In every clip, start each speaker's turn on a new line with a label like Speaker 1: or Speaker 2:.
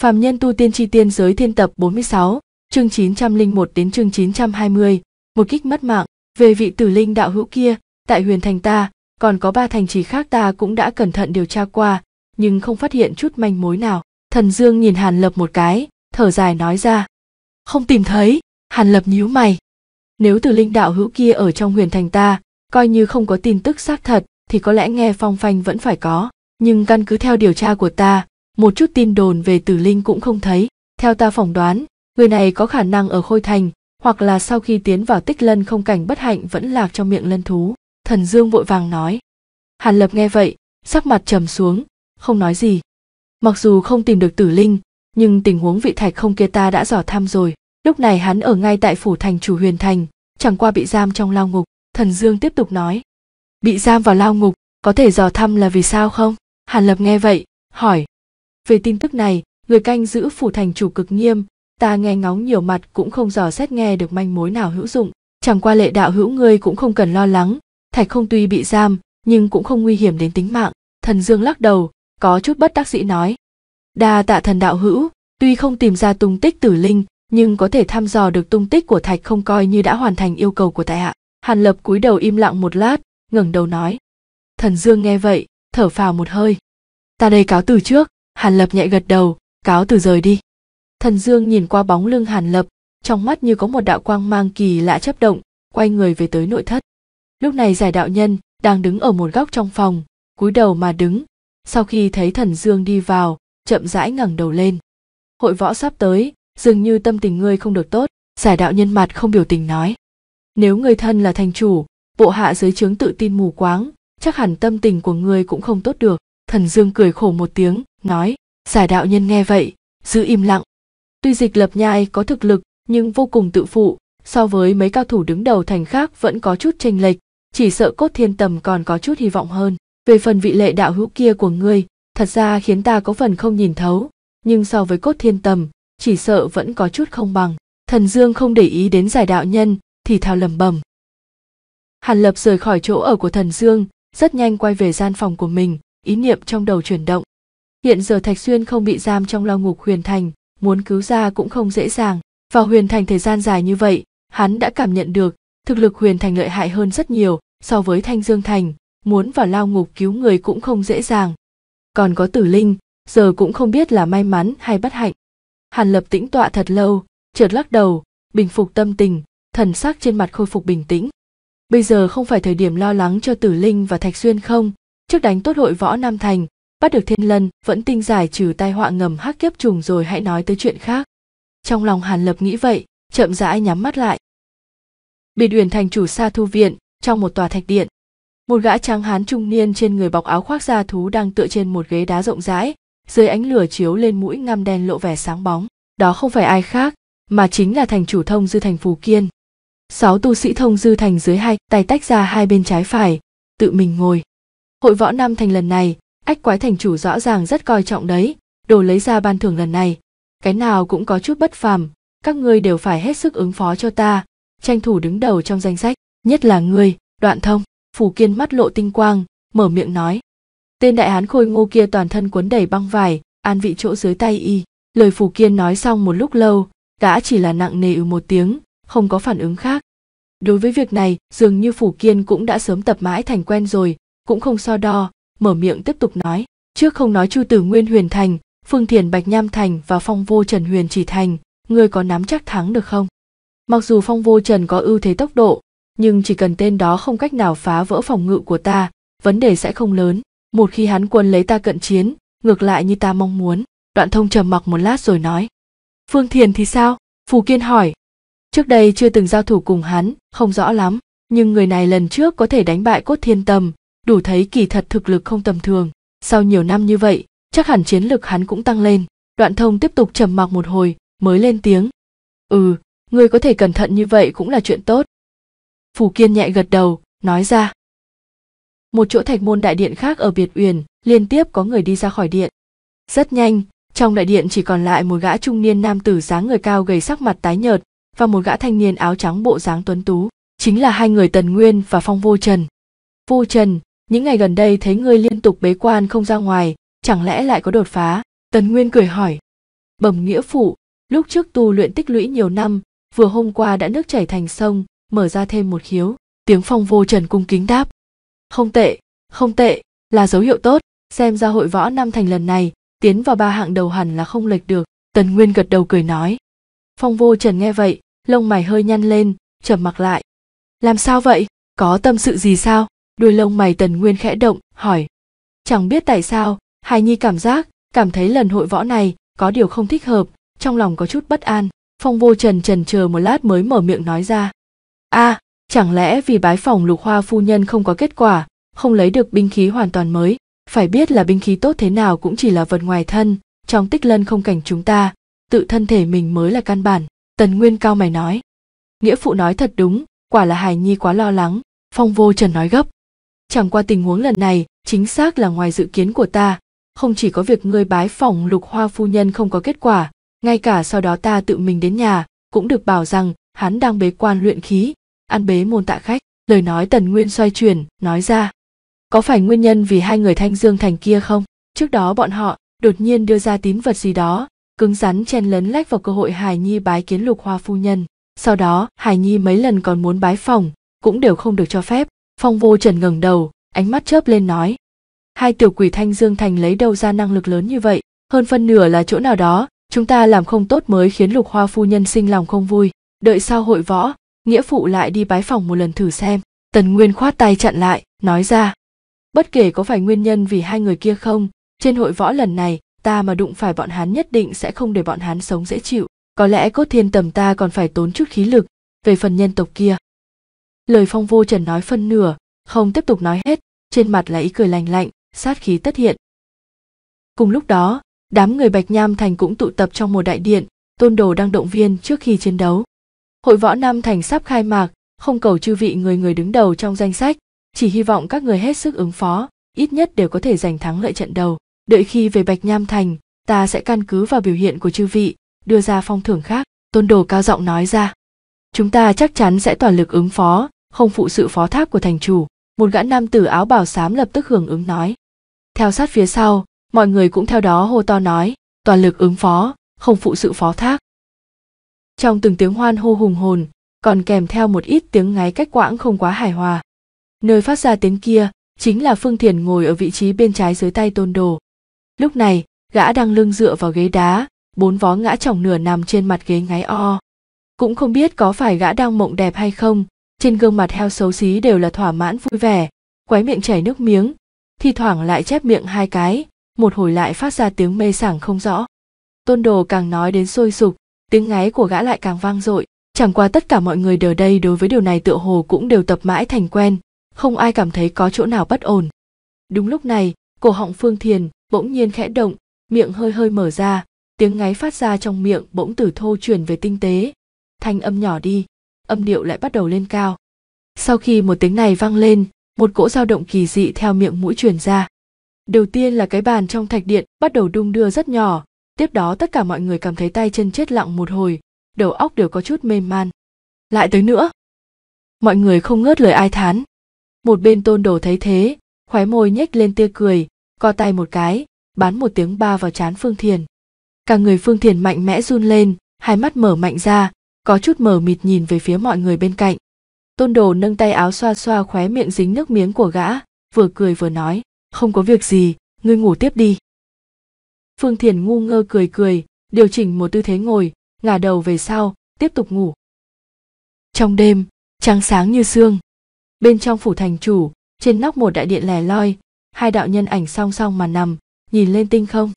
Speaker 1: Phạm nhân tu tiên chi tiên giới thiên tập 46, chương 901 đến chương 920, một kích mất mạng, về vị tử linh đạo hữu kia, tại huyền thành ta, còn có ba thành trì khác ta cũng đã cẩn thận điều tra qua, nhưng không phát hiện chút manh mối nào. Thần Dương nhìn Hàn Lập một cái, thở dài nói ra. Không tìm thấy, Hàn Lập nhíu mày. Nếu tử linh đạo hữu kia ở trong huyền thành ta, coi như không có tin tức xác thật, thì có lẽ nghe phong phanh vẫn phải có. Nhưng căn cứ theo điều tra của ta, một chút tin đồn về tử linh cũng không thấy theo ta phỏng đoán người này có khả năng ở khôi thành hoặc là sau khi tiến vào tích lân không cảnh bất hạnh vẫn lạc trong miệng lân thú thần dương vội vàng nói hàn lập nghe vậy sắc mặt trầm xuống không nói gì mặc dù không tìm được tử linh nhưng tình huống vị thạch không kia ta đã dò thăm rồi lúc này hắn ở ngay tại phủ thành chủ huyền thành chẳng qua bị giam trong lao ngục thần dương tiếp tục nói bị giam vào lao ngục có thể dò thăm là vì sao không hàn lập nghe vậy hỏi về tin tức này người canh giữ phủ thành chủ cực nghiêm ta nghe ngóng nhiều mặt cũng không dò xét nghe được manh mối nào hữu dụng chẳng qua lệ đạo hữu ngươi cũng không cần lo lắng thạch không tuy bị giam nhưng cũng không nguy hiểm đến tính mạng thần dương lắc đầu có chút bất đắc dĩ nói đa tạ thần đạo hữu tuy không tìm ra tung tích tử linh nhưng có thể thăm dò được tung tích của thạch không coi như đã hoàn thành yêu cầu của tại hạ hàn lập cúi đầu im lặng một lát ngẩng đầu nói thần dương nghe vậy thở phào một hơi ta đây cáo từ trước hàn lập nhẹ gật đầu cáo từ rời đi thần dương nhìn qua bóng lưng hàn lập trong mắt như có một đạo quang mang kỳ lạ chấp động quay người về tới nội thất lúc này giải đạo nhân đang đứng ở một góc trong phòng cúi đầu mà đứng sau khi thấy thần dương đi vào chậm rãi ngẩng đầu lên hội võ sắp tới dường như tâm tình ngươi không được tốt giải đạo nhân mặt không biểu tình nói nếu người thân là thành chủ bộ hạ dưới trướng tự tin mù quáng chắc hẳn tâm tình của ngươi cũng không tốt được thần dương cười khổ một tiếng nói giả đạo nhân nghe vậy giữ im lặng tuy dịch lập nhai có thực lực nhưng vô cùng tự phụ so với mấy cao thủ đứng đầu thành khác vẫn có chút tranh lệch chỉ sợ cốt thiên tầm còn có chút hy vọng hơn về phần vị lệ đạo hữu kia của ngươi thật ra khiến ta có phần không nhìn thấu nhưng so với cốt thiên tầm chỉ sợ vẫn có chút không bằng thần dương không để ý đến giải đạo nhân thì thào lầm bầm hàn lập rời khỏi chỗ ở của thần dương rất nhanh quay về gian phòng của mình ý niệm trong đầu chuyển động Hiện giờ Thạch Xuyên không bị giam trong lao ngục huyền thành, muốn cứu ra cũng không dễ dàng. Vào huyền thành thời gian dài như vậy, hắn đã cảm nhận được thực lực huyền thành lợi hại hơn rất nhiều so với Thanh Dương Thành, muốn vào lao ngục cứu người cũng không dễ dàng. Còn có tử linh, giờ cũng không biết là may mắn hay bất hạnh. Hàn lập tĩnh tọa thật lâu, chợt lắc đầu, bình phục tâm tình, thần sắc trên mặt khôi phục bình tĩnh. Bây giờ không phải thời điểm lo lắng cho tử linh và thạch xuyên không, trước đánh tốt hội võ Nam Thành, bắt được thiên lân vẫn tinh giải trừ tai họa ngầm hắc kiếp trùng rồi hãy nói tới chuyện khác trong lòng hàn lập nghĩ vậy chậm rãi nhắm mắt lại biệt uyển thành chủ xa thu viện trong một tòa thạch điện một gã tráng hán trung niên trên người bọc áo khoác da thú đang tựa trên một ghế đá rộng rãi dưới ánh lửa chiếu lên mũi ngăm đen lộ vẻ sáng bóng đó không phải ai khác mà chính là thành chủ thông dư thành phù kiên sáu tu sĩ thông dư thành dưới hai tay tách ra hai bên trái phải tự mình ngồi hội võ năm thành lần này ách quái thành chủ rõ ràng rất coi trọng đấy đồ lấy ra ban thưởng lần này cái nào cũng có chút bất phàm các ngươi đều phải hết sức ứng phó cho ta tranh thủ đứng đầu trong danh sách nhất là ngươi đoạn thông phủ kiên mắt lộ tinh quang mở miệng nói tên đại hán khôi ngô kia toàn thân cuốn đầy băng vải an vị chỗ dưới tay y lời phủ kiên nói xong một lúc lâu đã chỉ là nặng nề ừ một tiếng không có phản ứng khác đối với việc này dường như phủ kiên cũng đã sớm tập mãi thành quen rồi cũng không so đo mở miệng tiếp tục nói trước không nói chu tử nguyên huyền thành phương thiền bạch nham thành và phong vô trần huyền chỉ thành ngươi có nắm chắc thắng được không mặc dù phong vô trần có ưu thế tốc độ nhưng chỉ cần tên đó không cách nào phá vỡ phòng ngự của ta vấn đề sẽ không lớn một khi hắn quân lấy ta cận chiến ngược lại như ta mong muốn đoạn thông trầm mặc một lát rồi nói phương thiền thì sao phù kiên hỏi trước đây chưa từng giao thủ cùng hắn không rõ lắm nhưng người này lần trước có thể đánh bại cốt thiên tâm đủ thấy kỳ thật thực lực không tầm thường sau nhiều năm như vậy chắc hẳn chiến lực hắn cũng tăng lên đoạn thông tiếp tục trầm mặc một hồi mới lên tiếng ừ ngươi có thể cẩn thận như vậy cũng là chuyện tốt phủ kiên nhẹ gật đầu nói ra một chỗ thạch môn đại điện khác ở biệt uyển liên tiếp có người đi ra khỏi điện rất nhanh trong đại điện chỉ còn lại một gã trung niên nam tử dáng người cao gầy sắc mặt tái nhợt và một gã thanh niên áo trắng bộ dáng tuấn tú chính là hai người tần nguyên và phong vô trần vô trần những ngày gần đây thấy ngươi liên tục bế quan không ra ngoài chẳng lẽ lại có đột phá tần nguyên cười hỏi bẩm nghĩa phụ lúc trước tu luyện tích lũy nhiều năm vừa hôm qua đã nước chảy thành sông mở ra thêm một khiếu tiếng phong vô trần cung kính đáp không tệ không tệ là dấu hiệu tốt xem ra hội võ năm thành lần này tiến vào ba hạng đầu hẳn là không lệch được tần nguyên gật đầu cười nói phong vô trần nghe vậy lông mày hơi nhăn lên trầm mặc lại làm sao vậy có tâm sự gì sao đuôi lông mày tần nguyên khẽ động hỏi chẳng biết tại sao hài nhi cảm giác cảm thấy lần hội võ này có điều không thích hợp trong lòng có chút bất an phong vô trần trần chờ một lát mới mở miệng nói ra a à, chẳng lẽ vì bái phòng lục hoa phu nhân không có kết quả không lấy được binh khí hoàn toàn mới phải biết là binh khí tốt thế nào cũng chỉ là vật ngoài thân trong tích lân không cảnh chúng ta tự thân thể mình mới là căn bản tần nguyên cao mày nói nghĩa phụ nói thật đúng quả là hài nhi quá lo lắng phong vô trần nói gấp Chẳng qua tình huống lần này, chính xác là ngoài dự kiến của ta, không chỉ có việc ngươi bái phòng lục hoa phu nhân không có kết quả, ngay cả sau đó ta tự mình đến nhà, cũng được bảo rằng hắn đang bế quan luyện khí, ăn bế môn tạ khách, lời nói tần nguyên xoay chuyển, nói ra. Có phải nguyên nhân vì hai người thanh dương thành kia không? Trước đó bọn họ đột nhiên đưa ra tín vật gì đó, cứng rắn chen lấn lách vào cơ hội Hải Nhi bái kiến lục hoa phu nhân. Sau đó, Hải Nhi mấy lần còn muốn bái phòng, cũng đều không được cho phép, phong vô trần ngẩng đầu ánh mắt chớp lên nói hai tiểu quỷ thanh dương thành lấy đâu ra năng lực lớn như vậy hơn phân nửa là chỗ nào đó chúng ta làm không tốt mới khiến lục hoa phu nhân sinh lòng không vui đợi sau hội võ nghĩa phụ lại đi bái phòng một lần thử xem tần nguyên khoát tay chặn lại nói ra bất kể có phải nguyên nhân vì hai người kia không trên hội võ lần này ta mà đụng phải bọn hắn nhất định sẽ không để bọn hắn sống dễ chịu có lẽ cốt thiên tầm ta còn phải tốn chút khí lực về phần nhân tộc kia lời phong vô trần nói phân nửa không tiếp tục nói hết trên mặt là ý cười lành lạnh sát khí tất hiện cùng lúc đó đám người bạch nham thành cũng tụ tập trong một đại điện tôn đồ đang động viên trước khi chiến đấu hội võ nam thành sắp khai mạc không cầu chư vị người người đứng đầu trong danh sách chỉ hy vọng các người hết sức ứng phó ít nhất đều có thể giành thắng lợi trận đầu đợi khi về bạch nham thành ta sẽ căn cứ vào biểu hiện của chư vị đưa ra phong thưởng khác tôn đồ cao giọng nói ra chúng ta chắc chắn sẽ toàn lực ứng phó không phụ sự phó thác của thành chủ một gã nam tử áo bào xám lập tức hưởng ứng nói theo sát phía sau mọi người cũng theo đó hô to nói toàn lực ứng phó không phụ sự phó thác trong từng tiếng hoan hô hùng hồn còn kèm theo một ít tiếng ngáy cách quãng không quá hài hòa nơi phát ra tiếng kia chính là phương thiền ngồi ở vị trí bên trái dưới tay tôn đồ lúc này gã đang lưng dựa vào ghế đá bốn vó ngã chỏng nửa nằm trên mặt ghế ngáy o cũng không biết có phải gã đang mộng đẹp hay không trên gương mặt heo xấu xí đều là thỏa mãn vui vẻ quái miệng chảy nước miếng thi thoảng lại chép miệng hai cái một hồi lại phát ra tiếng mê sảng không rõ tôn đồ càng nói đến sôi sục tiếng ngáy của gã lại càng vang dội chẳng qua tất cả mọi người ở đây đối với điều này tựa hồ cũng đều tập mãi thành quen không ai cảm thấy có chỗ nào bất ổn đúng lúc này cổ họng phương thiền bỗng nhiên khẽ động miệng hơi hơi mở ra tiếng ngáy phát ra trong miệng bỗng từ thô chuyển về tinh tế thanh âm nhỏ đi âm điệu lại bắt đầu lên cao sau khi một tiếng này vang lên một cỗ dao động kỳ dị theo miệng mũi truyền ra đầu tiên là cái bàn trong thạch điện bắt đầu đung đưa rất nhỏ tiếp đó tất cả mọi người cảm thấy tay chân chết lặng một hồi đầu óc đều có chút mê man lại tới nữa mọi người không ngớt lời ai thán một bên tôn đồ thấy thế khóe môi nhếch lên tia cười co tay một cái bán một tiếng ba vào chán phương thiền cả người phương thiền mạnh mẽ run lên hai mắt mở mạnh ra có chút mờ mịt nhìn về phía mọi người bên cạnh tôn đồ nâng tay áo xoa xoa khóe miệng dính nước miếng của gã vừa cười vừa nói không có việc gì ngươi ngủ tiếp đi phương thiền ngu ngơ cười cười điều chỉnh một tư thế ngồi ngả đầu về sau tiếp tục ngủ trong đêm trăng sáng như sương bên trong phủ thành chủ trên nóc một đại điện lẻ loi hai đạo nhân ảnh song song mà nằm nhìn lên tinh không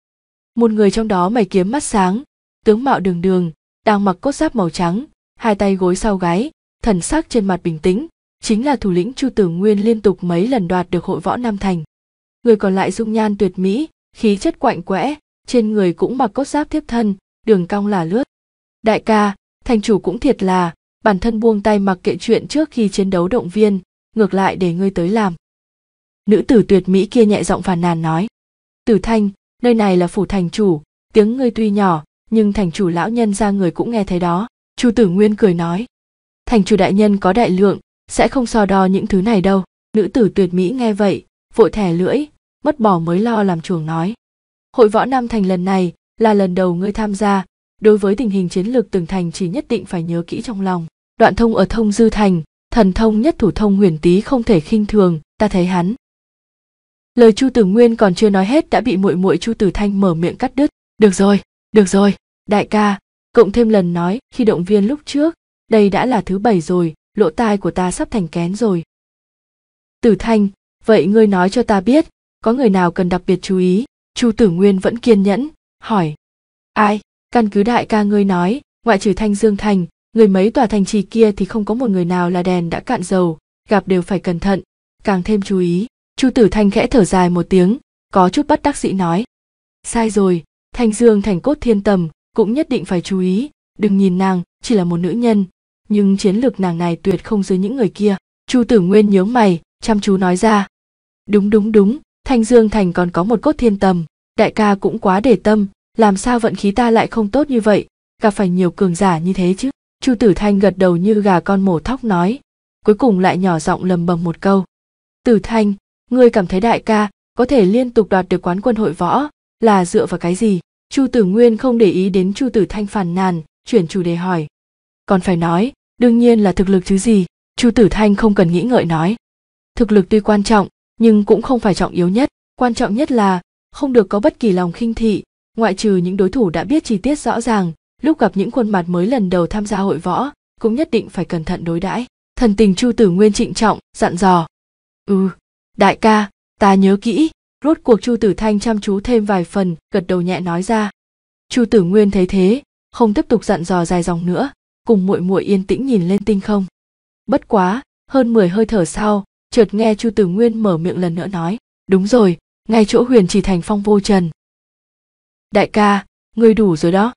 Speaker 1: một người trong đó mày kiếm mắt sáng tướng mạo đường đường đang mặc cốt giáp màu trắng hai tay gối sau gáy thần sắc trên mặt bình tĩnh chính là thủ lĩnh chu tử nguyên liên tục mấy lần đoạt được hội võ nam thành người còn lại dung nhan tuyệt mỹ khí chất quạnh quẽ trên người cũng mặc cốt giáp thiếp thân đường cong là lướt đại ca thành chủ cũng thiệt là bản thân buông tay mặc kệ chuyện trước khi chiến đấu động viên ngược lại để ngươi tới làm nữ tử tuyệt mỹ kia nhẹ giọng phàn nàn nói tử thanh nơi này là phủ thành chủ tiếng ngươi tuy nhỏ nhưng thành chủ lão nhân ra người cũng nghe thấy đó chu tử nguyên cười nói thành chủ đại nhân có đại lượng sẽ không so đo những thứ này đâu nữ tử tuyệt mỹ nghe vậy vội thẻ lưỡi mất bỏ mới lo làm chuồng nói hội võ nam thành lần này là lần đầu ngươi tham gia đối với tình hình chiến lược từng thành chỉ nhất định phải nhớ kỹ trong lòng đoạn thông ở thông dư thành thần thông nhất thủ thông huyền tý không thể khinh thường ta thấy hắn lời chu tử nguyên còn chưa nói hết đã bị muội muội chu tử thanh mở miệng cắt đứt được rồi được rồi đại ca cộng thêm lần nói khi động viên lúc trước đây đã là thứ bảy rồi lỗ tai của ta sắp thành kén rồi tử thanh vậy ngươi nói cho ta biết có người nào cần đặc biệt chú ý chu tử nguyên vẫn kiên nhẫn hỏi ai căn cứ đại ca ngươi nói ngoại trừ thanh dương thành người mấy tòa thành trì kia thì không có một người nào là đèn đã cạn dầu gặp đều phải cẩn thận càng thêm chú ý chu tử thanh khẽ thở dài một tiếng có chút bất đắc dĩ nói sai rồi thanh dương thành cốt thiên tầm cũng nhất định phải chú ý đừng nhìn nàng chỉ là một nữ nhân nhưng chiến lược nàng này tuyệt không dưới những người kia chu tử nguyên nhớ mày chăm chú nói ra đúng đúng đúng thanh dương thành còn có một cốt thiên tầm đại ca cũng quá để tâm làm sao vận khí ta lại không tốt như vậy gặp phải nhiều cường giả như thế chứ chu tử thanh gật đầu như gà con mổ thóc nói cuối cùng lại nhỏ giọng lầm bầm một câu tử thanh ngươi cảm thấy đại ca có thể liên tục đoạt được quán quân hội võ là dựa vào cái gì chu tử nguyên không để ý đến chu tử thanh phàn nàn chuyển chủ đề hỏi còn phải nói đương nhiên là thực lực chứ gì chu tử thanh không cần nghĩ ngợi nói thực lực tuy quan trọng nhưng cũng không phải trọng yếu nhất quan trọng nhất là không được có bất kỳ lòng khinh thị ngoại trừ những đối thủ đã biết chi tiết rõ ràng lúc gặp những khuôn mặt mới lần đầu tham gia hội võ cũng nhất định phải cẩn thận đối đãi thần tình chu tử nguyên trịnh trọng dặn dò ừ đại ca ta nhớ kỹ rốt cuộc chu tử thanh chăm chú thêm vài phần gật đầu nhẹ nói ra chu tử nguyên thấy thế không tiếp tục dặn dò dài dòng nữa cùng muội muội yên tĩnh nhìn lên tinh không bất quá hơn mười hơi thở sau chợt nghe chu tử nguyên mở miệng lần nữa nói đúng rồi ngay chỗ huyền chỉ thành phong vô trần đại ca ngươi đủ rồi đó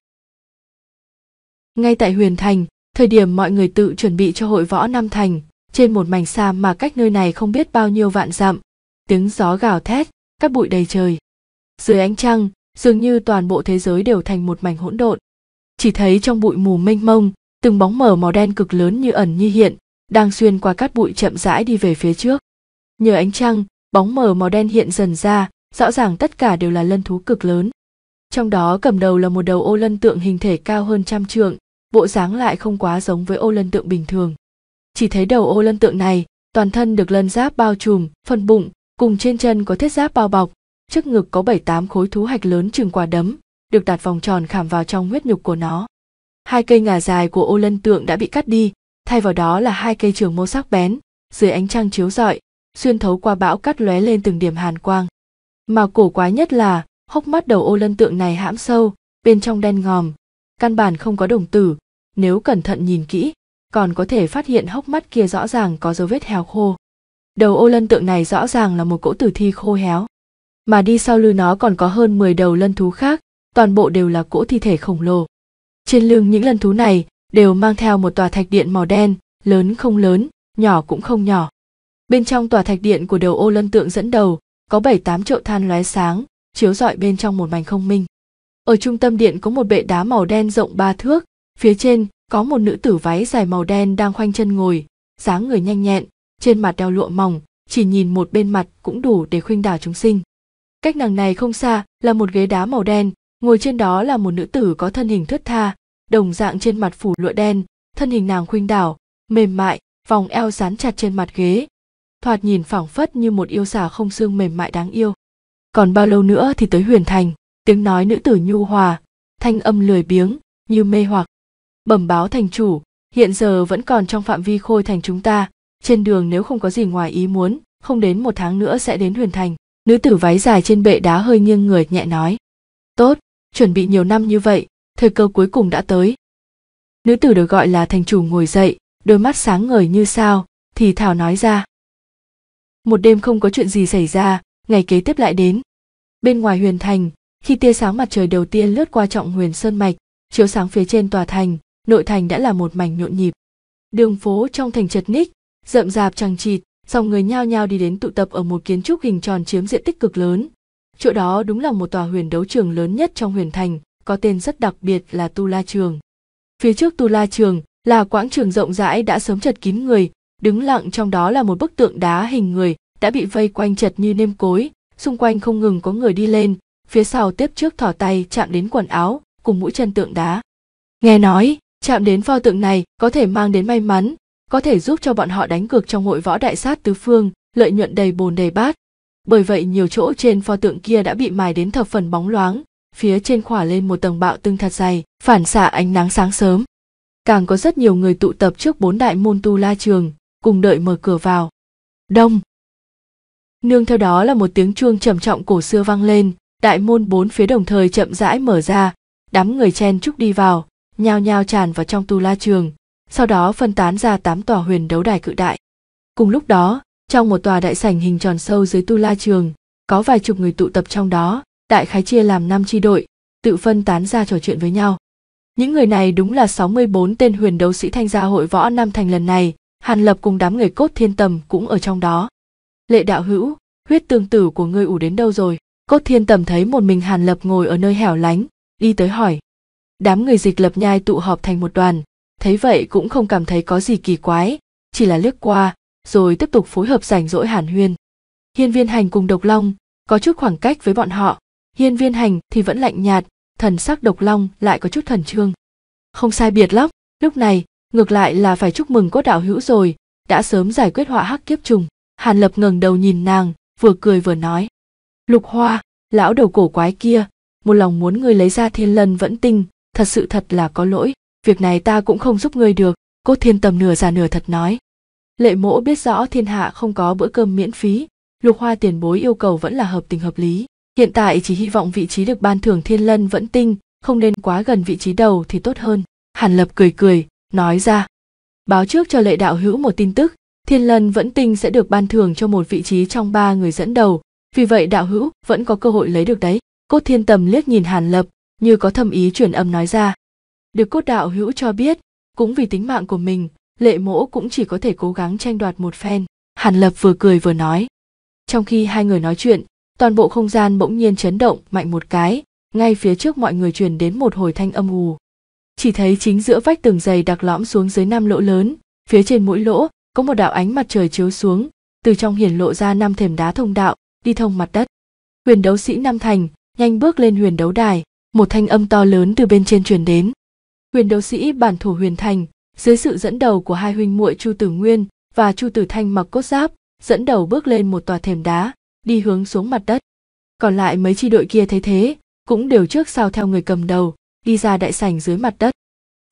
Speaker 1: ngay tại huyền thành thời điểm mọi người tự chuẩn bị cho hội võ Nam thành trên một mảnh xa mà cách nơi này không biết bao nhiêu vạn dặm tiếng gió gào thét cát bụi đầy trời dưới ánh trăng dường như toàn bộ thế giới đều thành một mảnh hỗn độn chỉ thấy trong bụi mù mênh mông từng bóng mờ màu đen cực lớn như ẩn như hiện đang xuyên qua cát bụi chậm rãi đi về phía trước nhờ ánh trăng bóng mờ màu đen hiện dần ra rõ ràng tất cả đều là lân thú cực lớn trong đó cầm đầu là một đầu ô lân tượng hình thể cao hơn trăm trượng bộ dáng lại không quá giống với ô lân tượng bình thường chỉ thấy đầu ô lân tượng này toàn thân được lân giáp bao trùm phần bụng cùng trên chân có thiết giáp bao bọc trước ngực có bảy tám khối thú hạch lớn chừng quả đấm được đặt vòng tròn khảm vào trong huyết nhục của nó hai cây ngà dài của ô lân tượng đã bị cắt đi thay vào đó là hai cây trường mâu sắc bén dưới ánh trăng chiếu rọi xuyên thấu qua bão cắt lóe lên từng điểm hàn quang mà cổ quái nhất là hốc mắt đầu ô lân tượng này hãm sâu bên trong đen ngòm căn bản không có đồng tử nếu cẩn thận nhìn kỹ còn có thể phát hiện hốc mắt kia rõ ràng có dấu vết heo khô Đầu ô lân tượng này rõ ràng là một cỗ tử thi khô héo. Mà đi sau lưng nó còn có hơn 10 đầu lân thú khác, toàn bộ đều là cỗ thi thể khổng lồ. Trên lưng những lân thú này đều mang theo một tòa thạch điện màu đen, lớn không lớn, nhỏ cũng không nhỏ. Bên trong tòa thạch điện của đầu ô lân tượng dẫn đầu, có 7-8 chậu than lóe sáng, chiếu rọi bên trong một mảnh không minh. Ở trung tâm điện có một bệ đá màu đen rộng ba thước, phía trên có một nữ tử váy dài màu đen đang khoanh chân ngồi, dáng người nhanh nhẹn, trên mặt đeo lụa mỏng chỉ nhìn một bên mặt cũng đủ để khuynh đảo chúng sinh cách nàng này không xa là một ghế đá màu đen ngồi trên đó là một nữ tử có thân hình thướt tha đồng dạng trên mặt phủ lụa đen thân hình nàng khuynh đảo mềm mại vòng eo dán chặt trên mặt ghế thoạt nhìn phảng phất như một yêu xà không xương mềm mại đáng yêu còn bao lâu nữa thì tới huyền thành tiếng nói nữ tử nhu hòa thanh âm lười biếng như mê hoặc bẩm báo thành chủ hiện giờ vẫn còn trong phạm vi khôi thành chúng ta trên đường nếu không có gì ngoài ý muốn không đến một tháng nữa sẽ đến huyền thành nữ tử váy dài trên bệ đá hơi nghiêng người nhẹ nói tốt chuẩn bị nhiều năm như vậy thời cơ cuối cùng đã tới nữ tử được gọi là thành chủ ngồi dậy đôi mắt sáng ngời như sao thì thảo nói ra một đêm không có chuyện gì xảy ra ngày kế tiếp lại đến bên ngoài huyền thành khi tia sáng mặt trời đầu tiên lướt qua trọng huyền sơn mạch chiếu sáng phía trên tòa thành nội thành đã là một mảnh nhộn nhịp đường phố trong thành chật ních rậm rạp chẳng chịt dòng người nhao nhao đi đến tụ tập ở một kiến trúc hình tròn chiếm diện tích cực lớn chỗ đó đúng là một tòa huyền đấu trường lớn nhất trong huyền thành có tên rất đặc biệt là tu la trường phía trước tu la trường là quãng trường rộng rãi đã sớm chật kín người đứng lặng trong đó là một bức tượng đá hình người đã bị vây quanh chật như nêm cối xung quanh không ngừng có người đi lên phía sau tiếp trước thỏ tay chạm đến quần áo cùng mũi chân tượng đá nghe nói chạm đến pho tượng này có thể mang đến may mắn có thể giúp cho bọn họ đánh cược trong hội võ đại sát tứ phương, lợi nhuận đầy bồn đầy bát. Bởi vậy nhiều chỗ trên pho tượng kia đã bị mài đến thập phần bóng loáng, phía trên khỏa lên một tầng bạo tương thật dày, phản xạ ánh nắng sáng sớm. Càng có rất nhiều người tụ tập trước bốn đại môn tu la trường, cùng đợi mở cửa vào. Đông. Nương theo đó là một tiếng chuông trầm trọng cổ xưa vang lên, đại môn bốn phía đồng thời chậm rãi mở ra, đám người chen trúc đi vào, nhao nhao tràn vào trong tu la trường, sau đó phân tán ra tám tòa huyền đấu đài cự đại. Cùng lúc đó, trong một tòa đại sảnh hình tròn sâu dưới tu la trường, có vài chục người tụ tập trong đó, đại khái chia làm năm chi đội, tự phân tán ra trò chuyện với nhau. Những người này đúng là 64 tên huyền đấu sĩ thanh gia hội võ Nam Thành lần này, Hàn Lập cùng đám người cốt thiên tầm cũng ở trong đó. Lệ đạo hữu, huyết tương tử của ngươi ủ đến đâu rồi? Cốt thiên tầm thấy một mình Hàn Lập ngồi ở nơi hẻo lánh, đi tới hỏi. Đám người dịch lập nhai tụ họp thành một đoàn, thấy vậy cũng không cảm thấy có gì kỳ quái chỉ là liếc qua rồi tiếp tục phối hợp rảnh rỗi hàn huyên hiên viên hành cùng độc long có chút khoảng cách với bọn họ hiên viên hành thì vẫn lạnh nhạt thần sắc độc long lại có chút thần trương không sai biệt lắm lúc này ngược lại là phải chúc mừng cốt đạo hữu rồi đã sớm giải quyết họa hắc kiếp trùng hàn lập ngẩng đầu nhìn nàng vừa cười vừa nói lục hoa lão đầu cổ quái kia một lòng muốn ngươi lấy ra thiên lân vẫn tinh thật sự thật là có lỗi việc này ta cũng không giúp ngươi được cốt thiên tầm nửa giả nửa thật nói lệ mỗ biết rõ thiên hạ không có bữa cơm miễn phí lục hoa tiền bối yêu cầu vẫn là hợp tình hợp lý hiện tại chỉ hy vọng vị trí được ban thưởng thiên lân vẫn tinh không nên quá gần vị trí đầu thì tốt hơn hàn lập cười cười nói ra báo trước cho lệ đạo hữu một tin tức thiên lân vẫn tinh sẽ được ban thưởng cho một vị trí trong ba người dẫn đầu vì vậy đạo hữu vẫn có cơ hội lấy được đấy cốt thiên tầm liếc nhìn hàn lập như có thâm ý truyền âm nói ra được cốt đạo hữu cho biết cũng vì tính mạng của mình lệ mỗ cũng chỉ có thể cố gắng tranh đoạt một phen hàn lập vừa cười vừa nói trong khi hai người nói chuyện toàn bộ không gian bỗng nhiên chấn động mạnh một cái ngay phía trước mọi người truyền đến một hồi thanh âm ù chỉ thấy chính giữa vách tường dày đặc lõm xuống dưới năm lỗ lớn phía trên mỗi lỗ có một đạo ánh mặt trời chiếu xuống từ trong hiển lộ ra năm thềm đá thông đạo đi thông mặt đất huyền đấu sĩ nam thành nhanh bước lên huyền đấu đài một thanh âm to lớn từ bên trên truyền đến Quyền đấu sĩ bản thổ huyền thành dưới sự dẫn đầu của hai huynh muội chu tử nguyên và chu tử thanh mặc cốt giáp dẫn đầu bước lên một tòa thềm đá đi hướng xuống mặt đất còn lại mấy chi đội kia thấy thế cũng đều trước sau theo người cầm đầu đi ra đại sảnh dưới mặt đất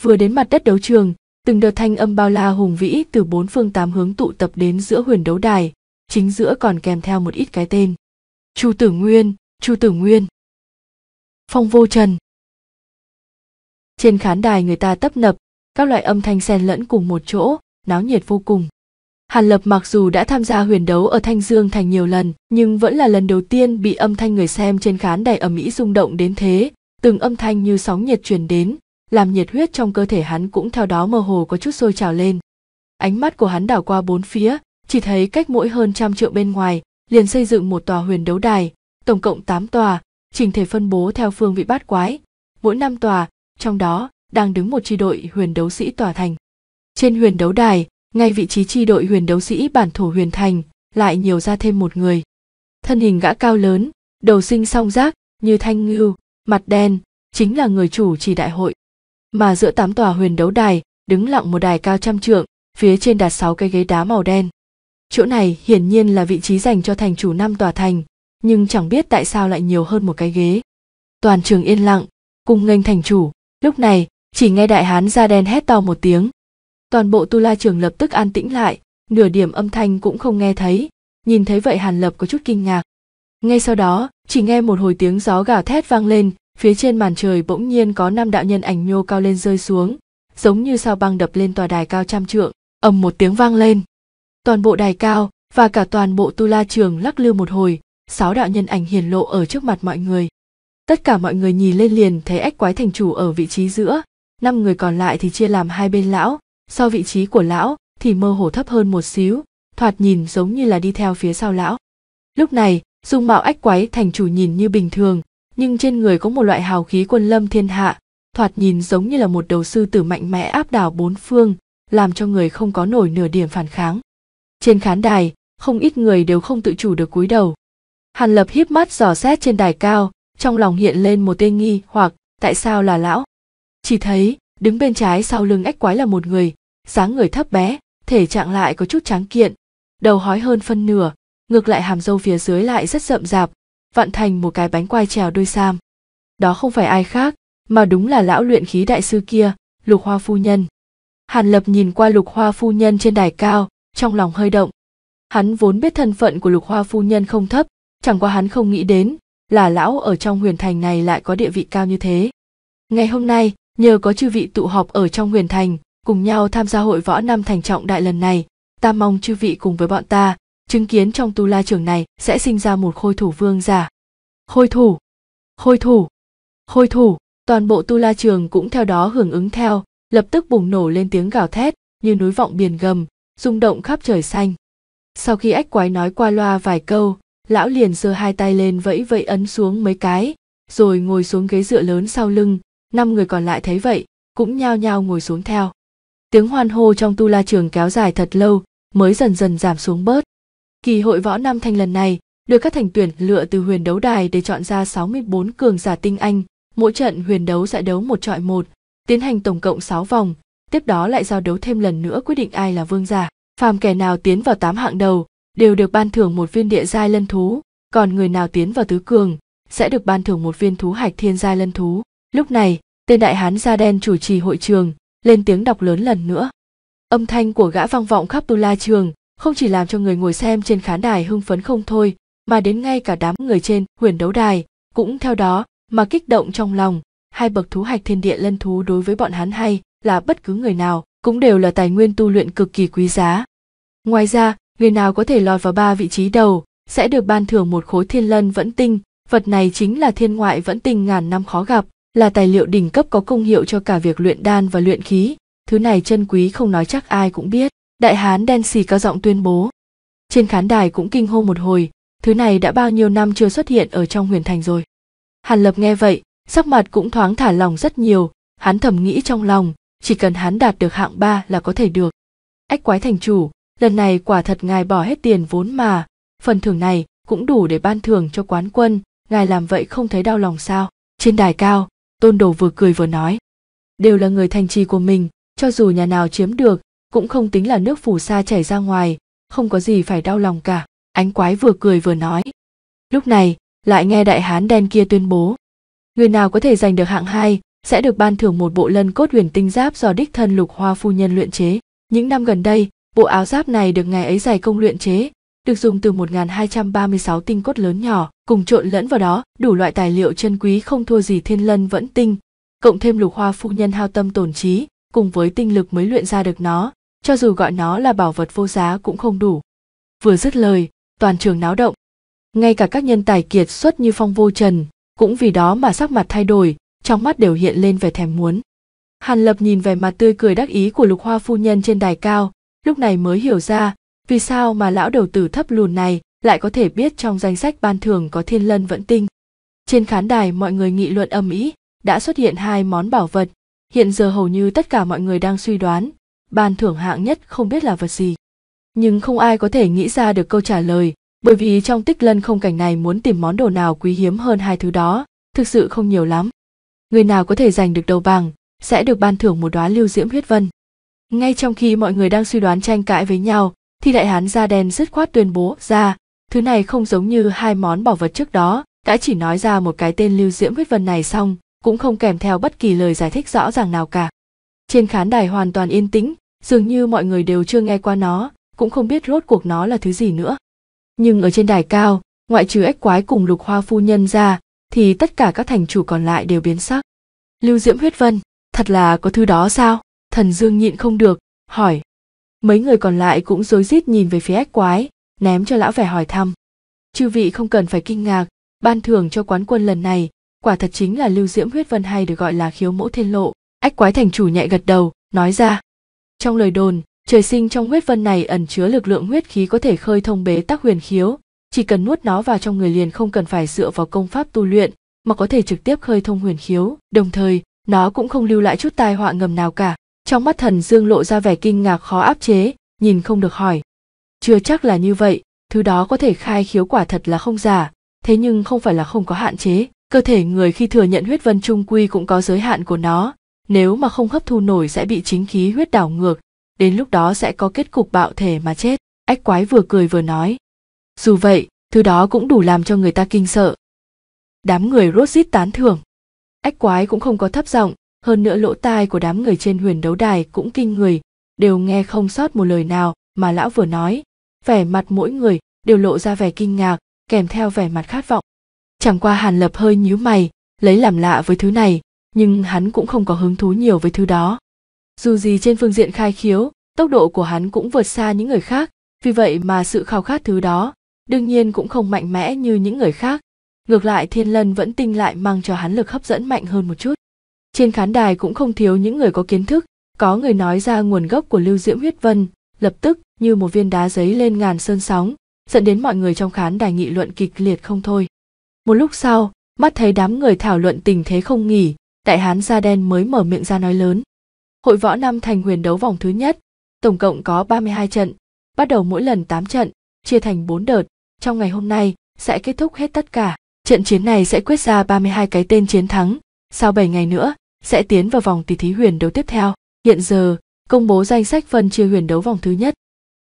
Speaker 1: vừa đến mặt đất đấu trường từng đợt thanh âm bao la hùng vĩ từ bốn phương tám hướng tụ tập đến giữa huyền đấu đài chính giữa còn kèm theo một ít cái tên chu tử nguyên chu tử nguyên phong vô trần trên khán đài người ta tấp nập các loại âm thanh xen lẫn cùng một chỗ náo nhiệt vô cùng hàn lập mặc dù đã tham gia huyền đấu ở thanh dương thành nhiều lần nhưng vẫn là lần đầu tiên bị âm thanh người xem trên khán đài ở mỹ rung động đến thế từng âm thanh như sóng nhiệt truyền đến làm nhiệt huyết trong cơ thể hắn cũng theo đó mơ hồ có chút sôi trào lên ánh mắt của hắn đảo qua bốn phía chỉ thấy cách mỗi hơn trăm triệu bên ngoài liền xây dựng một tòa huyền đấu đài tổng cộng tám tòa trình thể phân bố theo phương vị bát quái mỗi năm tòa trong đó đang đứng một tri đội huyền đấu sĩ tòa thành. Trên huyền đấu đài, ngay vị trí tri đội huyền đấu sĩ bản thổ huyền thành, lại nhiều ra thêm một người. Thân hình gã cao lớn, đầu sinh song giác, như thanh ngưu, mặt đen, chính là người chủ trì đại hội. Mà giữa tám tòa huyền đấu đài, đứng lặng một đài cao trăm trượng, phía trên đặt sáu cái ghế đá màu đen. Chỗ này hiển nhiên là vị trí dành cho thành chủ năm tòa thành, nhưng chẳng biết tại sao lại nhiều hơn một cái ghế. Toàn trường yên lặng, cùng nghênh thành chủ, lúc này chỉ nghe đại hán da đen hét to một tiếng toàn bộ tu la trường lập tức an tĩnh lại nửa điểm âm thanh cũng không nghe thấy nhìn thấy vậy hàn lập có chút kinh ngạc ngay sau đó chỉ nghe một hồi tiếng gió gào thét vang lên phía trên màn trời bỗng nhiên có năm đạo nhân ảnh nhô cao lên rơi xuống giống như sao băng đập lên tòa đài cao trăm trượng ầm một tiếng vang lên toàn bộ đài cao và cả toàn bộ tu la trường lắc lư một hồi sáu đạo nhân ảnh hiển lộ ở trước mặt mọi người tất cả mọi người nhìn lên liền thấy ách quái thành chủ ở vị trí giữa năm người còn lại thì chia làm hai bên lão so vị trí của lão thì mơ hồ thấp hơn một xíu thoạt nhìn giống như là đi theo phía sau lão lúc này dung mạo ách quái thành chủ nhìn như bình thường nhưng trên người có một loại hào khí quân lâm thiên hạ thoạt nhìn giống như là một đầu sư tử mạnh mẽ áp đảo bốn phương làm cho người không có nổi nửa điểm phản kháng trên khán đài không ít người đều không tự chủ được cúi đầu hàn lập híp mắt dò xét trên đài cao trong lòng hiện lên một tên nghi hoặc tại sao là lão chỉ thấy đứng bên trái sau lưng ếch quái là một người dáng người thấp bé thể trạng lại có chút tráng kiện đầu hói hơn phân nửa ngược lại hàm râu phía dưới lại rất rậm rạp vặn thành một cái bánh quai trèo đôi sam đó không phải ai khác mà đúng là lão luyện khí đại sư kia lục hoa phu nhân hàn lập nhìn qua lục hoa phu nhân trên đài cao trong lòng hơi động hắn vốn biết thân phận của lục hoa phu nhân không thấp chẳng qua hắn không nghĩ đến là lão ở trong huyền thành này lại có địa vị cao như thế. Ngày hôm nay, nhờ có chư vị tụ họp ở trong huyền thành, cùng nhau tham gia hội võ năm thành trọng đại lần này, ta mong chư vị cùng với bọn ta, chứng kiến trong tu la trường này sẽ sinh ra một khôi thủ vương giả. Khôi thủ! Khôi thủ! Khôi thủ! Toàn bộ tu la trường cũng theo đó hưởng ứng theo, lập tức bùng nổ lên tiếng gào thét, như núi vọng biển gầm, rung động khắp trời xanh. Sau khi ách quái nói qua loa vài câu, lão liền giơ hai tay lên vẫy vẫy ấn xuống mấy cái rồi ngồi xuống ghế dựa lớn sau lưng năm người còn lại thấy vậy cũng nhao nhao ngồi xuống theo tiếng hoan hô trong tu la trường kéo dài thật lâu mới dần dần giảm xuống bớt kỳ hội võ nam thanh lần này được các thành tuyển lựa từ huyền đấu đài để chọn ra 64 cường giả tinh anh mỗi trận huyền đấu sẽ đấu một trọi một tiến hành tổng cộng 6 vòng tiếp đó lại giao đấu thêm lần nữa quyết định ai là vương giả phàm kẻ nào tiến vào tám hạng đầu đều được ban thưởng một viên địa giai lân thú còn người nào tiến vào tứ cường sẽ được ban thưởng một viên thú hạch thiên giai lân thú lúc này tên đại hán da đen chủ trì hội trường lên tiếng đọc lớn lần nữa âm thanh của gã vang vọng khắp tu la trường không chỉ làm cho người ngồi xem trên khán đài hưng phấn không thôi mà đến ngay cả đám người trên huyền đấu đài cũng theo đó mà kích động trong lòng hai bậc thú hạch thiên địa lân thú đối với bọn hắn hay là bất cứ người nào cũng đều là tài nguyên tu luyện cực kỳ quý giá ngoài ra người nào có thể lọt vào ba vị trí đầu sẽ được ban thưởng một khối thiên lân vẫn tinh vật này chính là thiên ngoại vẫn tinh ngàn năm khó gặp là tài liệu đỉnh cấp có công hiệu cho cả việc luyện đan và luyện khí thứ này chân quý không nói chắc ai cũng biết đại hán đen xì cao giọng tuyên bố trên khán đài cũng kinh hô một hồi thứ này đã bao nhiêu năm chưa xuất hiện ở trong huyền thành rồi hàn lập nghe vậy sắc mặt cũng thoáng thả lòng rất nhiều hắn thầm nghĩ trong lòng chỉ cần hắn đạt được hạng ba là có thể được ách quái thành chủ lần này quả thật ngài bỏ hết tiền vốn mà phần thưởng này cũng đủ để ban thưởng cho quán quân ngài làm vậy không thấy đau lòng sao trên đài cao tôn đồ vừa cười vừa nói đều là người thành trì của mình cho dù nhà nào chiếm được cũng không tính là nước phù sa chảy ra ngoài không có gì phải đau lòng cả ánh quái vừa cười vừa nói lúc này lại nghe đại hán đen kia tuyên bố người nào có thể giành được hạng hai sẽ được ban thưởng một bộ lân cốt huyền tinh giáp do đích thân lục hoa phu nhân luyện chế những năm gần đây Bộ áo giáp này được ngài ấy giải công luyện chế, được dùng từ 1236 tinh cốt lớn nhỏ, cùng trộn lẫn vào đó đủ loại tài liệu chân quý không thua gì thiên lân vẫn tinh, cộng thêm lục hoa phu nhân hao tâm tổn trí, cùng với tinh lực mới luyện ra được nó, cho dù gọi nó là bảo vật vô giá cũng không đủ. Vừa dứt lời, toàn trường náo động. Ngay cả các nhân tài kiệt xuất như Phong Vô Trần, cũng vì đó mà sắc mặt thay đổi, trong mắt đều hiện lên vẻ thèm muốn. Hàn Lập nhìn vẻ mặt tươi cười đắc ý của Lục Hoa phu nhân trên đài cao, lúc này mới hiểu ra vì sao mà lão đầu tử thấp lùn này lại có thể biết trong danh sách ban thưởng có thiên lân vẫn tinh trên khán đài mọi người nghị luận âm ĩ đã xuất hiện hai món bảo vật hiện giờ hầu như tất cả mọi người đang suy đoán ban thưởng hạng nhất không biết là vật gì nhưng không ai có thể nghĩ ra được câu trả lời bởi vì trong tích lân không cảnh này muốn tìm món đồ nào quý hiếm hơn hai thứ đó thực sự không nhiều lắm người nào có thể giành được đầu bằng sẽ được ban thưởng một đóa lưu diễm huyết vân ngay trong khi mọi người đang suy đoán tranh cãi với nhau thì đại hán da đen dứt khoát tuyên bố ra thứ này không giống như hai món bảo vật trước đó đã chỉ nói ra một cái tên lưu diễm huyết vân này xong cũng không kèm theo bất kỳ lời giải thích rõ ràng nào cả trên khán đài hoàn toàn yên tĩnh dường như mọi người đều chưa nghe qua nó cũng không biết rốt cuộc nó là thứ gì nữa nhưng ở trên đài cao ngoại trừ ếch quái cùng lục hoa phu nhân ra thì tất cả các thành chủ còn lại đều biến sắc lưu diễm huyết vân thật là có thứ đó sao thần dương nhịn không được hỏi mấy người còn lại cũng rối rít nhìn về phía ách quái ném cho lão vẻ hỏi thăm chư vị không cần phải kinh ngạc ban thưởng cho quán quân lần này quả thật chính là lưu diễm huyết vân hay được gọi là khiếu mẫu thiên lộ ách quái thành chủ nhạy gật đầu nói ra trong lời đồn trời sinh trong huyết vân này ẩn chứa lực lượng huyết khí có thể khơi thông bế tắc huyền khiếu chỉ cần nuốt nó vào trong người liền không cần phải dựa vào công pháp tu luyện mà có thể trực tiếp khơi thông huyền khiếu đồng thời nó cũng không lưu lại chút tai họa ngầm nào cả trong mắt thần dương lộ ra vẻ kinh ngạc khó áp chế nhìn không được hỏi chưa chắc là như vậy thứ đó có thể khai khiếu quả thật là không giả thế nhưng không phải là không có hạn chế cơ thể người khi thừa nhận huyết vân trung quy cũng có giới hạn của nó nếu mà không hấp thu nổi sẽ bị chính khí huyết đảo ngược đến lúc đó sẽ có kết cục bạo thể mà chết ách quái vừa cười vừa nói dù vậy thứ đó cũng đủ làm cho người ta kinh sợ đám người rốt rít tán thưởng ách quái cũng không có thấp giọng hơn nữa lỗ tai của đám người trên huyền đấu đài cũng kinh người đều nghe không sót một lời nào mà lão vừa nói vẻ mặt mỗi người đều lộ ra vẻ kinh ngạc kèm theo vẻ mặt khát vọng chẳng qua hàn lập hơi nhíu mày lấy làm lạ với thứ này nhưng hắn cũng không có hứng thú nhiều với thứ đó dù gì trên phương diện khai khiếu tốc độ của hắn cũng vượt xa những người khác vì vậy mà sự khao khát thứ đó đương nhiên cũng không mạnh mẽ như những người khác ngược lại thiên lân vẫn tinh lại mang cho hắn lực hấp dẫn mạnh hơn một chút trên khán đài cũng không thiếu những người có kiến thức, có người nói ra nguồn gốc của lưu diễm huyết vân, lập tức như một viên đá giấy lên ngàn sơn sóng, dẫn đến mọi người trong khán đài nghị luận kịch liệt không thôi. Một lúc sau, mắt thấy đám người thảo luận tình thế không nghỉ, đại hán da đen mới mở miệng ra nói lớn. Hội võ năm thành huyền đấu vòng thứ nhất, tổng cộng có 32 trận, bắt đầu mỗi lần 8 trận, chia thành 4 đợt, trong ngày hôm nay sẽ kết thúc hết tất cả. Trận chiến này sẽ quyết ra 32 cái tên chiến thắng, sau 7 ngày nữa sẽ tiến vào vòng tỷ thí huyền đấu tiếp theo. Hiện giờ, công bố danh sách phân chia huyền đấu vòng thứ nhất.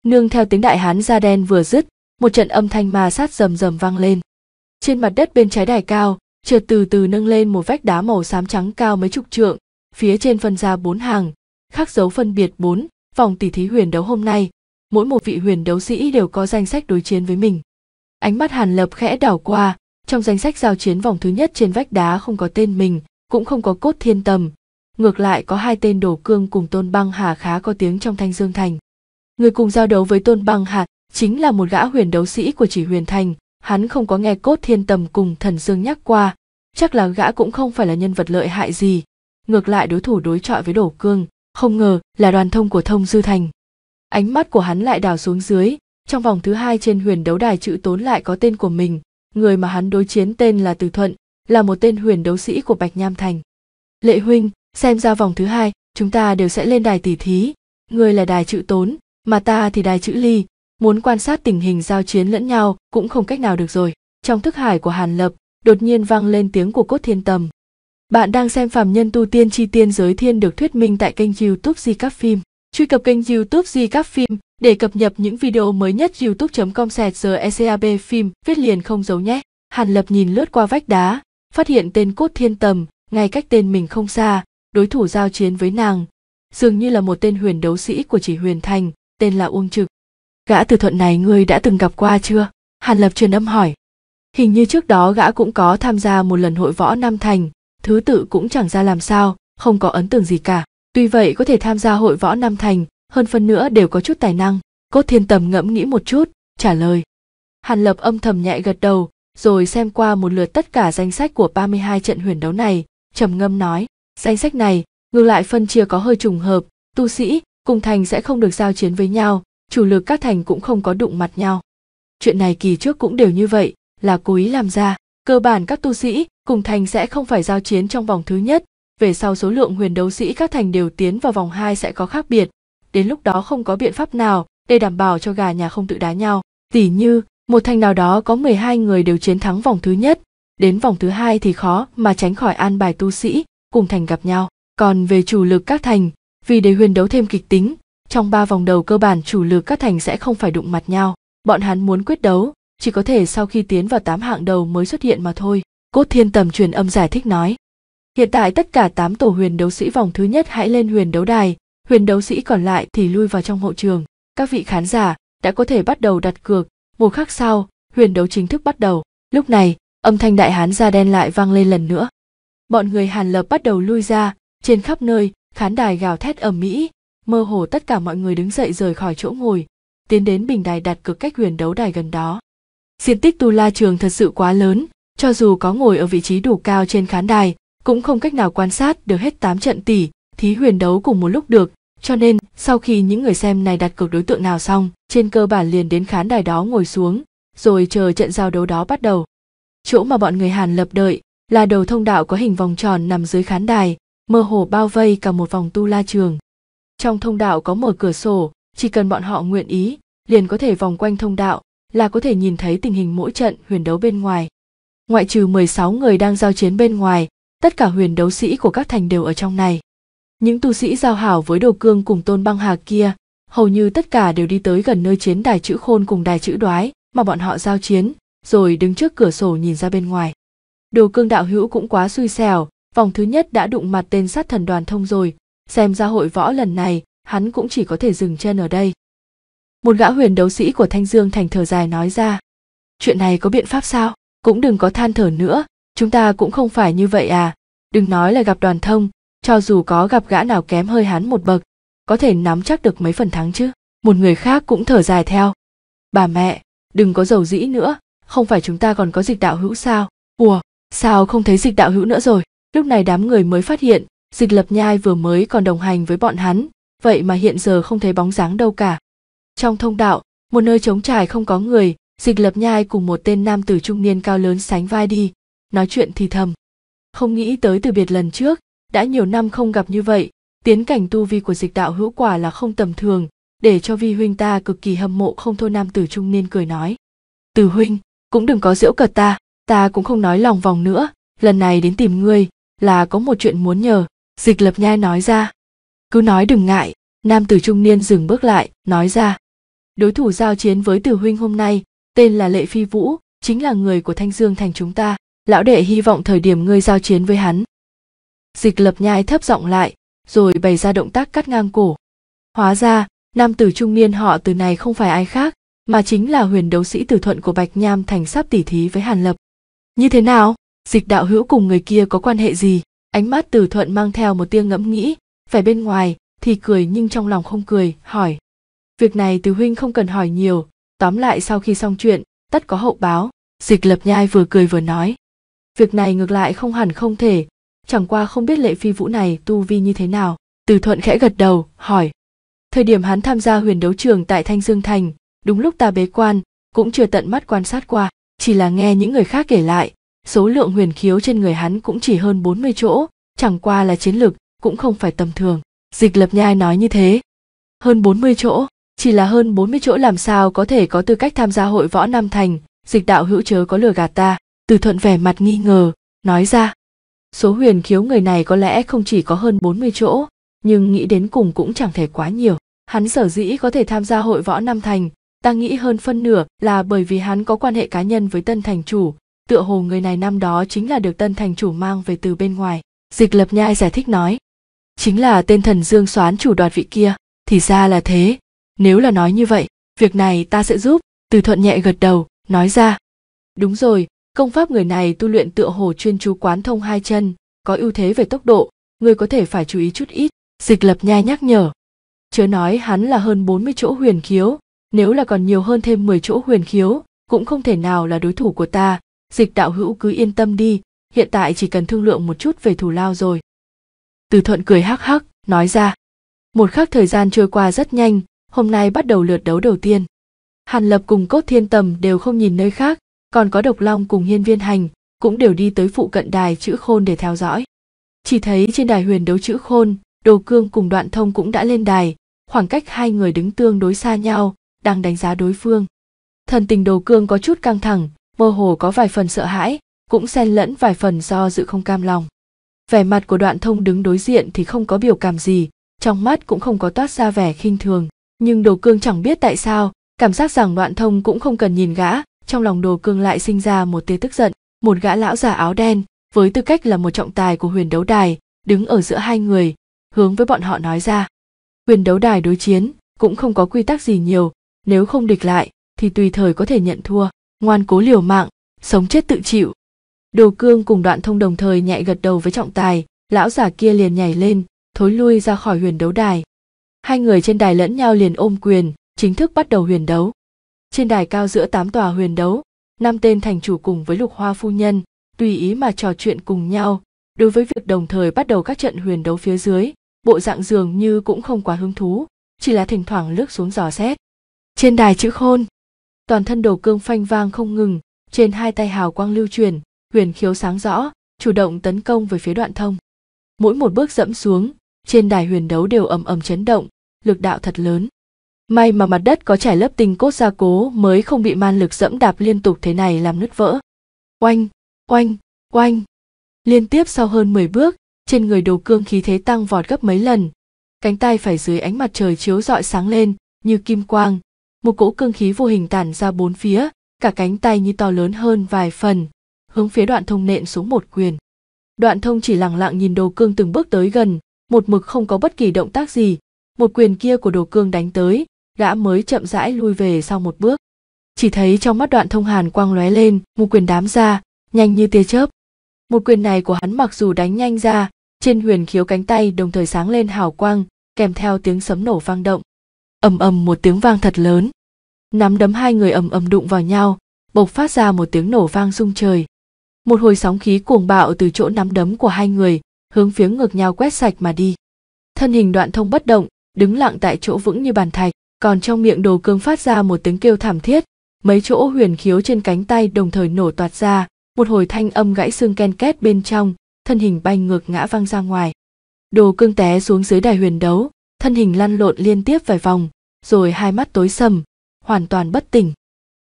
Speaker 1: Nương theo tiếng đại hán da đen vừa dứt, một trận âm thanh ma sát rầm rầm vang lên. Trên mặt đất bên trái đài cao, trượt từ từ nâng lên một vách đá màu xám trắng cao mấy chục trượng, phía trên phân ra bốn hàng, khắc dấu phân biệt bốn vòng tỷ thí huyền đấu hôm nay, mỗi một vị huyền đấu sĩ đều có danh sách đối chiến với mình. Ánh mắt Hàn Lập khẽ đảo qua, trong danh sách giao chiến vòng thứ nhất trên vách đá không có tên mình, cũng không có cốt thiên tầm ngược lại có hai tên đổ cương cùng tôn băng hà khá có tiếng trong thanh dương thành người cùng giao đấu với tôn băng hà chính là một gã huyền đấu sĩ của chỉ huyền thành hắn không có nghe cốt thiên tầm cùng thần dương nhắc qua chắc là gã cũng không phải là nhân vật lợi hại gì ngược lại đối thủ đối chọi với đổ cương không ngờ là đoàn thông của thông dư thành ánh mắt của hắn lại đào xuống dưới trong vòng thứ hai trên huyền đấu đài chữ tốn lại có tên của mình người mà hắn đối chiến tên là từ thuận là một tên huyền đấu sĩ của Bạch Nham Thành. Lệ huynh, xem ra vòng thứ hai, chúng ta đều sẽ lên đài tỷ thí. Ngươi là đài chữ tốn, mà ta thì đài chữ ly. Muốn quan sát tình hình giao chiến lẫn nhau cũng không cách nào được rồi. Trong thức hải của Hàn Lập, đột nhiên vang lên tiếng của cốt thiên tầm. Bạn đang xem Phạm Nhân Tu Tiên Chi Tiên Giới Thiên được thuyết minh tại kênh youtube Di Các Phim. Truy cập kênh youtube Di Các Phim để cập nhật những video mới nhất youtube.com sẹt giờ ECAB phim viết liền không giấu nhé. Hàn Lập nhìn lướt qua vách đá, phát hiện tên cốt thiên tầm ngay cách tên mình không xa đối thủ giao chiến với nàng dường như là một tên huyền đấu sĩ của chỉ huyền thành tên là uông trực gã từ thuận này ngươi đã từng gặp qua chưa hàn lập truyền âm hỏi hình như trước đó gã cũng có tham gia một lần hội võ nam thành thứ tự cũng chẳng ra làm sao không có ấn tượng gì cả tuy vậy có thể tham gia hội võ nam thành hơn phân nữa đều có chút tài năng cốt thiên tầm ngẫm nghĩ một chút trả lời hàn lập âm thầm nhẹ gật đầu rồi xem qua một lượt tất cả danh sách của 32 trận huyền đấu này, trầm ngâm nói, danh sách này ngược lại phân chia có hơi trùng hợp, tu sĩ cùng thành sẽ không được giao chiến với nhau, chủ lực các thành cũng không có đụng mặt nhau. Chuyện này kỳ trước cũng đều như vậy, là cố ý làm ra, cơ bản các tu sĩ cùng thành sẽ không phải giao chiến trong vòng thứ nhất, về sau số lượng huyền đấu sĩ các thành đều tiến vào vòng 2 sẽ có khác biệt, đến lúc đó không có biện pháp nào để đảm bảo cho gà nhà không tự đá nhau, tỉ như một thành nào đó có 12 người đều chiến thắng vòng thứ nhất, đến vòng thứ hai thì khó mà tránh khỏi an bài tu sĩ cùng thành gặp nhau. Còn về chủ lực các thành, vì để huyền đấu thêm kịch tính, trong ba vòng đầu cơ bản chủ lực các thành sẽ không phải đụng mặt nhau. Bọn hắn muốn quyết đấu, chỉ có thể sau khi tiến vào tám hạng đầu mới xuất hiện mà thôi. Cốt thiên tầm truyền âm giải thích nói. Hiện tại tất cả tám tổ huyền đấu sĩ vòng thứ nhất hãy lên huyền đấu đài, huyền đấu sĩ còn lại thì lui vào trong hậu trường. Các vị khán giả đã có thể bắt đầu đặt cược một khắc sau huyền đấu chính thức bắt đầu lúc này âm thanh đại hán da đen lại vang lên lần nữa bọn người hàn lập bắt đầu lui ra trên khắp nơi khán đài gào thét ầm mỹ mơ hồ tất cả mọi người đứng dậy rời khỏi chỗ ngồi tiến đến bình đài đặt cực cách huyền đấu đài gần đó diện tích tu la trường thật sự quá lớn cho dù có ngồi ở vị trí đủ cao trên khán đài cũng không cách nào quan sát được hết 8 trận tỷ thí huyền đấu cùng một lúc được cho nên, sau khi những người xem này đặt cược đối tượng nào xong, trên cơ bản liền đến khán đài đó ngồi xuống, rồi chờ trận giao đấu đó bắt đầu. Chỗ mà bọn người Hàn lập đợi là đầu thông đạo có hình vòng tròn nằm dưới khán đài, mơ hồ bao vây cả một vòng tu la trường. Trong thông đạo có mở cửa sổ, chỉ cần bọn họ nguyện ý, liền có thể vòng quanh thông đạo là có thể nhìn thấy tình hình mỗi trận huyền đấu bên ngoài. Ngoại trừ 16 người đang giao chiến bên ngoài, tất cả huyền đấu sĩ của các thành đều ở trong này những tu sĩ giao hảo với đồ cương cùng tôn băng hà kia hầu như tất cả đều đi tới gần nơi chiến đài chữ khôn cùng đài chữ đoái mà bọn họ giao chiến rồi đứng trước cửa sổ nhìn ra bên ngoài đồ cương đạo hữu cũng quá xui xẻo vòng thứ nhất đã đụng mặt tên sát thần đoàn thông rồi xem ra hội võ lần này hắn cũng chỉ có thể dừng chân ở đây một gã huyền đấu sĩ của thanh dương thành thở dài nói ra chuyện này có biện pháp sao cũng đừng có than thở nữa chúng ta cũng không phải như vậy à đừng nói là gặp đoàn thông cho dù có gặp gã nào kém hơi hắn một bậc có thể nắm chắc được mấy phần thắng chứ một người khác cũng thở dài theo bà mẹ đừng có dầu dĩ nữa không phải chúng ta còn có dịch đạo hữu sao ùa sao không thấy dịch đạo hữu nữa rồi lúc này đám người mới phát hiện dịch lập nhai vừa mới còn đồng hành với bọn hắn vậy mà hiện giờ không thấy bóng dáng đâu cả trong thông đạo một nơi trống trải không có người dịch lập nhai cùng một tên nam tử trung niên cao lớn sánh vai đi nói chuyện thì thầm không nghĩ tới từ biệt lần trước đã nhiều năm không gặp như vậy tiến cảnh tu vi của dịch đạo hữu quả là không tầm thường để cho vi huynh ta cực kỳ hâm mộ không thôi nam tử trung niên cười nói từ huynh cũng đừng có giễu cợt ta ta cũng không nói lòng vòng nữa lần này đến tìm ngươi là có một chuyện muốn nhờ dịch lập nhai nói ra cứ nói đừng ngại nam tử trung niên dừng bước lại nói ra đối thủ giao chiến với tử huynh hôm nay tên là lệ phi vũ chính là người của thanh dương thành chúng ta lão đệ hy vọng thời điểm ngươi giao chiến với hắn dịch lập nhai thấp giọng lại rồi bày ra động tác cắt ngang cổ hóa ra nam tử trung niên họ từ này không phải ai khác mà chính là huyền đấu sĩ tử thuận của bạch nham thành sắp tỉ thí với hàn lập như thế nào dịch đạo hữu cùng người kia có quan hệ gì ánh mắt tử thuận mang theo một tia ngẫm nghĩ vẻ bên ngoài thì cười nhưng trong lòng không cười hỏi việc này từ huynh không cần hỏi nhiều tóm lại sau khi xong chuyện tất có hậu báo dịch lập nhai vừa cười vừa nói việc này ngược lại không hẳn không thể chẳng qua không biết lệ phi vũ này tu vi như thế nào từ thuận khẽ gật đầu hỏi thời điểm hắn tham gia huyền đấu trường tại thanh dương thành đúng lúc ta bế quan cũng chưa tận mắt quan sát qua chỉ là nghe những người khác kể lại số lượng huyền khiếu trên người hắn cũng chỉ hơn 40 chỗ chẳng qua là chiến lực cũng không phải tầm thường dịch lập nhai nói như thế hơn 40 chỗ chỉ là hơn 40 chỗ làm sao có thể có tư cách tham gia hội võ nam thành dịch đạo hữu chớ có lừa gạt ta từ thuận vẻ mặt nghi ngờ nói ra Số huyền khiếu người này có lẽ không chỉ có hơn 40 chỗ, nhưng nghĩ đến cùng cũng chẳng thể quá nhiều. Hắn sở dĩ có thể tham gia hội võ Nam Thành, ta nghĩ hơn phân nửa là bởi vì hắn có quan hệ cá nhân với tân thành chủ, tựa hồ người này năm đó chính là được tân thành chủ mang về từ bên ngoài. Dịch lập nhai giải thích nói, chính là tên thần dương xoán chủ đoạt vị kia, thì ra là thế, nếu là nói như vậy, việc này ta sẽ giúp, từ thuận nhẹ gật đầu, nói ra. Đúng rồi, Công pháp người này tu luyện tựa hồ chuyên chú quán thông hai chân, có ưu thế về tốc độ, người có thể phải chú ý chút ít, dịch lập nhai nhắc nhở. Chớ nói hắn là hơn 40 chỗ huyền khiếu, nếu là còn nhiều hơn thêm 10 chỗ huyền khiếu, cũng không thể nào là đối thủ của ta, dịch đạo hữu cứ yên tâm đi, hiện tại chỉ cần thương lượng một chút về thủ lao rồi. Từ thuận cười hắc hắc, nói ra. Một khắc thời gian trôi qua rất nhanh, hôm nay bắt đầu lượt đấu đầu tiên. Hàn Lập cùng Cốt Thiên Tầm đều không nhìn nơi khác, còn có độc long cùng hiên viên hành cũng đều đi tới phụ cận đài chữ khôn để theo dõi chỉ thấy trên đài huyền đấu chữ khôn đồ cương cùng đoạn thông cũng đã lên đài khoảng cách hai người đứng tương đối xa nhau đang đánh giá đối phương thần tình đồ cương có chút căng thẳng mơ hồ có vài phần sợ hãi cũng xen lẫn vài phần do dự không cam lòng vẻ mặt của đoạn thông đứng đối diện thì không có biểu cảm gì trong mắt cũng không có toát ra vẻ khinh thường nhưng đồ cương chẳng biết tại sao cảm giác rằng đoạn thông cũng không cần nhìn gã trong lòng đồ cương lại sinh ra một tia tức giận một gã lão già áo đen với tư cách là một trọng tài của huyền đấu đài đứng ở giữa hai người hướng với bọn họ nói ra huyền đấu đài đối chiến cũng không có quy tắc gì nhiều nếu không địch lại thì tùy thời có thể nhận thua ngoan cố liều mạng sống chết tự chịu đồ cương cùng đoạn thông đồng thời nhạy gật đầu với trọng tài lão già kia liền nhảy lên thối lui ra khỏi huyền đấu đài hai người trên đài lẫn nhau liền ôm quyền chính thức bắt đầu huyền đấu trên đài cao giữa tám tòa huyền đấu năm tên thành chủ cùng với lục hoa phu nhân tùy ý mà trò chuyện cùng nhau đối với việc đồng thời bắt đầu các trận huyền đấu phía dưới bộ dạng dường như cũng không quá hứng thú chỉ là thỉnh thoảng lướt xuống dò xét trên đài chữ khôn toàn thân đồ cương phanh vang không ngừng trên hai tay hào quang lưu truyền huyền khiếu sáng rõ chủ động tấn công về phía đoạn thông mỗi một bước dẫm xuống trên đài huyền đấu đều ầm ầm chấn động lực đạo thật lớn May mà mặt đất có trải lớp tinh cốt gia cố mới không bị man lực dẫm đạp liên tục thế này làm nứt vỡ. Oanh, oanh, oanh. Liên tiếp sau hơn 10 bước, trên người đồ cương khí thế tăng vọt gấp mấy lần. Cánh tay phải dưới ánh mặt trời chiếu rọi sáng lên, như kim quang. Một cỗ cương khí vô hình tản ra bốn phía, cả cánh tay như to lớn hơn vài phần, hướng phía đoạn thông nện xuống một quyền. Đoạn thông chỉ lặng lặng nhìn đồ cương từng bước tới gần, một mực không có bất kỳ động tác gì. Một quyền kia của đồ cương đánh tới, gã mới chậm rãi lui về sau một bước chỉ thấy trong mắt đoạn thông hàn quang lóe lên một quyền đám ra nhanh như tia chớp một quyền này của hắn mặc dù đánh nhanh ra trên huyền khiếu cánh tay đồng thời sáng lên hào quang kèm theo tiếng sấm nổ vang động ầm ầm một tiếng vang thật lớn nắm đấm hai người ầm ầm đụng vào nhau bộc phát ra một tiếng nổ vang rung trời một hồi sóng khí cuồng bạo từ chỗ nắm đấm của hai người hướng phía ngược nhau quét sạch mà đi thân hình đoạn thông bất động đứng lặng tại chỗ vững như bàn thạch còn trong miệng đồ cương phát ra một tiếng kêu thảm thiết mấy chỗ huyền khiếu trên cánh tay đồng thời nổ toạt ra một hồi thanh âm gãy xương ken két bên trong thân hình bay ngược ngã văng ra ngoài đồ cương té xuống dưới đài huyền đấu thân hình lăn lộn liên tiếp vài vòng rồi hai mắt tối sầm hoàn toàn bất tỉnh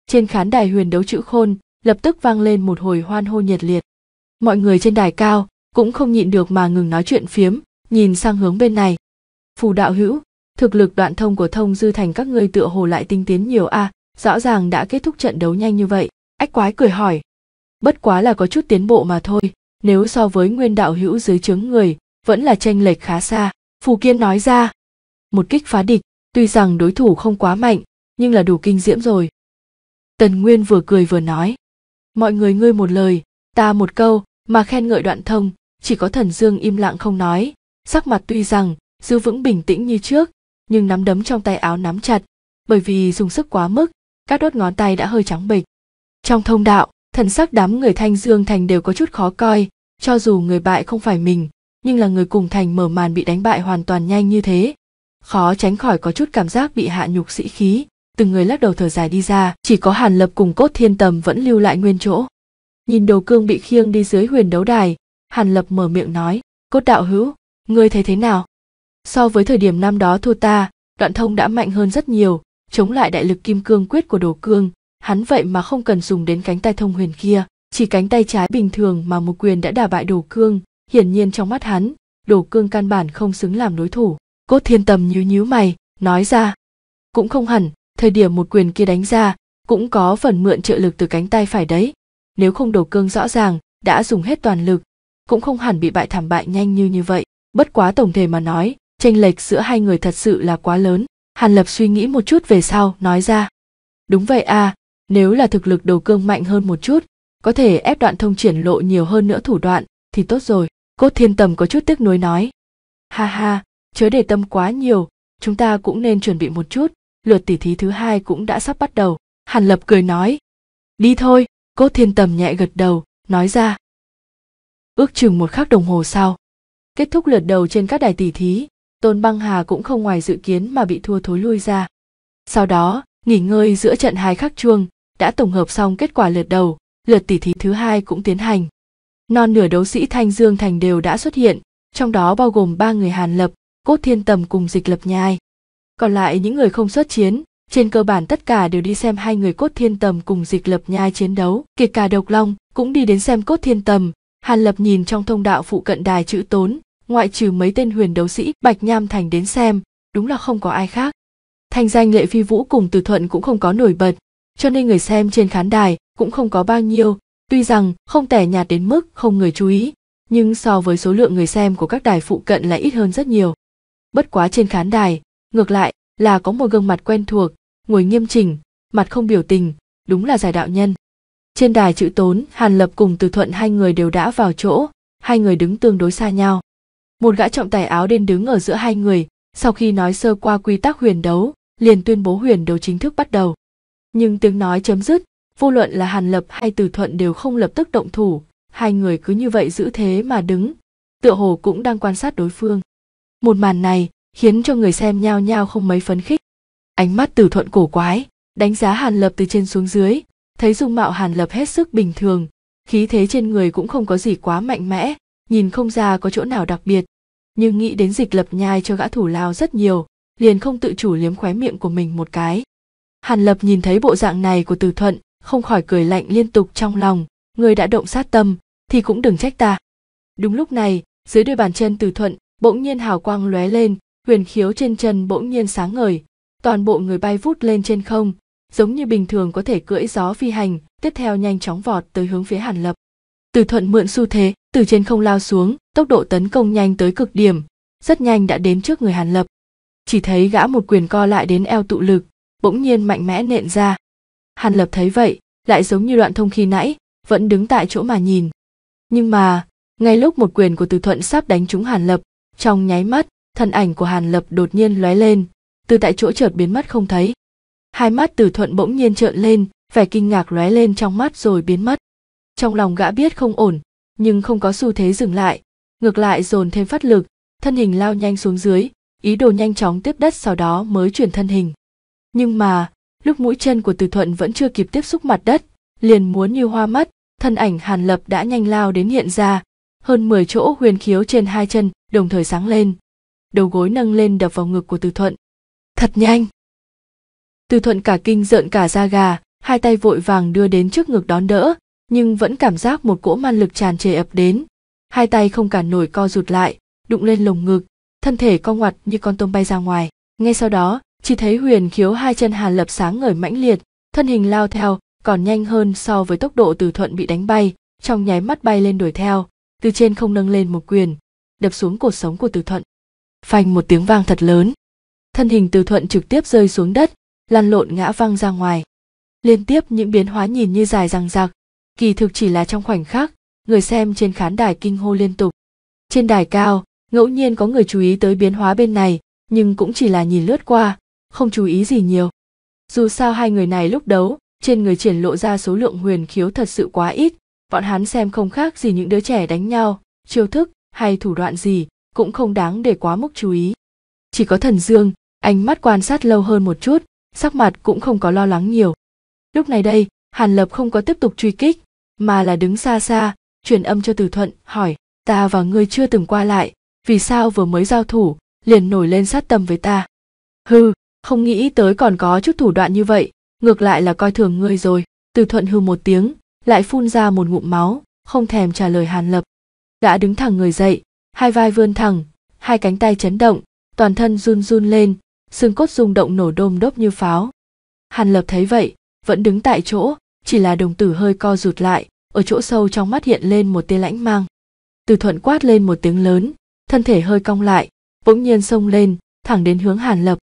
Speaker 1: trên khán đài huyền đấu chữ khôn lập tức vang lên một hồi hoan hô nhiệt liệt mọi người trên đài cao cũng không nhịn được mà ngừng nói chuyện phiếm nhìn sang hướng bên này phù đạo hữu thực lực đoạn thông của thông dư thành các ngươi tựa hồ lại tinh tiến nhiều a rõ ràng đã kết thúc trận đấu nhanh như vậy ách quái cười hỏi bất quá là có chút tiến bộ mà thôi nếu so với nguyên đạo hữu dưới chướng người vẫn là tranh lệch khá xa phù kiên nói ra một kích phá địch tuy rằng đối thủ không quá mạnh nhưng là đủ kinh diễm rồi tần nguyên vừa cười vừa nói mọi người ngươi một lời ta một câu mà khen ngợi đoạn thông chỉ có thần dương im lặng không nói sắc mặt tuy rằng giữ vững bình tĩnh như trước nhưng nắm đấm trong tay áo nắm chặt, bởi vì dùng sức quá mức, các đốt ngón tay đã hơi trắng bệch. Trong thông đạo, thần sắc đám người Thanh Dương Thành đều có chút khó coi, cho dù người bại không phải mình, nhưng là người cùng thành mở màn bị đánh bại hoàn toàn nhanh như thế. Khó tránh khỏi có chút cảm giác bị hạ nhục sĩ khí, từng người lắc đầu thở dài đi ra, chỉ có Hàn Lập cùng Cốt Thiên Tầm vẫn lưu lại nguyên chỗ. Nhìn Đồ Cương bị khiêng đi dưới huyền đấu đài, Hàn Lập mở miệng nói, "Cốt đạo hữu, ngươi thấy thế nào?" so với thời điểm năm đó thua ta đoạn thông đã mạnh hơn rất nhiều chống lại đại lực kim cương quyết của đồ cương hắn vậy mà không cần dùng đến cánh tay thông huyền kia chỉ cánh tay trái bình thường mà một quyền đã đả bại đồ cương hiển nhiên trong mắt hắn đồ cương căn bản không xứng làm đối thủ cốt thiên tầm nhíu nhíu mày nói ra cũng không hẳn thời điểm một quyền kia đánh ra cũng có phần mượn trợ lực từ cánh tay phải đấy nếu không đồ cương rõ ràng đã dùng hết toàn lực cũng không hẳn bị bại thảm bại nhanh như như vậy bất quá tổng thể mà nói tranh lệch giữa hai người thật sự là quá lớn hàn lập suy nghĩ một chút về sau nói ra đúng vậy à nếu là thực lực đầu cương mạnh hơn một chút có thể ép đoạn thông triển lộ nhiều hơn nữa thủ đoạn thì tốt rồi cốt thiên tầm có chút tiếc nuối nói ha ha chớ để tâm quá nhiều chúng ta cũng nên chuẩn bị một chút lượt tỉ thí thứ hai cũng đã sắp bắt đầu hàn lập cười nói đi thôi cốt thiên tầm nhẹ gật đầu nói ra ước chừng một khắc đồng hồ sau kết thúc lượt đầu trên các đài tỉ thí Tôn Băng Hà cũng không ngoài dự kiến mà bị thua thối lui ra. Sau đó, nghỉ ngơi giữa trận hai khắc chuông, đã tổng hợp xong kết quả lượt đầu, lượt tỉ thí thứ hai cũng tiến hành. Non nửa đấu sĩ Thanh Dương Thành đều đã xuất hiện, trong đó bao gồm ba người Hàn Lập, Cốt Thiên Tầm cùng Dịch Lập Nhai. Còn lại những người không xuất chiến, trên cơ bản tất cả đều đi xem hai người Cốt Thiên Tầm cùng Dịch Lập Nhai chiến đấu, kể cả Độc Long cũng đi đến xem Cốt Thiên Tầm. Hàn Lập nhìn trong thông đạo phụ cận đài chữ tốn, ngoại trừ mấy tên huyền đấu sĩ Bạch Nham Thành đến xem, đúng là không có ai khác. thanh danh Lệ Phi Vũ cùng Từ Thuận cũng không có nổi bật, cho nên người xem trên khán đài cũng không có bao nhiêu, tuy rằng không tẻ nhạt đến mức không người chú ý, nhưng so với số lượng người xem của các đài phụ cận là ít hơn rất nhiều. Bất quá trên khán đài, ngược lại là có một gương mặt quen thuộc, ngồi nghiêm chỉnh, mặt không biểu tình, đúng là giải đạo nhân. Trên đài chữ tốn, Hàn Lập cùng Từ Thuận hai người đều đã vào chỗ, hai người đứng tương đối xa nhau một gã trọng tài áo đen đứng ở giữa hai người sau khi nói sơ qua quy tắc huyền đấu liền tuyên bố huyền đấu chính thức bắt đầu nhưng tiếng nói chấm dứt vô luận là hàn lập hay từ thuận đều không lập tức động thủ hai người cứ như vậy giữ thế mà đứng tựa hồ cũng đang quan sát đối phương một màn này khiến cho người xem nhao nhao không mấy phấn khích ánh mắt từ thuận cổ quái đánh giá hàn lập từ trên xuống dưới thấy dung mạo hàn lập hết sức bình thường khí thế trên người cũng không có gì quá mạnh mẽ nhìn không ra có chỗ nào đặc biệt nhưng nghĩ đến dịch lập nhai cho gã thủ lao rất nhiều liền không tự chủ liếm khóe miệng của mình một cái hàn lập nhìn thấy bộ dạng này của từ thuận không khỏi cười lạnh liên tục trong lòng người đã động sát tâm thì cũng đừng trách ta đúng lúc này dưới đôi bàn chân từ thuận bỗng nhiên hào quang lóe lên huyền khiếu trên chân bỗng nhiên sáng ngời toàn bộ người bay vút lên trên không giống như bình thường có thể cưỡi gió phi hành tiếp theo nhanh chóng vọt tới hướng phía hàn lập từ thuận mượn xu thế từ trên không lao xuống tốc độ tấn công nhanh tới cực điểm rất nhanh đã đến trước người hàn lập chỉ thấy gã một quyền co lại đến eo tụ lực bỗng nhiên mạnh mẽ nện ra hàn lập thấy vậy lại giống như đoạn thông khi nãy vẫn đứng tại chỗ mà nhìn nhưng mà ngay lúc một quyền của từ thuận sắp đánh trúng hàn lập trong nháy mắt thân ảnh của hàn lập đột nhiên lóe lên từ tại chỗ chợt biến mất không thấy hai mắt từ thuận bỗng nhiên trợn lên vẻ kinh ngạc lóe lên trong mắt rồi biến mất trong lòng gã biết không ổn nhưng không có xu thế dừng lại ngược lại dồn thêm phát lực thân hình lao nhanh xuống dưới ý đồ nhanh chóng tiếp đất sau đó mới chuyển thân hình nhưng mà lúc mũi chân của từ thuận vẫn chưa kịp tiếp xúc mặt đất liền muốn như hoa mắt thân ảnh hàn lập đã nhanh lao đến hiện ra hơn 10 chỗ huyền khiếu trên hai chân đồng thời sáng lên đầu gối nâng lên đập vào ngực của từ thuận thật nhanh từ thuận cả kinh rợn cả da gà hai tay vội vàng đưa đến trước ngực đón đỡ nhưng vẫn cảm giác một cỗ man lực tràn trề ập đến hai tay không cản nổi co rụt lại đụng lên lồng ngực thân thể co ngoặt như con tôm bay ra ngoài ngay sau đó chỉ thấy huyền khiếu hai chân hàn lập sáng ngời mãnh liệt thân hình lao theo còn nhanh hơn so với tốc độ từ thuận bị đánh bay trong nháy mắt bay lên đuổi theo từ trên không nâng lên một quyền đập xuống cột sống của từ thuận phanh một tiếng vang thật lớn thân hình từ thuận trực tiếp rơi xuống đất lăn lộn ngã văng ra ngoài liên tiếp những biến hóa nhìn như dài răng rạc kỳ thực chỉ là trong khoảnh khắc người xem trên khán đài kinh hô liên tục trên đài cao ngẫu nhiên có người chú ý tới biến hóa bên này nhưng cũng chỉ là nhìn lướt qua không chú ý gì nhiều dù sao hai người này lúc đấu trên người triển lộ ra số lượng huyền khiếu thật sự quá ít bọn hắn xem không khác gì những đứa trẻ đánh nhau chiêu thức hay thủ đoạn gì cũng không đáng để quá mức chú ý chỉ có thần dương ánh mắt quan sát lâu hơn một chút sắc mặt cũng không có lo lắng nhiều lúc này đây hàn lập không có tiếp tục truy kích mà là đứng xa xa truyền âm cho từ thuận hỏi ta và ngươi chưa từng qua lại vì sao vừa mới giao thủ liền nổi lên sát tâm với ta hư không nghĩ tới còn có chút thủ đoạn như vậy ngược lại là coi thường ngươi rồi từ thuận hư một tiếng lại phun ra một ngụm máu không thèm trả lời hàn lập gã đứng thẳng người dậy hai vai vươn thẳng hai cánh tay chấn động toàn thân run run lên xương cốt rung động nổ đôm đốp như pháo hàn lập thấy vậy vẫn đứng tại chỗ chỉ là đồng tử hơi co rụt lại ở chỗ sâu trong mắt hiện lên một tia lãnh mang từ thuận quát lên một tiếng lớn thân thể hơi cong lại bỗng nhiên xông lên thẳng đến hướng hàn lập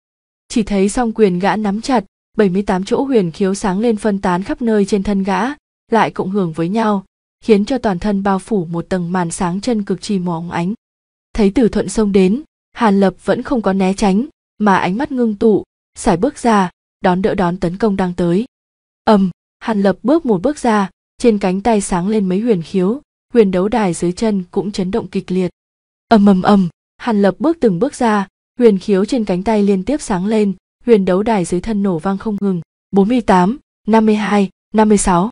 Speaker 1: chỉ thấy song quyền gã nắm chặt 78 chỗ huyền khiếu sáng lên phân tán khắp nơi trên thân gã lại cộng hưởng với nhau khiến cho toàn thân bao phủ một tầng màn sáng chân cực chi mỏng ánh thấy từ thuận xông đến hàn lập vẫn không có né tránh mà ánh mắt ngưng tụ sải bước ra đón đỡ đón tấn công đang tới ầm hàn lập bước một bước ra trên cánh tay sáng lên mấy huyền khiếu huyền đấu đài dưới chân cũng chấn động kịch liệt ầm ầm ầm hàn lập bước từng bước ra huyền khiếu trên cánh tay liên tiếp sáng lên huyền đấu đài dưới thân nổ vang không ngừng 48, 52, 56.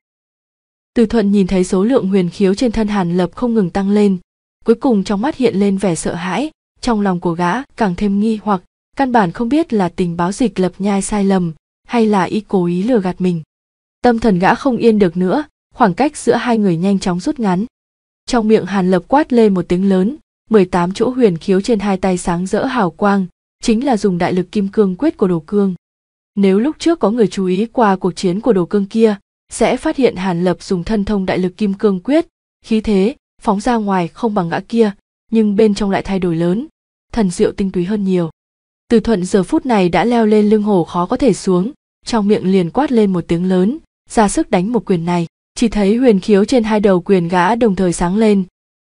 Speaker 1: Từ thuận nhìn thấy số lượng huyền khiếu trên thân hàn lập không ngừng tăng lên, cuối cùng trong mắt hiện lên vẻ sợ hãi, trong lòng của gã càng thêm nghi hoặc, căn bản không biết là tình báo dịch lập nhai sai lầm, hay là y cố ý lừa gạt mình tâm thần gã không yên được nữa khoảng cách giữa hai người nhanh chóng rút ngắn trong miệng hàn lập quát lên một tiếng lớn 18 chỗ huyền khiếu trên hai tay sáng rỡ hào quang chính là dùng đại lực kim cương quyết của đồ cương nếu lúc trước có người chú ý qua cuộc chiến của đồ cương kia sẽ phát hiện hàn lập dùng thân thông đại lực kim cương quyết khí thế phóng ra ngoài không bằng gã kia nhưng bên trong lại thay đổi lớn thần diệu tinh túy hơn nhiều từ thuận giờ phút này đã leo lên lưng hổ khó có thể xuống trong miệng liền quát lên một tiếng lớn ra sức đánh một quyền này chỉ thấy huyền khiếu trên hai đầu quyền gã đồng thời sáng lên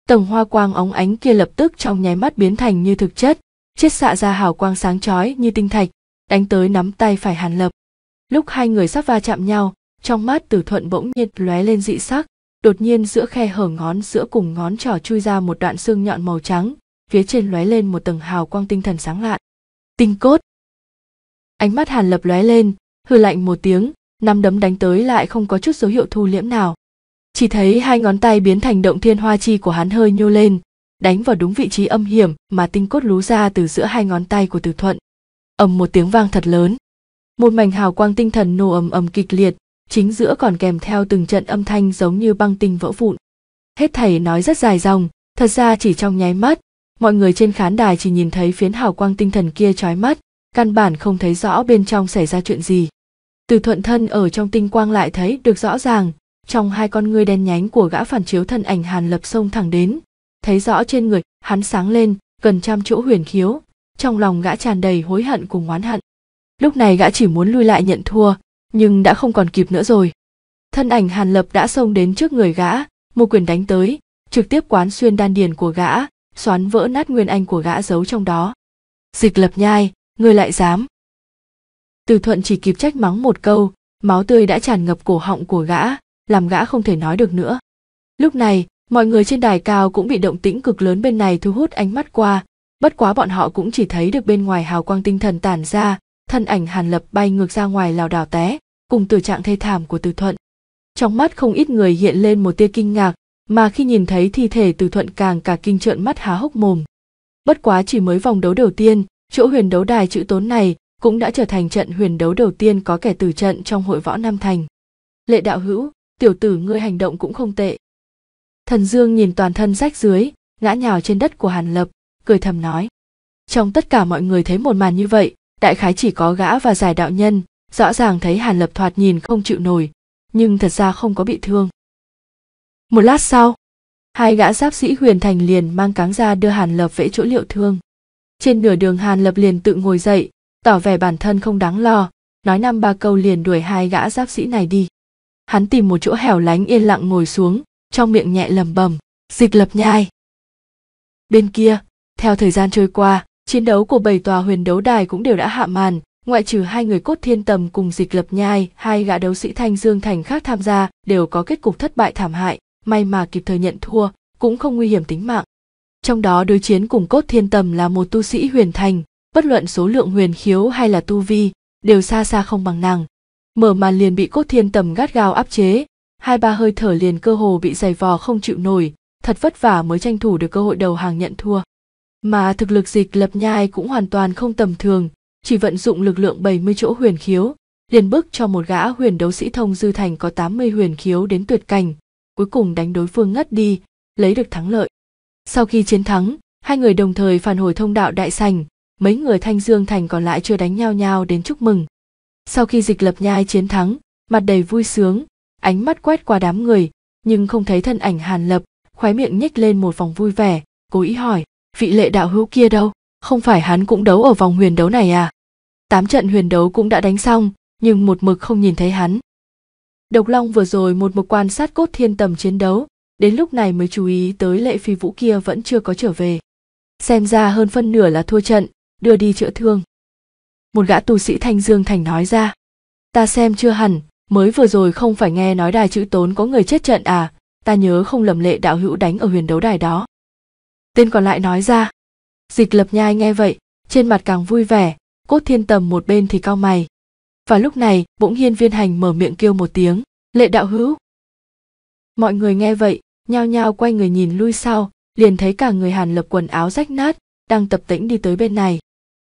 Speaker 1: tầng hoa quang óng ánh kia lập tức trong nháy mắt biến thành như thực chất chiết xạ ra hào quang sáng chói như tinh thạch đánh tới nắm tay phải hàn lập lúc hai người sắp va chạm nhau trong mắt tử thuận bỗng nhiên lóe lên dị sắc đột nhiên giữa khe hở ngón giữa cùng ngón trỏ chui ra một đoạn xương nhọn màu trắng phía trên lóe lên một tầng hào quang tinh thần sáng lạn tinh cốt ánh mắt hàn lập lóe lên hư lạnh một tiếng năm đấm đánh tới lại không có chút dấu hiệu thu liễm nào chỉ thấy hai ngón tay biến thành động thiên hoa chi của hắn hơi nhô lên đánh vào đúng vị trí âm hiểm mà tinh cốt lú ra từ giữa hai ngón tay của Tử thuận ầm một tiếng vang thật lớn một mảnh hào quang tinh thần nổ ầm ầm kịch liệt chính giữa còn kèm theo từng trận âm thanh giống như băng tinh vỡ vụn hết thầy nói rất dài dòng thật ra chỉ trong nháy mắt mọi người trên khán đài chỉ nhìn thấy phiến hào quang tinh thần kia trói mắt căn bản không thấy rõ bên trong xảy ra chuyện gì từ thuận thân ở trong tinh quang lại thấy được rõ ràng trong hai con ngươi đen nhánh của gã phản chiếu thân ảnh hàn lập sông thẳng đến thấy rõ trên người hắn sáng lên gần trăm chỗ huyền khiếu trong lòng gã tràn đầy hối hận cùng oán hận lúc này gã chỉ muốn lui lại nhận thua nhưng đã không còn kịp nữa rồi thân ảnh hàn lập đã xông đến trước người gã một quyền đánh tới trực tiếp quán xuyên đan điền của gã xoắn vỡ nát nguyên anh của gã giấu trong đó dịch lập nhai ngươi lại dám từ thuận chỉ kịp trách mắng một câu máu tươi đã tràn ngập cổ họng của gã làm gã không thể nói được nữa lúc này mọi người trên đài cao cũng bị động tĩnh cực lớn bên này thu hút ánh mắt qua bất quá bọn họ cũng chỉ thấy được bên ngoài hào quang tinh thần tản ra thân ảnh hàn lập bay ngược ra ngoài lào đảo té cùng từ trạng thê thảm của từ thuận trong mắt không ít người hiện lên một tia kinh ngạc mà khi nhìn thấy thi thể từ thuận càng cả kinh trợn mắt há hốc mồm bất quá chỉ mới vòng đấu đầu tiên chỗ huyền đấu đài chữ tốn này cũng đã trở thành trận huyền đấu đầu tiên có kẻ tử trận trong hội võ Nam Thành. Lệ đạo hữu, tiểu tử ngươi hành động cũng không tệ. Thần Dương nhìn toàn thân rách dưới, ngã nhào trên đất của Hàn Lập, cười thầm nói. Trong tất cả mọi người thấy một màn như vậy, đại khái chỉ có gã và giải đạo nhân, rõ ràng thấy Hàn Lập thoạt nhìn không chịu nổi, nhưng thật ra không có bị thương. Một lát sau, hai gã giáp sĩ huyền thành liền mang cáng ra đưa Hàn Lập vẽ chỗ liệu thương. Trên nửa đường Hàn Lập liền tự ngồi dậy, tỏ vẻ bản thân không đáng lo nói năm ba câu liền đuổi hai gã giáp sĩ này đi hắn tìm một chỗ hẻo lánh yên lặng ngồi xuống trong miệng nhẹ lầm bầm dịch lập nhai bên kia theo thời gian trôi qua chiến đấu của bảy tòa huyền đấu đài cũng đều đã hạ màn ngoại trừ hai người cốt thiên tầm cùng dịch lập nhai hai gã đấu sĩ thanh dương thành khác tham gia đều có kết cục thất bại thảm hại may mà kịp thời nhận thua cũng không nguy hiểm tính mạng trong đó đối chiến cùng cốt thiên tầm là một tu sĩ huyền thành bất luận số lượng huyền khiếu hay là tu vi đều xa xa không bằng nàng mở màn liền bị cốt thiên tầm gắt gao áp chế hai ba hơi thở liền cơ hồ bị giày vò không chịu nổi thật vất vả mới tranh thủ được cơ hội đầu hàng nhận thua mà thực lực dịch lập nhai cũng hoàn toàn không tầm thường chỉ vận dụng lực lượng 70 chỗ huyền khiếu liền bức cho một gã huyền đấu sĩ thông dư thành có 80 huyền khiếu đến tuyệt cảnh cuối cùng đánh đối phương ngất đi lấy được thắng lợi sau khi chiến thắng hai người đồng thời phản hồi thông đạo đại sành mấy người thanh dương thành còn lại chưa đánh nhau nhau đến chúc mừng sau khi dịch lập nhai chiến thắng mặt đầy vui sướng ánh mắt quét qua đám người nhưng không thấy thân ảnh hàn lập khóe miệng nhếch lên một vòng vui vẻ cố ý hỏi vị lệ đạo hữu kia đâu không phải hắn cũng đấu ở vòng huyền đấu này à tám trận huyền đấu cũng đã đánh xong nhưng một mực không nhìn thấy hắn độc long vừa rồi một mực quan sát cốt thiên tầm chiến đấu đến lúc này mới chú ý tới lệ phi vũ kia vẫn chưa có trở về xem ra hơn phân nửa là thua trận đưa đi chữa thương một gã tu sĩ thanh dương thành nói ra ta xem chưa hẳn mới vừa rồi không phải nghe nói đài chữ tốn có người chết trận à ta nhớ không lầm lệ đạo hữu đánh ở huyền đấu đài đó tên còn lại nói ra dịch lập nhai nghe vậy trên mặt càng vui vẻ cốt thiên tầm một bên thì cau mày và lúc này bỗng hiên viên hành mở miệng kêu một tiếng lệ đạo hữu mọi người nghe vậy nhao nhao quay người nhìn lui sau liền thấy cả người hàn lập quần áo rách nát đang tập tĩnh đi tới bên này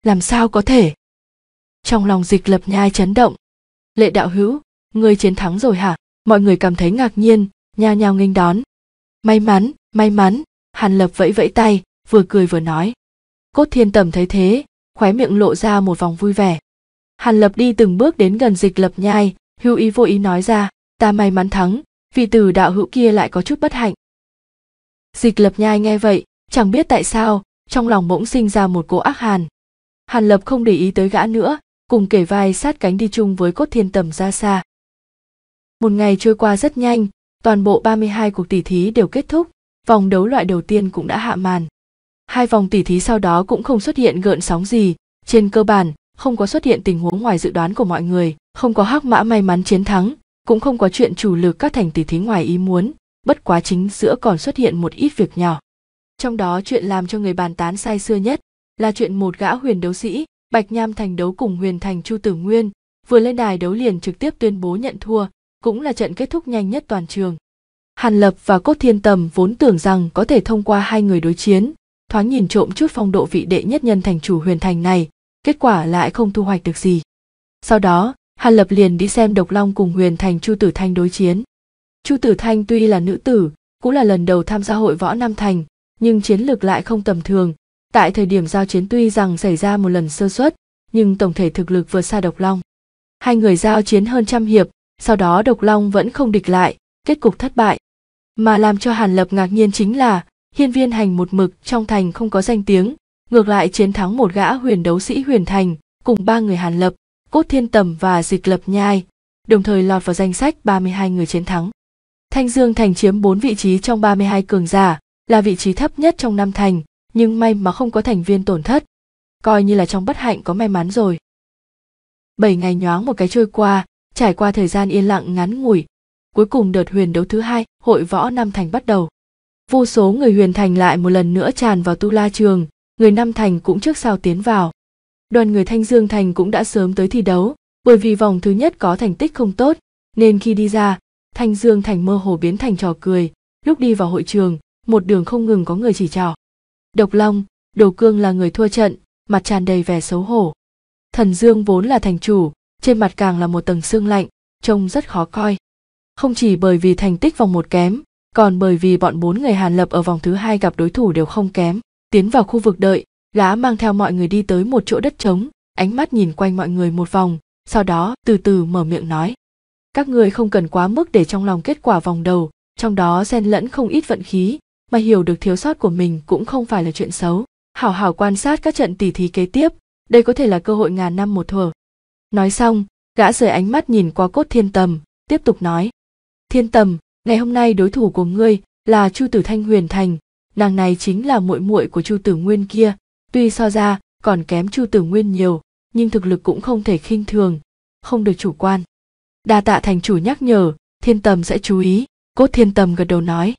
Speaker 1: làm sao có thể trong lòng dịch lập nhai chấn động lệ đạo hữu ngươi chiến thắng rồi hả mọi người cảm thấy ngạc nhiên nhao nhao nghênh đón may mắn may mắn hàn lập vẫy vẫy tay vừa cười vừa nói cốt thiên tầm thấy thế khóe miệng lộ ra một vòng vui vẻ hàn lập đi từng bước đến gần dịch lập nhai hưu ý vô ý nói ra ta may mắn thắng vì từ đạo hữu kia lại có chút bất hạnh dịch lập nhai nghe vậy chẳng biết tại sao trong lòng bỗng sinh ra một cỗ ác hàn hàn lập không để ý tới gã nữa cùng kể vai sát cánh đi chung với cốt thiên tầm ra xa một ngày trôi qua rất nhanh toàn bộ 32 cuộc tỷ thí đều kết thúc vòng đấu loại đầu tiên cũng đã hạ màn hai vòng tỷ thí sau đó cũng không xuất hiện gợn sóng gì trên cơ bản không có xuất hiện tình huống ngoài dự đoán của mọi người không có hắc mã may mắn chiến thắng cũng không có chuyện chủ lực các thành tỷ thí ngoài ý muốn bất quá chính giữa còn xuất hiện một ít việc nhỏ trong đó chuyện làm cho người bàn tán say xưa nhất là chuyện một gã huyền đấu sĩ, Bạch Nham Thành đấu cùng huyền thành Chu Tử Nguyên, vừa lên đài đấu liền trực tiếp tuyên bố nhận thua, cũng là trận kết thúc nhanh nhất toàn trường. Hàn Lập và Cốt Thiên Tầm vốn tưởng rằng có thể thông qua hai người đối chiến, thoáng nhìn trộm chút phong độ vị đệ nhất nhân thành chủ huyền thành này, kết quả lại không thu hoạch được gì. Sau đó, Hàn Lập liền đi xem Độc Long cùng huyền thành Chu Tử Thanh đối chiến. Chu Tử Thanh tuy là nữ tử, cũng là lần đầu tham gia hội võ Nam Thành, nhưng chiến lược lại không tầm thường, Tại thời điểm giao chiến tuy rằng xảy ra một lần sơ suất, nhưng tổng thể thực lực vượt xa Độc Long. Hai người giao chiến hơn trăm hiệp, sau đó Độc Long vẫn không địch lại, kết cục thất bại. Mà làm cho Hàn Lập ngạc nhiên chính là, hiên viên hành một mực trong thành không có danh tiếng, ngược lại chiến thắng một gã huyền đấu sĩ huyền thành, cùng ba người Hàn Lập, Cốt Thiên Tầm và Dịch Lập Nhai, đồng thời lọt vào danh sách 32 người chiến thắng. Thanh Dương Thành chiếm 4 vị trí trong 32 cường giả, là vị trí thấp nhất trong năm thành, nhưng may mà không có thành viên tổn thất coi như là trong bất hạnh có may mắn rồi bảy ngày nhoáng một cái trôi qua trải qua thời gian yên lặng ngắn ngủi cuối cùng đợt huyền đấu thứ hai hội võ nam thành bắt đầu vô số người huyền thành lại một lần nữa tràn vào tu la trường người nam thành cũng trước sau tiến vào đoàn người thanh dương thành cũng đã sớm tới thi đấu bởi vì vòng thứ nhất có thành tích không tốt nên khi đi ra thanh dương thành mơ hồ biến thành trò cười lúc đi vào hội trường một đường không ngừng có người chỉ trò. Độc Long, Đồ Cương là người thua trận, mặt tràn đầy vẻ xấu hổ. Thần Dương vốn là thành chủ, trên mặt càng là một tầng xương lạnh, trông rất khó coi. Không chỉ bởi vì thành tích vòng một kém, còn bởi vì bọn bốn người Hàn Lập ở vòng thứ hai gặp đối thủ đều không kém. Tiến vào khu vực đợi, Gã mang theo mọi người đi tới một chỗ đất trống, ánh mắt nhìn quanh mọi người một vòng, sau đó từ từ mở miệng nói. Các người không cần quá mức để trong lòng kết quả vòng đầu, trong đó xen lẫn không ít vận khí, mà hiểu được thiếu sót của mình cũng không phải là chuyện xấu. Hảo hảo quan sát các trận tỉ thí kế tiếp, đây có thể là cơ hội ngàn năm một thuở. Nói xong, gã rời ánh mắt nhìn qua cốt thiên tầm, tiếp tục nói. Thiên tầm, ngày hôm nay đối thủ của ngươi là Chu Tử Thanh Huyền Thành, nàng này chính là muội muội của Chu Tử Nguyên kia, tuy so ra còn kém Chu Tử Nguyên nhiều, nhưng thực lực cũng không thể khinh thường, không được chủ quan. Đa tạ thành chủ nhắc nhở, thiên tầm sẽ chú ý, cốt thiên tầm gật đầu nói.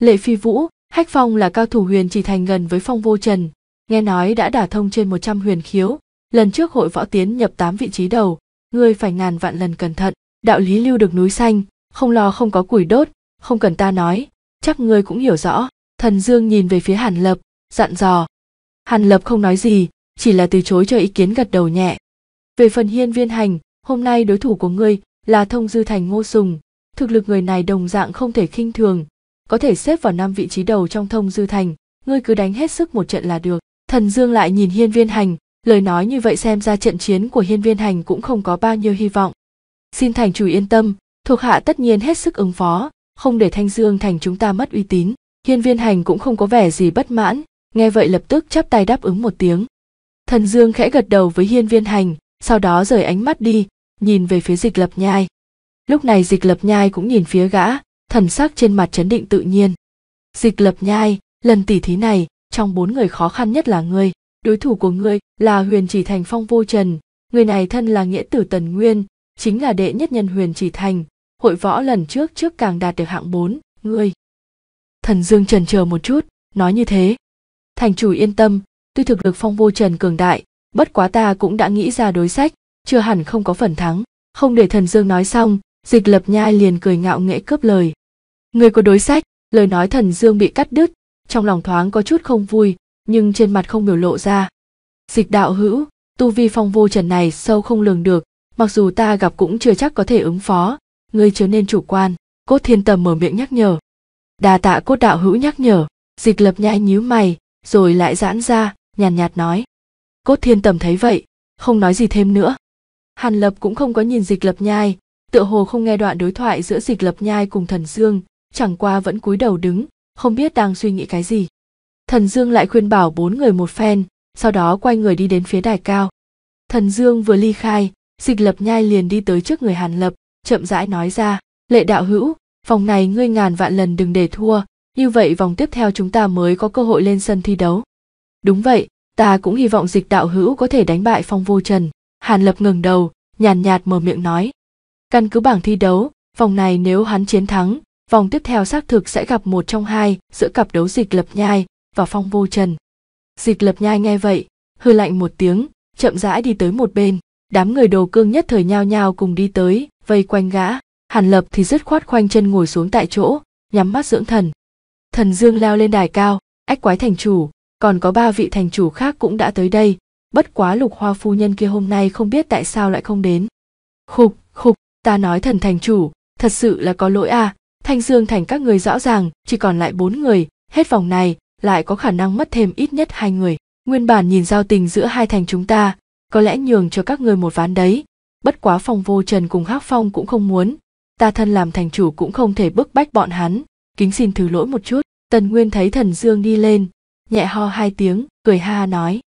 Speaker 1: Lệ Phi Vũ, Hách Phong là cao thủ huyền chỉ thành gần với Phong Vô Trần, nghe nói đã đả thông trên 100 huyền khiếu, lần trước hội võ tiến nhập 8 vị trí đầu, ngươi phải ngàn vạn lần cẩn thận, đạo lý lưu được núi xanh, không lo không có củi đốt, không cần ta nói, chắc ngươi cũng hiểu rõ. Thần Dương nhìn về phía Hàn Lập, dặn dò. Hàn Lập không nói gì, chỉ là từ chối cho ý kiến gật đầu nhẹ. Về phần Hiên Viên Hành, hôm nay đối thủ của ngươi là Thông Dư Thành Ngô Sùng, thực lực người này đồng dạng không thể khinh thường, có thể xếp vào năm vị trí đầu trong thông dư thành ngươi cứ đánh hết sức một trận là được thần dương lại nhìn hiên viên hành lời nói như vậy xem ra trận chiến của hiên viên hành cũng không có bao nhiêu hy vọng xin thành chủ yên tâm thuộc hạ tất nhiên hết sức ứng phó không để thanh dương thành chúng ta mất uy tín hiên viên hành cũng không có vẻ gì bất mãn nghe vậy lập tức chắp tay đáp ứng một tiếng thần dương khẽ gật đầu với hiên viên hành sau đó rời ánh mắt đi nhìn về phía dịch lập nhai lúc này dịch lập nhai cũng nhìn phía gã thần sắc trên mặt chấn định tự nhiên dịch lập nhai lần tỉ thí này trong bốn người khó khăn nhất là ngươi đối thủ của ngươi là huyền chỉ thành phong vô trần người này thân là nghĩa tử tần nguyên chính là đệ nhất nhân huyền chỉ thành hội võ lần trước trước càng đạt được hạng bốn ngươi thần dương trần chờ một chút nói như thế thành chủ yên tâm tuy thực lực phong vô trần cường đại bất quá ta cũng đã nghĩ ra đối sách chưa hẳn không có phần thắng không để thần dương nói xong dịch lập nhai liền cười ngạo nghễ cướp lời người có đối sách lời nói thần dương bị cắt đứt trong lòng thoáng có chút không vui nhưng trên mặt không biểu lộ ra dịch đạo hữu tu vi phong vô trần này sâu không lường được mặc dù ta gặp cũng chưa chắc có thể ứng phó ngươi chớ nên chủ quan cốt thiên tầm mở miệng nhắc nhở đà tạ cốt đạo hữu nhắc nhở dịch lập nhai nhíu mày rồi lại giãn ra nhàn nhạt, nói cốt thiên tầm thấy vậy không nói gì thêm nữa hàn lập cũng không có nhìn dịch lập nhai tựa hồ không nghe đoạn đối thoại giữa dịch lập nhai cùng thần dương chẳng qua vẫn cúi đầu đứng không biết đang suy nghĩ cái gì thần dương lại khuyên bảo bốn người một phen sau đó quay người đi đến phía đài cao thần dương vừa ly khai dịch lập nhai liền đi tới trước người hàn lập chậm rãi nói ra lệ đạo hữu vòng này ngươi ngàn vạn lần đừng để thua như vậy vòng tiếp theo chúng ta mới có cơ hội lên sân thi đấu đúng vậy ta cũng hy vọng dịch đạo hữu có thể đánh bại phong vô trần hàn lập ngừng đầu nhàn nhạt mở miệng nói căn cứ bảng thi đấu vòng này nếu hắn chiến thắng vòng tiếp theo xác thực sẽ gặp một trong hai giữa cặp đấu dịch lập nhai và phong vô trần dịch lập nhai nghe vậy hư lạnh một tiếng chậm rãi đi tới một bên đám người đồ cương nhất thời nhao nhao cùng đi tới vây quanh gã hàn lập thì dứt khoát khoanh chân ngồi xuống tại chỗ nhắm mắt dưỡng thần thần dương leo lên đài cao ách quái thành chủ còn có ba vị thành chủ khác cũng đã tới đây bất quá lục hoa phu nhân kia hôm nay không biết tại sao lại không đến khục khục ta nói thần thành chủ thật sự là có lỗi à thanh dương thành các người rõ ràng chỉ còn lại bốn người hết vòng này lại có khả năng mất thêm ít nhất hai người nguyên bản nhìn giao tình giữa hai thành chúng ta có lẽ nhường cho các người một ván đấy bất quá phong vô trần cùng hắc phong cũng không muốn ta thân làm thành chủ cũng không thể bức bách bọn hắn kính xin thứ lỗi một chút tần nguyên thấy thần dương đi lên nhẹ ho hai tiếng cười ha ha nói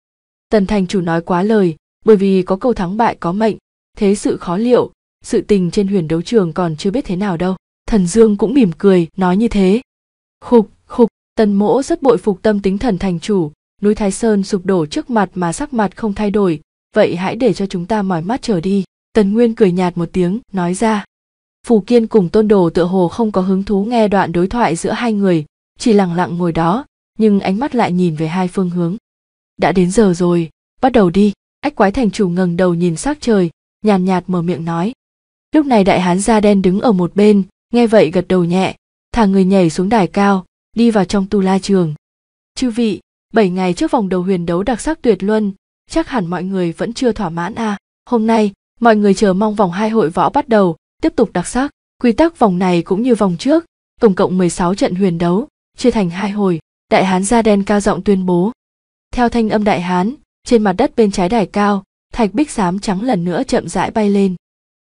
Speaker 1: tần thành chủ nói quá lời bởi vì có câu thắng bại có mệnh thế sự khó liệu sự tình trên huyền đấu trường còn chưa biết thế nào đâu thần dương cũng mỉm cười nói như thế khục khục tần mỗ rất bội phục tâm tính thần thành chủ núi thái sơn sụp đổ trước mặt mà sắc mặt không thay đổi vậy hãy để cho chúng ta mỏi mắt trở đi tần nguyên cười nhạt một tiếng nói ra phù kiên cùng tôn đồ tựa hồ không có hứng thú nghe đoạn đối thoại giữa hai người chỉ lặng lặng ngồi đó nhưng ánh mắt lại nhìn về hai phương hướng đã đến giờ rồi bắt đầu đi ách quái thành chủ ngẩng đầu nhìn sắc trời nhàn nhạt, nhạt mở miệng nói lúc này đại hán da đen đứng ở một bên nghe vậy gật đầu nhẹ thả người nhảy xuống đài cao đi vào trong tu la trường chư vị bảy ngày trước vòng đầu huyền đấu đặc sắc tuyệt luân chắc hẳn mọi người vẫn chưa thỏa mãn à hôm nay mọi người chờ mong vòng hai hội võ bắt đầu tiếp tục đặc sắc quy tắc vòng này cũng như vòng trước tổng cộng 16 trận huyền đấu chia thành hai hồi đại hán da đen cao giọng tuyên bố theo thanh âm đại hán trên mặt đất bên trái đài cao thạch bích xám trắng lần nữa chậm rãi bay lên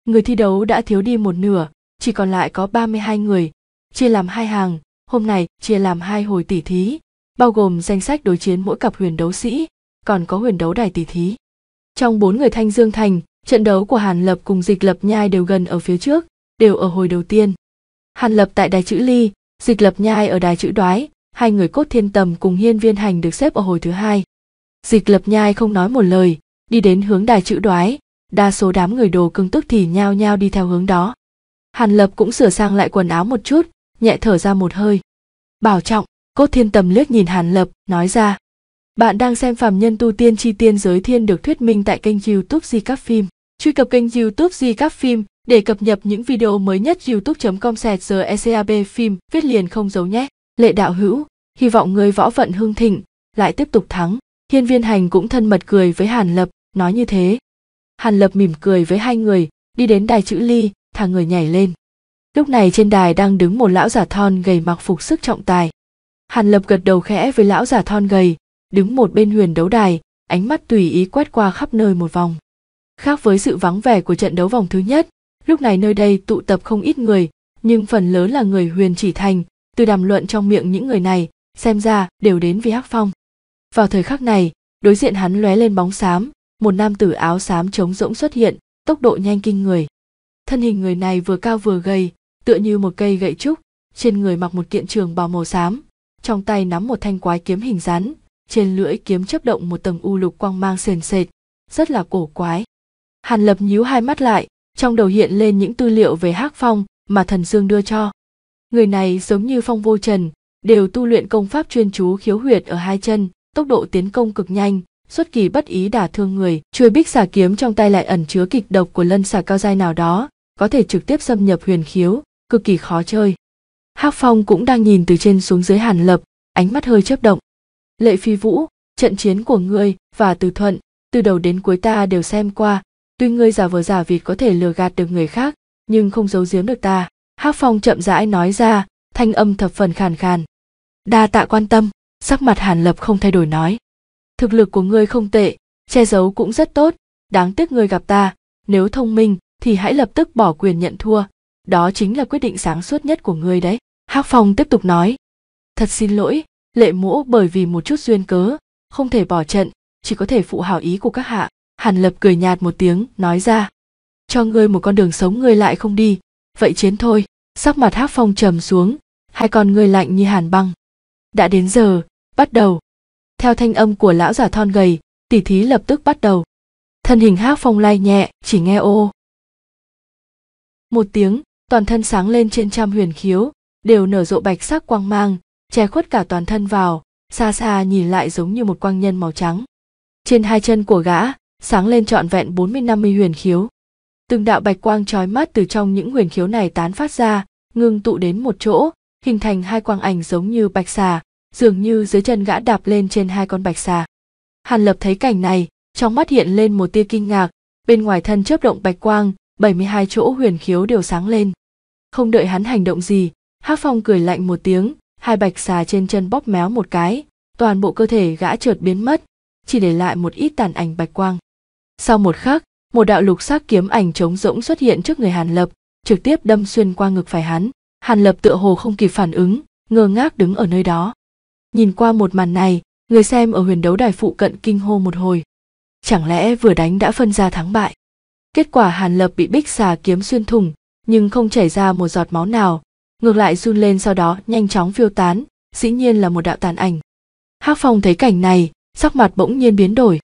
Speaker 1: người thi đấu đã thiếu đi một nửa chỉ còn lại có 32 người, chia làm hai hàng, hôm nay chia làm hai hồi tỷ thí, bao gồm danh sách đối chiến mỗi cặp huyền đấu sĩ, còn có huyền đấu đài tỷ thí. Trong bốn người Thanh Dương Thành, trận đấu của Hàn Lập cùng Dịch Lập Nhai đều gần ở phía trước, đều ở hồi đầu tiên. Hàn Lập tại đài chữ Ly, Dịch Lập Nhai ở đài chữ Đoái, hai người cốt thiên tầm cùng hiên viên hành được xếp ở hồi thứ hai. Dịch Lập Nhai không nói một lời, đi đến hướng đài chữ Đoái, đa số đám người đồ cưng tức thì nhao nhao đi theo hướng đó hàn lập cũng sửa sang lại quần áo một chút nhẹ thở ra một hơi bảo trọng cốt thiên tầm liếc nhìn hàn lập nói ra bạn đang xem phàm nhân tu tiên chi tiên giới thiên được thuyết minh tại kênh youtube di các phim truy cập kênh youtube di các phim để cập nhật những video mới nhất youtube com sẹt giờ ecab phim viết liền không giấu nhé lệ đạo hữu hy vọng người võ vận hương thịnh lại tiếp tục thắng hiên viên hành cũng thân mật cười với hàn lập nói như thế hàn lập mỉm cười với hai người đi đến đài chữ ly thả người nhảy lên lúc này trên đài đang đứng một lão giả thon gầy mặc phục sức trọng tài hàn lập gật đầu khẽ với lão giả thon gầy đứng một bên huyền đấu đài ánh mắt tùy ý quét qua khắp nơi một vòng khác với sự vắng vẻ của trận đấu vòng thứ nhất lúc này nơi đây tụ tập không ít người nhưng phần lớn là người huyền chỉ thành từ đàm luận trong miệng những người này xem ra đều đến vì hắc phong vào thời khắc này đối diện hắn lóe lên bóng xám một nam tử áo xám trống rỗng xuất hiện tốc độ nhanh kinh người thân hình người này vừa cao vừa gầy tựa như một cây gậy trúc trên người mặc một kiện trường bào màu xám trong tay nắm một thanh quái kiếm hình rắn trên lưỡi kiếm chấp động một tầng u lục quang mang sền sệt rất là cổ quái hàn lập nhíu hai mắt lại trong đầu hiện lên những tư liệu về hắc phong mà thần dương đưa cho người này giống như phong vô trần đều tu luyện công pháp chuyên chú khiếu huyệt ở hai chân tốc độ tiến công cực nhanh xuất kỳ bất ý đả thương người chuôi bích xà kiếm trong tay lại ẩn chứa kịch độc của lân xà cao dai nào đó có thể trực tiếp xâm nhập huyền khiếu cực kỳ khó chơi hắc phong cũng đang nhìn từ trên xuống dưới hàn lập ánh mắt hơi chớp động lệ phi vũ trận chiến của ngươi và từ thuận từ đầu đến cuối ta đều xem qua tuy ngươi giả vờ giả vịt có thể lừa gạt được người khác nhưng không giấu giếm được ta hắc phong chậm rãi nói ra thanh âm thập phần khàn khàn đa tạ quan tâm sắc mặt hàn lập không thay đổi nói thực lực của ngươi không tệ che giấu cũng rất tốt đáng tiếc ngươi gặp ta nếu thông minh thì hãy lập tức bỏ quyền nhận thua đó chính là quyết định sáng suốt nhất của ngươi đấy hắc phong tiếp tục nói thật xin lỗi lệ mỗ bởi vì một chút duyên cớ không thể bỏ trận chỉ có thể phụ hảo ý của các hạ hàn lập cười nhạt một tiếng nói ra cho ngươi một con đường sống ngươi lại không đi vậy chiến thôi sắc mặt hắc phong trầm xuống hai con ngươi lạnh như hàn băng đã đến giờ bắt đầu theo thanh âm của lão giả thon gầy tỉ thí lập tức bắt đầu thân hình hắc phong lay nhẹ chỉ nghe ô một tiếng toàn thân sáng lên trên trăm huyền khiếu đều nở rộ bạch sắc quang mang che khuất cả toàn thân vào xa xa nhìn lại giống như một quang nhân màu trắng trên hai chân của gã sáng lên trọn vẹn bốn mươi năm mươi huyền khiếu từng đạo bạch quang trói mắt từ trong những huyền khiếu này tán phát ra ngưng tụ đến một chỗ hình thành hai quang ảnh giống như bạch xà dường như dưới chân gã đạp lên trên hai con bạch xà hàn lập thấy cảnh này trong mắt hiện lên một tia kinh ngạc bên ngoài thân chớp động bạch quang 72 chỗ huyền khiếu đều sáng lên. Không đợi hắn hành động gì, Hắc Phong cười lạnh một tiếng, hai bạch xà trên chân bóp méo một cái, toàn bộ cơ thể gã chợt biến mất, chỉ để lại một ít tàn ảnh bạch quang. Sau một khắc, một đạo lục sắc kiếm ảnh trống rỗng xuất hiện trước người Hàn Lập, trực tiếp đâm xuyên qua ngực phải hắn. Hàn Lập tựa hồ không kịp phản ứng, ngơ ngác đứng ở nơi đó. Nhìn qua một màn này, người xem ở huyền đấu đài phụ cận kinh hô một hồi. Chẳng lẽ vừa đánh đã phân ra thắng bại? Kết quả Hàn Lập bị bích xà kiếm xuyên thủng, nhưng không chảy ra một giọt máu nào, ngược lại run lên sau đó nhanh chóng phiêu tán, dĩ nhiên là một đạo tàn ảnh. Hắc Phong thấy cảnh này, sắc mặt bỗng nhiên biến đổi.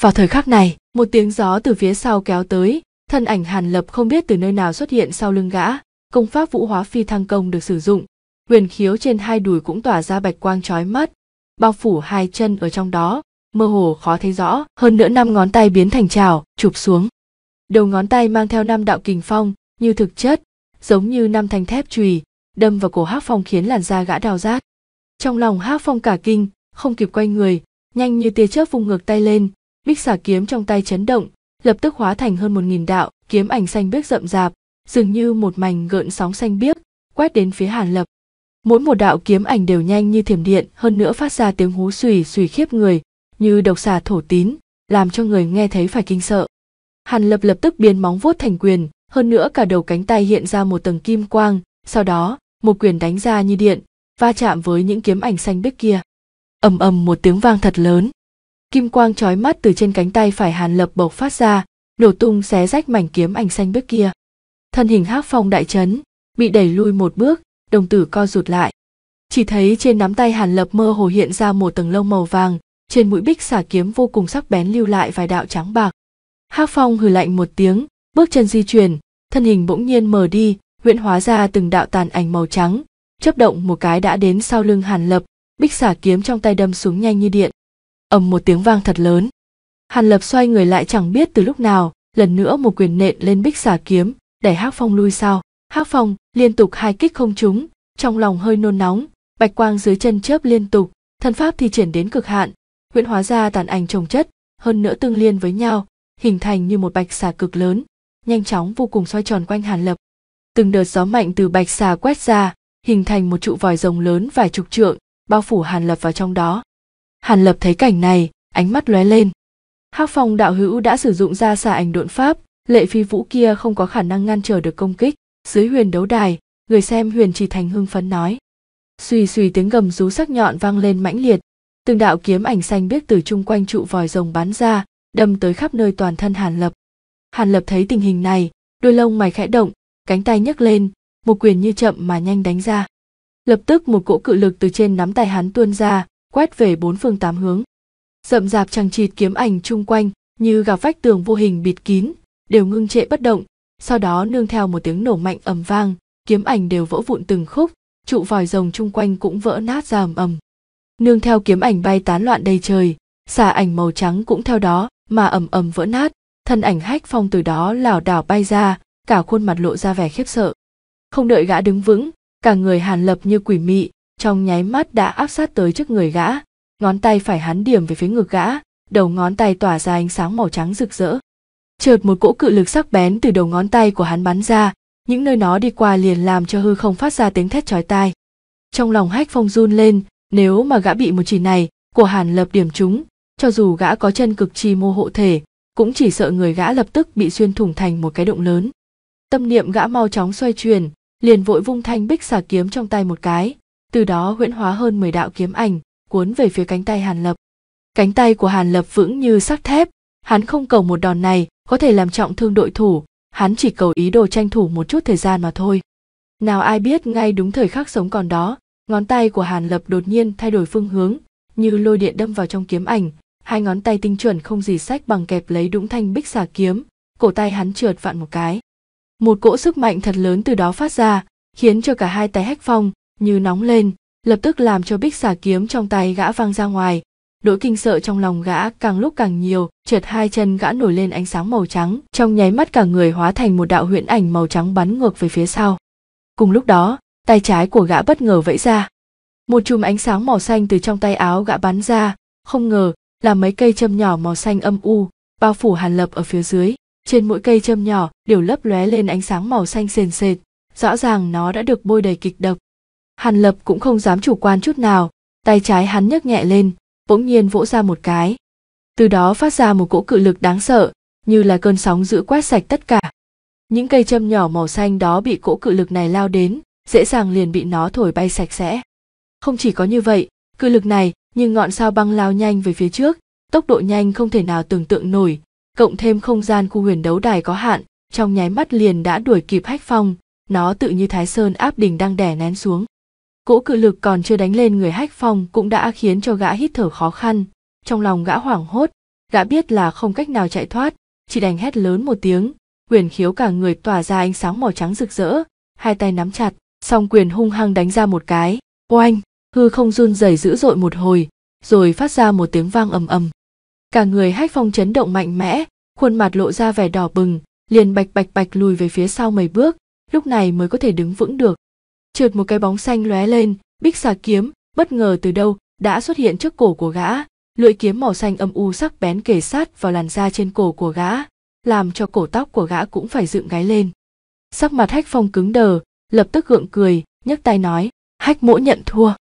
Speaker 1: Vào thời khắc này, một tiếng gió từ phía sau kéo tới, thân ảnh Hàn Lập không biết từ nơi nào xuất hiện sau lưng gã, công pháp vũ hóa phi thăng công được sử dụng, quyền khiếu trên hai đùi cũng tỏa ra bạch quang chói mắt, bao phủ hai chân ở trong đó, mơ hồ khó thấy rõ, hơn nữa năm ngón tay biến thành chảo, chụp xuống đầu ngón tay mang theo năm đạo kình phong như thực chất giống như năm thanh thép chùy đâm vào cổ hắc phong khiến làn da gã đào rát trong lòng hắc phong cả kinh không kịp quay người nhanh như tia chớp vung ngược tay lên bích xả kiếm trong tay chấn động lập tức hóa thành hơn một nghìn đạo kiếm ảnh xanh biếc rậm rạp dường như một mảnh gợn sóng xanh biếc quét đến phía hàn lập mỗi một đạo kiếm ảnh đều nhanh như thiểm điện hơn nữa phát ra tiếng hú xùy xùy khiếp người như độc xà thổ tín làm cho người nghe thấy phải kinh sợ Hàn Lập lập tức biến móng vuốt thành quyền, hơn nữa cả đầu cánh tay hiện ra một tầng kim quang, sau đó, một quyền đánh ra như điện, va chạm với những kiếm ảnh xanh bích kia. Ầm ầm một tiếng vang thật lớn. Kim quang chói mắt từ trên cánh tay phải Hàn Lập bộc phát ra, nổ tung xé rách mảnh kiếm ảnh xanh bích kia. Thân hình Hắc Phong đại chấn, bị đẩy lui một bước, đồng tử co rụt lại. Chỉ thấy trên nắm tay Hàn Lập mơ hồ hiện ra một tầng lông màu vàng, trên mũi bích xả kiếm vô cùng sắc bén lưu lại vài đạo trắng bạc, Hắc Phong hừ lạnh một tiếng, bước chân di chuyển, thân hình bỗng nhiên mờ đi, huyễn hóa ra từng đạo tàn ảnh màu trắng, Chấp động một cái đã đến sau lưng Hàn Lập, bích xả kiếm trong tay đâm xuống nhanh như điện. ầm một tiếng vang thật lớn. Hàn Lập xoay người lại chẳng biết từ lúc nào, lần nữa một quyền nện lên bích xả kiếm, đẩy Hắc Phong lui sau. Hắc Phong liên tục hai kích không trúng, trong lòng hơi nôn nóng, bạch quang dưới chân chớp liên tục, thân pháp thi triển đến cực hạn, huyễn hóa ra tàn ảnh trồng chất, hơn nữa tương liên với nhau, hình thành như một bạch xà cực lớn nhanh chóng vô cùng xoay tròn quanh hàn lập từng đợt gió mạnh từ bạch xà quét ra hình thành một trụ vòi rồng lớn vài chục trượng bao phủ hàn lập vào trong đó hàn lập thấy cảnh này ánh mắt lóe lên hắc phong đạo hữu đã sử dụng ra xà ảnh độn pháp lệ phi vũ kia không có khả năng ngăn trở được công kích dưới huyền đấu đài người xem huyền chỉ thành hưng phấn nói suy suy tiếng gầm rú sắc nhọn vang lên mãnh liệt từng đạo kiếm ảnh xanh biếc từ chung quanh trụ vòi rồng bắn ra đâm tới khắp nơi toàn thân hàn lập hàn lập thấy tình hình này đôi lông mày khẽ động cánh tay nhấc lên một quyền như chậm mà nhanh đánh ra lập tức một cỗ cự lực từ trên nắm tay hắn tuôn ra quét về bốn phương tám hướng rậm rạp chằng chịt kiếm ảnh chung quanh như gặp vách tường vô hình bịt kín đều ngưng trệ bất động sau đó nương theo một tiếng nổ mạnh ầm vang kiếm ảnh đều vỡ vụn từng khúc trụ vòi rồng chung quanh cũng vỡ nát ra ầm ầm nương theo kiếm ảnh bay tán loạn đầy trời xà ảnh màu trắng cũng theo đó mà ầm ầm vỡ nát thân ảnh hách phong từ đó lảo đảo bay ra cả khuôn mặt lộ ra vẻ khiếp sợ không đợi gã đứng vững cả người hàn lập như quỷ mị trong nháy mắt đã áp sát tới trước người gã ngón tay phải hắn điểm về phía ngực gã đầu ngón tay tỏa ra ánh sáng màu trắng rực rỡ chợt một cỗ cự lực sắc bén từ đầu ngón tay của hắn bắn ra những nơi nó đi qua liền làm cho hư không phát ra tiếng thét chói tai trong lòng hách phong run lên nếu mà gã bị một chỉ này của hàn lập điểm chúng cho dù gã có chân cực chi mô hộ thể cũng chỉ sợ người gã lập tức bị xuyên thủng thành một cái động lớn tâm niệm gã mau chóng xoay chuyển liền vội vung thanh bích xà kiếm trong tay một cái từ đó huyễn hóa hơn 10 đạo kiếm ảnh cuốn về phía cánh tay hàn lập cánh tay của hàn lập vững như sắt thép hắn không cầu một đòn này có thể làm trọng thương đội thủ hắn chỉ cầu ý đồ tranh thủ một chút thời gian mà thôi nào ai biết ngay đúng thời khắc sống còn đó ngón tay của hàn lập đột nhiên thay đổi phương hướng như lôi điện đâm vào trong kiếm ảnh hai ngón tay tinh chuẩn không gì sách bằng kẹp lấy đũng thanh bích xà kiếm cổ tay hắn trượt vặn một cái một cỗ sức mạnh thật lớn từ đó phát ra khiến cho cả hai tay hách phong như nóng lên lập tức làm cho bích xà kiếm trong tay gã văng ra ngoài nỗi kinh sợ trong lòng gã càng lúc càng nhiều trượt hai chân gã nổi lên ánh sáng màu trắng trong nháy mắt cả người hóa thành một đạo huyễn ảnh màu trắng bắn ngược về phía sau cùng lúc đó tay trái của gã bất ngờ vẫy ra một chùm ánh sáng màu xanh từ trong tay áo gã bắn ra không ngờ là mấy cây châm nhỏ màu xanh âm u bao phủ hàn lập ở phía dưới trên mỗi cây châm nhỏ đều lấp lóe lên ánh sáng màu xanh sền sệt rõ ràng nó đã được bôi đầy kịch độc hàn lập cũng không dám chủ quan chút nào tay trái hắn nhấc nhẹ lên bỗng nhiên vỗ ra một cái từ đó phát ra một cỗ cự lực đáng sợ như là cơn sóng giữ quét sạch tất cả những cây châm nhỏ màu xanh đó bị cỗ cự lực này lao đến dễ dàng liền bị nó thổi bay sạch sẽ không chỉ có như vậy cự lực này nhưng ngọn sao băng lao nhanh về phía trước tốc độ nhanh không thể nào tưởng tượng nổi cộng thêm không gian khu huyền đấu đài có hạn trong nháy mắt liền đã đuổi kịp hách phong nó tự như thái sơn áp đỉnh đang đè nén xuống cỗ cự lực còn chưa đánh lên người hách phong cũng đã khiến cho gã hít thở khó khăn trong lòng gã hoảng hốt gã biết là không cách nào chạy thoát chỉ đành hét lớn một tiếng quyền khiếu cả người tỏa ra ánh sáng màu trắng rực rỡ hai tay nắm chặt song quyền hung hăng đánh ra một cái oanh hư không run rẩy dữ dội một hồi rồi phát ra một tiếng vang ầm ầm cả người hách phong chấn động mạnh mẽ khuôn mặt lộ ra vẻ đỏ bừng liền bạch bạch bạch lùi về phía sau mấy bước lúc này mới có thể đứng vững được trượt một cái bóng xanh lóe lên bích xà kiếm bất ngờ từ đâu đã xuất hiện trước cổ của gã lưỡi kiếm màu xanh âm u sắc bén kề sát vào làn da trên cổ của gã làm cho cổ tóc của gã cũng phải dựng gáy lên sắc mặt hách phong cứng đờ lập tức gượng cười nhấc tay nói hách mỗ nhận thua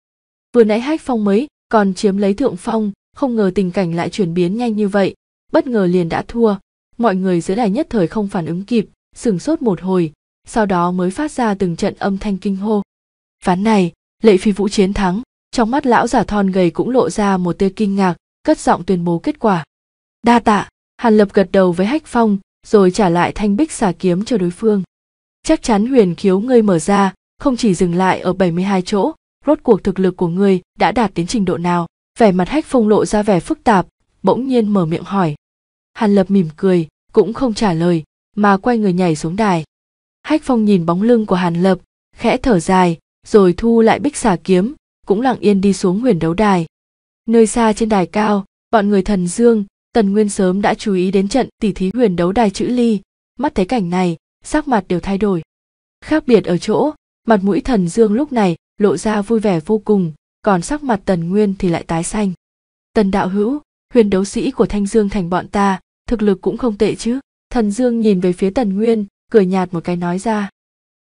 Speaker 1: vừa nãy hách phong mới còn chiếm lấy thượng phong không ngờ tình cảnh lại chuyển biến nhanh như vậy bất ngờ liền đã thua mọi người dưới đài nhất thời không phản ứng kịp sửng sốt một hồi sau đó mới phát ra từng trận âm thanh kinh hô ván này lệ phi vũ chiến thắng trong mắt lão giả thon gầy cũng lộ ra một tia kinh ngạc cất giọng tuyên bố kết quả đa tạ hàn lập gật đầu với hách phong rồi trả lại thanh bích xà kiếm cho đối phương chắc chắn huyền khiếu ngươi mở ra không chỉ dừng lại ở 72 chỗ rốt cuộc thực lực của ngươi đã đạt đến trình độ nào vẻ mặt hách phong lộ ra vẻ phức tạp bỗng nhiên mở miệng hỏi hàn lập mỉm cười cũng không trả lời mà quay người nhảy xuống đài hách phong nhìn bóng lưng của hàn lập khẽ thở dài rồi thu lại bích xà kiếm cũng lặng yên đi xuống huyền đấu đài nơi xa trên đài cao bọn người thần dương tần nguyên sớm đã chú ý đến trận tỉ thí huyền đấu đài chữ ly mắt thấy cảnh này sắc mặt đều thay đổi khác biệt ở chỗ mặt mũi thần dương lúc này lộ ra vui vẻ vô cùng còn sắc mặt tần nguyên thì lại tái xanh tần đạo hữu huyền đấu sĩ của thanh dương thành bọn ta thực lực cũng không tệ chứ thần dương nhìn về phía tần nguyên cười nhạt một cái nói ra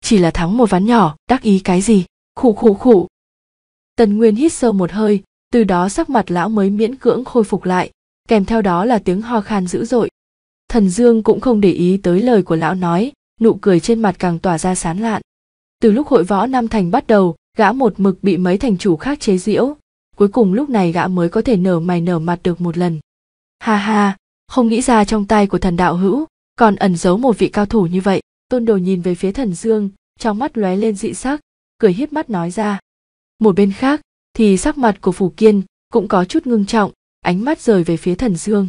Speaker 1: chỉ là thắng một ván nhỏ đắc ý cái gì khụ khụ khụ. tần nguyên hít sâu một hơi từ đó sắc mặt lão mới miễn cưỡng khôi phục lại kèm theo đó là tiếng ho khan dữ dội thần dương cũng không để ý tới lời của lão nói nụ cười trên mặt càng tỏa ra sán lạn từ lúc hội võ nam thành bắt đầu gã một mực bị mấy thành chủ khác chế giễu cuối cùng lúc này gã mới có thể nở mày nở mặt được một lần ha ha không nghĩ ra trong tay của thần đạo hữu còn ẩn giấu một vị cao thủ như vậy tôn đồ nhìn về phía thần dương trong mắt lóe lên dị sắc cười hiếp mắt nói ra một bên khác thì sắc mặt của phủ kiên cũng có chút ngưng trọng ánh mắt rời về phía thần dương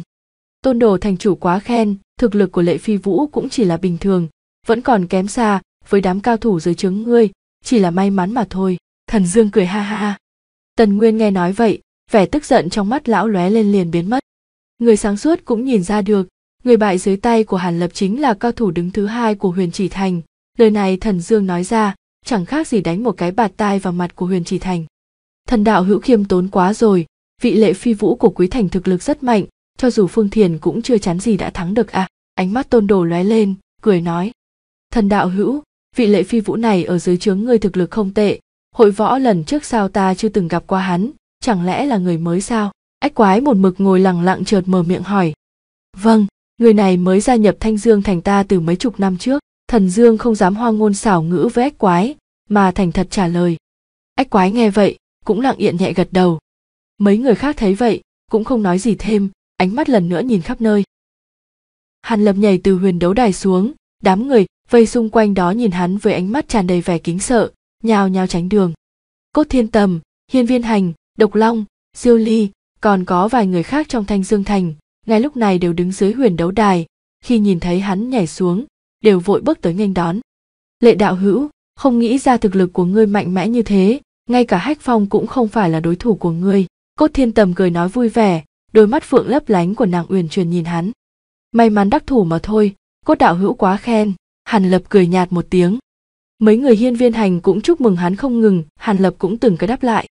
Speaker 1: tôn đồ thành chủ quá khen thực lực của lệ phi vũ cũng chỉ là bình thường vẫn còn kém xa với đám cao thủ dưới trướng ngươi chỉ là may mắn mà thôi thần dương cười ha ha tần nguyên nghe nói vậy vẻ tức giận trong mắt lão lóe lên liền biến mất người sáng suốt cũng nhìn ra được người bại dưới tay của hàn lập chính là cao thủ đứng thứ hai của huyền chỉ thành lời này thần dương nói ra chẳng khác gì đánh một cái bạt tai vào mặt của huyền chỉ thành thần đạo hữu khiêm tốn quá rồi vị lệ phi vũ của quý thành thực lực rất mạnh cho dù phương thiền cũng chưa chắn gì đã thắng được à ánh mắt tôn đồ lóe lên cười nói thần đạo hữu vị lệ phi vũ này ở dưới trướng ngươi thực lực không tệ hội võ lần trước sao ta chưa từng gặp qua hắn chẳng lẽ là người mới sao ách quái một mực ngồi lặng lặng chợt mở miệng hỏi vâng người này mới gia nhập thanh dương thành ta từ mấy chục năm trước thần dương không dám hoa ngôn xảo ngữ với ách quái mà thành thật trả lời ách quái nghe vậy cũng lặng yên nhẹ gật đầu mấy người khác thấy vậy cũng không nói gì thêm ánh mắt lần nữa nhìn khắp nơi hàn lập nhảy từ huyền đấu đài xuống đám người vây xung quanh đó nhìn hắn với ánh mắt tràn đầy vẻ kính sợ nhào nhào tránh đường cốt thiên tầm hiên viên hành độc long diêu ly còn có vài người khác trong thanh dương thành ngay lúc này đều đứng dưới huyền đấu đài khi nhìn thấy hắn nhảy xuống đều vội bước tới nghênh đón lệ đạo hữu không nghĩ ra thực lực của ngươi mạnh mẽ như thế ngay cả hách phong cũng không phải là đối thủ của ngươi cốt thiên tầm cười nói vui vẻ đôi mắt phượng lấp lánh của nàng uyển truyền nhìn hắn may mắn đắc thủ mà thôi cốt đạo hữu quá khen hàn lập cười nhạt một tiếng mấy người hiên viên hành cũng chúc mừng hắn không ngừng hàn lập cũng từng cái đáp lại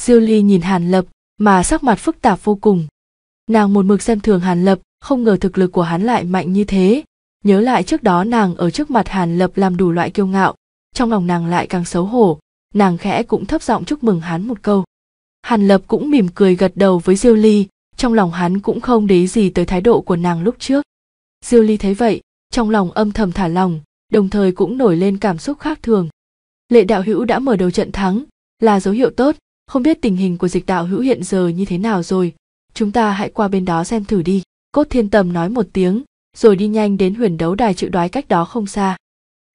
Speaker 1: diêu ly nhìn hàn lập mà sắc mặt phức tạp vô cùng nàng một mực xem thường hàn lập không ngờ thực lực của hắn lại mạnh như thế nhớ lại trước đó nàng ở trước mặt hàn lập làm đủ loại kiêu ngạo trong lòng nàng lại càng xấu hổ nàng khẽ cũng thấp giọng chúc mừng hắn một câu hàn lập cũng mỉm cười gật đầu với diêu ly trong lòng hắn cũng không để gì tới thái độ của nàng lúc trước diêu ly thấy vậy trong lòng âm thầm thả lòng đồng thời cũng nổi lên cảm xúc khác thường lệ đạo hữu đã mở đầu trận thắng là dấu hiệu tốt không biết tình hình của dịch đạo hữu hiện giờ như thế nào rồi chúng ta hãy qua bên đó xem thử đi cốt thiên tầm nói một tiếng rồi đi nhanh đến huyền đấu đài chữ đoái cách đó không xa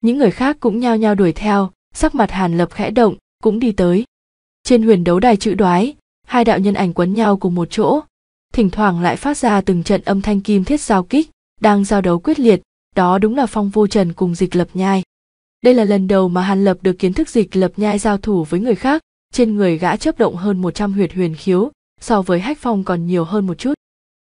Speaker 1: những người khác cũng nhao nhao đuổi theo sắc mặt hàn lập khẽ động cũng đi tới trên huyền đấu đài chữ đoái hai đạo nhân ảnh quấn nhau cùng một chỗ thỉnh thoảng lại phát ra từng trận âm thanh kim thiết giao kích đang giao đấu quyết liệt đó đúng là phong vô trần cùng dịch lập nhai đây là lần đầu mà hàn lập được kiến thức dịch lập nhai giao thủ với người khác trên người gã chấp động hơn 100 huyệt huyền khiếu so với hách phong còn nhiều hơn một chút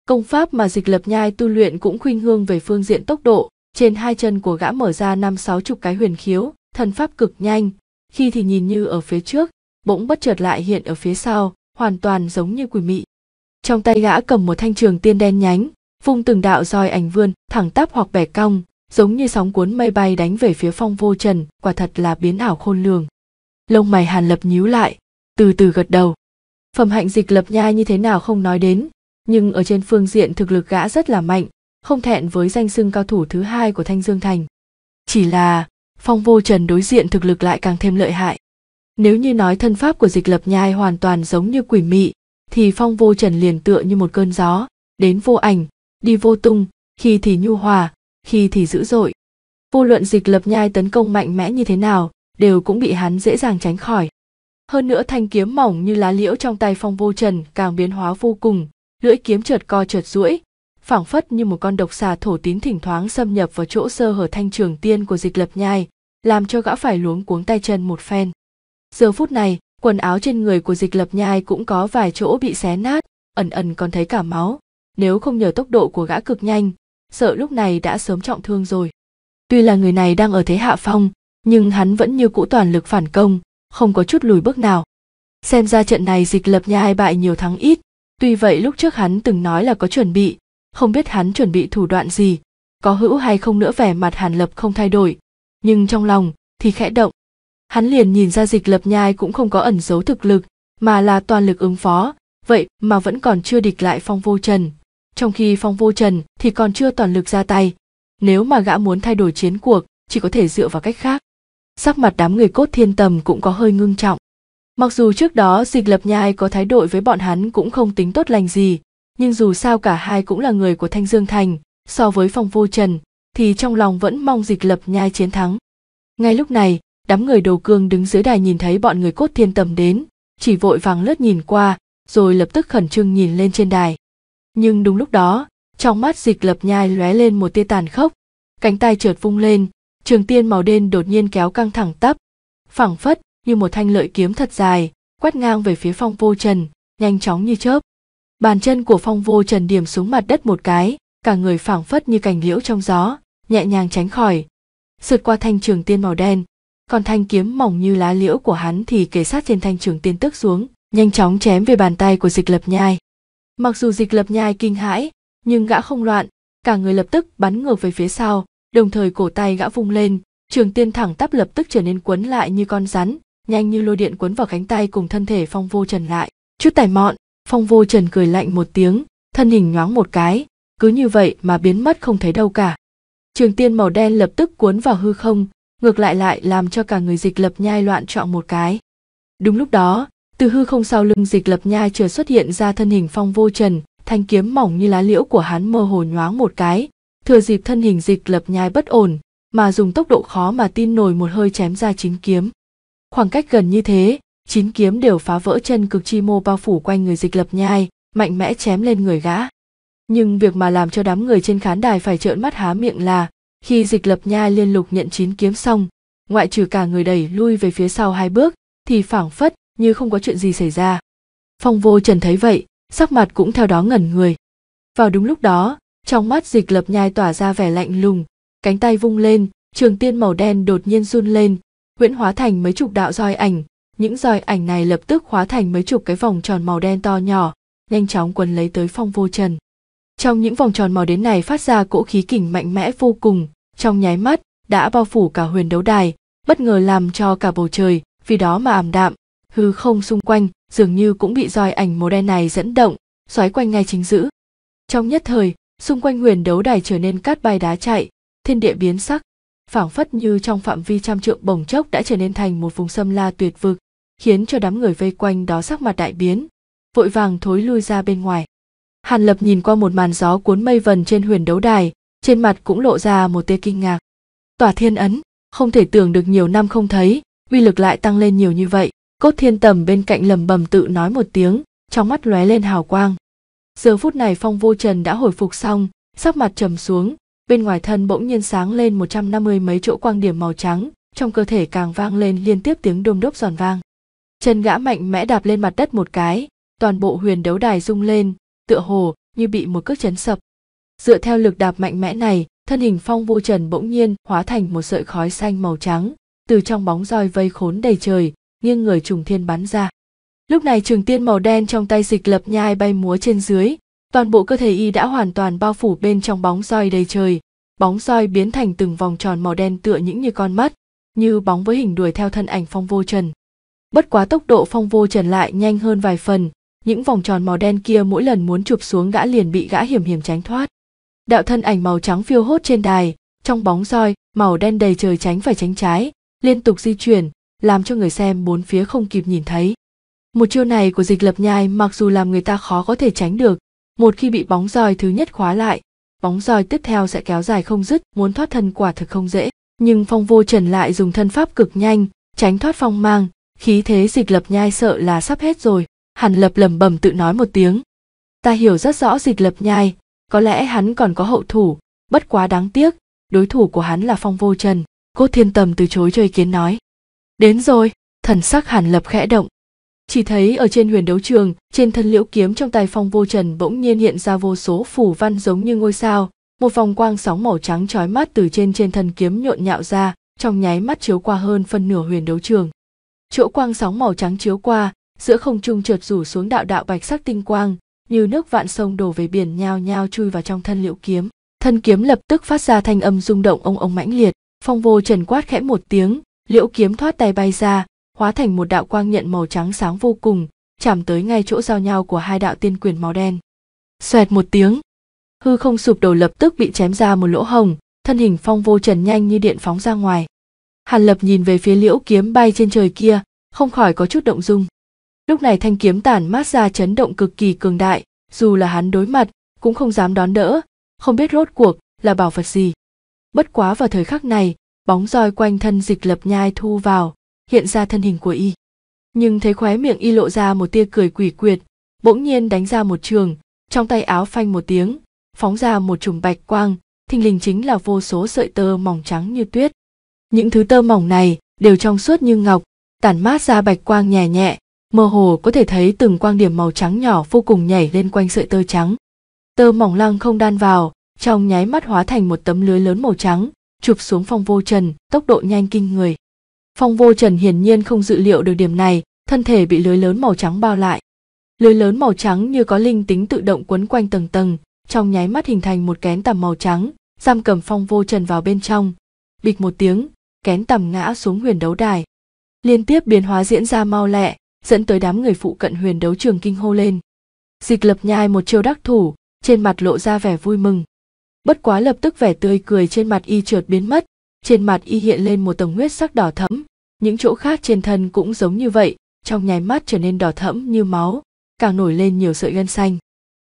Speaker 1: công pháp mà dịch lập nhai tu luyện cũng khuynh hương về phương diện tốc độ trên hai chân của gã mở ra năm sáu chục cái huyền khiếu thần pháp cực nhanh khi thì nhìn như ở phía trước bỗng bất chợt lại hiện ở phía sau hoàn toàn giống như quỷ mị trong tay gã cầm một thanh trường tiên đen nhánh Phung từng đạo roi ảnh vươn thẳng tắp hoặc bẻ cong giống như sóng cuốn mây bay đánh về phía phong vô trần quả thật là biến ảo khôn lường lông mày hàn lập nhíu lại từ từ gật đầu phẩm hạnh dịch lập nhai như thế nào không nói đến nhưng ở trên phương diện thực lực gã rất là mạnh không thẹn với danh xưng cao thủ thứ hai của thanh dương thành chỉ là phong vô trần đối diện thực lực lại càng thêm lợi hại nếu như nói thân pháp của dịch lập nhai hoàn toàn giống như quỷ mị thì phong vô trần liền tựa như một cơn gió đến vô ảnh đi vô tung khi thì nhu hòa khi thì dữ dội vô luận dịch lập nhai tấn công mạnh mẽ như thế nào đều cũng bị hắn dễ dàng tránh khỏi hơn nữa thanh kiếm mỏng như lá liễu trong tay phong vô trần càng biến hóa vô cùng lưỡi kiếm chợt co chợt duỗi phảng phất như một con độc xà thổ tín thỉnh thoáng xâm nhập vào chỗ sơ hở thanh trường tiên của dịch lập nhai làm cho gã phải luống cuống tay chân một phen giờ phút này quần áo trên người của dịch lập nhai cũng có vài chỗ bị xé nát ẩn ẩn còn thấy cả máu nếu không nhờ tốc độ của gã cực nhanh sợ lúc này đã sớm trọng thương rồi tuy là người này đang ở thế hạ phong nhưng hắn vẫn như cũ toàn lực phản công không có chút lùi bước nào xem ra trận này dịch lập nhà ai bại nhiều thắng ít tuy vậy lúc trước hắn từng nói là có chuẩn bị không biết hắn chuẩn bị thủ đoạn gì có hữu hay không nữa vẻ mặt hàn lập không thay đổi nhưng trong lòng thì khẽ động hắn liền nhìn ra dịch lập nhai cũng không có ẩn giấu thực lực mà là toàn lực ứng phó vậy mà vẫn còn chưa địch lại phong vô trần trong khi phong vô trần thì còn chưa toàn lực ra tay nếu mà gã muốn thay đổi chiến cuộc chỉ có thể dựa vào cách khác sắc mặt đám người cốt thiên tầm cũng có hơi ngưng trọng mặc dù trước đó dịch lập nhai có thái độ với bọn hắn cũng không tính tốt lành gì nhưng dù sao cả hai cũng là người của thanh dương thành so với phong vô trần thì trong lòng vẫn mong dịch lập nhai chiến thắng ngay lúc này đám người đầu cương đứng dưới đài nhìn thấy bọn người cốt thiên tầm đến chỉ vội vàng lướt nhìn qua rồi lập tức khẩn trương nhìn lên trên đài nhưng đúng lúc đó trong mắt dịch lập nhai lóe lên một tia tàn khốc cánh tay trượt vung lên trường tiên màu đen đột nhiên kéo căng thẳng tắp phẳng phất như một thanh lợi kiếm thật dài quét ngang về phía phong vô trần nhanh chóng như chớp bàn chân của phong vô trần điểm xuống mặt đất một cái cả người phảng phất như cành liễu trong gió nhẹ nhàng tránh khỏi sượt qua thanh trường tiên màu đen còn thanh kiếm mỏng như lá liễu của hắn thì kề sát trên thanh trường tiên tức xuống nhanh chóng chém về bàn tay của dịch lập nhai Mặc dù dịch lập nhai kinh hãi, nhưng gã không loạn, cả người lập tức bắn ngược về phía sau, đồng thời cổ tay gã vung lên, trường tiên thẳng tắp lập tức trở nên quấn lại như con rắn, nhanh như lôi điện quấn vào cánh tay cùng thân thể phong vô trần lại. Chút tải mọn, phong vô trần cười lạnh một tiếng, thân hình nhoáng một cái, cứ như vậy mà biến mất không thấy đâu cả. Trường tiên màu đen lập tức cuốn vào hư không, ngược lại lại làm cho cả người dịch lập nhai loạn trọn một cái. Đúng lúc đó, từ hư không sau lưng dịch lập nhai chờ xuất hiện ra thân hình phong vô trần thanh kiếm mỏng như lá liễu của hắn mơ hồ nhoáng một cái thừa dịp thân hình dịch lập nhai bất ổn mà dùng tốc độ khó mà tin nổi một hơi chém ra chín kiếm khoảng cách gần như thế chín kiếm đều phá vỡ chân cực chi mô bao phủ quanh người dịch lập nhai mạnh mẽ chém lên người gã nhưng việc mà làm cho đám người trên khán đài phải trợn mắt há miệng là khi dịch lập nhai liên lục nhận chín kiếm xong ngoại trừ cả người đẩy lui về phía sau hai bước thì phảng phất như không có chuyện gì xảy ra phong vô trần thấy vậy sắc mặt cũng theo đó ngẩn người vào đúng lúc đó trong mắt dịch lập nhai tỏa ra vẻ lạnh lùng cánh tay vung lên trường tiên màu đen đột nhiên run lên huyễn hóa thành mấy chục đạo roi ảnh những roi ảnh này lập tức hóa thành mấy chục cái vòng tròn màu đen to nhỏ nhanh chóng quấn lấy tới phong vô trần trong những vòng tròn màu đến này phát ra cỗ khí kình mạnh mẽ vô cùng trong nháy mắt đã bao phủ cả huyền đấu đài bất ngờ làm cho cả bầu trời vì đó mà ảm đạm hư không xung quanh dường như cũng bị roi ảnh màu đen này dẫn động xoáy quanh ngay chính giữ trong nhất thời xung quanh huyền đấu đài trở nên cát bay đá chạy thiên địa biến sắc phảng phất như trong phạm vi trăm trượng bồng chốc đã trở nên thành một vùng sâm la tuyệt vực khiến cho đám người vây quanh đó sắc mặt đại biến vội vàng thối lui ra bên ngoài hàn lập nhìn qua một màn gió cuốn mây vần trên huyền đấu đài trên mặt cũng lộ ra một tia kinh ngạc tỏa thiên ấn không thể tưởng được nhiều năm không thấy uy lực lại tăng lên nhiều như vậy cốt thiên tầm bên cạnh lầm bầm tự nói một tiếng trong mắt lóe lên hào quang giờ phút này phong vô trần đã hồi phục xong sắc mặt trầm xuống bên ngoài thân bỗng nhiên sáng lên một trăm năm mươi mấy chỗ quang điểm màu trắng trong cơ thể càng vang lên liên tiếp tiếng đôm đốc giòn vang chân gã mạnh mẽ đạp lên mặt đất một cái toàn bộ huyền đấu đài rung lên tựa hồ như bị một cước chấn sập dựa theo lực đạp mạnh mẽ này thân hình phong vô trần bỗng nhiên hóa thành một sợi khói xanh màu trắng từ trong bóng roi vây khốn đầy trời nghiêng người trùng thiên bắn ra lúc này trường tiên màu đen trong tay dịch lập nhai bay múa trên dưới toàn bộ cơ thể y đã hoàn toàn bao phủ bên trong bóng roi đầy trời bóng roi biến thành từng vòng tròn màu đen tựa những như con mắt như bóng với hình đuổi theo thân ảnh phong vô trần bất quá tốc độ phong vô trần lại nhanh hơn vài phần những vòng tròn màu đen kia mỗi lần muốn chụp xuống gã liền bị gã hiểm hiểm tránh thoát đạo thân ảnh màu trắng phiêu hốt trên đài trong bóng roi màu đen đầy trời tránh phải tránh trái liên tục di chuyển làm cho người xem bốn phía không kịp nhìn thấy. Một chiêu này của dịch lập nhai mặc dù làm người ta khó có thể tránh được, một khi bị bóng roi thứ nhất khóa lại, bóng roi tiếp theo sẽ kéo dài không dứt, muốn thoát thân quả thực không dễ. Nhưng phong vô trần lại dùng thân pháp cực nhanh, tránh thoát phong mang, khí thế dịch lập nhai sợ là sắp hết rồi. Hàn lập lầm bầm tự nói một tiếng. Ta hiểu rất rõ dịch lập nhai, có lẽ hắn còn có hậu thủ, bất quá đáng tiếc, đối thủ của hắn là phong vô trần. Cô thiên tầm từ chối cho ý kiến nói đến rồi thần sắc hàn lập khẽ động chỉ thấy ở trên huyền đấu trường trên thân liễu kiếm trong tay phong vô trần bỗng nhiên hiện ra vô số phủ văn giống như ngôi sao một vòng quang sóng màu trắng trói mắt từ trên trên thân kiếm nhộn nhạo ra trong nháy mắt chiếu qua hơn phân nửa huyền đấu trường chỗ quang sóng màu trắng chiếu qua giữa không trung trượt rủ xuống đạo đạo bạch sắc tinh quang như nước vạn sông đổ về biển nhao nhao chui vào trong thân liễu kiếm thân kiếm lập tức phát ra thanh âm rung động ông ông mãnh liệt phong vô trần quát khẽ một tiếng liễu kiếm thoát tay bay ra hóa thành một đạo quang nhận màu trắng sáng vô cùng chạm tới ngay chỗ giao nhau của hai đạo tiên quyền màu đen xoẹt một tiếng hư không sụp đổ lập tức bị chém ra một lỗ hồng thân hình phong vô trần nhanh như điện phóng ra ngoài hàn lập nhìn về phía liễu kiếm bay trên trời kia không khỏi có chút động dung lúc này thanh kiếm tản mát ra chấn động cực kỳ cường đại dù là hắn đối mặt cũng không dám đón đỡ không biết rốt cuộc là bảo vật gì bất quá vào thời khắc này bóng roi quanh thân dịch lập nhai thu vào hiện ra thân hình của y nhưng thấy khóe miệng y lộ ra một tia cười quỷ quyệt bỗng nhiên đánh ra một trường trong tay áo phanh một tiếng phóng ra một chùm bạch quang thình lình chính là vô số sợi tơ mỏng trắng như tuyết những thứ tơ mỏng này đều trong suốt như ngọc tản mát ra bạch quang nhẹ nhẹ mơ hồ có thể thấy từng quang điểm màu trắng nhỏ vô cùng nhảy lên quanh sợi tơ trắng tơ mỏng lăng không đan vào trong nháy mắt hóa thành một tấm lưới lớn màu trắng chụp xuống phong vô trần tốc độ nhanh kinh người phong vô trần hiển nhiên không dự liệu được điểm này thân thể bị lưới lớn màu trắng bao lại lưới lớn màu trắng như có linh tính tự động quấn quanh tầng tầng trong nháy mắt hình thành một kén tầm màu trắng giam cầm phong vô trần vào bên trong bịch một tiếng kén tầm ngã xuống huyền đấu đài liên tiếp biến hóa diễn ra mau lẹ dẫn tới đám người phụ cận huyền đấu trường kinh hô lên dịch lập nhai một chiêu đắc thủ trên mặt lộ ra vẻ vui mừng bất quá lập tức vẻ tươi cười trên mặt y trượt biến mất trên mặt y hiện lên một tầng huyết sắc đỏ thẫm những chỗ khác trên thân cũng giống như vậy trong nháy mắt trở nên đỏ thẫm như máu càng nổi lên nhiều sợi gân xanh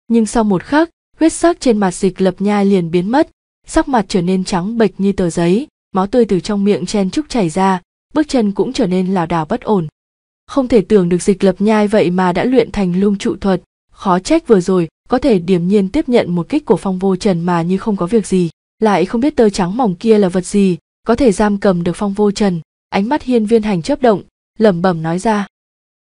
Speaker 1: nhưng sau một khắc huyết sắc trên mặt dịch lập nhai liền biến mất sắc mặt trở nên trắng bệch như tờ giấy máu tươi từ trong miệng chen trúc chảy ra bước chân cũng trở nên lảo đảo bất ổn không thể tưởng được dịch lập nhai vậy mà đã luyện thành lung trụ thuật khó trách vừa rồi có thể điềm nhiên tiếp nhận một kích của phong vô trần mà như không có việc gì lại không biết tơ trắng mỏng kia là vật gì có thể giam cầm được phong vô trần ánh mắt hiên viên hành chớp động lẩm bẩm nói ra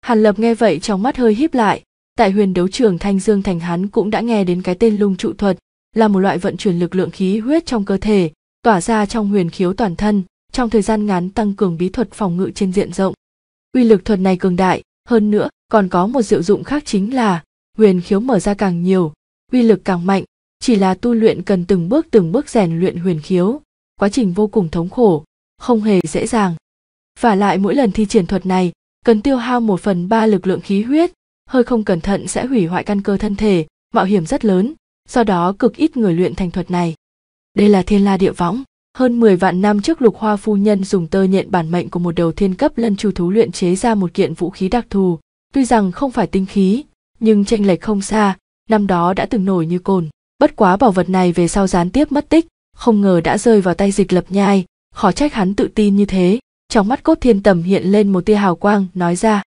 Speaker 1: hàn lập nghe vậy trong mắt hơi híp lại tại huyền đấu trường thanh dương thành hắn cũng đã nghe đến cái tên lung trụ thuật là một loại vận chuyển lực lượng khí huyết trong cơ thể tỏa ra trong huyền khiếu toàn thân trong thời gian ngắn tăng cường bí thuật phòng ngự trên diện rộng uy lực thuật này cường đại hơn nữa còn có một diệu dụng khác chính là huyền khiếu mở ra càng nhiều uy lực càng mạnh chỉ là tu luyện cần từng bước từng bước rèn luyện huyền khiếu quá trình vô cùng thống khổ không hề dễ dàng và lại mỗi lần thi triển thuật này cần tiêu hao một phần ba lực lượng khí huyết hơi không cẩn thận sẽ hủy hoại căn cơ thân thể mạo hiểm rất lớn do đó cực ít người luyện thành thuật này đây là thiên la địa võng hơn 10 vạn năm trước lục hoa phu nhân dùng tơ nhện bản mệnh của một đầu thiên cấp lân chu thú luyện chế ra một kiện vũ khí đặc thù tuy rằng không phải tinh khí nhưng tranh lệch không xa, năm đó đã từng nổi như cồn. Bất quá bảo vật này về sau gián tiếp mất tích, không ngờ đã rơi vào tay dịch lập nhai, khó trách hắn tự tin như thế. Trong mắt cốt thiên tầm hiện lên một tia hào quang, nói ra.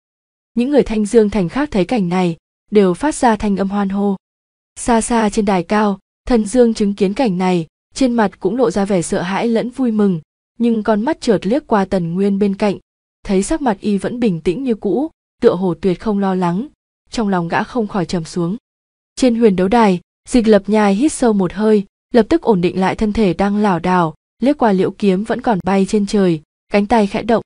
Speaker 1: Những người thanh dương thành khác thấy cảnh này, đều phát ra thanh âm hoan hô. Xa xa trên đài cao, thần dương chứng kiến cảnh này, trên mặt cũng lộ ra vẻ sợ hãi lẫn vui mừng, nhưng con mắt chợt liếc qua tần nguyên bên cạnh, thấy sắc mặt y vẫn bình tĩnh như cũ, tựa hồ tuyệt không lo lắng, trong lòng gã không khỏi trầm xuống trên huyền đấu đài dịch lập nhai hít sâu một hơi lập tức ổn định lại thân thể đang lảo đảo liếc qua liễu kiếm vẫn còn bay trên trời cánh tay khẽ động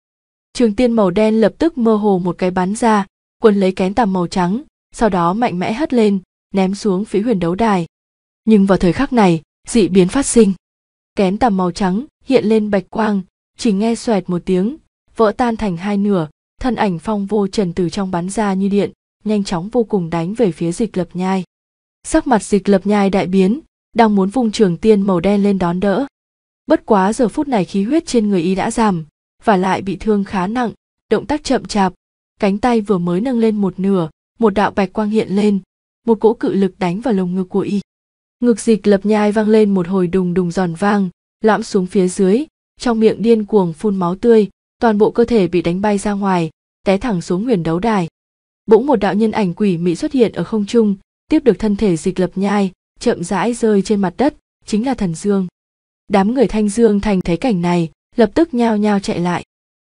Speaker 1: trường tiên màu đen lập tức mơ hồ một cái bắn ra quân lấy kén tằm màu trắng sau đó mạnh mẽ hất lên ném xuống phía huyền đấu đài nhưng vào thời khắc này dị biến phát sinh kén tằm màu trắng hiện lên bạch quang chỉ nghe xoẹt một tiếng vỡ tan thành hai nửa thân ảnh phong vô trần từ trong bắn ra như điện nhanh chóng vô cùng đánh về phía dịch lập nhai sắc mặt dịch lập nhai đại biến đang muốn vung trường tiên màu đen lên đón đỡ bất quá giờ phút này khí huyết trên người y đã giảm và lại bị thương khá nặng động tác chậm chạp cánh tay vừa mới nâng lên một nửa một đạo bạch quang hiện lên một cỗ cự lực đánh vào lồng ngực của y ngực dịch lập nhai vang lên một hồi đùng đùng giòn vang lõm xuống phía dưới trong miệng điên cuồng phun máu tươi toàn bộ cơ thể bị đánh bay ra ngoài té thẳng xuống huyền đấu đài bỗng một đạo nhân ảnh quỷ mị xuất hiện ở không trung tiếp được thân thể dịch lập nhai chậm rãi rơi trên mặt đất chính là thần dương đám người thanh dương thành thấy cảnh này lập tức nhao nhao chạy lại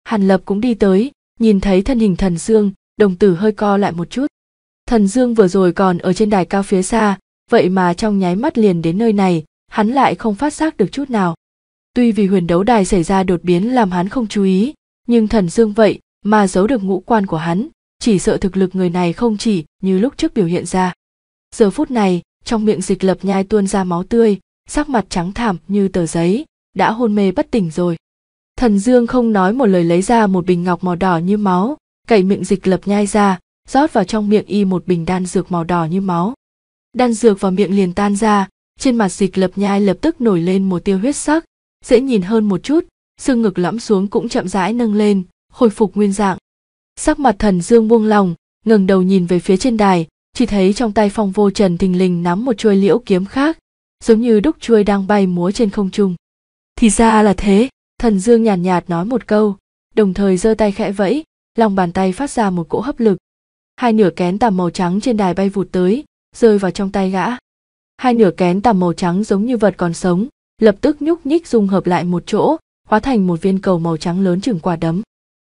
Speaker 1: hàn lập cũng đi tới nhìn thấy thân hình thần dương đồng tử hơi co lại một chút thần dương vừa rồi còn ở trên đài cao phía xa vậy mà trong nháy mắt liền đến nơi này hắn lại không phát giác được chút nào tuy vì huyền đấu đài xảy ra đột biến làm hắn không chú ý nhưng thần dương vậy mà giấu được ngũ quan của hắn chỉ sợ thực lực người này không chỉ như lúc trước biểu hiện ra giờ phút này trong miệng dịch lập nhai tuôn ra máu tươi sắc mặt trắng thảm như tờ giấy đã hôn mê bất tỉnh rồi thần dương không nói một lời lấy ra một bình ngọc màu đỏ như máu cậy miệng dịch lập nhai ra rót vào trong miệng y một bình đan dược màu đỏ như máu đan dược vào miệng liền tan ra trên mặt dịch lập nhai lập tức nổi lên một tiêu huyết sắc dễ nhìn hơn một chút xương ngực lõm xuống cũng chậm rãi nâng lên khôi phục nguyên dạng sắc mặt thần dương buông lòng ngẩng đầu nhìn về phía trên đài chỉ thấy trong tay phong vô trần thình lình nắm một chuôi liễu kiếm khác giống như đúc chuôi đang bay múa trên không trung thì ra là thế thần dương nhàn nhạt, nhạt nói một câu đồng thời giơ tay khẽ vẫy lòng bàn tay phát ra một cỗ hấp lực hai nửa kén tằm màu trắng trên đài bay vụt tới rơi vào trong tay gã hai nửa kén tằm màu trắng giống như vật còn sống lập tức nhúc nhích dung hợp lại một chỗ hóa thành một viên cầu màu trắng lớn chừng quả đấm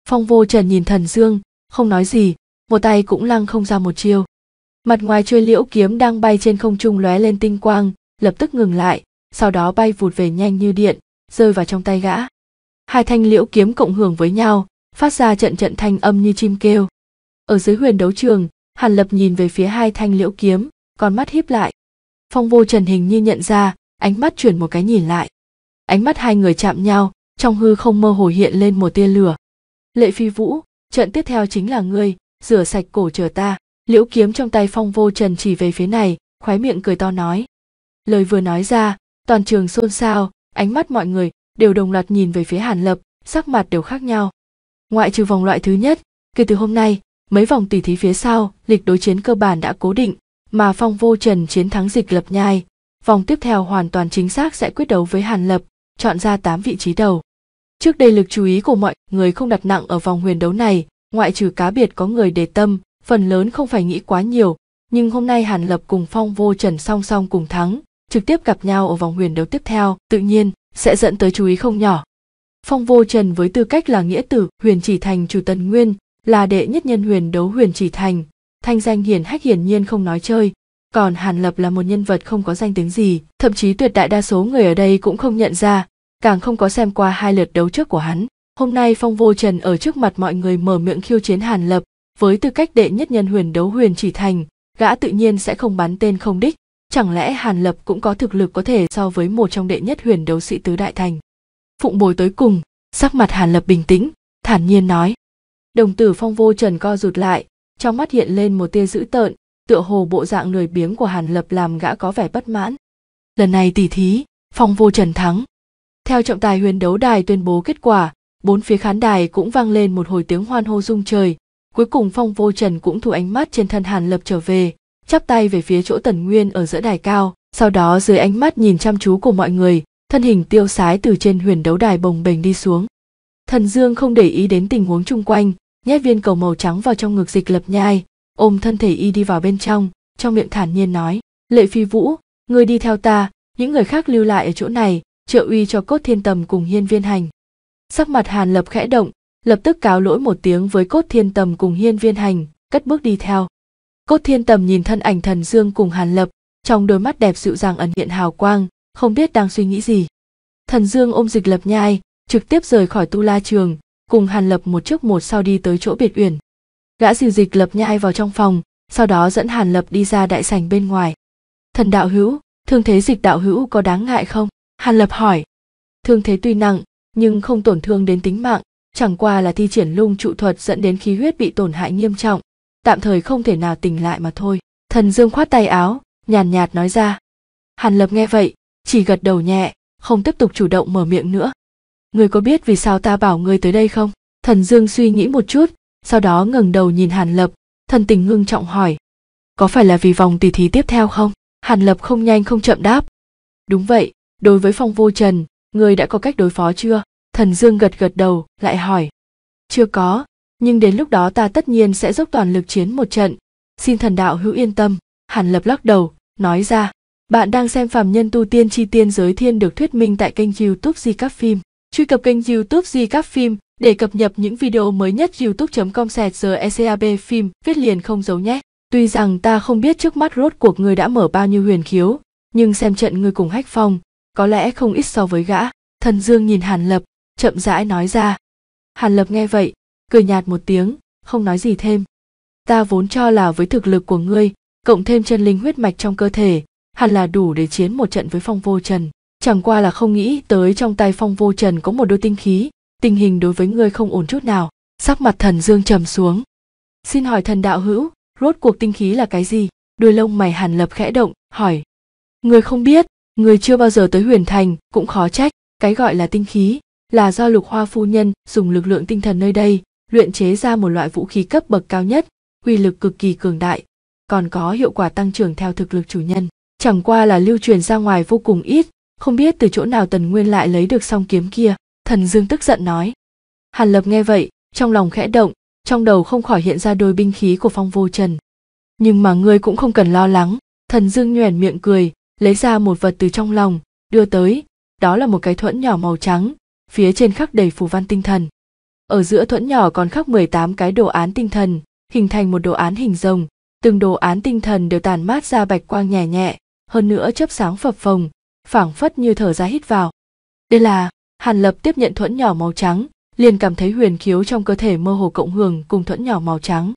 Speaker 1: phong vô trần nhìn thần dương không nói gì một tay cũng lăng không ra một chiêu mặt ngoài chuôi liễu kiếm đang bay trên không trung lóe lên tinh quang lập tức ngừng lại sau đó bay vụt về nhanh như điện rơi vào trong tay gã hai thanh liễu kiếm cộng hưởng với nhau phát ra trận trận thanh âm như chim kêu ở dưới huyền đấu trường hàn lập nhìn về phía hai thanh liễu kiếm con mắt híp lại phong vô trần hình như nhận ra ánh mắt chuyển một cái nhìn lại ánh mắt hai người chạm nhau trong hư không mơ hồ hiện lên một tia lửa lệ phi vũ trận tiếp theo chính là ngươi rửa sạch cổ chờ ta liễu kiếm trong tay phong vô trần chỉ về phía này khoái miệng cười to nói lời vừa nói ra toàn trường xôn xao ánh mắt mọi người đều đồng loạt nhìn về phía hàn lập sắc mặt đều khác nhau ngoại trừ vòng loại thứ nhất kể từ hôm nay mấy vòng tỉ thí phía sau lịch đối chiến cơ bản đã cố định mà phong vô trần chiến thắng dịch lập nhai vòng tiếp theo hoàn toàn chính xác sẽ quyết đấu với hàn lập chọn ra 8 vị trí đầu Trước đây lực chú ý của mọi người không đặt nặng ở vòng huyền đấu này, ngoại trừ cá biệt có người đề tâm, phần lớn không phải nghĩ quá nhiều, nhưng hôm nay Hàn Lập cùng Phong Vô Trần song song cùng thắng, trực tiếp gặp nhau ở vòng huyền đấu tiếp theo, tự nhiên sẽ dẫn tới chú ý không nhỏ. Phong Vô Trần với tư cách là nghĩa tử Huyền Chỉ Thành chủ Tần Nguyên, là đệ nhất nhân huyền đấu Huyền Chỉ Thành, thanh danh hiển hách hiển nhiên không nói chơi, còn Hàn Lập là một nhân vật không có danh tiếng gì, thậm chí tuyệt đại đa số người ở đây cũng không nhận ra, càng không có xem qua hai lượt đấu trước của hắn. Hôm nay Phong Vô Trần ở trước mặt mọi người mở miệng khiêu chiến Hàn Lập, với tư cách đệ nhất nhân huyền đấu huyền chỉ thành, gã tự nhiên sẽ không bắn tên không đích, chẳng lẽ Hàn Lập cũng có thực lực có thể so với một trong đệ nhất huyền đấu sĩ tứ đại thành. Phụng bồi tới cùng, sắc mặt Hàn Lập bình tĩnh, thản nhiên nói. Đồng tử Phong Vô Trần co rụt lại, trong mắt hiện lên một tia dữ tợn, tựa hồ bộ dạng lười biếng của Hàn Lập làm gã có vẻ bất mãn. Lần này tỉ thí, Phong Vô Trần thắng, theo trọng tài huyền đấu đài tuyên bố kết quả, bốn phía khán đài cũng vang lên một hồi tiếng hoan hô rung trời. Cuối cùng Phong Vô Trần cũng thu ánh mắt trên thân Hàn Lập trở về, chắp tay về phía chỗ Tần Nguyên ở giữa đài cao, sau đó dưới ánh mắt nhìn chăm chú của mọi người, thân hình tiêu sái từ trên huyền đấu đài bồng bềnh đi xuống. Thần Dương không để ý đến tình huống chung quanh, nhét viên cầu màu trắng vào trong ngực dịch lập nhai, ôm thân thể y đi vào bên trong, trong miệng thản nhiên nói, Lệ Phi Vũ, ngươi đi theo ta, những người khác lưu lại ở chỗ này, trợ uy cho cốt thiên tầm cùng hiên viên hành sắc mặt hàn lập khẽ động lập tức cáo lỗi một tiếng với cốt thiên tầm cùng hiên viên hành cất bước đi theo cốt thiên tầm nhìn thân ảnh thần dương cùng hàn lập trong đôi mắt đẹp dịu dàng ẩn hiện hào quang không biết đang suy nghĩ gì thần dương ôm dịch lập nhai trực tiếp rời khỏi tu la trường cùng hàn lập một trước một sau đi tới chỗ biệt uyển gã dìu dịch lập nhai vào trong phòng sau đó dẫn hàn lập đi ra đại sảnh bên ngoài thần đạo hữu thương thế dịch đạo hữu có đáng ngại không hàn lập hỏi thương thế tuy nặng nhưng không tổn thương đến tính mạng chẳng qua là thi triển lung trụ thuật dẫn đến khí huyết bị tổn hại nghiêm trọng tạm thời không thể nào tỉnh lại mà thôi thần dương khoát tay áo nhàn nhạt nói ra hàn lập nghe vậy chỉ gật đầu nhẹ không tiếp tục chủ động mở miệng nữa ngươi có biết vì sao ta bảo ngươi tới đây không thần dương suy nghĩ một chút sau đó ngẩng đầu nhìn hàn lập thần tình ngưng trọng hỏi có phải là vì vòng tỷ thí tiếp theo không hàn lập không nhanh không chậm đáp đúng vậy đối với phong vô trần ngươi đã có cách đối phó chưa thần dương gật gật đầu lại hỏi chưa có nhưng đến lúc đó ta tất nhiên sẽ dốc toàn lực chiến một trận xin thần đạo hữu yên tâm hàn lập lắc đầu nói ra bạn đang xem phàm nhân tu tiên chi tiên giới thiên được thuyết minh tại kênh youtube di các phim truy cập kênh youtube di các phim để cập nhật những video mới nhất youtube com sẹt giờ ecab phim viết liền không giấu nhé tuy rằng ta không biết trước mắt rốt cuộc người đã mở bao nhiêu huyền khiếu nhưng xem trận người cùng hách phong có lẽ không ít so với gã thần dương nhìn hàn lập chậm rãi nói ra hàn lập nghe vậy cười nhạt một tiếng không nói gì thêm ta vốn cho là với thực lực của ngươi cộng thêm chân linh huyết mạch trong cơ thể hẳn là đủ để chiến một trận với phong vô trần chẳng qua là không nghĩ tới trong tay phong vô trần có một đôi tinh khí tình hình đối với ngươi không ổn chút nào sắc mặt thần dương trầm xuống xin hỏi thần đạo hữu rốt cuộc tinh khí là cái gì đôi lông mày hàn lập khẽ động hỏi người không biết người chưa bao giờ tới huyền thành cũng khó trách cái gọi là tinh khí là do lục hoa phu nhân dùng lực lượng tinh thần nơi đây luyện chế ra một loại vũ khí cấp bậc cao nhất uy lực cực kỳ cường đại còn có hiệu quả tăng trưởng theo thực lực chủ nhân chẳng qua là lưu truyền ra ngoài vô cùng ít không biết từ chỗ nào tần nguyên lại lấy được song kiếm kia thần dương tức giận nói hàn lập nghe vậy trong lòng khẽ động trong đầu không khỏi hiện ra đôi binh khí của phong vô trần nhưng mà ngươi cũng không cần lo lắng thần dương nhoẻn miệng cười lấy ra một vật từ trong lòng đưa tới đó là một cái thuẫn nhỏ màu trắng phía trên khắc đầy phù văn tinh thần ở giữa thuẫn nhỏ còn khắc 18 cái đồ án tinh thần hình thành một đồ án hình rồng từng đồ án tinh thần đều tàn mát ra bạch quang nhẹ nhẹ hơn nữa chớp sáng phập phồng phảng phất như thở ra hít vào đây là hàn lập tiếp nhận thuẫn nhỏ màu trắng liền cảm thấy huyền khiếu trong cơ thể mơ hồ cộng hưởng cùng thuẫn nhỏ màu trắng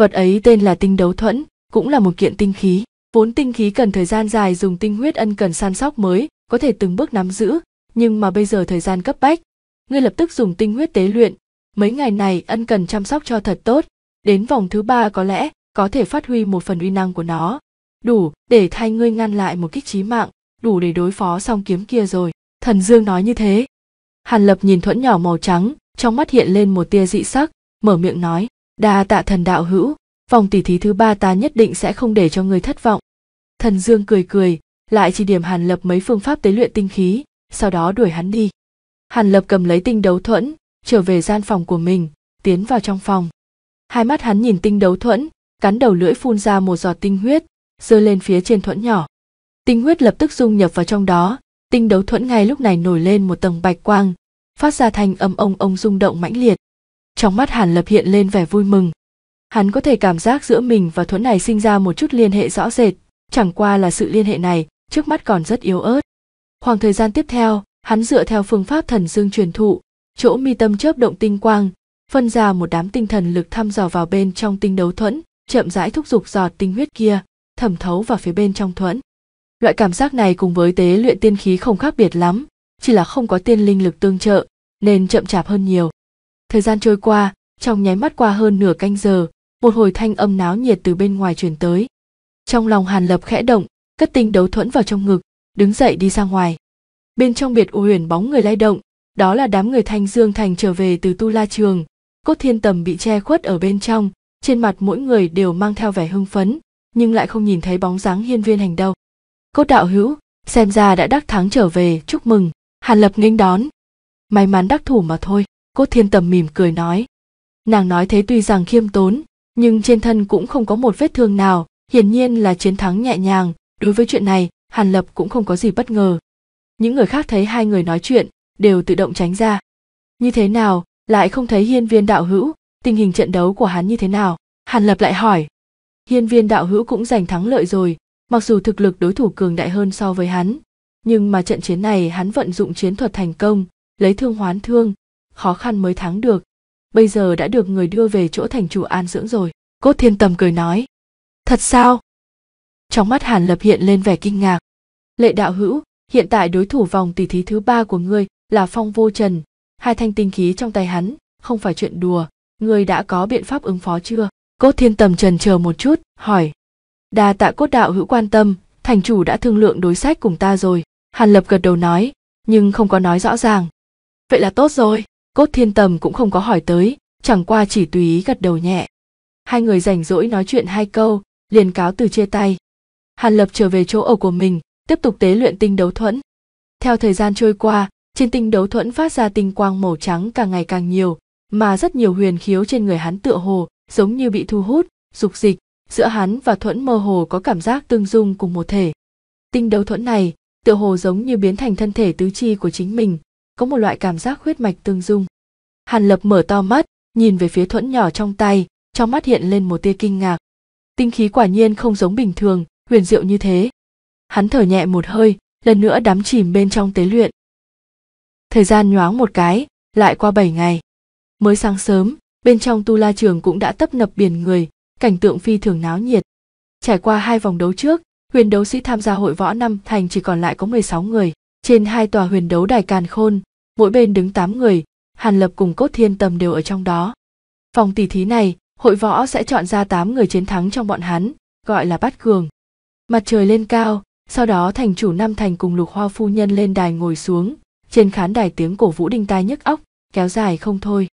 Speaker 1: vật ấy tên là tinh đấu thuẫn cũng là một kiện tinh khí Vốn tinh khí cần thời gian dài dùng tinh huyết ân cần săn sóc mới có thể từng bước nắm giữ, nhưng mà bây giờ thời gian cấp bách, ngươi lập tức dùng tinh huyết tế luyện, mấy ngày này ân cần chăm sóc cho thật tốt, đến vòng thứ ba có lẽ có thể phát huy một phần uy năng của nó, đủ để thay ngươi ngăn lại một kích chí mạng, đủ để đối phó song kiếm kia rồi, thần dương nói như thế. Hàn Lập nhìn thuẫn nhỏ màu trắng, trong mắt hiện lên một tia dị sắc, mở miệng nói, đa tạ thần đạo hữu vòng tỉ thí thứ ba ta nhất định sẽ không để cho người thất vọng thần dương cười cười lại chỉ điểm hàn lập mấy phương pháp tế luyện tinh khí sau đó đuổi hắn đi hàn lập cầm lấy tinh đấu thuẫn trở về gian phòng của mình tiến vào trong phòng hai mắt hắn nhìn tinh đấu thuẫn cắn đầu lưỡi phun ra một giọt tinh huyết rơi lên phía trên thuẫn nhỏ tinh huyết lập tức dung nhập vào trong đó tinh đấu thuẫn ngay lúc này nổi lên một tầng bạch quang phát ra thanh âm ông ông rung động mãnh liệt trong mắt hàn lập hiện lên vẻ vui mừng hắn có thể cảm giác giữa mình và thuẫn này sinh ra một chút liên hệ rõ rệt chẳng qua là sự liên hệ này trước mắt còn rất yếu ớt khoảng thời gian tiếp theo hắn dựa theo phương pháp thần dương truyền thụ chỗ mi tâm chớp động tinh quang phân ra một đám tinh thần lực thăm dò vào bên trong tinh đấu thuẫn chậm rãi thúc giục giọt tinh huyết kia thẩm thấu vào phía bên trong thuẫn loại cảm giác này cùng với tế luyện tiên khí không khác biệt lắm chỉ là không có tiên linh lực tương trợ nên chậm chạp hơn nhiều thời gian trôi qua trong nháy mắt qua hơn nửa canh giờ một hồi thanh âm náo nhiệt từ bên ngoài truyền tới trong lòng hàn lập khẽ động cất tinh đấu thuẫn vào trong ngực đứng dậy đi ra ngoài bên trong biệt u huyền bóng người lay động đó là đám người thanh dương thành trở về từ tu la trường cốt thiên tầm bị che khuất ở bên trong trên mặt mỗi người đều mang theo vẻ hưng phấn nhưng lại không nhìn thấy bóng dáng hiên viên hành đâu cốt đạo hữu xem ra đã đắc thắng trở về chúc mừng hàn lập nghênh đón may mắn đắc thủ mà thôi cốt thiên tầm mỉm cười nói nàng nói thế tuy rằng khiêm tốn nhưng trên thân cũng không có một vết thương nào hiển nhiên là chiến thắng nhẹ nhàng đối với chuyện này hàn lập cũng không có gì bất ngờ những người khác thấy hai người nói chuyện đều tự động tránh ra như thế nào lại không thấy hiên viên đạo hữu tình hình trận đấu của hắn như thế nào hàn lập lại hỏi hiên viên đạo hữu cũng giành thắng lợi rồi mặc dù thực lực đối thủ cường đại hơn so với hắn nhưng mà trận chiến này hắn vận dụng chiến thuật thành công lấy thương hoán thương khó khăn mới thắng được bây giờ đã được người đưa về chỗ thành chủ an dưỡng rồi cốt thiên tầm cười nói thật sao trong mắt hàn lập hiện lên vẻ kinh ngạc lệ đạo hữu hiện tại đối thủ vòng tỷ thí thứ ba của ngươi là phong vô trần hai thanh tinh khí trong tay hắn không phải chuyện đùa ngươi đã có biện pháp ứng phó chưa cốt thiên tầm trần chờ một chút hỏi đa tạ cốt đạo hữu quan tâm thành chủ đã thương lượng đối sách cùng ta rồi hàn lập gật đầu nói nhưng không có nói rõ ràng vậy là tốt rồi cốt thiên tầm cũng không có hỏi tới chẳng qua chỉ tùy ý gật đầu nhẹ hai người rảnh rỗi nói chuyện hai câu liền cáo từ chia tay hàn lập trở về chỗ ở của mình tiếp tục tế luyện tinh đấu thuẫn theo thời gian trôi qua trên tinh đấu thuẫn phát ra tinh quang màu trắng càng ngày càng nhiều mà rất nhiều huyền khiếu trên người hắn tựa hồ giống như bị thu hút dục dịch giữa hắn và thuẫn mơ hồ có cảm giác tương dung cùng một thể tinh đấu thuẫn này tựa hồ giống như biến thành thân thể tứ chi của chính mình có một loại cảm giác huyết mạch tương dung hàn lập mở to mắt nhìn về phía thuẫn nhỏ trong tay trong mắt hiện lên một tia kinh ngạc tinh khí quả nhiên không giống bình thường huyền diệu như thế hắn thở nhẹ một hơi lần nữa đắm chìm bên trong tế luyện thời gian nhoáng một cái lại qua bảy ngày mới sáng sớm bên trong tu la trường cũng đã tấp nập biển người cảnh tượng phi thường náo nhiệt trải qua hai vòng đấu trước huyền đấu sĩ tham gia hội võ năm thành chỉ còn lại có 16 người trên hai tòa huyền đấu đài càn khôn, mỗi bên đứng tám người, Hàn Lập cùng Cốt Thiên tầm đều ở trong đó. Phòng tỷ thí này, hội võ sẽ chọn ra tám người chiến thắng trong bọn hắn, gọi là bát cường. Mặt trời lên cao, sau đó thành chủ Nam Thành cùng Lục Hoa phu nhân lên đài ngồi xuống, trên khán đài tiếng cổ vũ đinh tai nhức óc, kéo dài không thôi.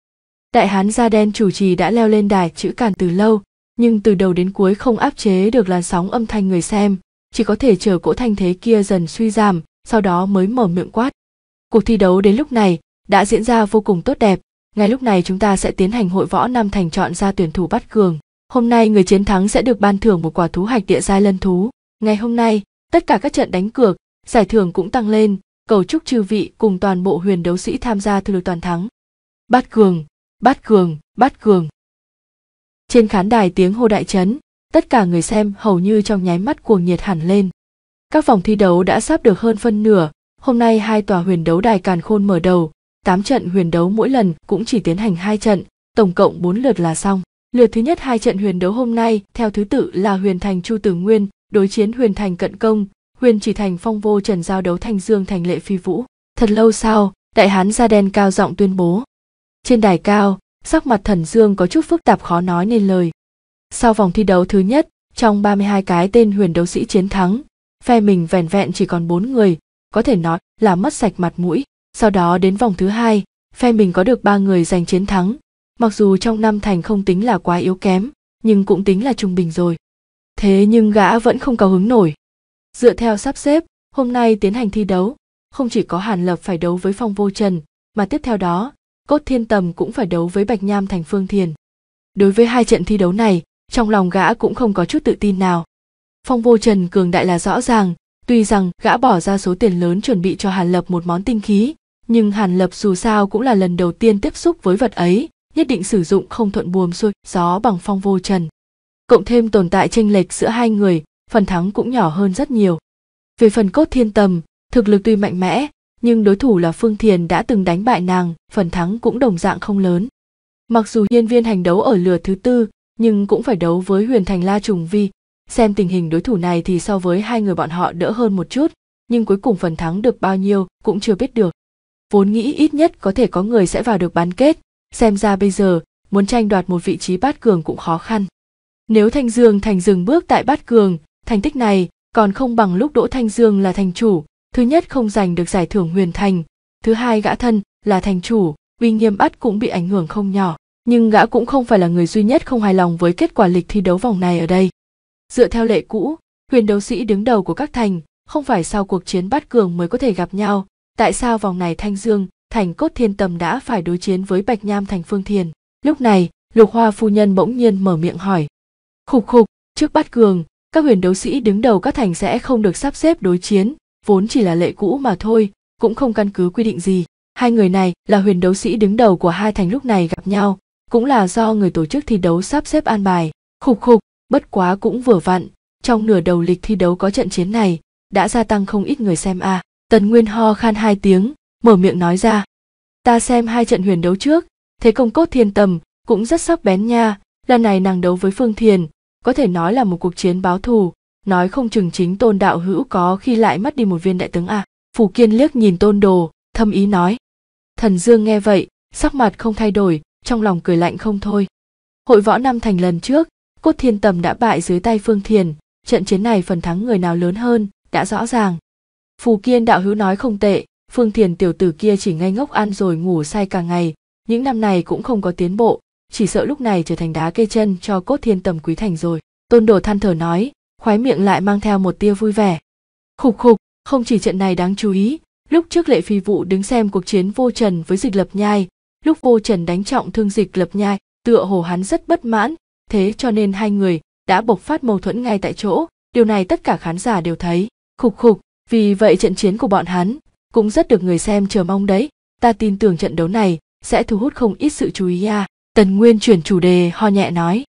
Speaker 1: Đại hán da đen chủ trì đã leo lên đài chữ càn từ lâu, nhưng từ đầu đến cuối không áp chế được làn sóng âm thanh người xem, chỉ có thể chờ cỗ thanh thế kia dần suy giảm, sau đó mới mở miệng quát. Cuộc thi đấu đến lúc này đã diễn ra vô cùng tốt đẹp, ngay lúc này chúng ta sẽ tiến hành hội võ năm thành chọn ra tuyển thủ bắt cường. Hôm nay người chiến thắng sẽ được ban thưởng một quả thú hạch địa giai lân thú. Ngày hôm nay, tất cả các trận đánh cược, giải thưởng cũng tăng lên, cầu chúc chư vị cùng toàn bộ huyền đấu sĩ tham gia thư lực toàn thắng. Bát cường, bát cường, bát cường. Trên khán đài tiếng hô đại chấn, tất cả người xem hầu như trong nháy mắt cuồng nhiệt hẳn lên. Các vòng thi đấu đã sắp được hơn phân nửa, hôm nay hai tòa huyền đấu đài càn khôn mở đầu, 8 trận huyền đấu mỗi lần cũng chỉ tiến hành 2 trận, tổng cộng 4 lượt là xong. Lượt thứ nhất hai trận huyền đấu hôm nay theo thứ tự là Huyền Thành Chu Tử Nguyên đối chiến Huyền Thành Cận Công, Huyền Chỉ Thành Phong Vô Trần giao đấu Thanh Dương Thành Lệ Phi Vũ. Thật lâu sau, đại hán da đen cao giọng tuyên bố. Trên đài cao, sắc mặt Thần Dương có chút phức tạp khó nói nên lời. Sau vòng thi đấu thứ nhất, trong 32 cái tên huyền đấu sĩ chiến thắng, phe mình vẻn vẹn chỉ còn bốn người có thể nói là mất sạch mặt mũi sau đó đến vòng thứ hai phe mình có được ba người giành chiến thắng mặc dù trong năm thành không tính là quá yếu kém nhưng cũng tính là trung bình rồi thế nhưng gã vẫn không cao hứng nổi dựa theo sắp xếp hôm nay tiến hành thi đấu không chỉ có hàn lập phải đấu với phong vô trần mà tiếp theo đó cốt thiên tầm cũng phải đấu với bạch nham thành phương thiền đối với hai trận thi đấu này trong lòng gã cũng không có chút tự tin nào phong vô trần cường đại là rõ ràng tuy rằng gã bỏ ra số tiền lớn chuẩn bị cho hàn lập một món tinh khí nhưng hàn lập dù sao cũng là lần đầu tiên tiếp xúc với vật ấy nhất định sử dụng không thuận buồm xuôi gió bằng phong vô trần cộng thêm tồn tại tranh lệch giữa hai người phần thắng cũng nhỏ hơn rất nhiều về phần cốt thiên tầm thực lực tuy mạnh mẽ nhưng đối thủ là phương thiền đã từng đánh bại nàng phần thắng cũng đồng dạng không lớn mặc dù hiên viên hành đấu ở lượt thứ tư nhưng cũng phải đấu với huyền thành la trùng vi xem tình hình đối thủ này thì so với hai người bọn họ đỡ hơn một chút nhưng cuối cùng phần thắng được bao nhiêu cũng chưa biết được vốn nghĩ ít nhất có thể có người sẽ vào được bán kết xem ra bây giờ muốn tranh đoạt một vị trí bát cường cũng khó khăn nếu thanh dương thành dừng bước tại bát cường thành tích này còn không bằng lúc đỗ thanh dương là thành chủ thứ nhất không giành được giải thưởng huyền thành thứ hai gã thân là thành chủ uy nghiêm ắt cũng bị ảnh hưởng không nhỏ nhưng gã cũng không phải là người duy nhất không hài lòng với kết quả lịch thi đấu vòng này ở đây dựa theo lệ cũ huyền đấu sĩ đứng đầu của các thành không phải sau cuộc chiến bắt cường mới có thể gặp nhau tại sao vòng này thanh dương thành cốt thiên tầm đã phải đối chiến với bạch nham thành phương thiền lúc này lục hoa phu nhân bỗng nhiên mở miệng hỏi khục khục trước bắt cường các huyền đấu sĩ đứng đầu các thành sẽ không được sắp xếp đối chiến vốn chỉ là lệ cũ mà thôi cũng không căn cứ quy định gì hai người này là huyền đấu sĩ đứng đầu của hai thành lúc này gặp nhau cũng là do người tổ chức thi đấu sắp xếp an bài khục khục bất quá cũng vừa vặn trong nửa đầu lịch thi đấu có trận chiến này đã gia tăng không ít người xem a à. tần nguyên ho khan hai tiếng mở miệng nói ra ta xem hai trận huyền đấu trước thế công cốt thiên tầm cũng rất sắc bén nha lần này nàng đấu với phương thiền có thể nói là một cuộc chiến báo thù nói không chừng chính tôn đạo hữu có khi lại mất đi một viên đại tướng a à. phù kiên liếc nhìn tôn đồ thâm ý nói thần dương nghe vậy sắc mặt không thay đổi trong lòng cười lạnh không thôi hội võ năm thành lần trước cốt thiên tầm đã bại dưới tay phương thiền trận chiến này phần thắng người nào lớn hơn đã rõ ràng phù kiên đạo hữu nói không tệ phương thiền tiểu tử kia chỉ ngây ngốc ăn rồi ngủ say cả ngày những năm này cũng không có tiến bộ chỉ sợ lúc này trở thành đá cây chân cho cốt thiên tầm quý thành rồi tôn đồ than thở nói khoái miệng lại mang theo một tia vui vẻ khục khục không chỉ trận này đáng chú ý lúc trước lệ phi vụ đứng xem cuộc chiến vô trần với dịch lập nhai lúc vô trần đánh trọng thương dịch lập nhai tựa hồ hắn rất bất mãn thế cho nên hai người đã bộc phát mâu thuẫn ngay tại chỗ, điều này tất cả khán giả đều thấy. Khục khục, vì vậy trận chiến của bọn hắn cũng rất được người xem chờ mong đấy, ta tin tưởng trận đấu này sẽ thu hút không ít sự chú ý à. Tần Nguyên chuyển chủ đề ho nhẹ nói.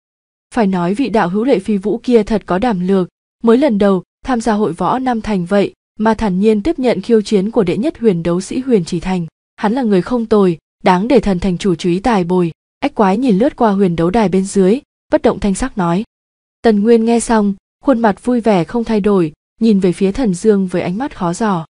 Speaker 1: Phải nói vị đạo hữu lệ phi vũ kia thật có đảm lược, mới lần đầu tham gia hội võ nam thành vậy mà thản nhiên tiếp nhận khiêu chiến của đệ nhất huyền đấu sĩ huyền chỉ thành. Hắn là người không tồi, đáng để thần thành chủ chú ý tài bồi. Ách quái nhìn lướt qua huyền đấu đài bên dưới, bất động thanh sắc nói tần nguyên nghe xong khuôn mặt vui vẻ không thay đổi nhìn về phía thần dương với ánh mắt khó giò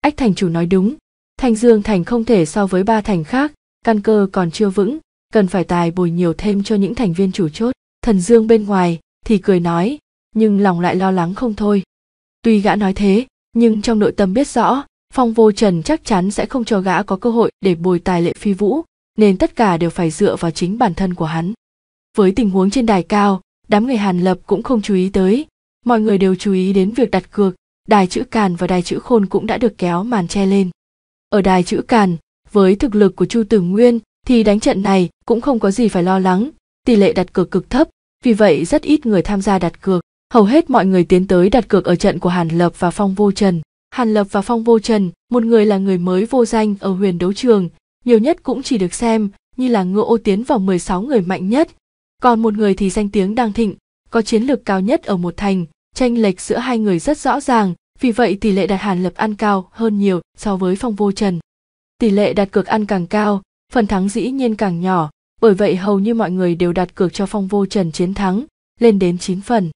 Speaker 1: ách thành chủ nói đúng thanh dương thành không thể so với ba thành khác căn cơ còn chưa vững cần phải tài bồi nhiều thêm cho những thành viên chủ chốt thần dương bên ngoài thì cười nói nhưng lòng lại lo lắng không thôi tuy gã nói thế nhưng trong nội tâm biết rõ phong vô trần chắc chắn sẽ không cho gã có cơ hội để bồi tài lệ phi vũ nên tất cả đều phải dựa vào chính bản thân của hắn với tình huống trên đài cao đám người hàn lập cũng không chú ý tới mọi người đều chú ý đến việc đặt cược đài chữ càn và đài chữ khôn cũng đã được kéo màn che lên ở đài chữ càn với thực lực của chu tử nguyên thì đánh trận này cũng không có gì phải lo lắng tỷ lệ đặt cược cực thấp vì vậy rất ít người tham gia đặt cược hầu hết mọi người tiến tới đặt cược ở trận của hàn lập và phong vô trần hàn lập và phong vô trần một người là người mới vô danh ở huyền đấu trường nhiều nhất cũng chỉ được xem như là ngựa ô tiến vào 16 người mạnh nhất còn một người thì danh tiếng đang thịnh có chiến lược cao nhất ở một thành tranh lệch giữa hai người rất rõ ràng vì vậy tỷ lệ đặt hàn lập ăn cao hơn nhiều so với phong vô trần tỷ lệ đặt cược ăn càng cao phần thắng dĩ nhiên càng nhỏ bởi vậy hầu như mọi người đều đặt cược cho phong vô trần chiến thắng lên đến 9 phần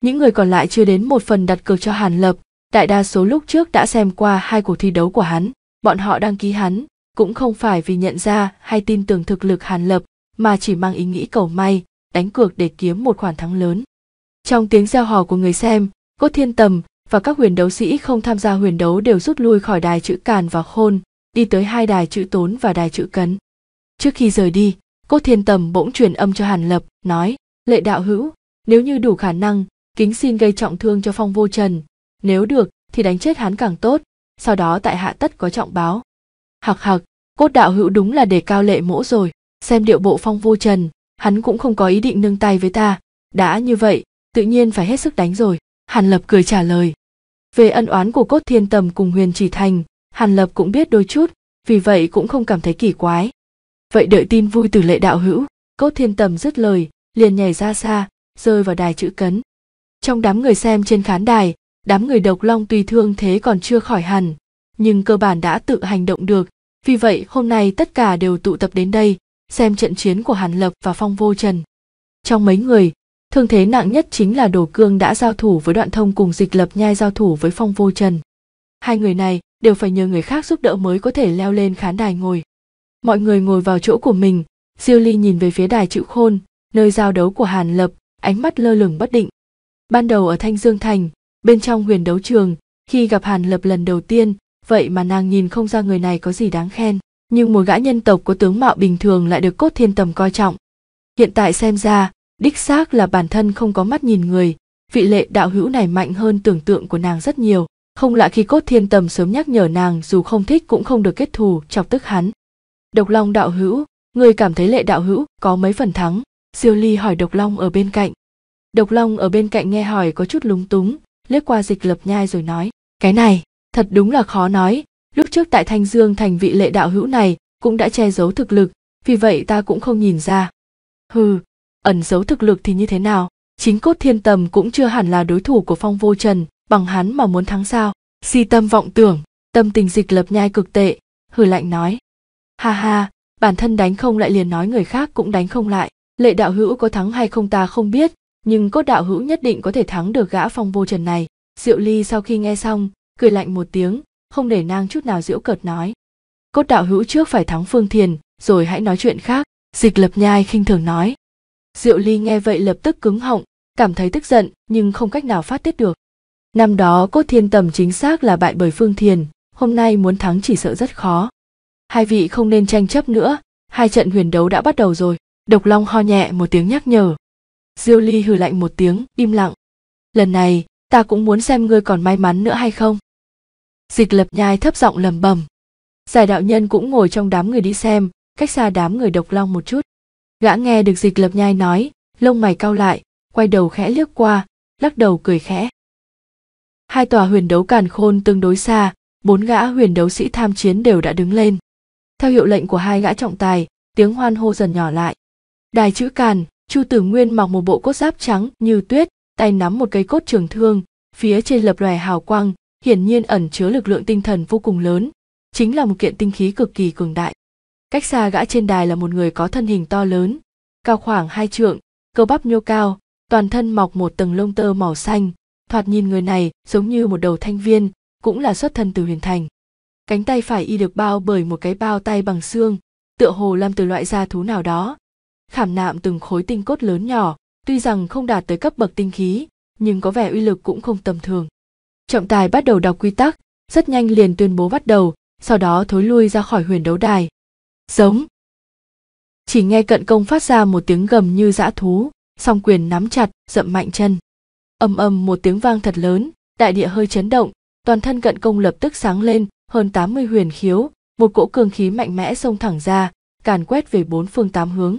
Speaker 1: những người còn lại chưa đến một phần đặt cược cho hàn lập đại đa số lúc trước đã xem qua hai cuộc thi đấu của hắn bọn họ đăng ký hắn cũng không phải vì nhận ra hay tin tưởng thực lực hàn lập mà chỉ mang ý nghĩ cầu may, đánh cược để kiếm một khoản thắng lớn. Trong tiếng gieo hò của người xem, Cốt Thiên Tầm và các huyền đấu sĩ không tham gia huyền đấu đều rút lui khỏi đài chữ Càn và Khôn, đi tới hai đài chữ Tốn và đài chữ Cấn. Trước khi rời đi, Cốt Thiên Tầm bỗng truyền âm cho Hàn Lập, nói, lệ đạo hữu, nếu như đủ khả năng, kính xin gây trọng thương cho Phong Vô Trần, nếu được thì đánh chết hắn càng tốt, sau đó tại hạ tất có trọng báo. Hặc hặc, cốt đạo hữu đúng là đề cao lệ mỗ rồi xem điệu bộ phong vô trần hắn cũng không có ý định nâng tay với ta đã như vậy tự nhiên phải hết sức đánh rồi hàn lập cười trả lời về ân oán của cốt thiên tầm cùng huyền chỉ thành hàn lập cũng biết đôi chút vì vậy cũng không cảm thấy kỳ quái vậy đợi tin vui từ lệ đạo hữu cốt thiên tầm dứt lời liền nhảy ra xa rơi vào đài chữ cấn trong đám người xem trên khán đài đám người độc long tùy thương thế còn chưa khỏi hẳn nhưng cơ bản đã tự hành động được vì vậy hôm nay tất cả đều tụ tập đến đây xem trận chiến của Hàn Lập và Phong Vô Trần. Trong mấy người, thương thế nặng nhất chính là Đồ Cương đã giao thủ với Đoạn Thông cùng Dịch Lập Nhai giao thủ với Phong Vô Trần. Hai người này đều phải nhờ người khác giúp đỡ mới có thể leo lên khán đài ngồi. Mọi người ngồi vào chỗ của mình, Diêu Ly nhìn về phía đài chữ khôn, nơi giao đấu của Hàn Lập, ánh mắt lơ lửng bất định. Ban đầu ở Thanh Dương Thành, bên trong huyền đấu trường, khi gặp Hàn Lập lần đầu tiên, vậy mà nàng nhìn không ra người này có gì đáng khen nhưng một gã nhân tộc có tướng mạo bình thường lại được cốt thiên tầm coi trọng hiện tại xem ra đích xác là bản thân không có mắt nhìn người vị lệ đạo hữu này mạnh hơn tưởng tượng của nàng rất nhiều không lạ khi cốt thiên tầm sớm nhắc nhở nàng dù không thích cũng không được kết thù chọc tức hắn độc long đạo hữu người cảm thấy lệ đạo hữu có mấy phần thắng siêu ly hỏi độc long ở bên cạnh độc long ở bên cạnh nghe hỏi có chút lúng túng liếc qua dịch lập nhai rồi nói cái này thật đúng là khó nói lúc trước tại thanh dương thành vị lệ đạo hữu này cũng đã che giấu thực lực vì vậy ta cũng không nhìn ra hừ ẩn giấu thực lực thì như thế nào chính cốt thiên tầm cũng chưa hẳn là đối thủ của phong vô trần bằng hắn mà muốn thắng sao si tâm vọng tưởng tâm tình dịch lập nhai cực tệ hừ lạnh nói ha ha bản thân đánh không lại liền nói người khác cũng đánh không lại lệ đạo hữu có thắng hay không ta không biết nhưng cốt đạo hữu nhất định có thể thắng được gã phong vô trần này diệu ly sau khi nghe xong cười lạnh một tiếng không để nang chút nào giễu cợt nói cốt đạo hữu trước phải thắng phương thiền rồi hãy nói chuyện khác dịch lập nhai khinh thường nói diệu ly nghe vậy lập tức cứng họng cảm thấy tức giận nhưng không cách nào phát tiết được năm đó cốt thiên tầm chính xác là bại bởi phương thiền hôm nay muốn thắng chỉ sợ rất khó hai vị không nên tranh chấp nữa hai trận huyền đấu đã bắt đầu rồi độc long ho nhẹ một tiếng nhắc nhở diêu ly hừ lạnh một tiếng im lặng lần này ta cũng muốn xem ngươi còn may mắn nữa hay không dịch lập nhai thấp giọng lầm bầm giải đạo nhân cũng ngồi trong đám người đi xem cách xa đám người độc long một chút gã nghe được dịch lập nhai nói lông mày cau lại quay đầu khẽ lướt qua lắc đầu cười khẽ hai tòa huyền đấu càn khôn tương đối xa bốn gã huyền đấu sĩ tham chiến đều đã đứng lên theo hiệu lệnh của hai gã trọng tài tiếng hoan hô dần nhỏ lại đài chữ càn chu tử nguyên mặc một bộ cốt giáp trắng như tuyết tay nắm một cây cốt trường thương phía trên lập lòe hào quang hiển nhiên ẩn chứa lực lượng tinh thần vô cùng lớn, chính là một kiện tinh khí cực kỳ cường đại. Cách xa gã trên đài là một người có thân hình to lớn, cao khoảng hai trượng, cơ bắp nhô cao, toàn thân mọc một tầng lông tơ màu xanh, thoạt nhìn người này giống như một đầu thanh viên, cũng là xuất thân từ huyền thành. Cánh tay phải y được bao bởi một cái bao tay bằng xương, tựa hồ làm từ loại da thú nào đó. Khảm nạm từng khối tinh cốt lớn nhỏ, tuy rằng không đạt tới cấp bậc tinh khí, nhưng có vẻ uy lực cũng không tầm thường trọng tài bắt đầu đọc quy tắc rất nhanh liền tuyên bố bắt đầu sau đó thối lui ra khỏi huyền đấu đài giống chỉ nghe cận công phát ra một tiếng gầm như dã thú song quyền nắm chặt dậm mạnh chân ầm ầm một tiếng vang thật lớn đại địa hơi chấn động toàn thân cận công lập tức sáng lên hơn 80 huyền khiếu một cỗ cường khí mạnh mẽ xông thẳng ra càn quét về bốn phương tám hướng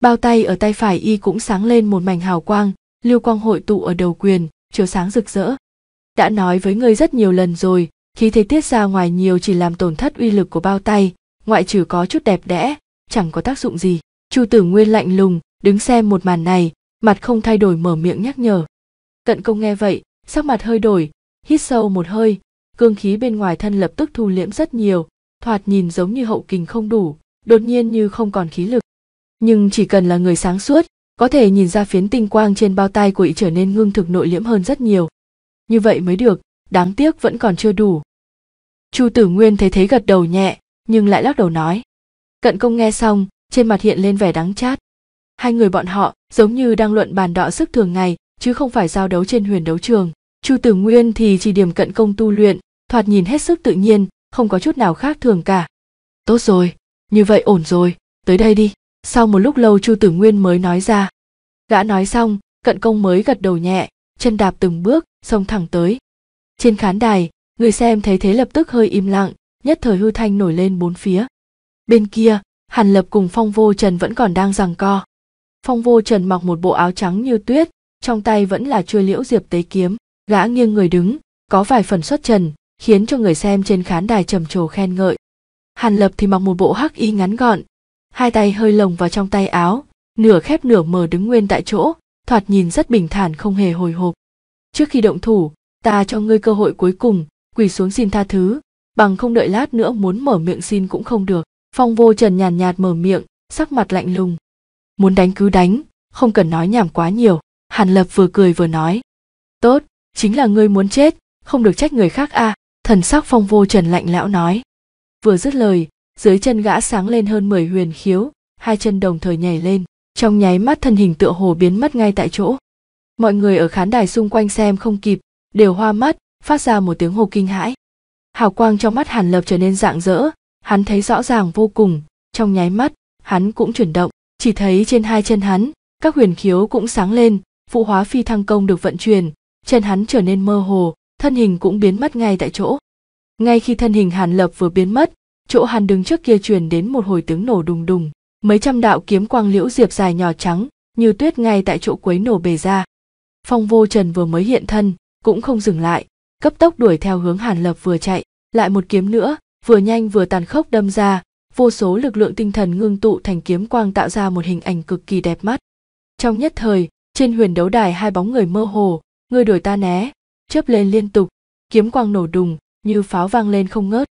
Speaker 1: bao tay ở tay phải y cũng sáng lên một mảnh hào quang lưu quang hội tụ ở đầu quyền chiếu sáng rực rỡ đã nói với ngươi rất nhiều lần rồi khi thế tiết ra ngoài nhiều chỉ làm tổn thất uy lực của bao tay ngoại trừ có chút đẹp đẽ chẳng có tác dụng gì chu tử nguyên lạnh lùng đứng xem một màn này mặt không thay đổi mở miệng nhắc nhở cận công nghe vậy sắc mặt hơi đổi hít sâu một hơi cương khí bên ngoài thân lập tức thu liễm rất nhiều thoạt nhìn giống như hậu kình không đủ đột nhiên như không còn khí lực nhưng chỉ cần là người sáng suốt có thể nhìn ra phiến tinh quang trên bao tay của y trở nên ngưng thực nội liễm hơn rất nhiều như vậy mới được đáng tiếc vẫn còn chưa đủ chu tử nguyên thấy thế gật đầu nhẹ nhưng lại lắc đầu nói cận công nghe xong trên mặt hiện lên vẻ đắng chát hai người bọn họ giống như đang luận bàn đọ sức thường ngày chứ không phải giao đấu trên huyền đấu trường chu tử nguyên thì chỉ điểm cận công tu luyện thoạt nhìn hết sức tự nhiên không có chút nào khác thường cả tốt rồi như vậy ổn rồi tới đây đi sau một lúc lâu chu tử nguyên mới nói ra gã nói xong cận công mới gật đầu nhẹ chân đạp từng bước xông thẳng tới trên khán đài người xem thấy thế lập tức hơi im lặng nhất thời hư thanh nổi lên bốn phía bên kia hàn lập cùng phong vô trần vẫn còn đang giằng co phong vô trần mặc một bộ áo trắng như tuyết trong tay vẫn là chuôi liễu diệp tế kiếm gã nghiêng người đứng có vài phần xuất trần khiến cho người xem trên khán đài trầm trồ khen ngợi hàn lập thì mặc một bộ hắc y ngắn gọn hai tay hơi lồng vào trong tay áo nửa khép nửa mở đứng nguyên tại chỗ thoạt nhìn rất bình thản không hề hồi hộp trước khi động thủ ta cho ngươi cơ hội cuối cùng quỳ xuống xin tha thứ bằng không đợi lát nữa muốn mở miệng xin cũng không được phong vô trần nhàn nhạt mở miệng sắc mặt lạnh lùng muốn đánh cứ đánh không cần nói nhảm quá nhiều hàn lập vừa cười vừa nói tốt chính là ngươi muốn chết không được trách người khác à thần sắc phong vô trần lạnh lẽo nói vừa dứt lời dưới chân gã sáng lên hơn mười huyền khiếu hai chân đồng thời nhảy lên trong nháy mắt thân hình tựa hồ biến mất ngay tại chỗ mọi người ở khán đài xung quanh xem không kịp đều hoa mắt phát ra một tiếng hồ kinh hãi hào quang trong mắt hàn lập trở nên rạng rỡ hắn thấy rõ ràng vô cùng trong nháy mắt hắn cũng chuyển động chỉ thấy trên hai chân hắn các huyền khiếu cũng sáng lên phụ hóa phi thăng công được vận chuyển chân hắn trở nên mơ hồ thân hình cũng biến mất ngay tại chỗ ngay khi thân hình hàn lập vừa biến mất chỗ hàn đứng trước kia truyền đến một hồi tiếng nổ đùng đùng mấy trăm đạo kiếm quang liễu diệp dài nhỏ trắng như tuyết ngay tại chỗ quấy nổ bề ra phong vô trần vừa mới hiện thân cũng không dừng lại cấp tốc đuổi theo hướng hàn lập vừa chạy lại một kiếm nữa vừa nhanh vừa tàn khốc đâm ra vô số lực lượng tinh thần ngưng tụ thành kiếm quang tạo ra một hình ảnh cực kỳ đẹp mắt trong nhất thời trên huyền đấu đài hai bóng người mơ hồ người đuổi ta né chớp lên liên tục kiếm quang nổ đùng như pháo vang lên không ngớt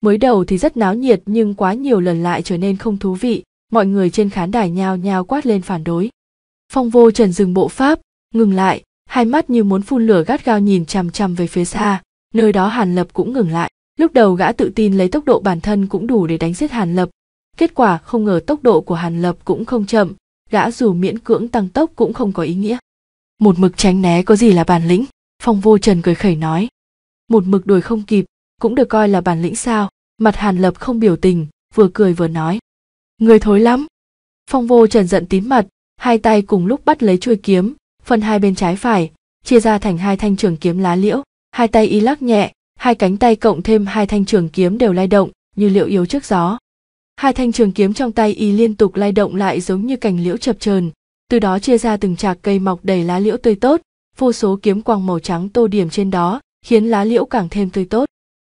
Speaker 1: mới đầu thì rất náo nhiệt nhưng quá nhiều lần lại trở nên không thú vị mọi người trên khán đài nhao nhao quát lên phản đối phong vô trần dừng bộ pháp ngừng lại hai mắt như muốn phun lửa gắt gao nhìn chằm chằm về phía xa nơi đó hàn lập cũng ngừng lại lúc đầu gã tự tin lấy tốc độ bản thân cũng đủ để đánh giết hàn lập kết quả không ngờ tốc độ của hàn lập cũng không chậm gã dù miễn cưỡng tăng tốc cũng không có ý nghĩa một mực tránh né có gì là bản lĩnh phong vô trần cười khẩy nói một mực đuổi không kịp cũng được coi là bản lĩnh sao mặt hàn lập không biểu tình vừa cười vừa nói người thối lắm phong vô trần giận tím mặt hai tay cùng lúc bắt lấy chuôi kiếm phân hai bên trái phải, chia ra thành hai thanh trường kiếm lá liễu, hai tay y lắc nhẹ, hai cánh tay cộng thêm hai thanh trường kiếm đều lay động, như liễu yếu trước gió. Hai thanh trường kiếm trong tay y liên tục lay động lại giống như cành liễu chập chờn, từ đó chia ra từng trạc cây mọc đầy lá liễu tươi tốt, vô số kiếm quang màu trắng tô điểm trên đó, khiến lá liễu càng thêm tươi tốt.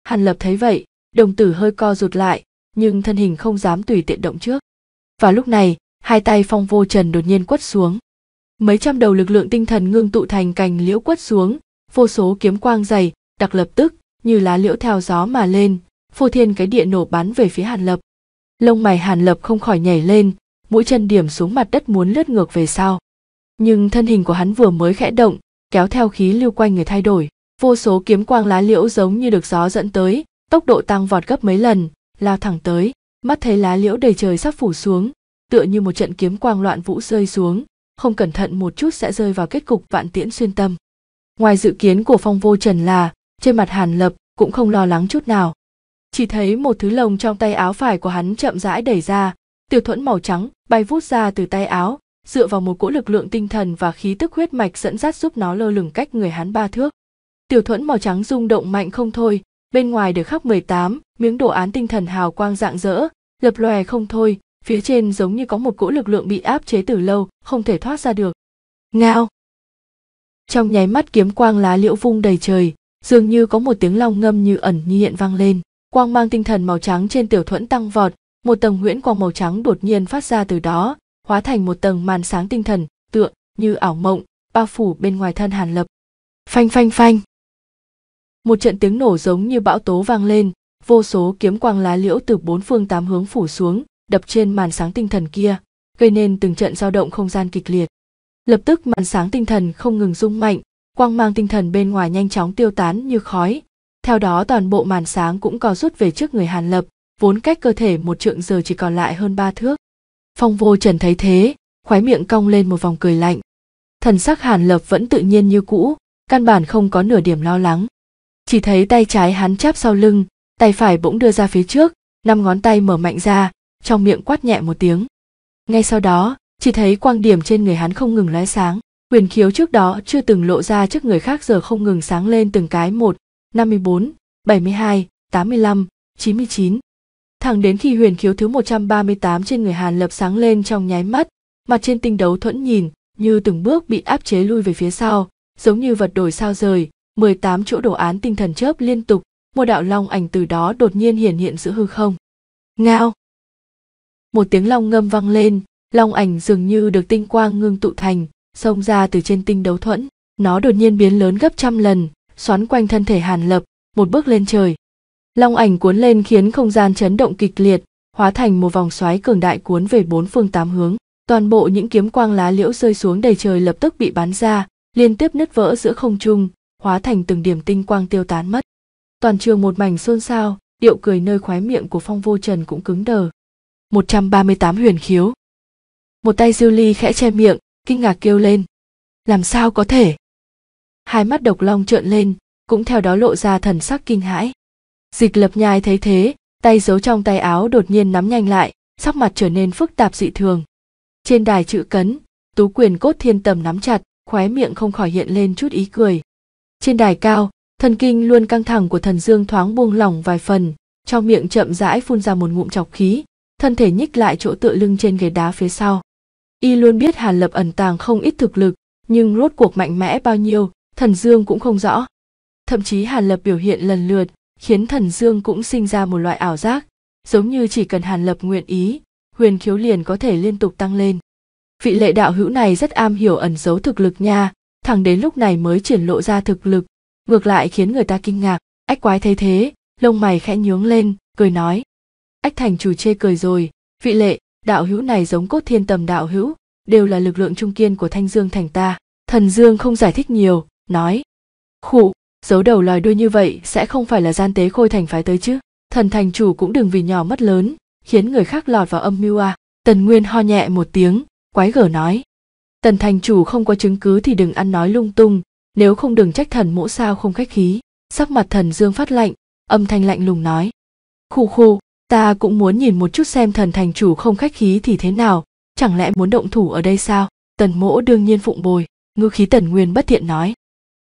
Speaker 1: Hàn Lập thấy vậy, đồng tử hơi co rụt lại, nhưng thân hình không dám tùy tiện động trước. Và lúc này, hai tay Phong Vô Trần đột nhiên quất xuống, mấy trăm đầu lực lượng tinh thần ngưng tụ thành cành liễu quất xuống vô số kiếm quang dày đặc lập tức như lá liễu theo gió mà lên phô thiên cái địa nổ bắn về phía hàn lập lông mày hàn lập không khỏi nhảy lên mũi chân điểm xuống mặt đất muốn lướt ngược về sau nhưng thân hình của hắn vừa mới khẽ động kéo theo khí lưu quanh người thay đổi vô số kiếm quang lá liễu giống như được gió dẫn tới tốc độ tăng vọt gấp mấy lần lao thẳng tới mắt thấy lá liễu đầy trời sắp phủ xuống tựa như một trận kiếm quang loạn vũ rơi xuống không cẩn thận một chút sẽ rơi vào kết cục vạn tiễn xuyên tâm ngoài dự kiến của phong vô trần là trên mặt hàn lập cũng không lo lắng chút nào chỉ thấy một thứ lồng trong tay áo phải của hắn chậm rãi đẩy ra tiểu thuẫn màu trắng bay vút ra từ tay áo dựa vào một cỗ lực lượng tinh thần và khí tức huyết mạch dẫn dắt giúp nó lơ lửng cách người hắn ba thước tiểu thuẫn màu trắng rung động mạnh không thôi bên ngoài được khắc 18, miếng đồ án tinh thần hào quang rạng rỡ lập lòe không thôi phía trên giống như có một cỗ lực lượng bị áp chế từ lâu không thể thoát ra được ngao trong nháy mắt kiếm quang lá liễu vung đầy trời dường như có một tiếng long ngâm như ẩn như hiện vang lên quang mang tinh thần màu trắng trên tiểu thuẫn tăng vọt một tầng nguyễn quang màu trắng đột nhiên phát ra từ đó hóa thành một tầng màn sáng tinh thần tựa như ảo mộng bao phủ bên ngoài thân hàn lập phanh phanh phanh một trận tiếng nổ giống như bão tố vang lên vô số kiếm quang lá liễu từ bốn phương tám hướng phủ xuống đập trên màn sáng tinh thần kia gây nên từng trận dao động không gian kịch liệt lập tức màn sáng tinh thần không ngừng rung mạnh quang mang tinh thần bên ngoài nhanh chóng tiêu tán như khói theo đó toàn bộ màn sáng cũng co rút về trước người hàn lập vốn cách cơ thể một trượng giờ chỉ còn lại hơn ba thước phong vô trần thấy thế khoái miệng cong lên một vòng cười lạnh thần sắc hàn lập vẫn tự nhiên như cũ căn bản không có nửa điểm lo lắng chỉ thấy tay trái hắn chắp sau lưng tay phải bỗng đưa ra phía trước năm ngón tay mở mạnh ra trong miệng quát nhẹ một tiếng ngay sau đó chỉ thấy quang điểm trên người hắn không ngừng lóe sáng quyền khiếu trước đó chưa từng lộ ra trước người khác giờ không ngừng sáng lên từng cái một 54, 72, 85, 99. Thẳng đến khi huyền khiếu thứ 138 trên người Hàn Lập sáng lên trong nháy mắt, mặt trên tinh đấu thuẫn nhìn, như từng bước bị áp chế lui về phía sau, giống như vật đổi sao rời, 18 chỗ đồ án tinh thần chớp liên tục, một đạo long ảnh từ đó đột nhiên hiển hiện giữa hư không. Ngao! một tiếng long ngâm vang lên long ảnh dường như được tinh quang ngưng tụ thành xông ra từ trên tinh đấu thuẫn nó đột nhiên biến lớn gấp trăm lần xoắn quanh thân thể hàn lập một bước lên trời long ảnh cuốn lên khiến không gian chấn động kịch liệt hóa thành một vòng xoáy cường đại cuốn về bốn phương tám hướng toàn bộ những kiếm quang lá liễu rơi xuống đầy trời lập tức bị bắn ra liên tiếp nứt vỡ giữa không trung hóa thành từng điểm tinh quang tiêu tán mất toàn trường một mảnh xôn xao điệu cười nơi khóe miệng của phong vô trần cũng cứng đờ 138 huyền khiếu. Một tay Diêu Ly khẽ che miệng, kinh ngạc kêu lên. Làm sao có thể? Hai mắt độc long trợn lên, cũng theo đó lộ ra thần sắc kinh hãi. Dịch lập nhai thấy thế, tay giấu trong tay áo đột nhiên nắm nhanh lại, sắc mặt trở nên phức tạp dị thường. Trên đài chữ cấn, tú quyền cốt thiên tầm nắm chặt, khóe miệng không khỏi hiện lên chút ý cười. Trên đài cao, thần kinh luôn căng thẳng của thần dương thoáng buông lỏng vài phần, trong miệng chậm rãi phun ra một ngụm chọc khí, thân thể nhích lại chỗ tựa lưng trên ghế đá phía sau. Y luôn biết Hàn Lập ẩn tàng không ít thực lực, nhưng rốt cuộc mạnh mẽ bao nhiêu, Thần Dương cũng không rõ. Thậm chí Hàn Lập biểu hiện lần lượt, khiến Thần Dương cũng sinh ra một loại ảo giác, giống như chỉ cần Hàn Lập nguyện ý, huyền khiếu liền có thể liên tục tăng lên. Vị lệ đạo hữu này rất am hiểu ẩn giấu thực lực nha, thẳng đến lúc này mới triển lộ ra thực lực, ngược lại khiến người ta kinh ngạc, ách quái thấy thế, lông mày khẽ nhướng lên, cười nói, ách thành chủ chê cười rồi vị lệ đạo hữu này giống cốt thiên tầm đạo hữu đều là lực lượng trung kiên của thanh dương thành ta thần dương không giải thích nhiều nói khụ giấu đầu lòi đuôi như vậy sẽ không phải là gian tế khôi thành phái tới chứ thần thành chủ cũng đừng vì nhỏ mất lớn khiến người khác lọt vào âm mưu à tần nguyên ho nhẹ một tiếng quái gở nói tần thành chủ không có chứng cứ thì đừng ăn nói lung tung nếu không đừng trách thần mỗ sao không khách khí sắc mặt thần dương phát lạnh âm thanh lạnh lùng nói khụ khụ ta cũng muốn nhìn một chút xem thần thành chủ không khách khí thì thế nào chẳng lẽ muốn động thủ ở đây sao tần mỗ đương nhiên phụng bồi ngư khí tần nguyên bất thiện nói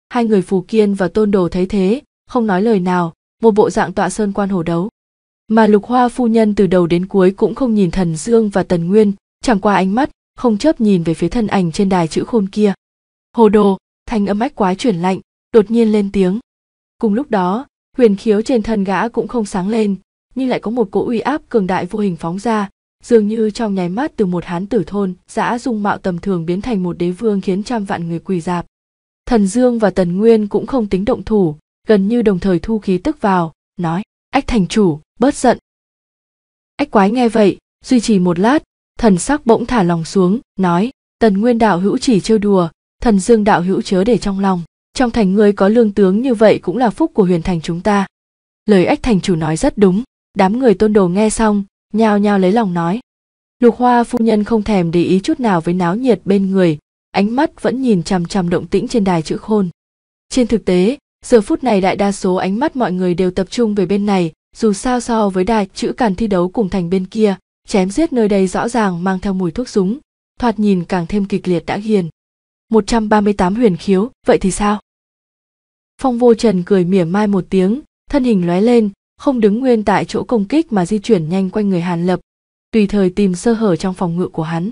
Speaker 1: hai người phù kiên và tôn đồ thấy thế không nói lời nào một bộ dạng tọa sơn quan hồ đấu mà lục hoa phu nhân từ đầu đến cuối cũng không nhìn thần dương và tần nguyên chẳng qua ánh mắt không chớp nhìn về phía thân ảnh trên đài chữ khôn kia hồ đồ thanh âm ách quái chuyển lạnh đột nhiên lên tiếng cùng lúc đó huyền khiếu trên thân gã cũng không sáng lên nhưng lại có một cỗ uy áp cường đại vô hình phóng ra dường như trong nháy mắt từ một hán tử thôn giã dung mạo tầm thường biến thành một đế vương khiến trăm vạn người quỳ dạp thần dương và tần nguyên cũng không tính động thủ gần như đồng thời thu khí tức vào nói ách thành chủ bớt giận ách quái nghe vậy duy trì một lát thần sắc bỗng thả lòng xuống nói tần nguyên đạo hữu chỉ trêu đùa thần dương đạo hữu chớ để trong lòng trong thành ngươi có lương tướng như vậy cũng là phúc của huyền thành chúng ta lời ách thành chủ nói rất đúng đám người tôn đồ nghe xong nhao nhao lấy lòng nói lục hoa phu nhân không thèm để ý chút nào với náo nhiệt bên người ánh mắt vẫn nhìn chằm chằm động tĩnh trên đài chữ khôn trên thực tế giờ phút này đại đa số ánh mắt mọi người đều tập trung về bên này dù sao so với đài chữ càn thi đấu cùng thành bên kia chém giết nơi đây rõ ràng mang theo mùi thuốc súng thoạt nhìn càng thêm kịch liệt đã hiền 138 huyền khiếu vậy thì sao phong vô trần cười mỉa mai một tiếng thân hình lóe lên không đứng nguyên tại chỗ công kích mà di chuyển nhanh quanh người Hàn Lập, tùy thời tìm sơ hở trong phòng ngự của hắn.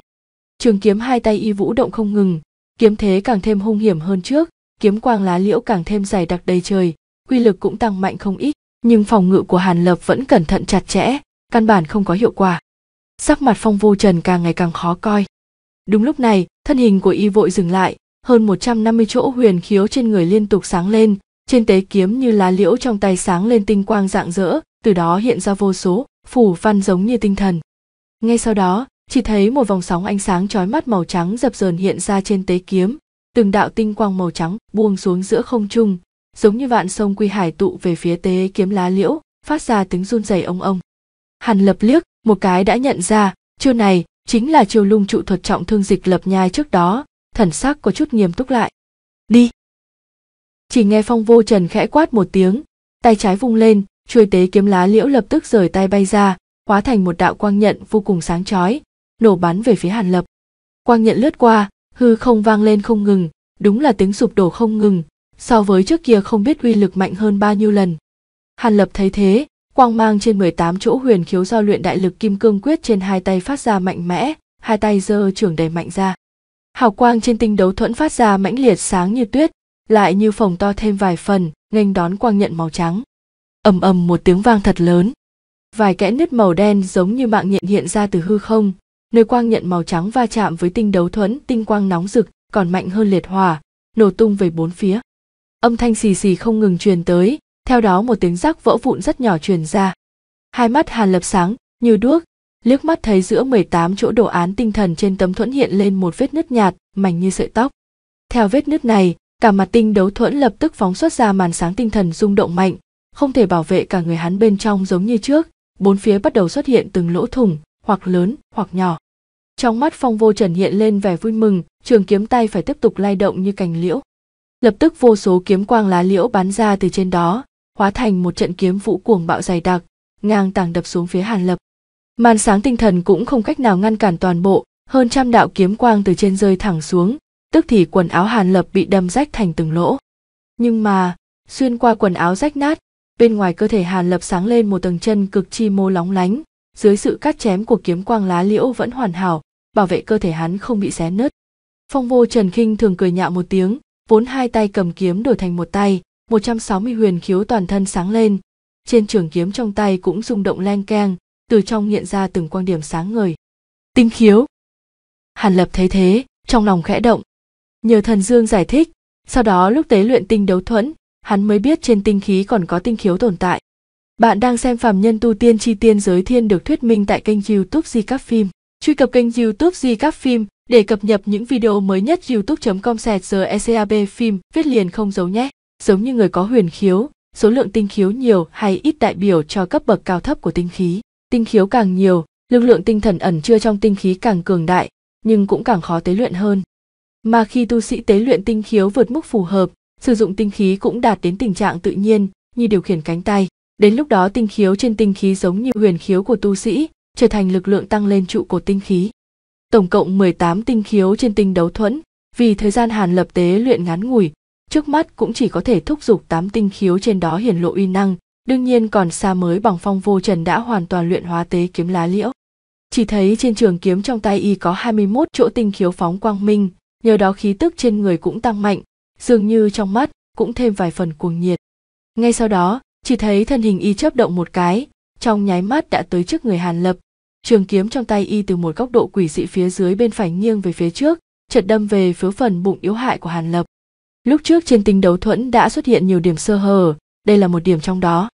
Speaker 1: Trường kiếm hai tay y vũ động không ngừng, kiếm thế càng thêm hung hiểm hơn trước, kiếm quang lá liễu càng thêm dày đặc đầy trời, quy lực cũng tăng mạnh không ít, nhưng phòng ngự của Hàn Lập vẫn cẩn thận chặt chẽ, căn bản không có hiệu quả. Sắc mặt Phong Vô Trần càng ngày càng khó coi. Đúng lúc này, thân hình của y vội dừng lại, hơn 150 chỗ huyền khiếu trên người liên tục sáng lên, trên tế kiếm như lá liễu trong tay sáng lên tinh quang rạng rỡ từ đó hiện ra vô số phủ văn giống như tinh thần ngay sau đó chỉ thấy một vòng sóng ánh sáng chói mắt màu trắng dập dờn hiện ra trên tế kiếm từng đạo tinh quang màu trắng buông xuống giữa không trung giống như vạn sông quy hải tụ về phía tế kiếm lá liễu phát ra tiếng run rẩy ông ông hàn lập liếc một cái đã nhận ra chiêu này chính là chiêu lung trụ thuật trọng thương dịch lập nhai trước đó thần sắc có chút nghiêm túc lại đi chỉ nghe phong vô trần khẽ quát một tiếng tay trái vung lên chuôi tế kiếm lá liễu lập tức rời tay bay ra hóa thành một đạo quang nhận vô cùng sáng chói nổ bắn về phía hàn lập quang nhận lướt qua hư không vang lên không ngừng đúng là tiếng sụp đổ không ngừng so với trước kia không biết uy lực mạnh hơn bao nhiêu lần hàn lập thấy thế quang mang trên 18 chỗ huyền khiếu do luyện đại lực kim cương quyết trên hai tay phát ra mạnh mẽ hai tay giơ trưởng đầy mạnh ra hào quang trên tinh đấu thuẫn phát ra mãnh liệt sáng như tuyết lại như phòng to thêm vài phần nghênh đón quang nhận màu trắng ầm ầm một tiếng vang thật lớn vài kẽ nứt màu đen giống như mạng nhện hiện ra từ hư không nơi quang nhận màu trắng va chạm với tinh đấu thuẫn tinh quang nóng rực còn mạnh hơn liệt hỏa nổ tung về bốn phía âm thanh xì xì không ngừng truyền tới theo đó một tiếng rắc vỡ vụn rất nhỏ truyền ra hai mắt hàn lập sáng như đuốc liếc mắt thấy giữa 18 chỗ đồ án tinh thần trên tấm thuẫn hiện lên một vết nứt nhạt mảnh như sợi tóc theo vết nứt này cả mặt tinh đấu thuẫn lập tức phóng xuất ra màn sáng tinh thần rung động mạnh không thể bảo vệ cả người hắn bên trong giống như trước bốn phía bắt đầu xuất hiện từng lỗ thủng hoặc lớn hoặc nhỏ trong mắt phong vô trần hiện lên vẻ vui mừng trường kiếm tay phải tiếp tục lay động như cành liễu lập tức vô số kiếm quang lá liễu bắn ra từ trên đó hóa thành một trận kiếm vũ cuồng bạo dày đặc ngang tàng đập xuống phía hàn lập màn sáng tinh thần cũng không cách nào ngăn cản toàn bộ hơn trăm đạo kiếm quang từ trên rơi thẳng xuống tức thì quần áo hàn lập bị đâm rách thành từng lỗ nhưng mà xuyên qua quần áo rách nát bên ngoài cơ thể hàn lập sáng lên một tầng chân cực chi mô lóng lánh dưới sự cắt chém của kiếm quang lá liễu vẫn hoàn hảo bảo vệ cơ thể hắn không bị xé nứt phong vô trần khinh thường cười nhạo một tiếng vốn hai tay cầm kiếm đổi thành một tay 160 huyền khiếu toàn thân sáng lên trên trường kiếm trong tay cũng rung động leng keng từ trong hiện ra từng quang điểm sáng ngời tinh khiếu hàn lập thấy thế trong lòng khẽ động nhờ thần dương giải thích sau đó lúc tế luyện tinh đấu thuẫn hắn mới biết trên tinh khí còn có tinh khiếu tồn tại bạn đang xem phàm nhân tu tiên chi tiên giới thiên được thuyết minh tại kênh youtube di các phim truy cập kênh youtube di các phim để cập nhật những video mới nhất youtube com sẹt giờ ecab phim viết liền không giấu nhé giống như người có huyền khiếu số lượng tinh khiếu nhiều hay ít đại biểu cho cấp bậc cao thấp của tinh khí tinh khiếu càng nhiều lực lượng tinh thần ẩn chứa trong tinh khí càng cường đại nhưng cũng càng khó tế luyện hơn mà khi tu sĩ tế luyện tinh khiếu vượt mức phù hợp sử dụng tinh khí cũng đạt đến tình trạng tự nhiên như điều khiển cánh tay đến lúc đó tinh khiếu trên tinh khí giống như huyền khiếu của tu sĩ trở thành lực lượng tăng lên trụ cột tinh khí tổng cộng 18 tinh khiếu trên tinh đấu thuẫn vì thời gian hàn lập tế luyện ngắn ngủi trước mắt cũng chỉ có thể thúc giục 8 tinh khiếu trên đó hiển lộ uy năng đương nhiên còn xa mới bằng phong vô trần đã hoàn toàn luyện hóa tế kiếm lá liễu chỉ thấy trên trường kiếm trong tay y có 21 chỗ tinh khiếu phóng quang minh nhờ đó khí tức trên người cũng tăng mạnh dường như trong mắt cũng thêm vài phần cuồng nhiệt ngay sau đó chỉ thấy thân hình y chớp động một cái trong nháy mắt đã tới trước người hàn lập trường kiếm trong tay y từ một góc độ quỷ dị phía dưới bên phải nghiêng về phía trước chật đâm về phía phần bụng yếu hại của hàn lập lúc trước trên tinh đấu thuẫn đã xuất hiện nhiều điểm sơ hở đây là một điểm trong đó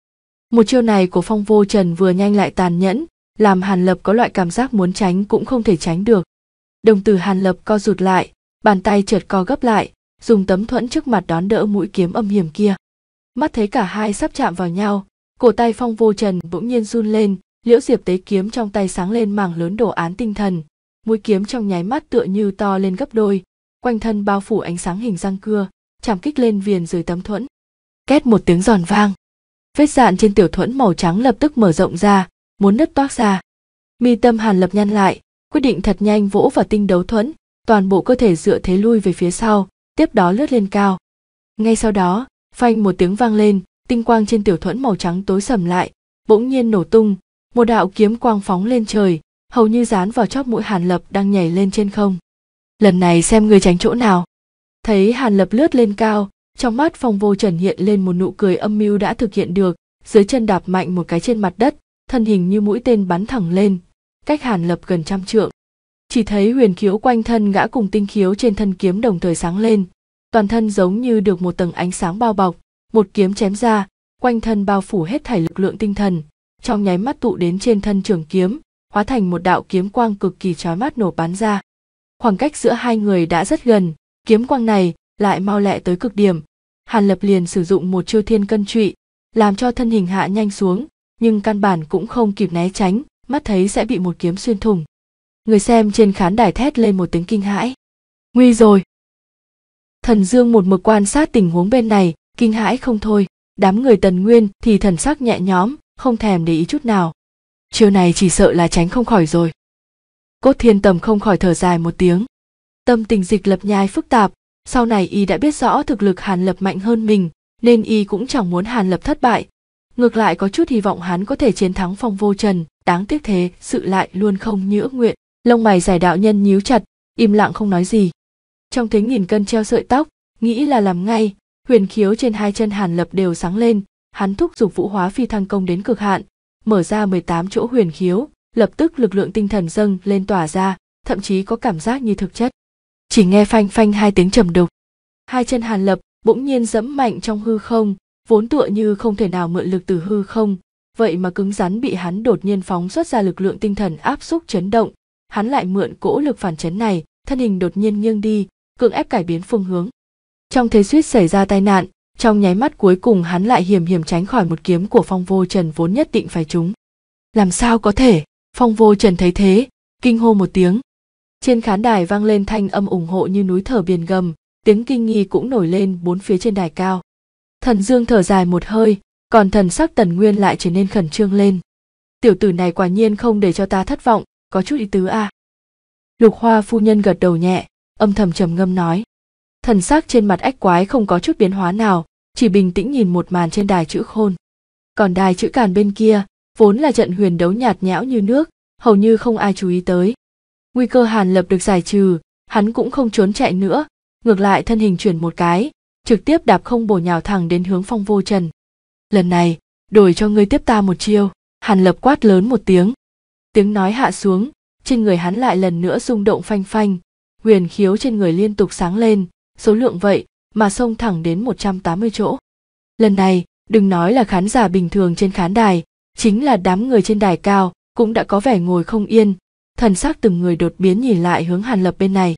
Speaker 1: một chiêu này của phong vô trần vừa nhanh lại tàn nhẫn làm hàn lập có loại cảm giác muốn tránh cũng không thể tránh được đồng tử hàn lập co rụt lại bàn tay trượt co gấp lại dùng tấm thuẫn trước mặt đón đỡ mũi kiếm âm hiểm kia mắt thấy cả hai sắp chạm vào nhau cổ tay phong vô trần bỗng nhiên run lên liễu diệp tế kiếm trong tay sáng lên mảng lớn đồ án tinh thần mũi kiếm trong nháy mắt tựa như to lên gấp đôi quanh thân bao phủ ánh sáng hình răng cưa chạm kích lên viền dưới tấm thuẫn két một tiếng giòn vang vết dạn trên tiểu thuẫn màu trắng lập tức mở rộng ra muốn nứt toác ra mi tâm hàn lập nhăn lại quyết định thật nhanh vỗ vào tinh đấu thuẫn toàn bộ cơ thể dựa thế lui về phía sau tiếp đó lướt lên cao ngay sau đó phanh một tiếng vang lên tinh quang trên tiểu thuẫn màu trắng tối sầm lại bỗng nhiên nổ tung một đạo kiếm quang phóng lên trời hầu như dán vào chóp mũi hàn lập đang nhảy lên trên không lần này xem người tránh chỗ nào thấy hàn lập lướt lên cao trong mắt phong vô trần hiện lên một nụ cười âm mưu đã thực hiện được dưới chân đạp mạnh một cái trên mặt đất thân hình như mũi tên bắn thẳng lên cách hàn lập gần trăm trượng chỉ thấy huyền khiếu quanh thân gã cùng tinh khiếu trên thân kiếm đồng thời sáng lên toàn thân giống như được một tầng ánh sáng bao bọc một kiếm chém ra quanh thân bao phủ hết thảy lực lượng tinh thần trong nháy mắt tụ đến trên thân trường kiếm hóa thành một đạo kiếm quang cực kỳ trói mắt nổ bắn ra khoảng cách giữa hai người đã rất gần kiếm quang này lại mau lẹ tới cực điểm hàn lập liền sử dụng một chiêu thiên cân trụy làm cho thân hình hạ nhanh xuống nhưng căn bản cũng không kịp né tránh mắt thấy sẽ bị một kiếm xuyên thủng người xem trên khán đài thét lên một tiếng kinh hãi nguy rồi thần dương một mực quan sát tình huống bên này kinh hãi không thôi đám người tần nguyên thì thần sắc nhẹ nhõm không thèm để ý chút nào chiều này chỉ sợ là tránh không khỏi rồi cốt thiên tầm không khỏi thở dài một tiếng tâm tình dịch lập nhai phức tạp sau này y đã biết rõ thực lực hàn lập mạnh hơn mình nên y cũng chẳng muốn hàn lập thất bại ngược lại có chút hy vọng hắn có thể chiến thắng phong vô trần đáng tiếc thế sự lại luôn không như ước nguyện lông mày giải đạo nhân nhíu chặt im lặng không nói gì trong thính nghìn cân treo sợi tóc nghĩ là làm ngay huyền khiếu trên hai chân hàn lập đều sáng lên hắn thúc giục vũ hóa phi thăng công đến cực hạn mở ra 18 chỗ huyền khiếu lập tức lực lượng tinh thần dâng lên tỏa ra thậm chí có cảm giác như thực chất chỉ nghe phanh phanh hai tiếng trầm đục hai chân hàn lập bỗng nhiên dẫm mạnh trong hư không vốn tựa như không thể nào mượn lực từ hư không vậy mà cứng rắn bị hắn đột nhiên phóng xuất ra lực lượng tinh thần áp xúc chấn động hắn lại mượn cỗ lực phản chấn này thân hình đột nhiên nghiêng đi cưỡng ép cải biến phương hướng trong thế suýt xảy ra tai nạn trong nháy mắt cuối cùng hắn lại hiểm hiểm tránh khỏi một kiếm của phong vô trần vốn nhất định phải trúng làm sao có thể phong vô trần thấy thế kinh hô một tiếng trên khán đài vang lên thanh âm ủng hộ như núi thở biển gầm tiếng kinh nghi cũng nổi lên bốn phía trên đài cao thần dương thở dài một hơi còn thần sắc tần nguyên lại trở nên khẩn trương lên tiểu tử này quả nhiên không để cho ta thất vọng có chút ý tứ à lục hoa phu nhân gật đầu nhẹ âm thầm trầm ngâm nói thần sắc trên mặt ách quái không có chút biến hóa nào chỉ bình tĩnh nhìn một màn trên đài chữ khôn còn đài chữ càn bên kia vốn là trận huyền đấu nhạt nhẽo như nước hầu như không ai chú ý tới nguy cơ hàn lập được giải trừ hắn cũng không trốn chạy nữa ngược lại thân hình chuyển một cái trực tiếp đạp không bổ nhào thẳng đến hướng phong vô trần lần này đổi cho ngươi tiếp ta một chiêu hàn lập quát lớn một tiếng tiếng nói hạ xuống trên người hắn lại lần nữa rung động phanh phanh huyền khiếu trên người liên tục sáng lên số lượng vậy mà xông thẳng đến 180 chỗ lần này đừng nói là khán giả bình thường trên khán đài chính là đám người trên đài cao cũng đã có vẻ ngồi không yên thần sắc từng người đột biến nhìn lại hướng hàn lập bên này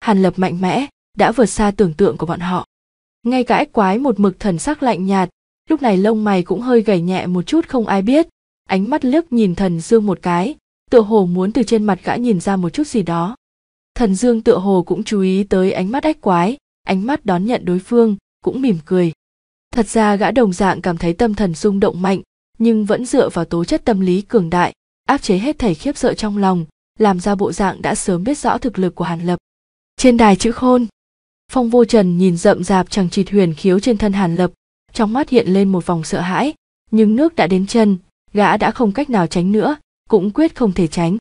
Speaker 1: hàn lập mạnh mẽ đã vượt xa tưởng tượng của bọn họ ngay cả ếch quái một mực thần sắc lạnh nhạt lúc này lông mày cũng hơi gầy nhẹ một chút không ai biết ánh mắt liếc nhìn thần dương một cái tựa hồ muốn từ trên mặt gã nhìn ra một chút gì đó thần dương tựa hồ cũng chú ý tới ánh mắt ách quái ánh mắt đón nhận đối phương cũng mỉm cười thật ra gã đồng dạng cảm thấy tâm thần rung động mạnh nhưng vẫn dựa vào tố chất tâm lý cường đại áp chế hết thảy khiếp sợ trong lòng làm ra bộ dạng đã sớm biết rõ thực lực của hàn lập trên đài chữ khôn phong vô trần nhìn rậm rạp chẳng chịt huyền khiếu trên thân hàn lập trong mắt hiện lên một vòng sợ hãi nhưng nước đã đến chân gã đã không cách nào tránh nữa cũng quyết không thể tránh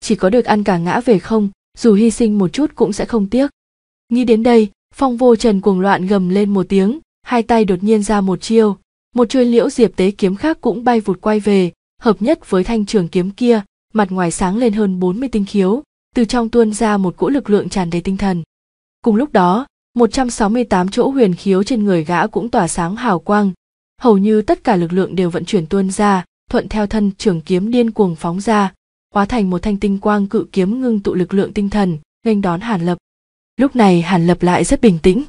Speaker 1: chỉ có được ăn cả ngã về không dù hy sinh một chút cũng sẽ không tiếc nghĩ đến đây phong vô trần cuồng loạn gầm lên một tiếng hai tay đột nhiên ra một chiêu một chuôi liễu diệp tế kiếm khác cũng bay vụt quay về hợp nhất với thanh trường kiếm kia mặt ngoài sáng lên hơn 40 tinh khiếu từ trong tuôn ra một cỗ lực lượng tràn đầy tinh thần cùng lúc đó 168 chỗ huyền khiếu trên người gã cũng tỏa sáng hào quang hầu như tất cả lực lượng đều vận chuyển tuôn ra thuận theo thân trưởng kiếm điên cuồng phóng ra hóa thành một thanh tinh quang cự kiếm ngưng tụ lực lượng tinh thần nghênh đón hàn lập lúc này hàn lập lại rất bình tĩnh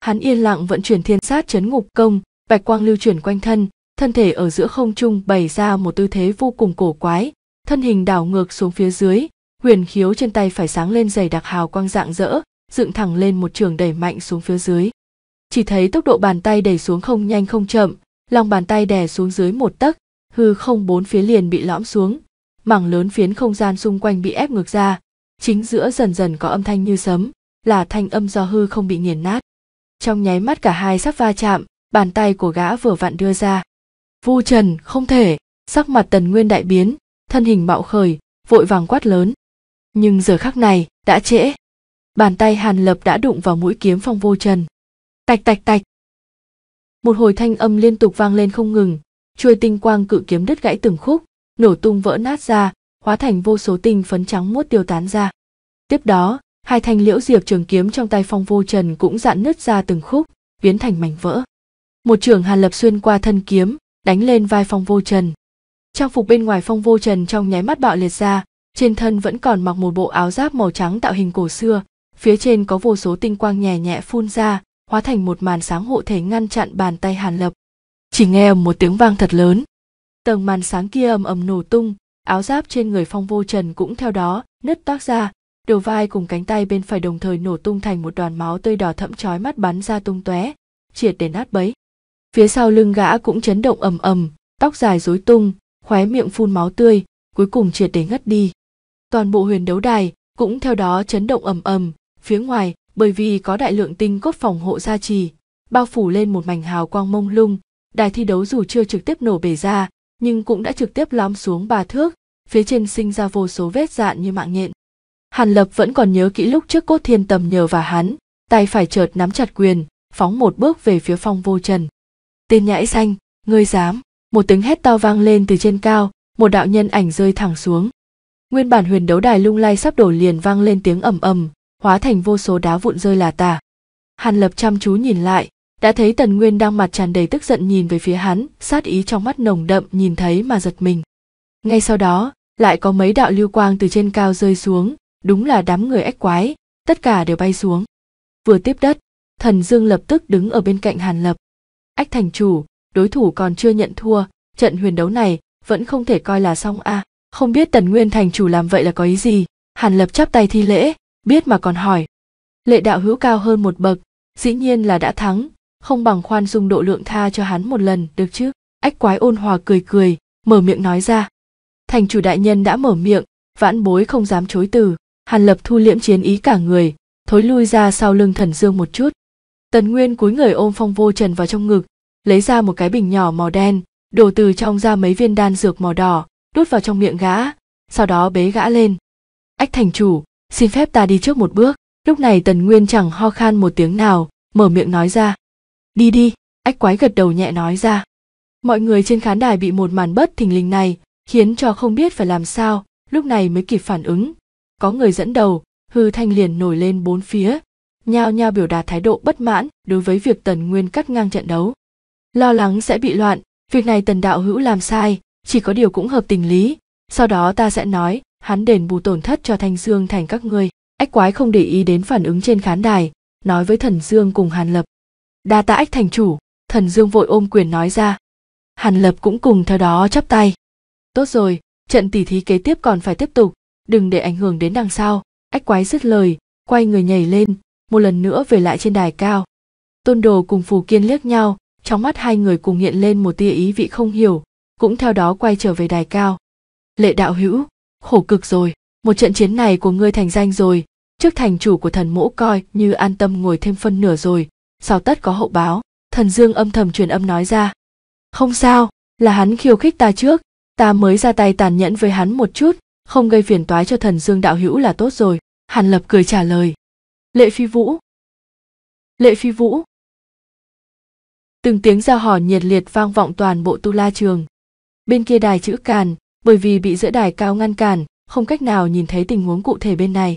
Speaker 1: hắn yên lặng vận chuyển thiên sát chấn ngục công bạch quang lưu chuyển quanh thân thân thể ở giữa không trung bày ra một tư thế vô cùng cổ quái thân hình đảo ngược xuống phía dưới huyền khiếu trên tay phải sáng lên dày đặc hào quang dạng rỡ dựng thẳng lên một trường đẩy mạnh xuống phía dưới chỉ thấy tốc độ bàn tay đẩy xuống không nhanh không chậm lòng bàn tay đè xuống dưới một tấc hư không bốn phía liền bị lõm xuống mảng lớn phiến không gian xung quanh bị ép ngược ra chính giữa dần dần có âm thanh như sấm là thanh âm do hư không bị nghiền nát trong nháy mắt cả hai sắp va chạm bàn tay của gã vừa vặn đưa ra vu trần không thể sắc mặt tần nguyên đại biến thân hình bạo khởi vội vàng quát lớn nhưng giờ khắc này đã trễ bàn tay hàn lập đã đụng vào mũi kiếm phong vô trần tạch tạch tạch một hồi thanh âm liên tục vang lên không ngừng chuôi tinh quang cự kiếm đứt gãy từng khúc nổ tung vỡ nát ra hóa thành vô số tinh phấn trắng muốt tiêu tán ra tiếp đó hai thanh liễu diệp trường kiếm trong tay phong vô trần cũng dạn nứt ra từng khúc biến thành mảnh vỡ một trường hàn lập xuyên qua thân kiếm đánh lên vai phong vô trần trang phục bên ngoài phong vô trần trong nháy mắt bạo liệt ra trên thân vẫn còn mặc một bộ áo giáp màu trắng tạo hình cổ xưa phía trên có vô số tinh quang nhẹ nhẹ phun ra hóa thành một màn sáng hộ thể ngăn chặn bàn tay hàn lập chỉ nghe ầm một tiếng vang thật lớn tầng màn sáng kia ầm ầm nổ tung áo giáp trên người phong vô trần cũng theo đó nứt toác ra đầu vai cùng cánh tay bên phải đồng thời nổ tung thành một đoàn máu tươi đỏ thẫm chói mắt bắn ra tung tóe triệt để nát bấy phía sau lưng gã cũng chấn động ầm ầm tóc dài rối tung khóe miệng phun máu tươi cuối cùng triệt để ngất đi toàn bộ huyền đấu đài cũng theo đó chấn động ầm ầm phía ngoài bởi vì có đại lượng tinh cốt phòng hộ gia trì bao phủ lên một mảnh hào quang mông lung đài thi đấu dù chưa trực tiếp nổ bể ra nhưng cũng đã trực tiếp lõm xuống ba thước phía trên sinh ra vô số vết dạn như mạng nhện hàn lập vẫn còn nhớ kỹ lúc trước cốt thiên tầm nhờ và hắn tay phải chợt nắm chặt quyền phóng một bước về phía phong vô trần tên nhãi xanh ngươi dám một tiếng hét to vang lên từ trên cao một đạo nhân ảnh rơi thẳng xuống nguyên bản huyền đấu đài lung lay sắp đổ liền vang lên tiếng ầm ầm hóa thành vô số đá vụn rơi là tả hàn lập chăm chú nhìn lại đã thấy tần nguyên đang mặt tràn đầy tức giận nhìn về phía hắn sát ý trong mắt nồng đậm nhìn thấy mà giật mình ngay sau đó lại có mấy đạo lưu quang từ trên cao rơi xuống đúng là đám người ếch quái tất cả đều bay xuống vừa tiếp đất thần dương lập tức đứng ở bên cạnh hàn lập ách thành chủ đối thủ còn chưa nhận thua trận huyền đấu này vẫn không thể coi là xong a à. không biết tần nguyên thành chủ làm vậy là có ý gì hàn lập chắp tay thi lễ biết mà còn hỏi lệ đạo hữu cao hơn một bậc dĩ nhiên là đã thắng không bằng khoan dung độ lượng tha cho hắn một lần được chứ ách quái ôn hòa cười cười mở miệng nói ra thành chủ đại nhân đã mở miệng vãn bối không dám chối từ hàn lập thu liễm chiến ý cả người thối lui ra sau lưng thần dương một chút tần nguyên cúi người ôm phong vô trần vào trong ngực lấy ra một cái bình nhỏ màu đen đổ từ trong ra mấy viên đan dược màu đỏ đút vào trong miệng gã sau đó bế gã lên ách thành chủ xin phép ta đi trước một bước lúc này tần nguyên chẳng ho khan một tiếng nào mở miệng nói ra đi đi ách quái gật đầu nhẹ nói ra mọi người trên khán đài bị một màn bất thình lình này khiến cho không biết phải làm sao lúc này mới kịp phản ứng có người dẫn đầu hư thanh liền nổi lên bốn phía nhao nhao biểu đạt thái độ bất mãn đối với việc tần nguyên cắt ngang trận đấu lo lắng sẽ bị loạn việc này tần đạo hữu làm sai chỉ có điều cũng hợp tình lý sau đó ta sẽ nói hắn đền bù tổn thất cho thanh dương thành các ngươi ách quái không để ý đến phản ứng trên khán đài nói với thần dương cùng hàn lập đa tạ ách thành chủ thần dương vội ôm quyền nói ra hàn lập cũng cùng theo đó chắp tay tốt rồi trận tỉ thí kế tiếp còn phải tiếp tục đừng để ảnh hưởng đến đằng sau ách quái dứt lời quay người nhảy lên một lần nữa về lại trên đài cao tôn đồ cùng phù kiên liếc nhau trong mắt hai người cùng hiện lên một tia ý vị không hiểu cũng theo đó quay trở về đài cao lệ đạo hữu khổ cực rồi một trận chiến này của ngươi thành danh rồi trước thành chủ của thần mỗ coi như an tâm ngồi thêm phân nửa rồi sau tất có hậu báo thần dương âm thầm truyền âm nói ra không sao là hắn khiêu khích ta trước ta mới ra tay tàn nhẫn với hắn một chút không gây phiền toái cho thần dương đạo hữu là tốt rồi hàn lập cười trả lời lệ phi vũ lệ phi vũ từng tiếng giao hò nhiệt liệt vang vọng toàn bộ tu la trường bên kia đài chữ càn bởi vì bị giữa đài cao ngăn cản không cách nào nhìn thấy tình huống cụ thể bên này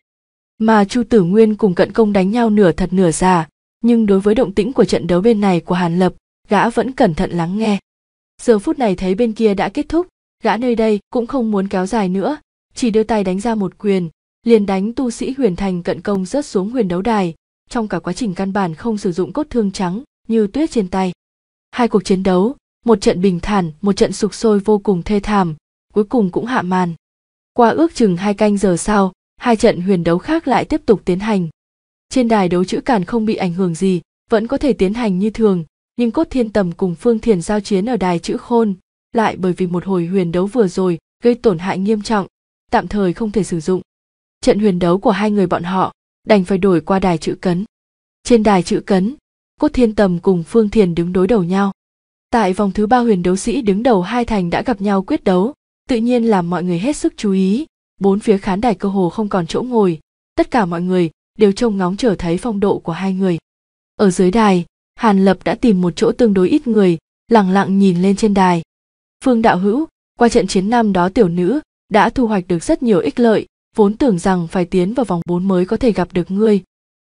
Speaker 1: mà chu tử nguyên cùng cận công đánh nhau nửa thật nửa giả nhưng đối với động tĩnh của trận đấu bên này của Hàn Lập, gã vẫn cẩn thận lắng nghe. Giờ phút này thấy bên kia đã kết thúc, gã nơi đây cũng không muốn kéo dài nữa, chỉ đưa tay đánh ra một quyền, liền đánh tu sĩ huyền thành cận công rớt xuống huyền đấu đài, trong cả quá trình căn bản không sử dụng cốt thương trắng như tuyết trên tay. Hai cuộc chiến đấu, một trận bình thản, một trận sục sôi vô cùng thê thảm, cuối cùng cũng hạ màn. Qua ước chừng hai canh giờ sau, hai trận huyền đấu khác lại tiếp tục tiến hành trên đài đấu chữ càn không bị ảnh hưởng gì vẫn có thể tiến hành như thường nhưng cốt thiên tầm cùng phương thiền giao chiến ở đài chữ khôn lại bởi vì một hồi huyền đấu vừa rồi gây tổn hại nghiêm trọng tạm thời không thể sử dụng trận huyền đấu của hai người bọn họ đành phải đổi qua đài chữ cấn trên đài chữ cấn cốt thiên tầm cùng phương thiền đứng đối đầu nhau tại vòng thứ ba huyền đấu sĩ đứng đầu hai thành đã gặp nhau quyết đấu tự nhiên làm mọi người hết sức chú ý bốn phía khán đài cơ hồ không còn chỗ ngồi tất cả mọi người đều trông ngóng trở thấy phong độ của hai người ở dưới đài hàn lập đã tìm một chỗ tương đối ít người lặng lặng nhìn lên trên đài phương đạo hữu qua trận chiến năm đó tiểu nữ đã thu hoạch được rất nhiều ích lợi vốn tưởng rằng phải tiến vào vòng 4 mới có thể gặp được ngươi.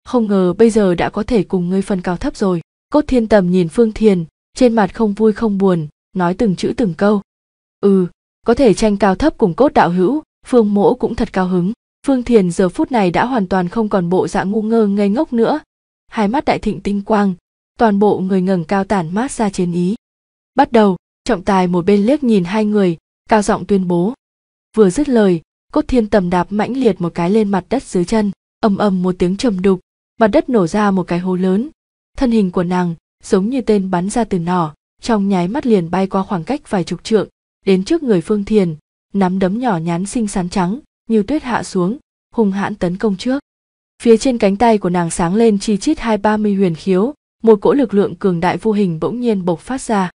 Speaker 1: Không ngờ bây giờ đã có thể cùng ngươi phân cao thấp rồi. Cốt thiên tầm nhìn Phương Thiền, trên mặt không vui không buồn, nói từng chữ từng câu. Ừ, có thể tranh cao thấp cùng cốt đạo hữu, Phương mỗ cũng thật cao hứng. Phương Thiền giờ phút này đã hoàn toàn không còn bộ dạng ngu ngơ ngây ngốc nữa. Hai mắt đại thịnh tinh quang, toàn bộ người ngẩng cao tản mát ra chiến ý. Bắt đầu, trọng tài một bên liếc nhìn hai người, cao giọng tuyên bố. Vừa dứt lời, cốt thiên tầm đạp mãnh liệt một cái lên mặt đất dưới chân, ầm ầm một tiếng trầm đục, mặt đất nổ ra một cái hố lớn. Thân hình của nàng giống như tên bắn ra từ nỏ, trong nháy mắt liền bay qua khoảng cách vài chục trượng, đến trước người Phương Thiền, nắm đấm nhỏ nhắn xinh xắn trắng, như tuyết hạ xuống hung hãn tấn công trước phía trên cánh tay của nàng sáng lên chi chít hai ba mươi huyền khiếu một cỗ lực lượng cường đại vô hình bỗng nhiên bộc phát ra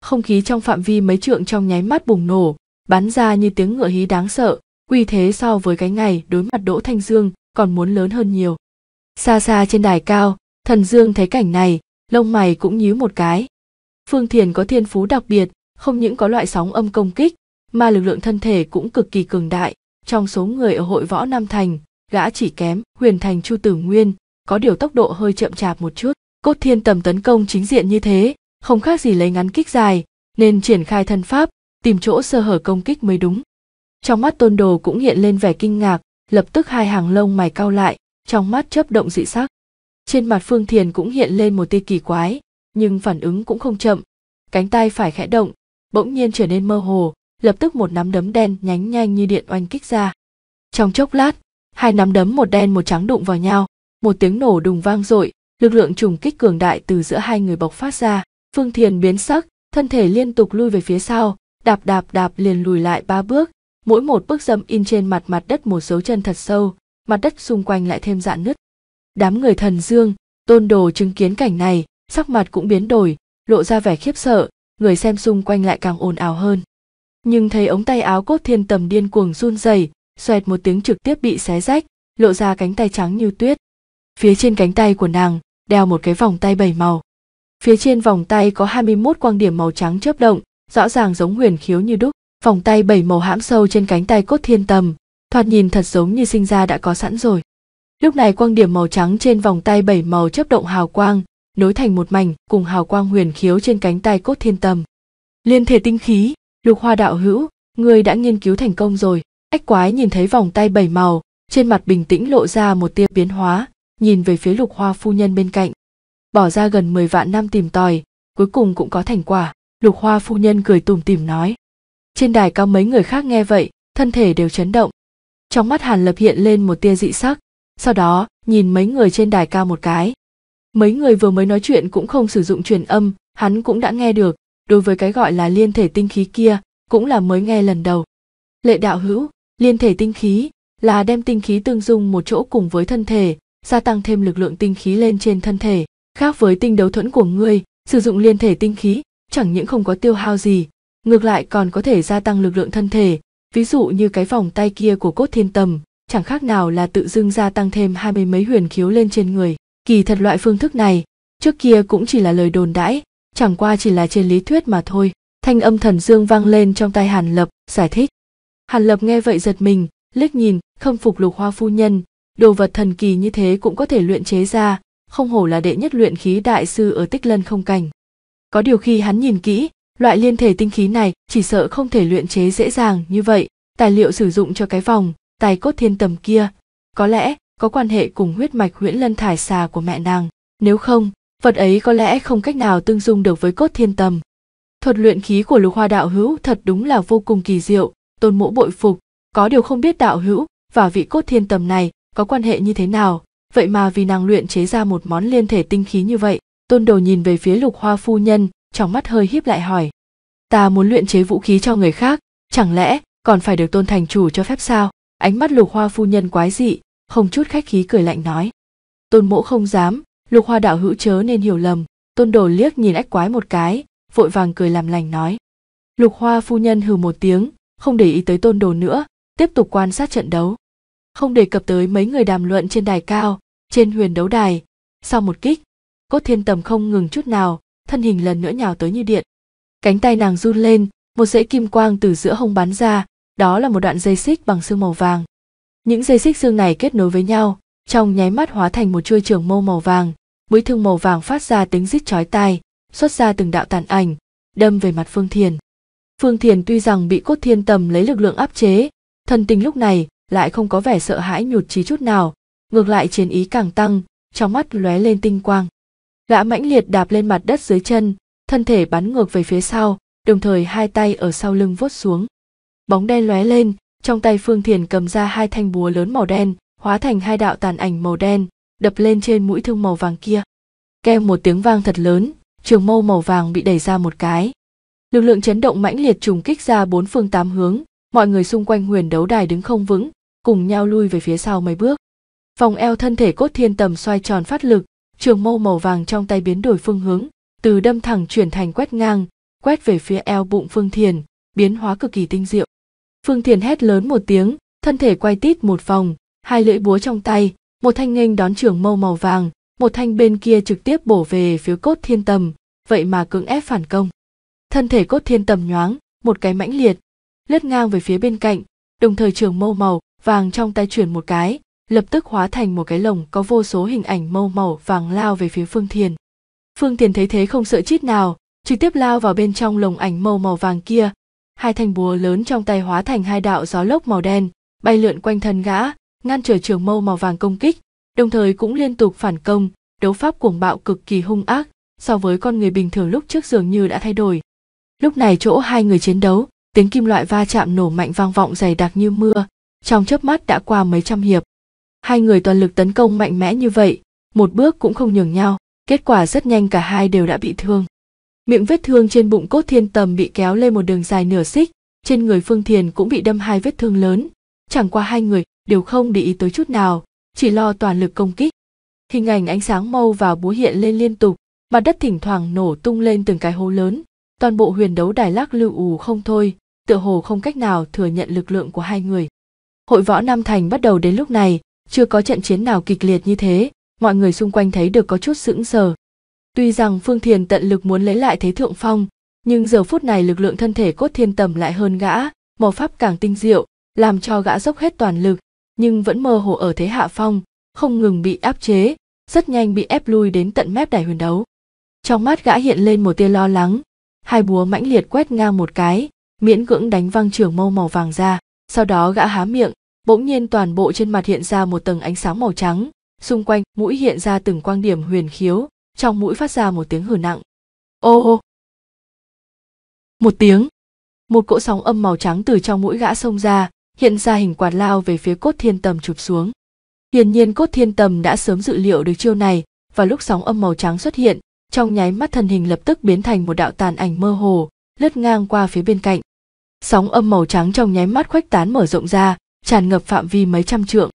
Speaker 1: không khí trong phạm vi mấy trượng trong nháy mắt bùng nổ bắn ra như tiếng ngựa hí đáng sợ uy thế so với cái ngày đối mặt đỗ thanh dương còn muốn lớn hơn nhiều xa xa trên đài cao thần dương thấy cảnh này lông mày cũng nhíu một cái phương thiền có thiên phú đặc biệt không những có loại sóng âm công kích mà lực lượng thân thể cũng cực kỳ cường đại trong số người ở hội võ Nam Thành, gã chỉ kém Huyền Thành Chu Tử Nguyên, có điều tốc độ hơi chậm chạp một chút. Cốt Thiên tầm tấn công chính diện như thế, không khác gì lấy ngắn kích dài, nên triển khai thân pháp, tìm chỗ sơ hở công kích mới đúng. Trong mắt Tôn Đồ cũng hiện lên vẻ kinh ngạc, lập tức hai hàng lông mày cau lại, trong mắt chớp động dị sắc. Trên mặt Phương Thiền cũng hiện lên một tia kỳ quái, nhưng phản ứng cũng không chậm. Cánh tay phải khẽ động, bỗng nhiên trở nên mơ hồ, lập tức một nắm đấm đen nhánh nhanh như điện oanh kích ra trong chốc lát hai nắm đấm một đen một trắng đụng vào nhau một tiếng nổ đùng vang dội lực lượng trùng kích cường đại từ giữa hai người bộc phát ra phương thiền biến sắc thân thể liên tục lui về phía sau đạp đạp đạp liền lùi lại ba bước mỗi một bước dâm in trên mặt mặt đất một dấu chân thật sâu mặt đất xung quanh lại thêm dạn nứt đám người thần dương tôn đồ chứng kiến cảnh này sắc mặt cũng biến đổi lộ ra vẻ khiếp sợ người xem xung quanh lại càng ồn ào hơn nhưng thấy ống tay áo cốt thiên tầm điên cuồng run rẩy xoẹt một tiếng trực tiếp bị xé rách lộ ra cánh tay trắng như tuyết phía trên cánh tay của nàng đeo một cái vòng tay bảy màu phía trên vòng tay có 21 quang điểm màu trắng chớp động rõ ràng giống huyền khiếu như đúc vòng tay bảy màu hãm sâu trên cánh tay cốt thiên tầm thoạt nhìn thật giống như sinh ra đã có sẵn rồi lúc này quang điểm màu trắng trên vòng tay bảy màu chớp động hào quang nối thành một mảnh cùng hào quang huyền khiếu trên cánh tay cốt thiên tầm liên thể tinh khí lục hoa đạo hữu ngươi đã nghiên cứu thành công rồi ách quái nhìn thấy vòng tay bảy màu trên mặt bình tĩnh lộ ra một tia biến hóa nhìn về phía lục hoa phu nhân bên cạnh bỏ ra gần mười vạn năm tìm tòi cuối cùng cũng có thành quả lục hoa phu nhân cười tủm tỉm nói trên đài cao mấy người khác nghe vậy thân thể đều chấn động trong mắt hàn lập hiện lên một tia dị sắc sau đó nhìn mấy người trên đài cao một cái mấy người vừa mới nói chuyện cũng không sử dụng truyền âm hắn cũng đã nghe được đối với cái gọi là liên thể tinh khí kia cũng là mới nghe lần đầu lệ đạo hữu liên thể tinh khí là đem tinh khí tương dung một chỗ cùng với thân thể gia tăng thêm lực lượng tinh khí lên trên thân thể khác với tinh đấu thuẫn của ngươi sử dụng liên thể tinh khí chẳng những không có tiêu hao gì ngược lại còn có thể gia tăng lực lượng thân thể ví dụ như cái vòng tay kia của cốt thiên tầm chẳng khác nào là tự dưng gia tăng thêm hai mươi mấy huyền khiếu lên trên người kỳ thật loại phương thức này trước kia cũng chỉ là lời đồn đãi chẳng qua chỉ là trên lý thuyết mà thôi thanh âm thần dương vang lên trong tai hàn lập giải thích hàn lập nghe vậy giật mình liếc nhìn không phục lục hoa phu nhân đồ vật thần kỳ như thế cũng có thể luyện chế ra không hổ là đệ nhất luyện khí đại sư ở tích lân không cảnh có điều khi hắn nhìn kỹ loại liên thể tinh khí này chỉ sợ không thể luyện chế dễ dàng như vậy tài liệu sử dụng cho cái vòng tài cốt thiên tầm kia có lẽ có quan hệ cùng huyết mạch huyễn lân thải xà của mẹ nàng nếu không vật ấy có lẽ không cách nào tương dung được với cốt thiên tầm thuật luyện khí của lục hoa đạo hữu thật đúng là vô cùng kỳ diệu tôn mỗ bội phục có điều không biết đạo hữu và vị cốt thiên tầm này có quan hệ như thế nào vậy mà vì nàng luyện chế ra một món liên thể tinh khí như vậy tôn đầu nhìn về phía lục hoa phu nhân trong mắt hơi híp lại hỏi ta muốn luyện chế vũ khí cho người khác chẳng lẽ còn phải được tôn thành chủ cho phép sao ánh mắt lục hoa phu nhân quái dị không chút khách khí cười lạnh nói tôn mỗ không dám lục hoa đạo hữu chớ nên hiểu lầm tôn đồ liếc nhìn ách quái một cái vội vàng cười làm lành nói lục hoa phu nhân hừ một tiếng không để ý tới tôn đồ nữa tiếp tục quan sát trận đấu không đề cập tới mấy người đàm luận trên đài cao trên huyền đấu đài sau một kích cốt thiên tầm không ngừng chút nào thân hình lần nữa nhào tới như điện cánh tay nàng run lên một dãy kim quang từ giữa hông bắn ra đó là một đoạn dây xích bằng xương màu vàng những dây xích xương này kết nối với nhau trong nháy mắt hóa thành một chuôi trường mâu màu vàng mũi thương màu vàng phát ra tiếng rít chói tai xuất ra từng đạo tàn ảnh đâm về mặt phương thiền phương thiền tuy rằng bị cốt thiên tầm lấy lực lượng áp chế thần tình lúc này lại không có vẻ sợ hãi nhụt chí chút nào ngược lại chiến ý càng tăng trong mắt lóe lên tinh quang gã mãnh liệt đạp lên mặt đất dưới chân thân thể bắn ngược về phía sau đồng thời hai tay ở sau lưng vuốt xuống bóng đen lóe lên trong tay phương thiền cầm ra hai thanh búa lớn màu đen hóa thành hai đạo tàn ảnh màu đen đập lên trên mũi thương màu vàng kia keng một tiếng vang thật lớn trường mâu màu vàng bị đẩy ra một cái lực lượng chấn động mãnh liệt trùng kích ra bốn phương tám hướng mọi người xung quanh huyền đấu đài đứng không vững cùng nhau lui về phía sau mấy bước vòng eo thân thể cốt thiên tầm xoay tròn phát lực trường mâu màu vàng trong tay biến đổi phương hướng từ đâm thẳng chuyển thành quét ngang quét về phía eo bụng phương thiền biến hóa cực kỳ tinh diệu phương thiền hét lớn một tiếng thân thể quay tít một vòng hai lưỡi búa trong tay một thanh nghênh đón trường mâu màu vàng một thanh bên kia trực tiếp bổ về phía cốt thiên tầm vậy mà cưỡng ép phản công thân thể cốt thiên tầm nhoáng một cái mãnh liệt lướt ngang về phía bên cạnh đồng thời trường mâu màu vàng trong tay chuyển một cái lập tức hóa thành một cái lồng có vô số hình ảnh mâu màu vàng lao về phía phương thiền phương thiền thấy thế không sợ chít nào trực tiếp lao vào bên trong lồng ảnh màu màu vàng kia hai thanh búa lớn trong tay hóa thành hai đạo gió lốc màu đen bay lượn quanh thân gã ngăn trở trường mâu màu vàng công kích, đồng thời cũng liên tục phản công, đấu pháp cuồng bạo cực kỳ hung ác, so với con người bình thường lúc trước dường như đã thay đổi. Lúc này chỗ hai người chiến đấu, tiếng kim loại va chạm nổ mạnh vang vọng dày đặc như mưa, trong chớp mắt đã qua mấy trăm hiệp. Hai người toàn lực tấn công mạnh mẽ như vậy, một bước cũng không nhường nhau, kết quả rất nhanh cả hai đều đã bị thương. Miệng vết thương trên bụng cốt thiên tầm bị kéo lên một đường dài nửa xích, trên người phương thiền cũng bị đâm hai vết thương lớn. Chẳng qua hai người đều không để ý tới chút nào chỉ lo toàn lực công kích hình ảnh ánh sáng màu và búa hiện lên liên tục mặt đất thỉnh thoảng nổ tung lên từng cái hố lớn toàn bộ huyền đấu đài lắc lưu ù không thôi tựa hồ không cách nào thừa nhận lực lượng của hai người hội võ nam thành bắt đầu đến lúc này chưa có trận chiến nào kịch liệt như thế mọi người xung quanh thấy được có chút sững sờ tuy rằng phương thiền tận lực muốn lấy lại thế thượng phong nhưng giờ phút này lực lượng thân thể cốt thiên tầm lại hơn gã màu pháp càng tinh diệu làm cho gã dốc hết toàn lực nhưng vẫn mơ hồ ở thế hạ phong không ngừng bị áp chế rất nhanh bị ép lui đến tận mép đài huyền đấu trong mắt gã hiện lên một tia lo lắng hai búa mãnh liệt quét ngang một cái miễn cưỡng đánh văng trường mâu màu vàng ra sau đó gã há miệng bỗng nhiên toàn bộ trên mặt hiện ra một tầng ánh sáng màu trắng xung quanh mũi hiện ra từng quang điểm huyền khiếu trong mũi phát ra một tiếng hừ nặng ô ô một tiếng một cỗ sóng âm màu trắng từ trong mũi gã xông ra hiện ra hình quạt lao về phía cốt thiên tầm chụp xuống hiển nhiên cốt thiên tầm đã sớm dự liệu được chiêu này và lúc sóng âm màu trắng xuất hiện trong nháy mắt thân hình lập tức biến thành một đạo tàn ảnh mơ hồ lướt ngang qua phía bên cạnh sóng âm màu trắng trong nháy mắt khuếch tán mở rộng ra tràn ngập phạm vi mấy trăm trượng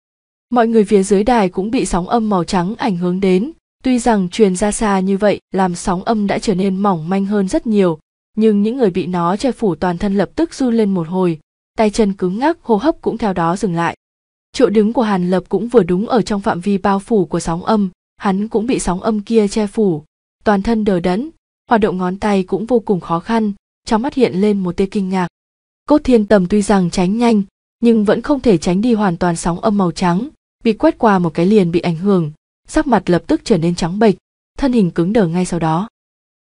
Speaker 1: mọi người phía dưới đài cũng bị sóng âm màu trắng ảnh hưởng đến tuy rằng truyền ra xa như vậy làm sóng âm đã trở nên mỏng manh hơn rất nhiều nhưng những người bị nó che phủ toàn thân lập tức run lên một hồi tay chân cứng ngắc, hô hấp cũng theo đó dừng lại. Chỗ đứng của Hàn Lập cũng vừa đúng ở trong phạm vi bao phủ của sóng âm, hắn cũng bị sóng âm kia che phủ, toàn thân đờ đẫn, hoạt động ngón tay cũng vô cùng khó khăn, trong mắt hiện lên một tia kinh ngạc. Cốt thiên tầm tuy rằng tránh nhanh, nhưng vẫn không thể tránh đi hoàn toàn sóng âm màu trắng, bị quét qua một cái liền bị ảnh hưởng, sắc mặt lập tức trở nên trắng bệch, thân hình cứng đờ ngay sau đó.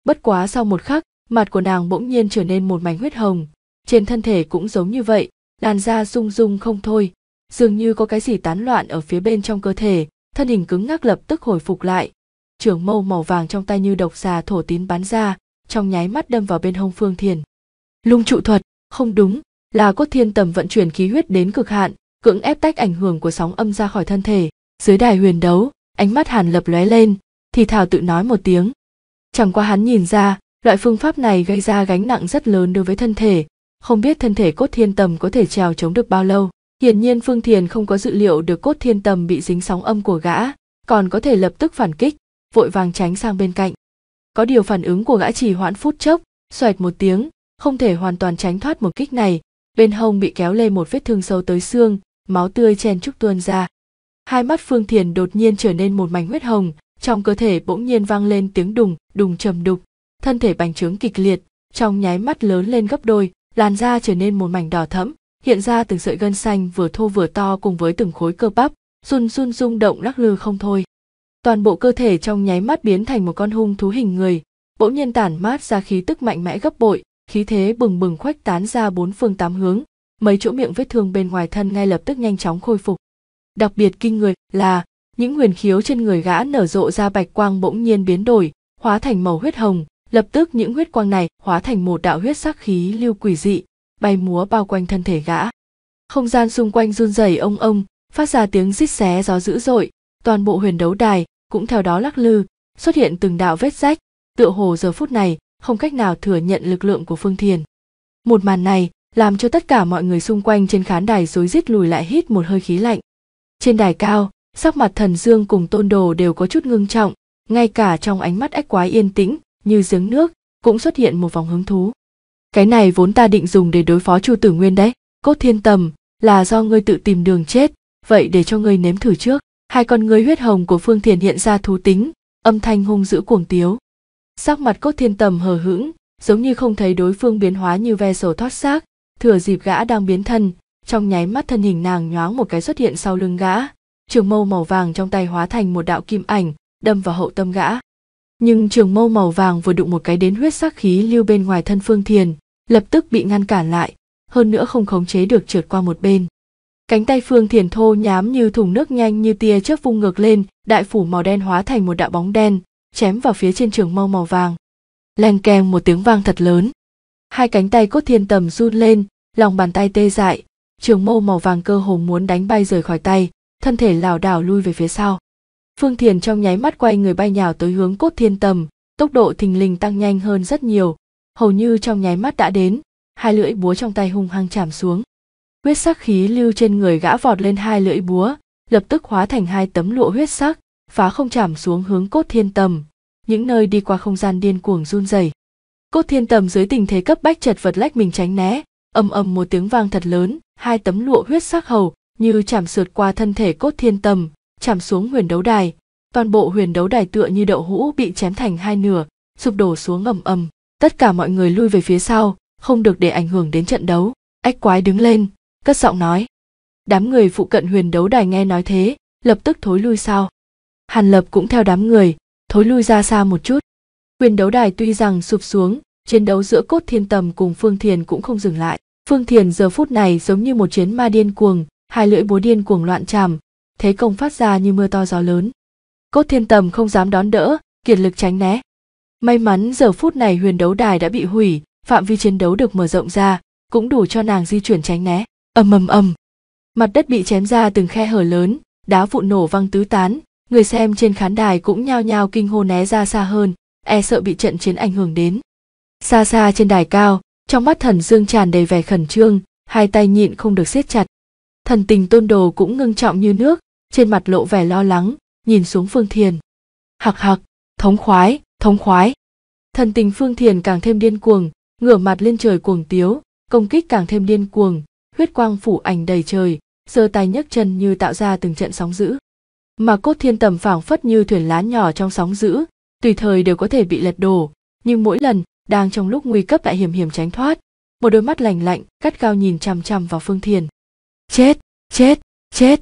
Speaker 1: Bất quá sau một khắc, mặt của nàng bỗng nhiên trở nên một mảnh huyết hồng, trên thân thể cũng giống như vậy làn da rung rung không thôi dường như có cái gì tán loạn ở phía bên trong cơ thể thân hình cứng ngắc lập tức hồi phục lại trưởng mâu màu vàng trong tay như độc xà thổ tín bắn ra trong nháy mắt đâm vào bên hông phương thiền lung trụ thuật không đúng là cốt thiên tầm vận chuyển khí huyết đến cực hạn cưỡng ép tách ảnh hưởng của sóng âm ra khỏi thân thể dưới đài huyền đấu ánh mắt hàn lập lóe lên thì thảo tự nói một tiếng chẳng qua hắn nhìn ra loại phương pháp này gây ra gánh nặng rất lớn đối với thân thể không biết thân thể cốt thiên tầm có thể trèo chống được bao lâu. Hiển nhiên Phương Thiền không có dự liệu được cốt thiên tầm bị dính sóng âm của gã, còn có thể lập tức phản kích, vội vàng tránh sang bên cạnh. Có điều phản ứng của gã chỉ hoãn phút chốc, xoẹt một tiếng, không thể hoàn toàn tránh thoát một kích này, bên hông bị kéo lê một vết thương sâu tới xương, máu tươi chen trúc tuôn ra. Hai mắt Phương Thiền đột nhiên trở nên một mảnh huyết hồng, trong cơ thể bỗng nhiên vang lên tiếng đùng, đùng trầm đục, thân thể bành trướng kịch liệt, trong nháy mắt lớn lên gấp đôi, làn da trở nên một mảnh đỏ thẫm hiện ra từng sợi gân xanh vừa thô vừa to cùng với từng khối cơ bắp run run rung động lắc lư không thôi toàn bộ cơ thể trong nháy mắt biến thành một con hung thú hình người bỗng nhiên tản mát ra khí tức mạnh mẽ gấp bội khí thế bừng bừng khoách tán ra bốn phương tám hướng mấy chỗ miệng vết thương bên ngoài thân ngay lập tức nhanh chóng khôi phục đặc biệt kinh người là những huyền khiếu trên người gã nở rộ ra bạch quang bỗng nhiên biến đổi hóa thành màu huyết hồng lập tức những huyết quang này hóa thành một đạo huyết sắc khí lưu quỷ dị bay múa bao quanh thân thể gã không gian xung quanh run rẩy ông ông phát ra tiếng rít xé gió dữ dội toàn bộ huyền đấu đài cũng theo đó lắc lư xuất hiện từng đạo vết rách tựa hồ giờ phút này không cách nào thừa nhận lực lượng của phương thiền một màn này làm cho tất cả mọi người xung quanh trên khán đài rối rít lùi lại hít một hơi khí lạnh trên đài cao sắc mặt thần dương cùng tôn đồ đều có chút ngưng trọng ngay cả trong ánh mắt ách quái yên tĩnh như giếng nước cũng xuất hiện một vòng hứng thú cái này vốn ta định dùng để đối phó chu tử nguyên đấy cốt thiên tầm là do ngươi tự tìm đường chết vậy để cho ngươi nếm thử trước hai con ngươi huyết hồng của phương thiền hiện ra thú tính âm thanh hung dữ cuồng tiếu sắc mặt cốt thiên tầm hờ hững giống như không thấy đối phương biến hóa như ve sầu thoát xác thừa dịp gã đang biến thân trong nháy mắt thân hình nàng nhoáng một cái xuất hiện sau lưng gã trường mâu màu vàng trong tay hóa thành một đạo kim ảnh đâm vào hậu tâm gã nhưng trường mâu màu vàng vừa đụng một cái đến huyết sắc khí lưu bên ngoài thân phương thiền lập tức bị ngăn cản lại hơn nữa không khống chế được trượt qua một bên cánh tay phương thiền thô nhám như thùng nước nhanh như tia chớp vung ngược lên đại phủ màu đen hóa thành một đạo bóng đen chém vào phía trên trường mâu màu vàng len keng một tiếng vang thật lớn hai cánh tay cốt thiên tầm run lên lòng bàn tay tê dại trường mâu màu vàng cơ hồ muốn đánh bay rời khỏi tay thân thể lảo đảo lui về phía sau Phương Thiền trong nháy mắt quay người bay nhào tới hướng cốt thiên tầm, tốc độ thình lình tăng nhanh hơn rất nhiều, hầu như trong nháy mắt đã đến, hai lưỡi búa trong tay hung hăng chạm xuống. Huyết sắc khí lưu trên người gã vọt lên hai lưỡi búa, lập tức hóa thành hai tấm lụa huyết sắc, phá không chạm xuống hướng cốt thiên tầm, những nơi đi qua không gian điên cuồng run rẩy. Cốt thiên tầm dưới tình thế cấp bách chật vật lách mình tránh né, ầm ầm một tiếng vang thật lớn, hai tấm lụa huyết sắc hầu như chạm sượt qua thân thể cốt thiên tầm, chạm xuống huyền đấu đài toàn bộ huyền đấu đài tựa như đậu hũ bị chém thành hai nửa sụp đổ xuống ầm ầm tất cả mọi người lui về phía sau không được để ảnh hưởng đến trận đấu ách quái đứng lên cất giọng nói đám người phụ cận huyền đấu đài nghe nói thế lập tức thối lui sau hàn lập cũng theo đám người thối lui ra xa một chút huyền đấu đài tuy rằng sụp xuống chiến đấu giữa cốt thiên tầm cùng phương thiền cũng không dừng lại phương thiền giờ phút này giống như một chiến ma điên cuồng hai lưỡi búa điên cuồng loạn tràm thế công phát ra như mưa to gió lớn cốt thiên tầm không dám đón đỡ kiệt lực tránh né may mắn giờ phút này huyền đấu đài đã bị hủy phạm vi chiến đấu được mở rộng ra cũng đủ cho nàng di chuyển tránh né ầm ầm ầm mặt đất bị chém ra từng khe hở lớn đá vụn nổ văng tứ tán người xem trên khán đài cũng nhao nhao kinh hô né ra xa hơn e sợ bị trận chiến ảnh hưởng đến xa xa trên đài cao trong mắt thần dương tràn đầy vẻ khẩn trương hai tay nhịn không được siết chặt thần tình tôn đồ cũng ngưng trọng như nước trên mặt lộ vẻ lo lắng nhìn xuống phương thiền hặc hặc thống khoái thống khoái thần tình phương thiền càng thêm điên cuồng ngửa mặt lên trời cuồng tiếu công kích càng thêm điên cuồng huyết quang phủ ảnh đầy trời giơ tay nhấc chân như tạo ra từng trận sóng dữ mà cốt thiên tầm phảng phất như thuyền lá nhỏ trong sóng dữ tùy thời đều có thể bị lật đổ nhưng mỗi lần đang trong lúc nguy cấp lại hiểm hiểm tránh thoát một đôi mắt lành lạnh cắt cao nhìn chằm chằm vào phương thiền chết chết chết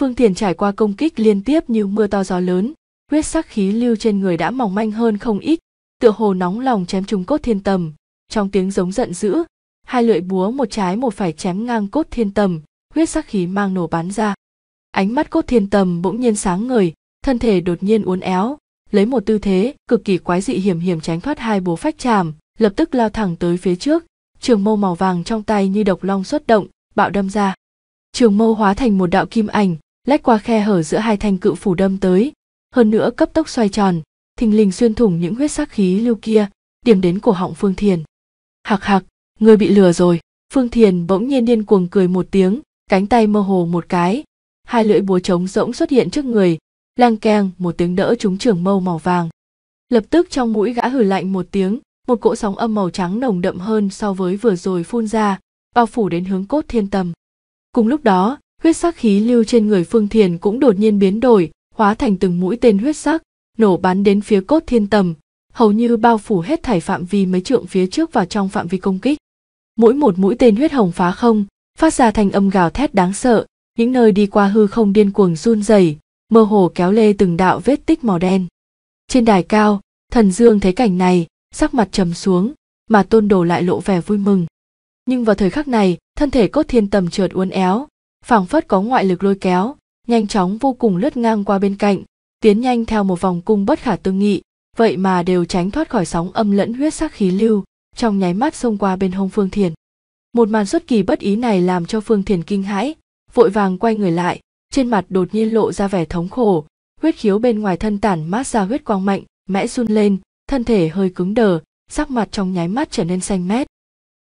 Speaker 1: phương thiền trải qua công kích liên tiếp như mưa to gió lớn huyết sắc khí lưu trên người đã mỏng manh hơn không ít tựa hồ nóng lòng chém trúng cốt thiên tầm trong tiếng giống giận dữ hai lưỡi búa một trái một phải chém ngang cốt thiên tầm huyết sắc khí mang nổ bắn ra ánh mắt cốt thiên tầm bỗng nhiên sáng ngời thân thể đột nhiên uốn éo lấy một tư thế cực kỳ quái dị hiểm hiểm tránh thoát hai bố phách chàm lập tức lao thẳng tới phía trước trường mâu màu vàng trong tay như độc long xuất động bạo đâm ra trường mâu hóa thành một đạo kim ảnh lách qua khe hở giữa hai thanh cự phủ đâm tới hơn nữa cấp tốc xoay tròn thình lình xuyên thủng những huyết sắc khí lưu kia điểm đến cổ họng phương thiền hạc hạc người bị lừa rồi phương thiền bỗng nhiên điên cuồng cười một tiếng cánh tay mơ hồ một cái hai lưỡi búa trống rỗng xuất hiện trước người lang keng một tiếng đỡ trúng trường mâu màu vàng lập tức trong mũi gã hử lạnh một tiếng một cỗ sóng âm màu trắng nồng đậm hơn so với vừa rồi phun ra bao phủ đến hướng cốt thiên tầm Cùng lúc đó, huyết sắc khí lưu trên người Phương Thiền cũng đột nhiên biến đổi, hóa thành từng mũi tên huyết sắc, nổ bắn đến phía cốt thiên tầm, hầu như bao phủ hết thảy phạm vi mấy trượng phía trước và trong phạm vi công kích. Mỗi một mũi tên huyết hồng phá không, phát ra thành âm gào thét đáng sợ, những nơi đi qua hư không điên cuồng run rẩy, mơ hồ kéo lê từng đạo vết tích màu đen. Trên đài cao, thần dương thấy cảnh này, sắc mặt trầm xuống, mà tôn đồ lại lộ vẻ vui mừng. Nhưng vào thời khắc này, thân thể cốt thiên tầm trượt uốn éo phảng phất có ngoại lực lôi kéo nhanh chóng vô cùng lướt ngang qua bên cạnh tiến nhanh theo một vòng cung bất khả tương nghị vậy mà đều tránh thoát khỏi sóng âm lẫn huyết sắc khí lưu trong nháy mắt xông qua bên hông phương thiền một màn xuất kỳ bất ý này làm cho phương thiền kinh hãi vội vàng quay người lại trên mặt đột nhiên lộ ra vẻ thống khổ huyết khiếu bên ngoài thân tản mát ra huyết quang mạnh mẽ run lên thân thể hơi cứng đờ sắc mặt trong nháy mắt trở nên xanh mét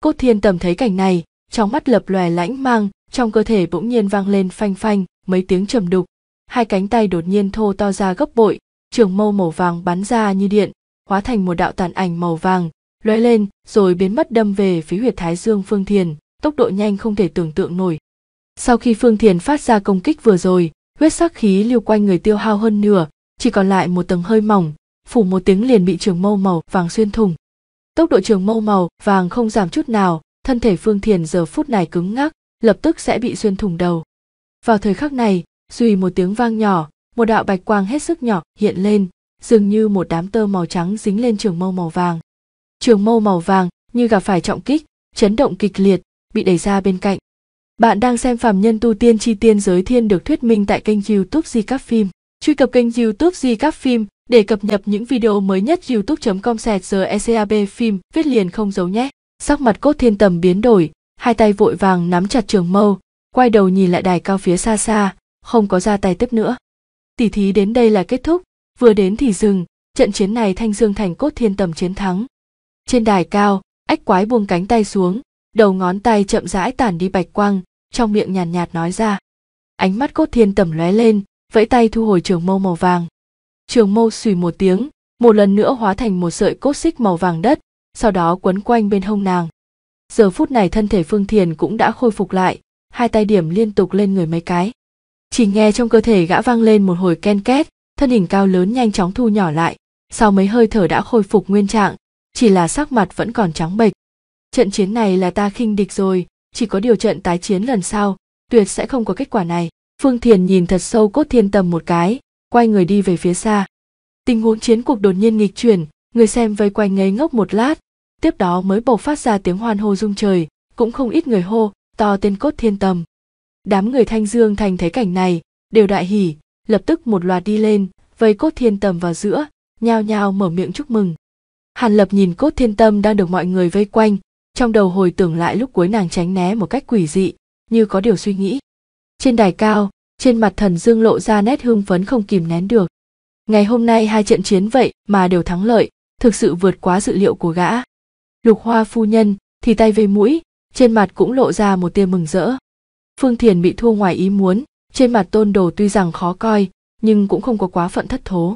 Speaker 1: cốt thiên tầm thấy cảnh này trong mắt lập lòe lãnh mang trong cơ thể bỗng nhiên vang lên phanh phanh mấy tiếng trầm đục hai cánh tay đột nhiên thô to ra gấp bội trường mâu màu vàng bắn ra như điện hóa thành một đạo tàn ảnh màu vàng lóe lên rồi biến mất đâm về phía huyệt thái dương phương thiền tốc độ nhanh không thể tưởng tượng nổi sau khi phương thiền phát ra công kích vừa rồi huyết sắc khí lưu quanh người tiêu hao hơn nửa chỉ còn lại một tầng hơi mỏng phủ một tiếng liền bị trường mâu màu vàng xuyên thủng tốc độ trường mâu màu vàng không giảm chút nào thân thể phương thiền giờ phút này cứng ngắc lập tức sẽ bị xuyên thủng đầu vào thời khắc này duy một tiếng vang nhỏ một đạo bạch quang hết sức nhỏ hiện lên dường như một đám tơ màu trắng dính lên trường mâu màu vàng trường mâu màu vàng như gặp phải trọng kích chấn động kịch liệt bị đẩy ra bên cạnh bạn đang xem phàm nhân tu tiên chi tiên giới thiên được thuyết minh tại kênh youtube di các phim truy cập kênh youtube di các phim để cập nhật những video mới nhất youtube com sẹt giờ ecab phim viết liền không giấu nhé sắc mặt cốt thiên tầm biến đổi hai tay vội vàng nắm chặt trường mâu quay đầu nhìn lại đài cao phía xa xa không có ra tay tiếp nữa tỷ thí đến đây là kết thúc vừa đến thì dừng trận chiến này thanh dương thành cốt thiên tầm chiến thắng trên đài cao ách quái buông cánh tay xuống đầu ngón tay chậm rãi tản đi bạch quang trong miệng nhàn nhạt, nhạt nói ra ánh mắt cốt thiên tầm lóe lên vẫy tay thu hồi trường mâu màu vàng trường mâu xùy một tiếng một lần nữa hóa thành một sợi cốt xích màu vàng đất sau đó quấn quanh bên hông nàng. Giờ phút này thân thể Phương Thiền cũng đã khôi phục lại, hai tay điểm liên tục lên người mấy cái. Chỉ nghe trong cơ thể gã vang lên một hồi ken két, thân hình cao lớn nhanh chóng thu nhỏ lại, sau mấy hơi thở đã khôi phục nguyên trạng, chỉ là sắc mặt vẫn còn trắng bệch. Trận chiến này là ta khinh địch rồi, chỉ có điều trận tái chiến lần sau, tuyệt sẽ không có kết quả này. Phương Thiền nhìn thật sâu cốt thiên tầm một cái, quay người đi về phía xa. Tình huống chiến cuộc đột nhiên nghịch chuyển, người xem vây quanh ngây ngốc một lát, tiếp đó mới bộc phát ra tiếng hoan hô rung trời cũng không ít người hô to tên cốt thiên tầm đám người thanh dương thành thấy cảnh này đều đại hỉ lập tức một loạt đi lên vây cốt thiên tầm vào giữa nhao nhao mở miệng chúc mừng hàn lập nhìn cốt thiên tâm đang được mọi người vây quanh trong đầu hồi tưởng lại lúc cuối nàng tránh né một cách quỷ dị như có điều suy nghĩ trên đài cao trên mặt thần dương lộ ra nét hưng phấn không kìm nén được ngày hôm nay hai trận chiến vậy mà đều thắng lợi thực sự vượt quá dự liệu của gã lục hoa phu nhân thì tay về mũi trên mặt cũng lộ ra một tia mừng rỡ phương thiền bị thua ngoài ý muốn trên mặt tôn đồ tuy rằng khó coi nhưng cũng không có quá phận thất thố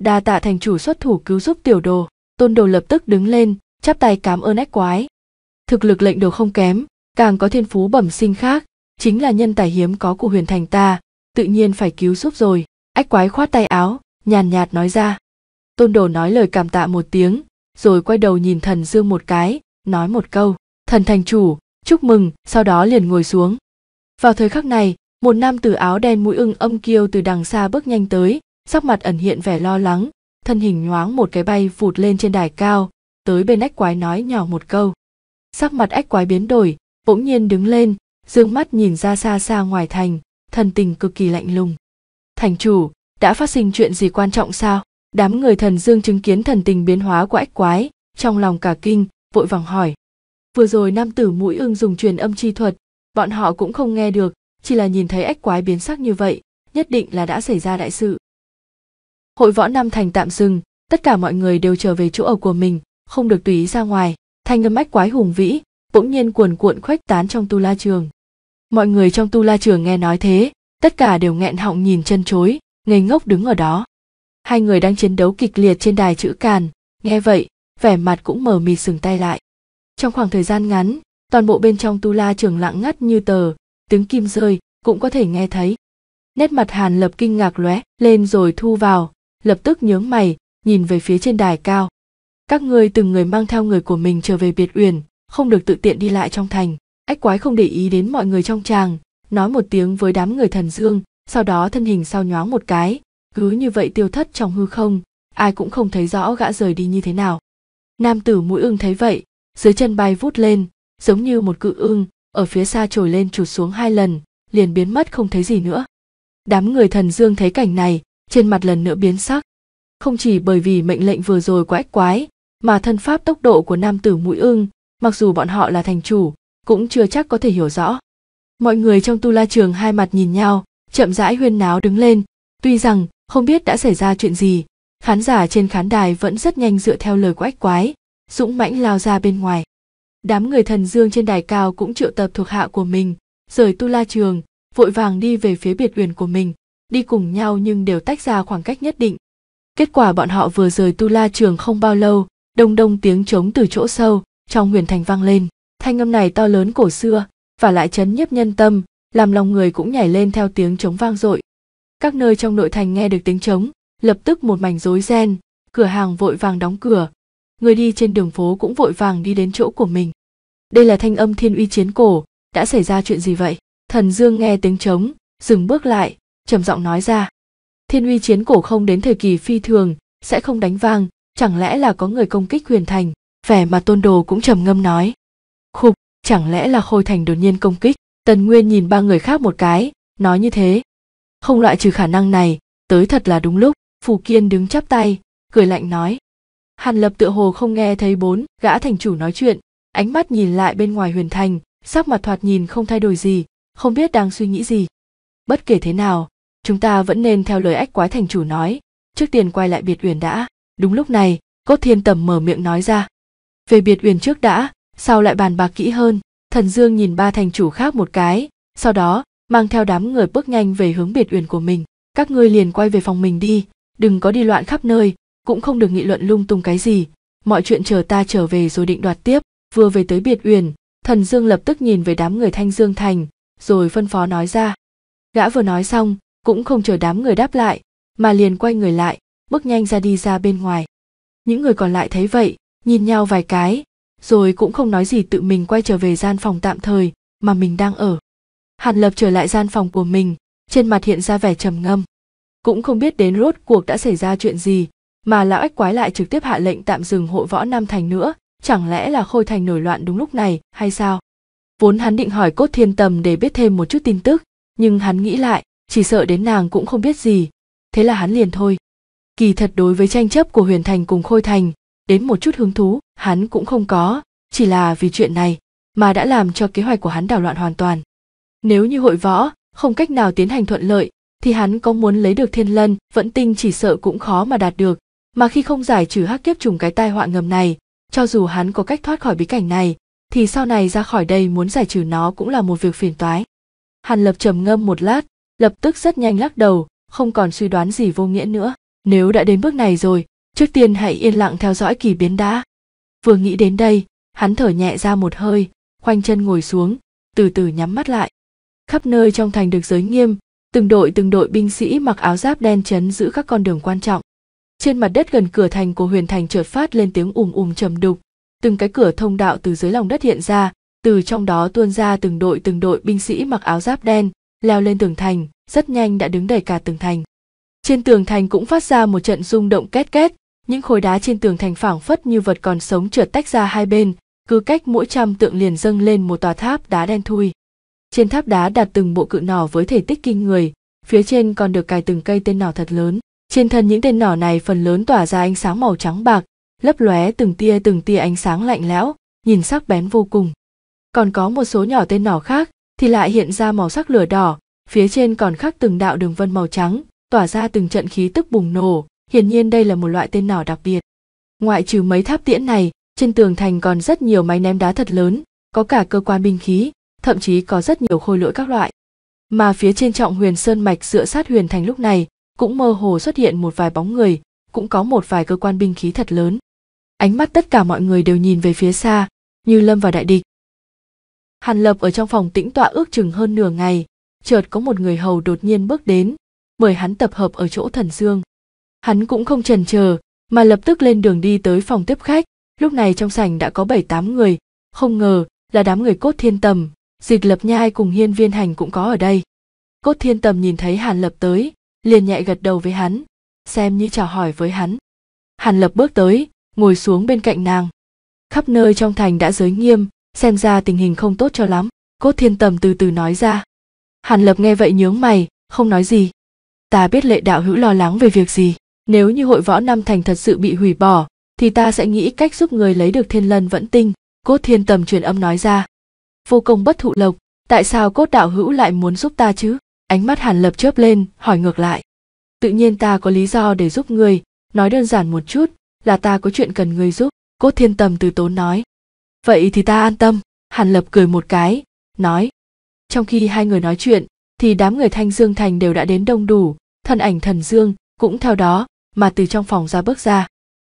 Speaker 1: đa tạ thành chủ xuất thủ cứu giúp tiểu đồ tôn đồ lập tức đứng lên chắp tay cảm ơn ách quái thực lực lệnh đồ không kém càng có thiên phú bẩm sinh khác chính là nhân tài hiếm có của huyền thành ta tự nhiên phải cứu giúp rồi ách quái khoát tay áo nhàn nhạt nói ra tôn đồ nói lời cảm tạ một tiếng rồi quay đầu nhìn thần dương một cái nói một câu thần thành chủ chúc mừng sau đó liền ngồi xuống vào thời khắc này một nam tử áo đen mũi ưng âm kiêu từ đằng xa bước nhanh tới sắc mặt ẩn hiện vẻ lo lắng thân hình nhoáng một cái bay vụt lên trên đài cao tới bên ách quái nói nhỏ một câu sắc mặt ách quái biến đổi bỗng nhiên đứng lên dương mắt nhìn ra xa xa ngoài thành thần tình cực kỳ lạnh lùng thành chủ đã phát sinh chuyện gì quan trọng sao đám người thần dương chứng kiến thần tình biến hóa của ách quái trong lòng cả kinh vội vàng hỏi vừa rồi nam tử mũi ưng dùng truyền âm chi thuật bọn họ cũng không nghe được chỉ là nhìn thấy ách quái biến sắc như vậy nhất định là đã xảy ra đại sự hội võ nam thành tạm dừng tất cả mọi người đều trở về chỗ ở của mình không được tùy ý ra ngoài thanh âm ách quái hùng vĩ bỗng nhiên cuồn cuộn khuếch tán trong tu la trường mọi người trong tu la trường nghe nói thế tất cả đều nghẹn họng nhìn chân chối ngây ngốc đứng ở đó hai người đang chiến đấu kịch liệt trên đài chữ càn nghe vậy vẻ mặt cũng mờ mịt sừng tay lại trong khoảng thời gian ngắn toàn bộ bên trong tu la trường lặng ngắt như tờ tiếng kim rơi cũng có thể nghe thấy nét mặt hàn lập kinh ngạc lóe lên rồi thu vào lập tức nhướng mày nhìn về phía trên đài cao các ngươi từng người mang theo người của mình trở về biệt uyển không được tự tiện đi lại trong thành ách quái không để ý đến mọi người trong tràng nói một tiếng với đám người thần dương sau đó thân hình sao nhoáng một cái cứ như vậy tiêu thất trong hư không ai cũng không thấy rõ gã rời đi như thế nào nam tử mũi ưng thấy vậy dưới chân bay vút lên giống như một cự ưng ở phía xa trồi lên trụt xuống hai lần liền biến mất không thấy gì nữa đám người thần dương thấy cảnh này trên mặt lần nữa biến sắc không chỉ bởi vì mệnh lệnh vừa rồi quá ách quái mà thân pháp tốc độ của nam tử mũi ưng mặc dù bọn họ là thành chủ cũng chưa chắc có thể hiểu rõ mọi người trong tu la trường hai mặt nhìn nhau chậm rãi huyên náo đứng lên tuy rằng không biết đã xảy ra chuyện gì, khán giả trên khán đài vẫn rất nhanh dựa theo lời của ách quái, dũng mãnh lao ra bên ngoài. Đám người thần dương trên đài cao cũng triệu tập thuộc hạ của mình, rời tu la trường, vội vàng đi về phía biệt uyển của mình, đi cùng nhau nhưng đều tách ra khoảng cách nhất định. Kết quả bọn họ vừa rời tu la trường không bao lâu, đông đông tiếng trống từ chỗ sâu, trong huyền thành vang lên. Thanh âm này to lớn cổ xưa, và lại chấn nhiếp nhân tâm, làm lòng người cũng nhảy lên theo tiếng trống vang dội, các nơi trong nội thành nghe được tiếng trống lập tức một mảnh rối ren cửa hàng vội vàng đóng cửa người đi trên đường phố cũng vội vàng đi đến chỗ của mình đây là thanh âm thiên uy chiến cổ đã xảy ra chuyện gì vậy thần dương nghe tiếng trống dừng bước lại trầm giọng nói ra thiên uy chiến cổ không đến thời kỳ phi thường sẽ không đánh vang chẳng lẽ là có người công kích huyền thành vẻ mà tôn đồ cũng trầm ngâm nói khục chẳng lẽ là khôi thành đột nhiên công kích tần nguyên nhìn ba người khác một cái nói như thế không loại trừ khả năng này tới thật là đúng lúc phù kiên đứng chắp tay cười lạnh nói hàn lập tựa hồ không nghe thấy bốn gã thành chủ nói chuyện ánh mắt nhìn lại bên ngoài huyền thành sắc mặt thoạt nhìn không thay đổi gì không biết đang suy nghĩ gì bất kể thế nào chúng ta vẫn nên theo lời ách quái thành chủ nói trước tiên quay lại biệt uyển đã đúng lúc này cốt thiên tầm mở miệng nói ra về biệt uyển trước đã sau lại bàn bạc kỹ hơn thần dương nhìn ba thành chủ khác một cái sau đó mang theo đám người bước nhanh về hướng biệt uyển của mình các ngươi liền quay về phòng mình đi đừng có đi loạn khắp nơi cũng không được nghị luận lung tung cái gì mọi chuyện chờ ta trở về rồi định đoạt tiếp vừa về tới biệt uyển thần dương lập tức nhìn về đám người thanh dương thành rồi phân phó nói ra gã vừa nói xong cũng không chờ đám người đáp lại mà liền quay người lại bước nhanh ra đi ra bên ngoài những người còn lại thấy vậy nhìn nhau vài cái rồi cũng không nói gì tự mình quay trở về gian phòng tạm thời mà mình đang ở hàn lập trở lại gian phòng của mình trên mặt hiện ra vẻ trầm ngâm cũng không biết đến rốt cuộc đã xảy ra chuyện gì mà lão ếch quái lại trực tiếp hạ lệnh tạm dừng hội võ nam thành nữa chẳng lẽ là khôi thành nổi loạn đúng lúc này hay sao vốn hắn định hỏi cốt thiên tầm để biết thêm một chút tin tức nhưng hắn nghĩ lại chỉ sợ đến nàng cũng không biết gì thế là hắn liền thôi kỳ thật đối với tranh chấp của huyền thành cùng khôi thành đến một chút hứng thú hắn cũng không có chỉ là vì chuyện này mà đã làm cho kế hoạch của hắn đảo loạn hoàn toàn nếu như hội võ không cách nào tiến hành thuận lợi, thì hắn có muốn lấy được thiên lân, vẫn tinh chỉ sợ cũng khó mà đạt được. Mà khi không giải trừ hắc kiếp trùng cái tai họa ngầm này, cho dù hắn có cách thoát khỏi bí cảnh này, thì sau này ra khỏi đây muốn giải trừ nó cũng là một việc phiền toái. Hàn Lập trầm ngâm một lát, lập tức rất nhanh lắc đầu, không còn suy đoán gì vô nghĩa nữa. Nếu đã đến bước này rồi, trước tiên hãy yên lặng theo dõi kỳ biến đã. Vừa nghĩ đến đây, hắn thở nhẹ ra một hơi, khoanh chân ngồi xuống, từ từ nhắm mắt lại khắp nơi trong thành được giới nghiêm từng đội từng đội binh sĩ mặc áo giáp đen chấn giữ các con đường quan trọng trên mặt đất gần cửa thành của huyền thành chợt phát lên tiếng ùm ùm trầm đục từng cái cửa thông đạo từ dưới lòng đất hiện ra từ trong đó tuôn ra từng đội từng đội binh sĩ mặc áo giáp đen leo lên tường thành rất nhanh đã đứng đầy cả tường thành trên tường thành cũng phát ra một trận rung động két két những khối đá trên tường thành phảng phất như vật còn sống trượt tách ra hai bên cứ cách mỗi trăm tượng liền dâng lên một tòa tháp đá đen thui trên tháp đá đặt từng bộ cự nỏ với thể tích kinh người, phía trên còn được cài từng cây tên nỏ thật lớn. Trên thân những tên nỏ này phần lớn tỏa ra ánh sáng màu trắng bạc, lấp lóe từng tia từng tia ánh sáng lạnh lẽo, nhìn sắc bén vô cùng. Còn có một số nhỏ tên nỏ khác thì lại hiện ra màu sắc lửa đỏ, phía trên còn khắc từng đạo đường vân màu trắng, tỏa ra từng trận khí tức bùng nổ, hiển nhiên đây là một loại tên nỏ đặc biệt. Ngoại trừ mấy tháp tiễn này, trên tường thành còn rất nhiều máy ném đá thật lớn, có cả cơ quan binh khí, thậm chí có rất nhiều khôi lỗi các loại. Mà phía trên trọng huyền sơn mạch dựa sát huyền thành lúc này, cũng mơ hồ xuất hiện một vài bóng người, cũng có một vài cơ quan binh khí thật lớn. Ánh mắt tất cả mọi người đều nhìn về phía xa, như lâm vào đại địch. Hàn Lập ở trong phòng tĩnh tọa ước chừng hơn nửa ngày, chợt có một người hầu đột nhiên bước đến, mời hắn tập hợp ở chỗ thần dương. Hắn cũng không chần chờ, mà lập tức lên đường đi tới phòng tiếp khách, lúc này trong sảnh đã có 7-8 người, không ngờ là đám người cốt thiên tầm, dịch lập nhai cùng hiên viên hành cũng có ở đây cốt thiên tầm nhìn thấy hàn lập tới liền nhẹ gật đầu với hắn xem như chào hỏi với hắn hàn lập bước tới ngồi xuống bên cạnh nàng khắp nơi trong thành đã giới nghiêm xem ra tình hình không tốt cho lắm cốt thiên tầm từ từ nói ra hàn lập nghe vậy nhướng mày không nói gì ta biết lệ đạo hữu lo lắng về việc gì nếu như hội võ năm thành thật sự bị hủy bỏ thì ta sẽ nghĩ cách giúp người lấy được thiên lân vẫn tinh cốt thiên tầm truyền âm nói ra vô công bất thụ lộc tại sao cốt đạo hữu lại muốn giúp ta chứ ánh mắt hàn lập chớp lên hỏi ngược lại tự nhiên ta có lý do để giúp người nói đơn giản một chút là ta có chuyện cần người giúp cốt thiên tầm từ tốn nói vậy thì ta an tâm hàn lập cười một cái nói trong khi hai người nói chuyện thì đám người thanh dương thành đều đã đến đông đủ thân ảnh thần dương cũng theo đó mà từ trong phòng ra bước ra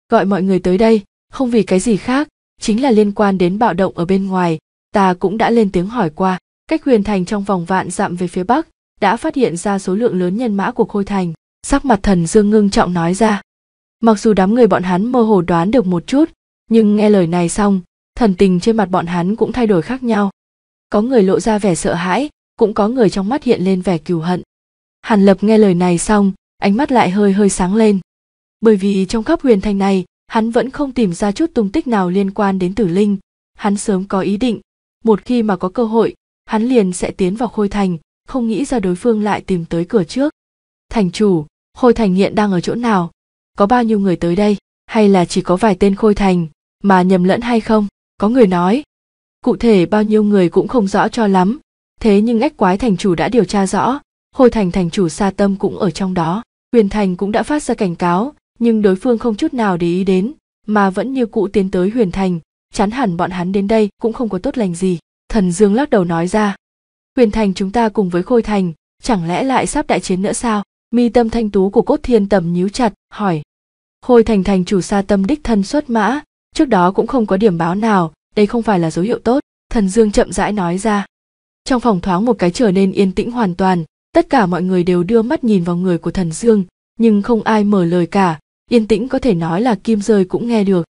Speaker 1: gọi mọi người tới đây không vì cái gì khác chính là liên quan đến bạo động ở bên ngoài ta cũng đã lên tiếng hỏi qua cách huyền thành trong vòng vạn dặm về phía bắc đã phát hiện ra số lượng lớn nhân mã của khôi thành sắc mặt thần dương ngưng trọng nói ra mặc dù đám người bọn hắn mơ hồ đoán được một chút nhưng nghe lời này xong thần tình trên mặt bọn hắn cũng thay đổi khác nhau có người lộ ra vẻ sợ hãi cũng có người trong mắt hiện lên vẻ cừu hận hàn lập nghe lời này xong ánh mắt lại hơi hơi sáng lên bởi vì trong khắp huyền thành này hắn vẫn không tìm ra chút tung tích nào liên quan đến tử linh hắn sớm có ý định một khi mà có cơ hội hắn liền sẽ tiến vào khôi thành không nghĩ ra đối phương lại tìm tới cửa trước thành chủ khôi thành hiện đang ở chỗ nào có bao nhiêu người tới đây hay là chỉ có vài tên khôi thành mà nhầm lẫn hay không có người nói cụ thể bao nhiêu người cũng không rõ cho lắm thế nhưng ách quái thành chủ đã điều tra rõ khôi thành thành chủ Sa tâm cũng ở trong đó huyền thành cũng đã phát ra cảnh cáo nhưng đối phương không chút nào để ý đến mà vẫn như cũ tiến tới huyền thành chán hẳn bọn hắn đến đây cũng không có tốt lành gì thần dương lắc đầu nói ra huyền thành chúng ta cùng với khôi thành chẳng lẽ lại sắp đại chiến nữa sao mi tâm thanh tú của cốt thiên tầm nhíu chặt hỏi khôi thành thành chủ xa tâm đích thân xuất mã trước đó cũng không có điểm báo nào đây không phải là dấu hiệu tốt thần dương chậm rãi nói ra trong phòng thoáng một cái trở nên yên tĩnh hoàn toàn tất cả mọi người đều đưa mắt nhìn vào người của thần dương nhưng không ai mở lời cả yên tĩnh có thể nói là kim rơi cũng nghe được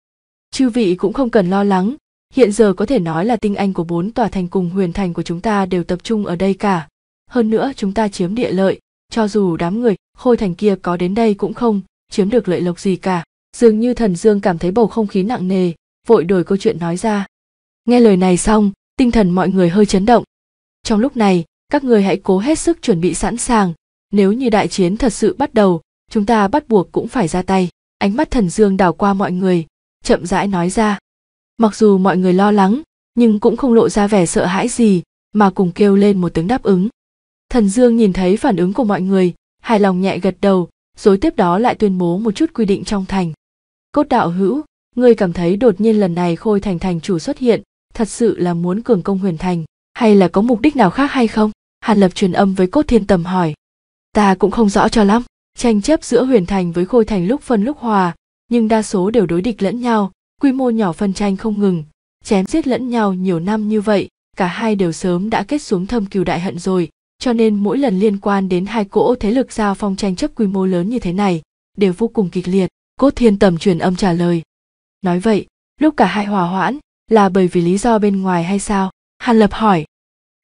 Speaker 1: chư vị cũng không cần lo lắng hiện giờ có thể nói là tinh anh của bốn tòa thành cùng huyền thành của chúng ta đều tập trung ở đây cả hơn nữa chúng ta chiếm địa lợi cho dù đám người khôi thành kia có đến đây cũng không chiếm được lợi lộc gì cả dường như thần dương cảm thấy bầu không khí nặng nề vội đổi câu chuyện nói ra nghe lời này xong tinh thần mọi người hơi chấn động trong lúc này các người hãy cố hết sức chuẩn bị sẵn sàng nếu như đại chiến thật sự bắt đầu chúng ta bắt buộc cũng phải ra tay ánh mắt thần dương đảo qua mọi người chậm rãi nói ra mặc dù mọi người lo lắng nhưng cũng không lộ ra vẻ sợ hãi gì mà cùng kêu lên một tiếng đáp ứng thần dương nhìn thấy phản ứng của mọi người hài lòng nhẹ gật đầu rồi tiếp đó lại tuyên bố một chút quy định trong thành cốt đạo hữu ngươi cảm thấy đột nhiên lần này khôi thành thành chủ xuất hiện thật sự là muốn cường công huyền thành hay là có mục đích nào khác hay không hàn lập truyền âm với cốt thiên tầm hỏi ta cũng không rõ cho lắm tranh chấp giữa huyền thành với khôi thành lúc phân lúc hòa nhưng đa số đều đối địch lẫn nhau quy mô nhỏ phân tranh không ngừng chém giết lẫn nhau nhiều năm như vậy cả hai đều sớm đã kết xuống thâm cừu đại hận rồi cho nên mỗi lần liên quan đến hai cỗ thế lực giao phong tranh chấp quy mô lớn như thế này đều vô cùng kịch liệt cốt thiên tầm truyền âm trả lời nói vậy lúc cả hai hòa hoãn là bởi vì lý do bên ngoài hay sao hàn lập hỏi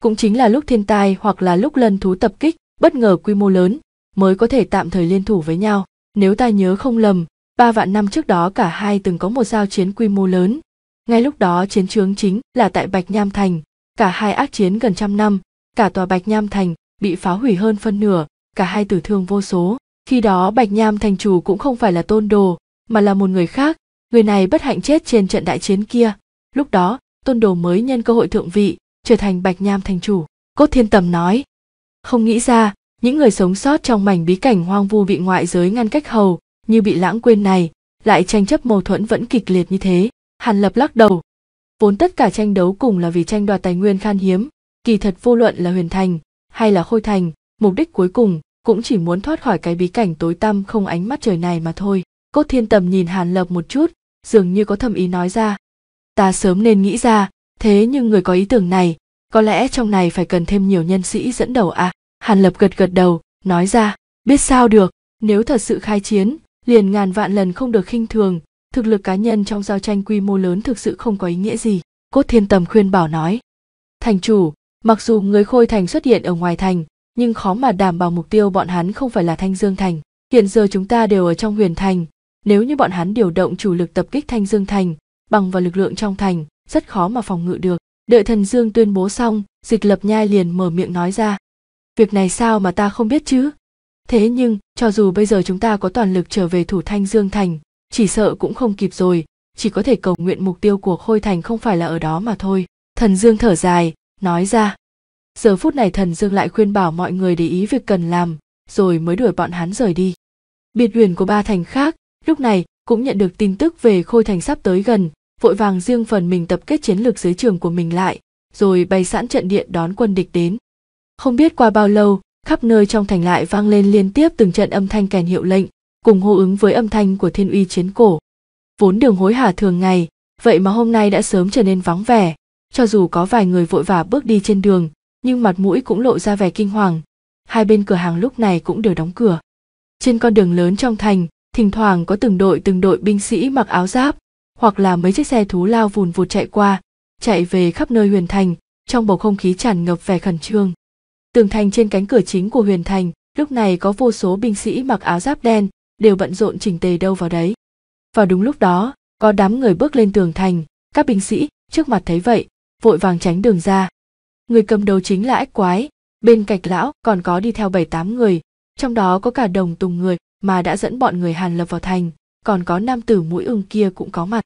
Speaker 1: cũng chính là lúc thiên tai hoặc là lúc lân thú tập kích bất ngờ quy mô lớn mới có thể tạm thời liên thủ với nhau nếu ta nhớ không lầm ba vạn năm trước đó cả hai từng có một giao chiến quy mô lớn ngay lúc đó chiến trường chính là tại bạch nham thành cả hai ác chiến gần trăm năm cả tòa bạch nham thành bị phá hủy hơn phân nửa cả hai tử thương vô số khi đó bạch nham thành chủ cũng không phải là tôn đồ mà là một người khác người này bất hạnh chết trên trận đại chiến kia lúc đó tôn đồ mới nhân cơ hội thượng vị trở thành bạch nham thành chủ cốt thiên tầm nói không nghĩ ra những người sống sót trong mảnh bí cảnh hoang vu bị ngoại giới ngăn cách hầu như bị lãng quên này lại tranh chấp mâu thuẫn vẫn kịch liệt như thế hàn lập lắc đầu vốn tất cả tranh đấu cùng là vì tranh đoạt tài nguyên khan hiếm kỳ thật vô luận là huyền thành hay là khôi thành mục đích cuối cùng cũng chỉ muốn thoát khỏi cái bí cảnh tối tăm không ánh mắt trời này mà thôi cốt thiên tầm nhìn hàn lập một chút dường như có thầm ý nói ra ta sớm nên nghĩ ra thế nhưng người có ý tưởng này có lẽ trong này phải cần thêm nhiều nhân sĩ dẫn đầu à hàn lập gật gật đầu nói ra biết sao được nếu thật sự khai chiến liền ngàn vạn lần không được khinh thường thực lực cá nhân trong giao tranh quy mô lớn thực sự không có ý nghĩa gì cốt thiên tầm khuyên bảo nói thành chủ mặc dù người khôi thành xuất hiện ở ngoài thành nhưng khó mà đảm bảo mục tiêu bọn hắn không phải là thanh dương thành hiện giờ chúng ta đều ở trong huyền thành nếu như bọn hắn điều động chủ lực tập kích thanh dương thành bằng vào lực lượng trong thành rất khó mà phòng ngự được đợi thần dương tuyên bố xong dịch lập nhai liền mở miệng nói ra việc này sao mà ta không biết chứ thế nhưng cho dù bây giờ chúng ta có toàn lực trở về thủ thanh dương thành chỉ sợ cũng không kịp rồi chỉ có thể cầu nguyện mục tiêu của khôi thành không phải là ở đó mà thôi thần dương thở dài nói ra giờ phút này thần dương lại khuyên bảo mọi người để ý việc cần làm rồi mới đuổi bọn hắn rời đi biệt huyền của ba thành khác lúc này cũng nhận được tin tức về khôi thành sắp tới gần vội vàng riêng phần mình tập kết chiến lược dưới trường của mình lại rồi bày sẵn trận địa đón quân địch đến không biết qua bao lâu khắp nơi trong thành lại vang lên liên tiếp từng trận âm thanh kèn hiệu lệnh cùng hô ứng với âm thanh của thiên uy chiến cổ vốn đường hối hả thường ngày vậy mà hôm nay đã sớm trở nên vắng vẻ cho dù có vài người vội vã bước đi trên đường nhưng mặt mũi cũng lộ ra vẻ kinh hoàng hai bên cửa hàng lúc này cũng đều đóng cửa trên con đường lớn trong thành thỉnh thoảng có từng đội từng đội binh sĩ mặc áo giáp hoặc là mấy chiếc xe thú lao vùn vụt chạy qua chạy về khắp nơi huyền thành trong bầu không khí tràn ngập vẻ khẩn trương Tường thành trên cánh cửa chính của Huyền Thành, lúc này có vô số binh sĩ mặc áo giáp đen, đều bận rộn chỉnh tề đâu vào đấy. Vào đúng lúc đó, có đám người bước lên tường thành, các binh sĩ trước mặt thấy vậy, vội vàng tránh đường ra. Người cầm đầu chính là ách quái, bên cạnh lão còn có đi theo bảy tám người, trong đó có cả đồng tùng người mà đã dẫn bọn người Hàn Lập vào thành, còn có nam tử mũi ưng kia cũng có mặt.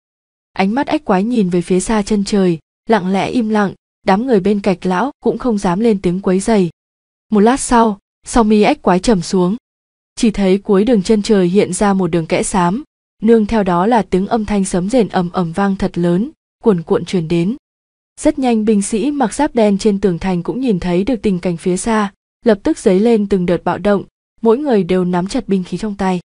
Speaker 1: Ánh mắt ách quái nhìn về phía xa chân trời, lặng lẽ im lặng, đám người bên cạnh lão cũng không dám lên tiếng quấy dày một lát sau sau mi ếch quái trầm xuống chỉ thấy cuối đường chân trời hiện ra một đường kẽ xám nương theo đó là tiếng âm thanh sấm rền ầm ầm vang thật lớn cuồn cuộn truyền đến rất nhanh binh sĩ mặc giáp đen trên tường thành cũng nhìn thấy được tình cảnh phía xa lập tức dấy lên từng đợt bạo động mỗi người đều nắm chặt binh khí trong tay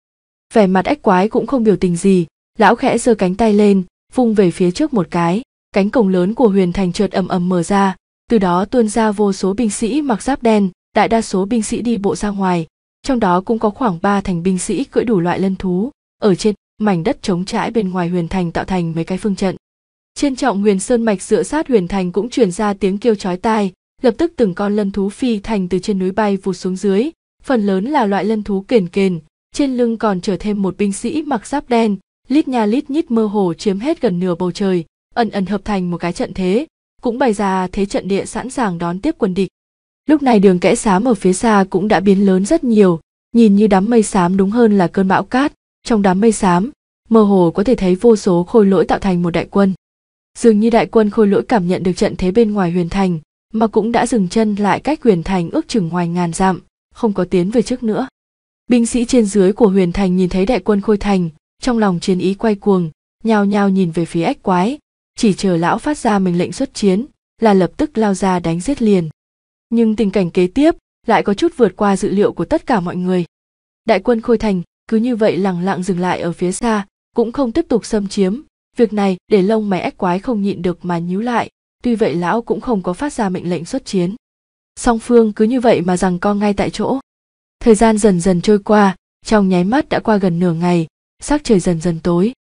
Speaker 1: vẻ mặt ếch quái cũng không biểu tình gì lão khẽ giơ cánh tay lên vung về phía trước một cái cánh cổng lớn của huyền thành trượt ầm ầm mở ra từ đó tuôn ra vô số binh sĩ mặc giáp đen đại đa số binh sĩ đi bộ ra ngoài trong đó cũng có khoảng ba thành binh sĩ cưỡi đủ loại lân thú ở trên mảnh đất trống trãi bên ngoài huyền thành tạo thành mấy cái phương trận trên trọng huyền sơn mạch dựa sát huyền thành cũng truyền ra tiếng kêu chói tai lập tức từng con lân thú phi thành từ trên núi bay vụt xuống dưới phần lớn là loại lân thú kền kền trên lưng còn chở thêm một binh sĩ mặc giáp đen lít nha lít nhít mơ hồ chiếm hết gần nửa bầu trời ẩn ẩn hợp thành một cái trận thế cũng bày ra thế trận địa sẵn sàng đón tiếp quân địch lúc này đường kẽ xám ở phía xa cũng đã biến lớn rất nhiều nhìn như đám mây xám đúng hơn là cơn bão cát trong đám mây xám mơ hồ có thể thấy vô số khôi lỗi tạo thành một đại quân dường như đại quân khôi lỗi cảm nhận được trận thế bên ngoài huyền thành mà cũng đã dừng chân lại cách huyền thành ước chừng ngoài ngàn dặm không có tiến về trước nữa binh sĩ trên dưới của huyền thành nhìn thấy đại quân khôi thành trong lòng chiến ý quay cuồng nhao nhao nhìn về phía ách quái chỉ chờ lão phát ra mình lệnh xuất chiến là lập tức lao ra đánh giết liền nhưng tình cảnh kế tiếp lại có chút vượt qua dự liệu của tất cả mọi người đại quân khôi thành cứ như vậy lẳng lặng dừng lại ở phía xa cũng không tiếp tục xâm chiếm việc này để lông mày ếch quái không nhịn được mà nhíu lại tuy vậy lão cũng không có phát ra mệnh lệnh xuất chiến song phương cứ như vậy mà rằng co ngay tại chỗ thời gian dần dần trôi qua trong nháy mắt đã qua gần nửa ngày sắc trời dần dần tối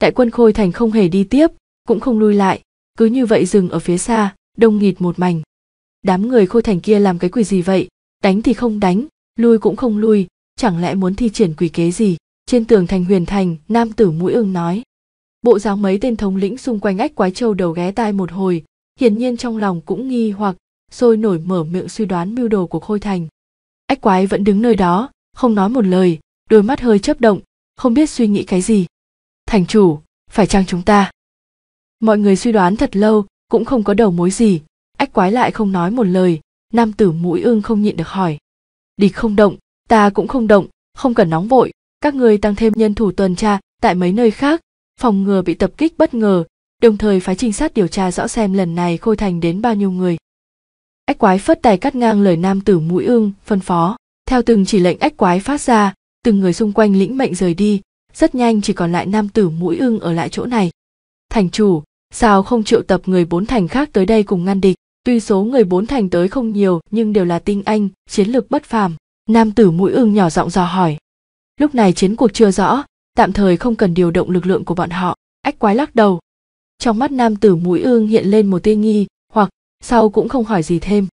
Speaker 1: đại quân khôi thành không hề đi tiếp cũng không lui lại cứ như vậy dừng ở phía xa đông nghịt một mảnh đám người khôi thành kia làm cái quỷ gì vậy đánh thì không đánh lui cũng không lui chẳng lẽ muốn thi triển quỷ kế gì trên tường thành huyền thành nam tử mũi ương nói bộ giáo mấy tên thống lĩnh xung quanh ách quái châu đầu ghé tai một hồi hiển nhiên trong lòng cũng nghi hoặc sôi nổi mở miệng suy đoán mưu đồ của khôi thành ách quái vẫn đứng nơi đó không nói một lời đôi mắt hơi chớp động không biết suy nghĩ cái gì thành chủ phải chăng chúng ta mọi người suy đoán thật lâu cũng không có đầu mối gì ách quái lại không nói một lời nam tử mũi ương không nhịn được hỏi địch không động ta cũng không động không cần nóng vội các ngươi tăng thêm nhân thủ tuần tra tại mấy nơi khác phòng ngừa bị tập kích bất ngờ đồng thời phái trinh sát điều tra rõ xem lần này khôi thành đến bao nhiêu người ách quái phất tay cắt ngang lời nam tử mũi ương phân phó theo từng chỉ lệnh ách quái phát ra từng người xung quanh lĩnh mệnh rời đi rất nhanh chỉ còn lại nam tử mũi ương ở lại chỗ này thành chủ sao không triệu tập người bốn thành khác tới đây cùng ngăn địch tuy số người bốn thành tới không nhiều nhưng đều là tinh anh chiến lược bất phàm nam tử mũi ương nhỏ giọng dò hỏi lúc này chiến cuộc chưa rõ tạm thời không cần điều động lực lượng của bọn họ ách quái lắc đầu trong mắt nam tử mũi ương hiện lên một tia nghi hoặc sau cũng không hỏi gì thêm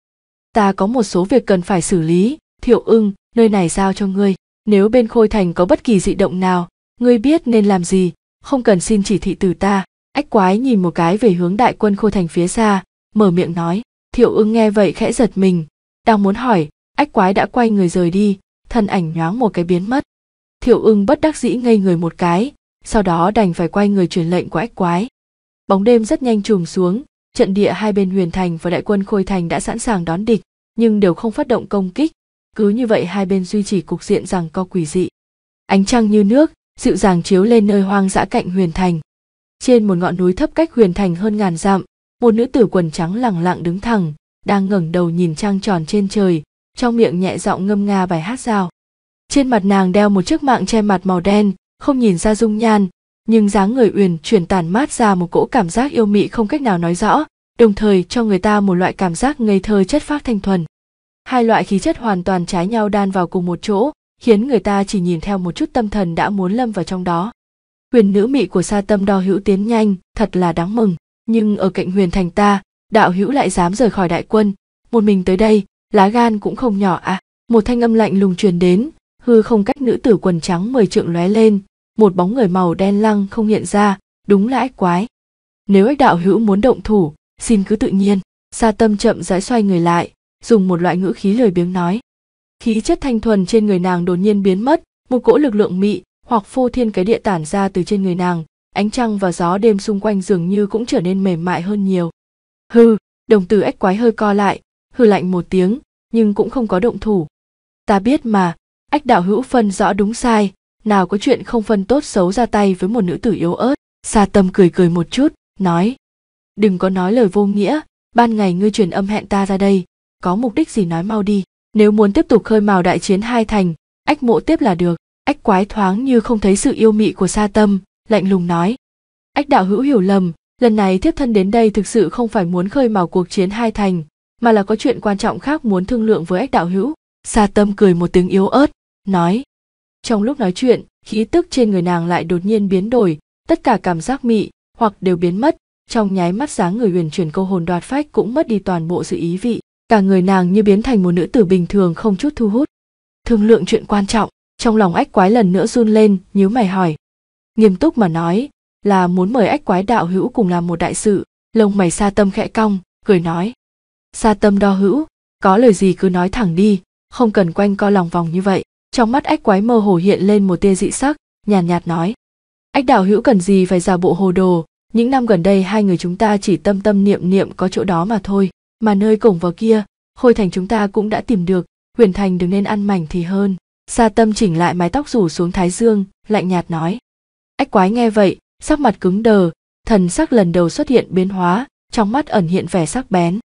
Speaker 1: ta có một số việc cần phải xử lý thiệu ưng nơi này giao cho ngươi nếu bên khôi thành có bất kỳ dị động nào ngươi biết nên làm gì không cần xin chỉ thị từ ta ách quái nhìn một cái về hướng đại quân khô thành phía xa mở miệng nói thiệu ưng nghe vậy khẽ giật mình đang muốn hỏi ách quái đã quay người rời đi thân ảnh nhoáng một cái biến mất thiệu ưng bất đắc dĩ ngây người một cái sau đó đành phải quay người truyền lệnh của ách quái bóng đêm rất nhanh trùm xuống trận địa hai bên huyền thành và đại quân khôi thành đã sẵn sàng đón địch nhưng đều không phát động công kích cứ như vậy hai bên duy trì cục diện rằng co quỷ dị ánh trăng như nước dịu dàng chiếu lên nơi hoang dã cạnh huyền thành trên một ngọn núi thấp cách huyền thành hơn ngàn dặm một nữ tử quần trắng lẳng lặng đứng thẳng đang ngẩng đầu nhìn trăng tròn trên trời trong miệng nhẹ giọng ngâm nga bài hát dao trên mặt nàng đeo một chiếc mạng che mặt màu đen không nhìn ra dung nhan nhưng dáng người uyển chuyển tản mát ra một cỗ cảm giác yêu mị không cách nào nói rõ đồng thời cho người ta một loại cảm giác ngây thơ chất phác thanh thuần hai loại khí chất hoàn toàn trái nhau đan vào cùng một chỗ khiến người ta chỉ nhìn theo một chút tâm thần đã muốn lâm vào trong đó huyền nữ mị của sa tâm đo hữu tiến nhanh thật là đáng mừng nhưng ở cạnh huyền thành ta đạo hữu lại dám rời khỏi đại quân một mình tới đây lá gan cũng không nhỏ à một thanh âm lạnh lùng truyền đến hư không cách nữ tử quần trắng mời trượng lóe lên một bóng người màu đen lăng không hiện ra đúng là ách quái nếu ách đạo hữu muốn động thủ xin cứ tự nhiên sa tâm chậm rãi xoay người lại dùng một loại ngữ khí lười biếng nói khí chất thanh thuần trên người nàng đột nhiên biến mất một cỗ lực lượng mị hoặc phô thiên cái địa tản ra từ trên người nàng ánh trăng và gió đêm xung quanh dường như cũng trở nên mềm mại hơn nhiều hư đồng tử ếch quái hơi co lại hư lạnh một tiếng nhưng cũng không có động thủ ta biết mà ách đạo hữu phân rõ đúng sai nào có chuyện không phân tốt xấu ra tay với một nữ tử yếu ớt xa tâm cười cười một chút nói đừng có nói lời vô nghĩa ban ngày ngươi truyền âm hẹn ta ra đây có mục đích gì nói mau đi nếu muốn tiếp tục khơi mào đại chiến hai thành ách mộ tiếp là được ách quái thoáng như không thấy sự yêu mị của sa tâm lạnh lùng nói ách đạo hữu hiểu lầm lần này thiếp thân đến đây thực sự không phải muốn khơi mào cuộc chiến hai thành mà là có chuyện quan trọng khác muốn thương lượng với ách đạo hữu sa tâm cười một tiếng yếu ớt nói trong lúc nói chuyện khí tức trên người nàng lại đột nhiên biến đổi tất cả cảm giác mị hoặc đều biến mất trong nháy mắt dáng người huyền chuyển câu hồn đoạt phách cũng mất đi toàn bộ sự ý vị cả người nàng như biến thành một nữ tử bình thường không chút thu hút thương lượng chuyện quan trọng trong lòng ách quái lần nữa run lên, nhíu mày hỏi. Nghiêm túc mà nói, là muốn mời ách quái đạo hữu cùng làm một đại sự, lông mày sa tâm khẽ cong, cười nói. Sa tâm đo hữu, có lời gì cứ nói thẳng đi, không cần quanh co lòng vòng như vậy. Trong mắt ách quái mơ hồ hiện lên một tia dị sắc, nhàn nhạt, nhạt nói. Ách đạo hữu cần gì phải giả bộ hồ đồ, những năm gần đây hai người chúng ta chỉ tâm tâm niệm niệm có chỗ đó mà thôi, mà nơi cổng vào kia, khôi thành chúng ta cũng đã tìm được, huyền thành đừng nên ăn mảnh thì hơn. Sa tâm chỉnh lại mái tóc rủ xuống thái dương, lạnh nhạt nói. Ách quái nghe vậy, sắc mặt cứng đờ, thần sắc lần đầu xuất hiện biến hóa, trong mắt ẩn hiện vẻ sắc bén.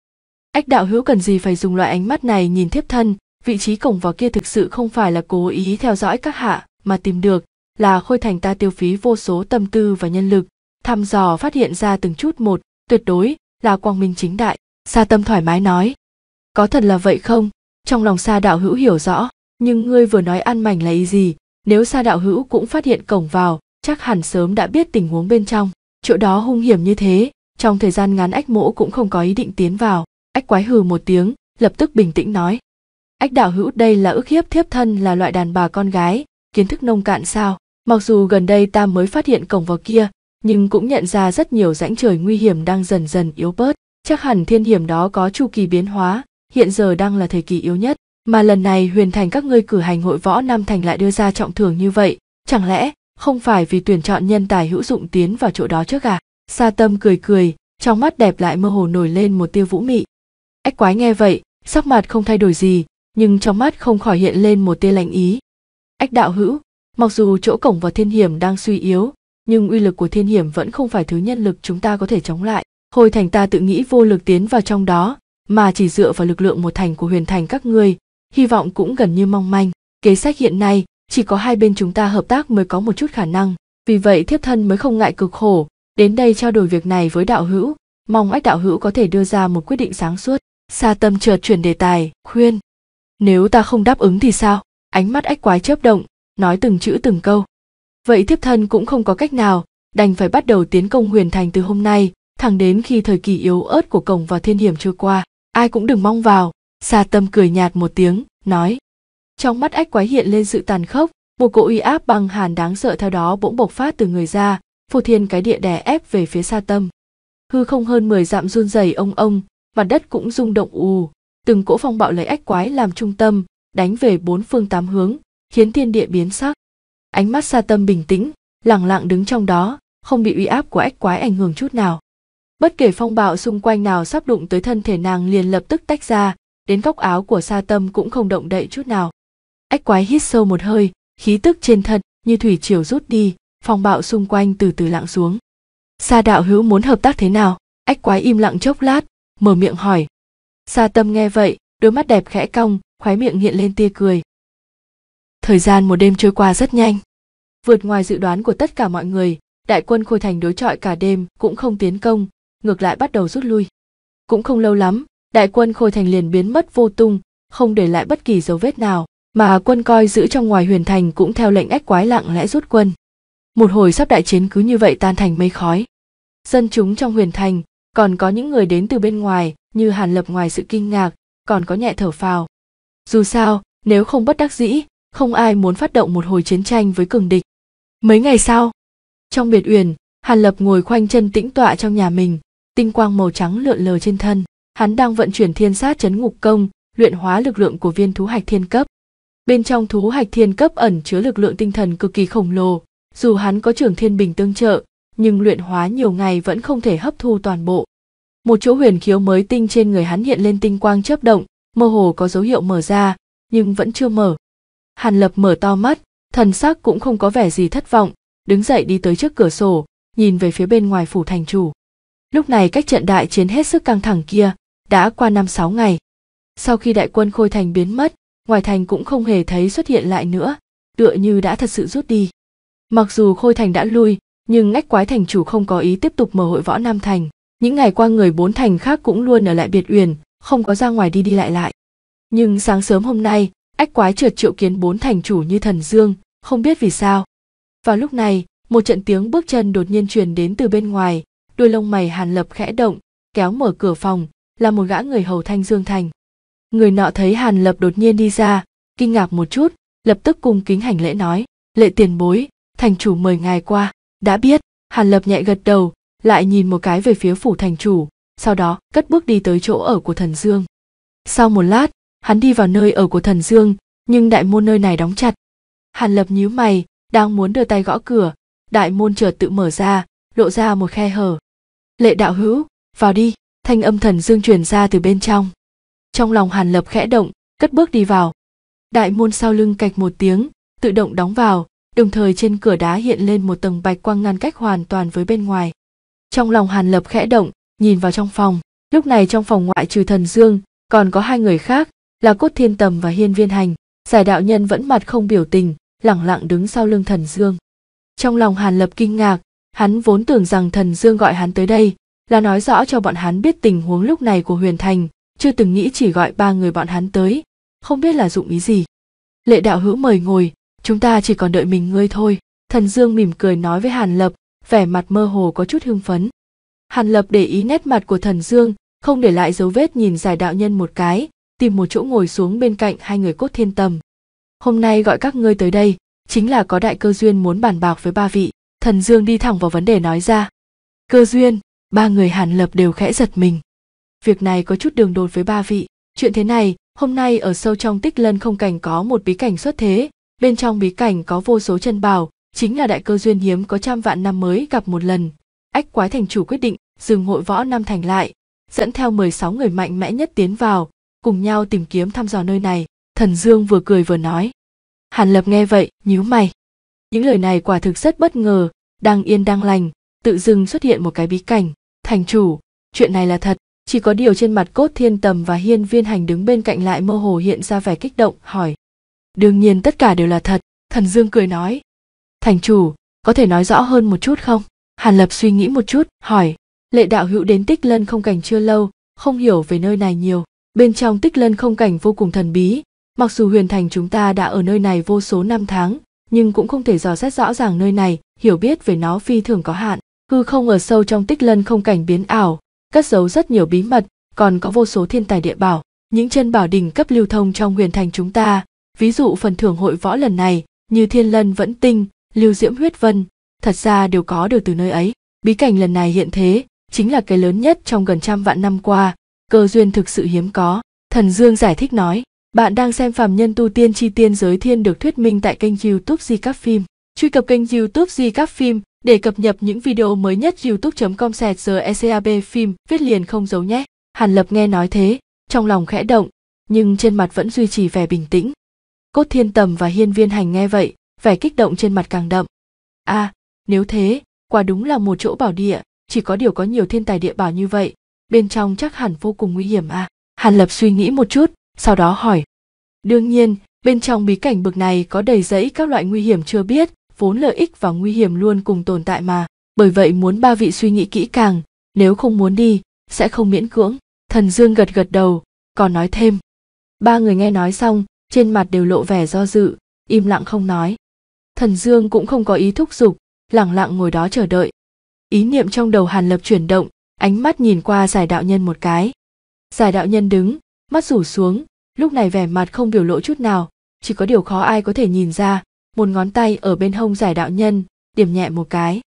Speaker 1: Ách đạo hữu cần gì phải dùng loại ánh mắt này nhìn thiếp thân, vị trí cổng vào kia thực sự không phải là cố ý theo dõi các hạ, mà tìm được, là khôi thành ta tiêu phí vô số tâm tư và nhân lực, thăm dò phát hiện ra từng chút một, tuyệt đối là quang minh chính đại. Sa tâm thoải mái nói. Có thật là vậy không? Trong lòng sa đạo hữu hiểu rõ, nhưng ngươi vừa nói ăn mảnh là ý gì nếu Sa đạo hữu cũng phát hiện cổng vào chắc hẳn sớm đã biết tình huống bên trong chỗ đó hung hiểm như thế trong thời gian ngắn ách mỗ cũng không có ý định tiến vào ách quái hừ một tiếng lập tức bình tĩnh nói ách đạo hữu đây là ức hiếp thiếp thân là loại đàn bà con gái kiến thức nông cạn sao mặc dù gần đây ta mới phát hiện cổng vào kia nhưng cũng nhận ra rất nhiều rãnh trời nguy hiểm đang dần dần yếu bớt chắc hẳn thiên hiểm đó có chu kỳ biến hóa hiện giờ đang là thời kỳ yếu nhất mà lần này huyền thành các ngươi cử hành hội võ nam thành lại đưa ra trọng thưởng như vậy chẳng lẽ không phải vì tuyển chọn nhân tài hữu dụng tiến vào chỗ đó trước à sa tâm cười cười trong mắt đẹp lại mơ hồ nổi lên một tia vũ mị ách quái nghe vậy sắc mặt không thay đổi gì nhưng trong mắt không khỏi hiện lên một tia lạnh ý ách đạo hữu mặc dù chỗ cổng vào thiên hiểm đang suy yếu nhưng uy lực của thiên hiểm vẫn không phải thứ nhân lực chúng ta có thể chống lại hồi thành ta tự nghĩ vô lực tiến vào trong đó mà chỉ dựa vào lực lượng một thành của huyền thành các ngươi hy vọng cũng gần như mong manh kế sách hiện nay chỉ có hai bên chúng ta hợp tác mới có một chút khả năng vì vậy thiếp thân mới không ngại cực khổ đến đây trao đổi việc này với đạo hữu mong ách đạo hữu có thể đưa ra một quyết định sáng suốt xa tâm chợt chuyển đề tài khuyên nếu ta không đáp ứng thì sao ánh mắt ách quái chớp động nói từng chữ từng câu vậy thiếp thân cũng không có cách nào đành phải bắt đầu tiến công huyền thành từ hôm nay thẳng đến khi thời kỳ yếu ớt của cổng và thiên hiểm trôi qua ai cũng đừng mong vào Sa tâm cười nhạt một tiếng, nói. Trong mắt ách quái hiện lên sự tàn khốc, một cỗ uy áp băng hàn đáng sợ theo đó bỗng bộc phát từ người ra, phù thiên cái địa đè ép về phía sa tâm. Hư không hơn 10 dặm run rẩy ông ông, mặt đất cũng rung động ù, từng cỗ phong bạo lấy ách quái làm trung tâm, đánh về bốn phương tám hướng, khiến thiên địa biến sắc. Ánh mắt sa tâm bình tĩnh, lặng lặng đứng trong đó, không bị uy áp của ách quái ảnh hưởng chút nào. Bất kể phong bạo xung quanh nào sắp đụng tới thân thể nàng liền lập tức tách ra, đến góc áo của sa tâm cũng không động đậy chút nào ách quái hít sâu một hơi khí tức trên thân như thủy triều rút đi phong bạo xung quanh từ từ lặng xuống sa đạo hữu muốn hợp tác thế nào ách quái im lặng chốc lát mở miệng hỏi sa tâm nghe vậy đôi mắt đẹp khẽ cong khóe miệng hiện lên tia cười thời gian một đêm trôi qua rất nhanh vượt ngoài dự đoán của tất cả mọi người đại quân khôi thành đối trọi cả đêm cũng không tiến công ngược lại bắt đầu rút lui cũng không lâu lắm đại quân khôi thành liền biến mất vô tung không để lại bất kỳ dấu vết nào mà quân coi giữ trong ngoài huyền thành cũng theo lệnh ách quái lặng lẽ rút quân một hồi sắp đại chiến cứ như vậy tan thành mây khói dân chúng trong huyền thành còn có những người đến từ bên ngoài như hàn lập ngoài sự kinh ngạc còn có nhẹ thở phào dù sao nếu không bất đắc dĩ không ai muốn phát động một hồi chiến tranh với cường địch mấy ngày sau trong biệt uyển hàn lập ngồi khoanh chân tĩnh tọa trong nhà mình tinh quang màu trắng lượn lờ trên thân hắn đang vận chuyển thiên sát chấn ngục công luyện hóa lực lượng của viên thú hạch thiên cấp bên trong thú hạch thiên cấp ẩn chứa lực lượng tinh thần cực kỳ khổng lồ dù hắn có trưởng thiên bình tương trợ nhưng luyện hóa nhiều ngày vẫn không thể hấp thu toàn bộ một chỗ huyền khiếu mới tinh trên người hắn hiện lên tinh quang chớp động mơ hồ có dấu hiệu mở ra nhưng vẫn chưa mở hàn lập mở to mắt thần sắc cũng không có vẻ gì thất vọng đứng dậy đi tới trước cửa sổ nhìn về phía bên ngoài phủ thành chủ lúc này cách trận đại chiến hết sức căng thẳng kia đã qua năm sáu ngày sau khi đại quân khôi thành biến mất ngoài thành cũng không hề thấy xuất hiện lại nữa tựa như đã thật sự rút đi mặc dù khôi thành đã lui nhưng ách quái thành chủ không có ý tiếp tục mở hội võ nam thành những ngày qua người bốn thành khác cũng luôn ở lại biệt uyển không có ra ngoài đi đi lại lại nhưng sáng sớm hôm nay ách quái trượt triệu kiến bốn thành chủ như thần dương không biết vì sao vào lúc này một trận tiếng bước chân đột nhiên truyền đến từ bên ngoài đôi lông mày hàn lập khẽ động kéo mở cửa phòng là một gã người hầu thanh dương thành người nọ thấy hàn lập đột nhiên đi ra kinh ngạc một chút lập tức cung kính hành lễ nói lệ tiền bối thành chủ mời ngài qua đã biết hàn lập nhẹ gật đầu lại nhìn một cái về phía phủ thành chủ sau đó cất bước đi tới chỗ ở của thần dương sau một lát hắn đi vào nơi ở của thần dương nhưng đại môn nơi này đóng chặt hàn lập nhíu mày đang muốn đưa tay gõ cửa đại môn chợt tự mở ra lộ ra một khe hở lệ đạo hữu vào đi thanh âm thần dương truyền ra từ bên trong trong lòng hàn lập khẽ động cất bước đi vào đại môn sau lưng cạch một tiếng tự động đóng vào đồng thời trên cửa đá hiện lên một tầng bạch quang ngăn cách hoàn toàn với bên ngoài trong lòng hàn lập khẽ động nhìn vào trong phòng lúc này trong phòng ngoại trừ thần dương còn có hai người khác là cốt thiên tầm và hiên viên hành giải đạo nhân vẫn mặt không biểu tình lẳng lặng đứng sau lưng thần dương trong lòng hàn lập kinh ngạc hắn vốn tưởng rằng thần dương gọi hắn tới đây là nói rõ cho bọn hắn biết tình huống lúc này của Huyền Thành, chưa từng nghĩ chỉ gọi ba người bọn hắn tới, không biết là dụng ý gì. Lệ đạo hữu mời ngồi, chúng ta chỉ còn đợi mình ngươi thôi, thần dương mỉm cười nói với Hàn Lập, vẻ mặt mơ hồ có chút hưng phấn. Hàn Lập để ý nét mặt của thần dương, không để lại dấu vết nhìn giải đạo nhân một cái, tìm một chỗ ngồi xuống bên cạnh hai người cốt thiên tầm. Hôm nay gọi các ngươi tới đây, chính là có đại cơ duyên muốn bàn bạc với ba vị, thần dương đi thẳng vào vấn đề nói ra. Cơ duyên, ba người hàn lập đều khẽ giật mình việc này có chút đường đột với ba vị chuyện thế này hôm nay ở sâu trong tích lân không cảnh có một bí cảnh xuất thế bên trong bí cảnh có vô số chân bảo chính là đại cơ duyên hiếm có trăm vạn năm mới gặp một lần ách quái thành chủ quyết định dừng hội võ năm thành lại dẫn theo 16 người mạnh mẽ nhất tiến vào cùng nhau tìm kiếm thăm dò nơi này thần dương vừa cười vừa nói hàn lập nghe vậy nhíu mày những lời này quả thực rất bất ngờ đang yên đang lành tự dưng xuất hiện một cái bí cảnh thành chủ chuyện này là thật chỉ có điều trên mặt cốt thiên tầm và hiên viên hành đứng bên cạnh lại mơ hồ hiện ra vẻ kích động hỏi đương nhiên tất cả đều là thật thần dương cười nói thành chủ có thể nói rõ hơn một chút không hàn lập suy nghĩ một chút hỏi lệ đạo hữu đến tích lân không cảnh chưa lâu không hiểu về nơi này nhiều bên trong tích lân không cảnh vô cùng thần bí mặc dù huyền thành chúng ta đã ở nơi này vô số năm tháng nhưng cũng không thể dò xét rõ ràng nơi này hiểu biết về nó phi thường có hạn hư không ở sâu trong tích lân không cảnh biến ảo cất giấu rất nhiều bí mật còn có vô số thiên tài địa bảo những chân bảo đình cấp lưu thông trong huyền thành chúng ta ví dụ phần thưởng hội võ lần này như thiên lân vẫn tinh lưu diễm huyết vân thật ra đều có được từ nơi ấy bí cảnh lần này hiện thế chính là cái lớn nhất trong gần trăm vạn năm qua cơ duyên thực sự hiếm có thần dương giải thích nói bạn đang xem phàm nhân tu tiên chi tiên giới thiên được thuyết minh tại kênh youtube di các phim truy cập kênh youtube di các phim để cập nhật những video mới nhất youtube.com sẹt giờ ECAB phim viết liền không giấu nhé. Hàn Lập nghe nói thế, trong lòng khẽ động, nhưng trên mặt vẫn duy trì vẻ bình tĩnh. Cốt thiên tầm và hiên viên hành nghe vậy, vẻ kích động trên mặt càng đậm. a à, nếu thế, quả đúng là một chỗ bảo địa, chỉ có điều có nhiều thiên tài địa bảo như vậy, bên trong chắc hẳn vô cùng nguy hiểm à. Hàn Lập suy nghĩ một chút, sau đó hỏi. Đương nhiên, bên trong bí cảnh bực này có đầy rẫy các loại nguy hiểm chưa biết, vốn lợi ích và nguy hiểm luôn cùng tồn tại mà bởi vậy muốn ba vị suy nghĩ kỹ càng nếu không muốn đi sẽ không miễn cưỡng thần dương gật gật đầu còn nói thêm ba người nghe nói xong trên mặt đều lộ vẻ do dự im lặng không nói thần dương cũng không có ý thúc giục lẳng lặng ngồi đó chờ đợi ý niệm trong đầu hàn lập chuyển động ánh mắt nhìn qua giải đạo nhân một cái giải đạo nhân đứng mắt rủ xuống lúc này vẻ mặt không biểu lộ chút nào chỉ có điều khó ai có thể nhìn ra một ngón tay ở bên hông giải đạo nhân điểm nhẹ một cái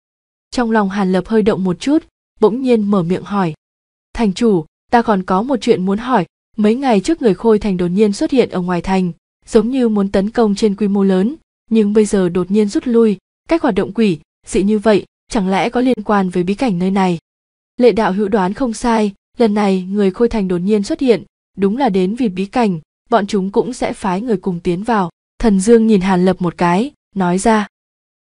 Speaker 1: trong lòng hàn lập hơi động một chút bỗng nhiên mở miệng hỏi thành chủ ta còn có một chuyện muốn hỏi mấy ngày trước người khôi thành đột nhiên xuất hiện ở ngoài thành giống như muốn tấn công trên quy mô lớn nhưng bây giờ đột nhiên rút lui cách hoạt động quỷ dị như vậy chẳng lẽ có liên quan với bí cảnh nơi này lệ đạo hữu đoán không sai lần này người khôi thành đột nhiên xuất hiện đúng là đến vì bí cảnh bọn chúng cũng sẽ phái người cùng tiến vào Thần Dương nhìn Hàn Lập một cái, nói ra.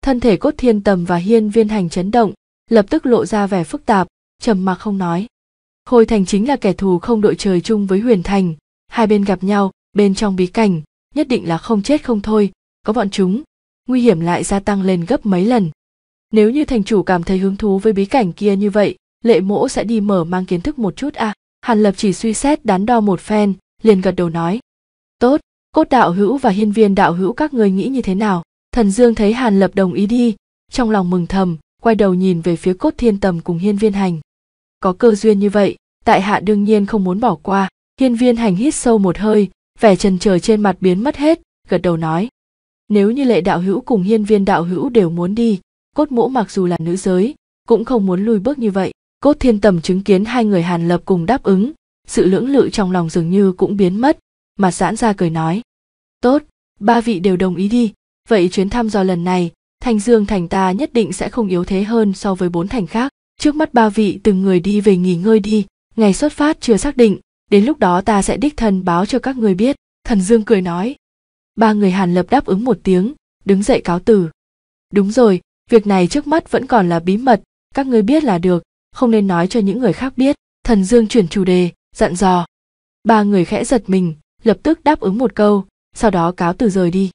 Speaker 1: Thân thể cốt thiên tầm và hiên viên hành chấn động, lập tức lộ ra vẻ phức tạp, trầm mặc không nói. Khôi Thành chính là kẻ thù không đội trời chung với Huyền Thành, hai bên gặp nhau, bên trong bí cảnh, nhất định là không chết không thôi, có bọn chúng, nguy hiểm lại gia tăng lên gấp mấy lần. Nếu như thành chủ cảm thấy hứng thú với bí cảnh kia như vậy, lệ mỗ sẽ đi mở mang kiến thức một chút à. Hàn Lập chỉ suy xét đắn đo một phen, liền gật đầu nói. Tốt, cốt đạo hữu và hiên viên đạo hữu các người nghĩ như thế nào thần dương thấy hàn lập đồng ý đi trong lòng mừng thầm quay đầu nhìn về phía cốt thiên tầm cùng hiên viên hành có cơ duyên như vậy tại hạ đương nhiên không muốn bỏ qua hiên viên hành hít sâu một hơi vẻ trần trờ trên mặt biến mất hết gật đầu nói nếu như lệ đạo hữu cùng hiên viên đạo hữu đều muốn đi cốt mỗ mặc dù là nữ giới cũng không muốn lui bước như vậy cốt thiên tầm chứng kiến hai người hàn lập cùng đáp ứng sự lưỡng lự trong lòng dường như cũng biến mất mặt giãn ra cười nói tốt ba vị đều đồng ý đi vậy chuyến thăm dò lần này thành dương thành ta nhất định sẽ không yếu thế hơn so với bốn thành khác trước mắt ba vị từng người đi về nghỉ ngơi đi ngày xuất phát chưa xác định đến lúc đó ta sẽ đích thân báo cho các người biết thần dương cười nói ba người hàn lập đáp ứng một tiếng đứng dậy cáo từ đúng rồi việc này trước mắt vẫn còn là bí mật các người biết là được không nên nói cho những người khác biết thần dương chuyển chủ đề dặn dò ba người khẽ giật mình lập tức đáp ứng một câu sau đó cáo từ rời đi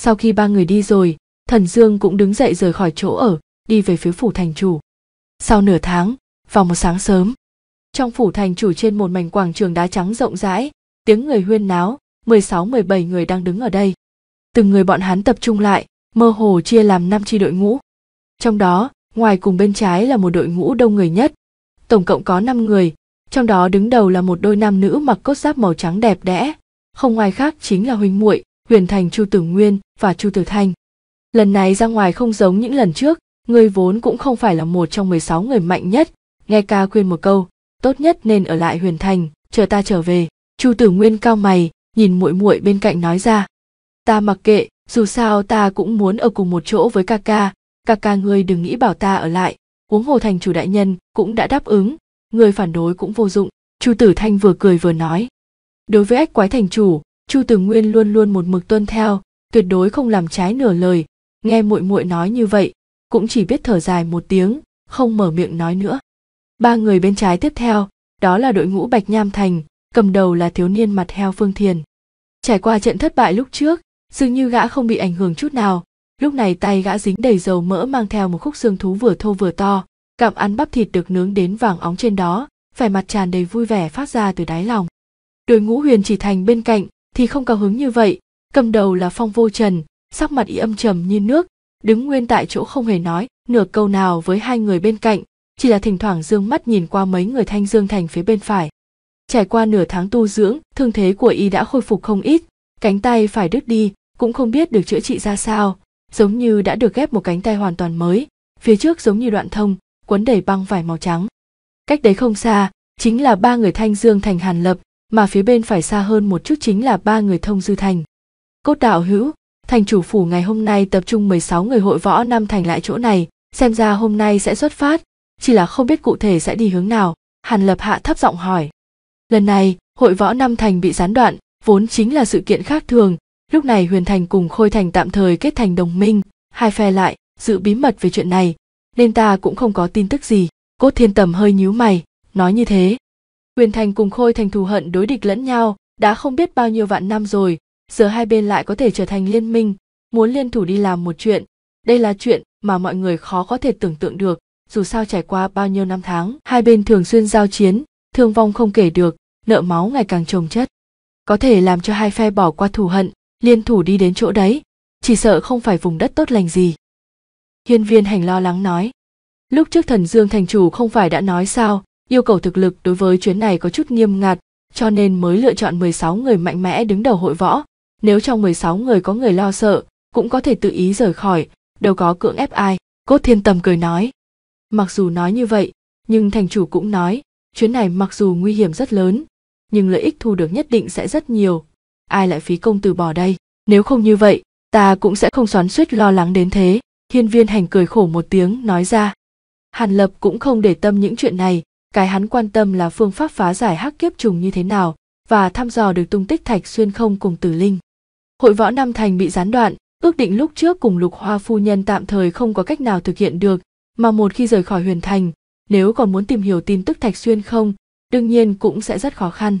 Speaker 1: sau khi ba người đi rồi thần dương cũng đứng dậy rời khỏi chỗ ở đi về phía phủ thành chủ sau nửa tháng vào một sáng sớm trong phủ thành chủ trên một mảnh quảng trường đá trắng rộng rãi tiếng người huyên náo 16-17 người đang đứng ở đây từng người bọn hắn tập trung lại mơ hồ chia làm năm chi đội ngũ trong đó ngoài cùng bên trái là một đội ngũ đông người nhất tổng cộng có 5 người trong đó đứng đầu là một đôi nam nữ mặc cốt giáp màu trắng đẹp đẽ không ai khác chính là huynh muội huyền thành chu tử nguyên và chu tử thanh lần này ra ngoài không giống những lần trước người vốn cũng không phải là một trong mười sáu người mạnh nhất nghe ca khuyên một câu tốt nhất nên ở lại huyền thành chờ ta trở về chu tử nguyên cao mày nhìn muội muội bên cạnh nói ra ta mặc kệ dù sao ta cũng muốn ở cùng một chỗ với ca ca ca ca ngươi đừng nghĩ bảo ta ở lại huống hồ thành chủ đại nhân cũng đã đáp ứng người phản đối cũng vô dụng chu tử thanh vừa cười vừa nói đối với ách quái thành chủ chu tử nguyên luôn luôn một mực tuân theo tuyệt đối không làm trái nửa lời nghe muội muội nói như vậy cũng chỉ biết thở dài một tiếng không mở miệng nói nữa ba người bên trái tiếp theo đó là đội ngũ bạch nham thành cầm đầu là thiếu niên mặt heo phương thiền trải qua trận thất bại lúc trước dường như gã không bị ảnh hưởng chút nào lúc này tay gã dính đầy dầu mỡ mang theo một khúc xương thú vừa thô vừa to cảm ăn bắp thịt được nướng đến vàng óng trên đó vẻ mặt tràn đầy vui vẻ phát ra từ đáy lòng đội ngũ huyền chỉ thành bên cạnh thì không cao hứng như vậy cầm đầu là phong vô trần sắc mặt y âm trầm như nước đứng nguyên tại chỗ không hề nói nửa câu nào với hai người bên cạnh chỉ là thỉnh thoảng dương mắt nhìn qua mấy người thanh dương thành phía bên phải trải qua nửa tháng tu dưỡng thương thế của y đã khôi phục không ít cánh tay phải đứt đi cũng không biết được chữa trị ra sao giống như đã được ghép một cánh tay hoàn toàn mới phía trước giống như đoạn thông quấn đầy băng vải màu trắng cách đấy không xa chính là ba người thanh dương thành hàn lập mà phía bên phải xa hơn một chút chính là ba người thông dư thành cốt đạo hữu thành chủ phủ ngày hôm nay tập trung 16 người hội võ năm thành lại chỗ này xem ra hôm nay sẽ xuất phát chỉ là không biết cụ thể sẽ đi hướng nào hàn lập hạ thấp giọng hỏi lần này hội võ năm thành bị gián đoạn vốn chính là sự kiện khác thường lúc này huyền thành cùng khôi thành tạm thời kết thành đồng minh hai phe lại giữ bí mật về chuyện này nên ta cũng không có tin tức gì cốt thiên tầm hơi nhíu mày nói như thế huyền thành cùng khôi thành thù hận đối địch lẫn nhau đã không biết bao nhiêu vạn năm rồi giờ hai bên lại có thể trở thành liên minh muốn liên thủ đi làm một chuyện đây là chuyện mà mọi người khó có thể tưởng tượng được dù sao trải qua bao nhiêu năm tháng hai bên thường xuyên giao chiến thương vong không kể được nợ máu ngày càng trồng chất có thể làm cho hai phe bỏ qua thù hận liên thủ đi đến chỗ đấy chỉ sợ không phải vùng đất tốt lành gì hiên viên hành lo lắng nói lúc trước thần dương thành chủ không phải đã nói sao yêu cầu thực lực đối với chuyến này có chút nghiêm ngặt cho nên mới lựa chọn 16 người mạnh mẽ đứng đầu hội võ nếu trong 16 người có người lo sợ cũng có thể tự ý rời khỏi đâu có cưỡng ép ai cốt thiên tầm cười nói mặc dù nói như vậy nhưng thành chủ cũng nói chuyến này mặc dù nguy hiểm rất lớn nhưng lợi ích thu được nhất định sẽ rất nhiều ai lại phí công từ bỏ đây nếu không như vậy ta cũng sẽ không xoắn suýt lo lắng đến thế hiên viên hành cười khổ một tiếng nói ra hàn lập cũng không để tâm những chuyện này cái hắn quan tâm là phương pháp phá giải hắc kiếp trùng như thế nào và thăm dò được tung tích thạch xuyên không cùng tử linh hội võ Nam thành bị gián đoạn ước định lúc trước cùng lục hoa phu nhân tạm thời không có cách nào thực hiện được mà một khi rời khỏi huyền thành nếu còn muốn tìm hiểu tin tức thạch xuyên không đương nhiên cũng sẽ rất khó khăn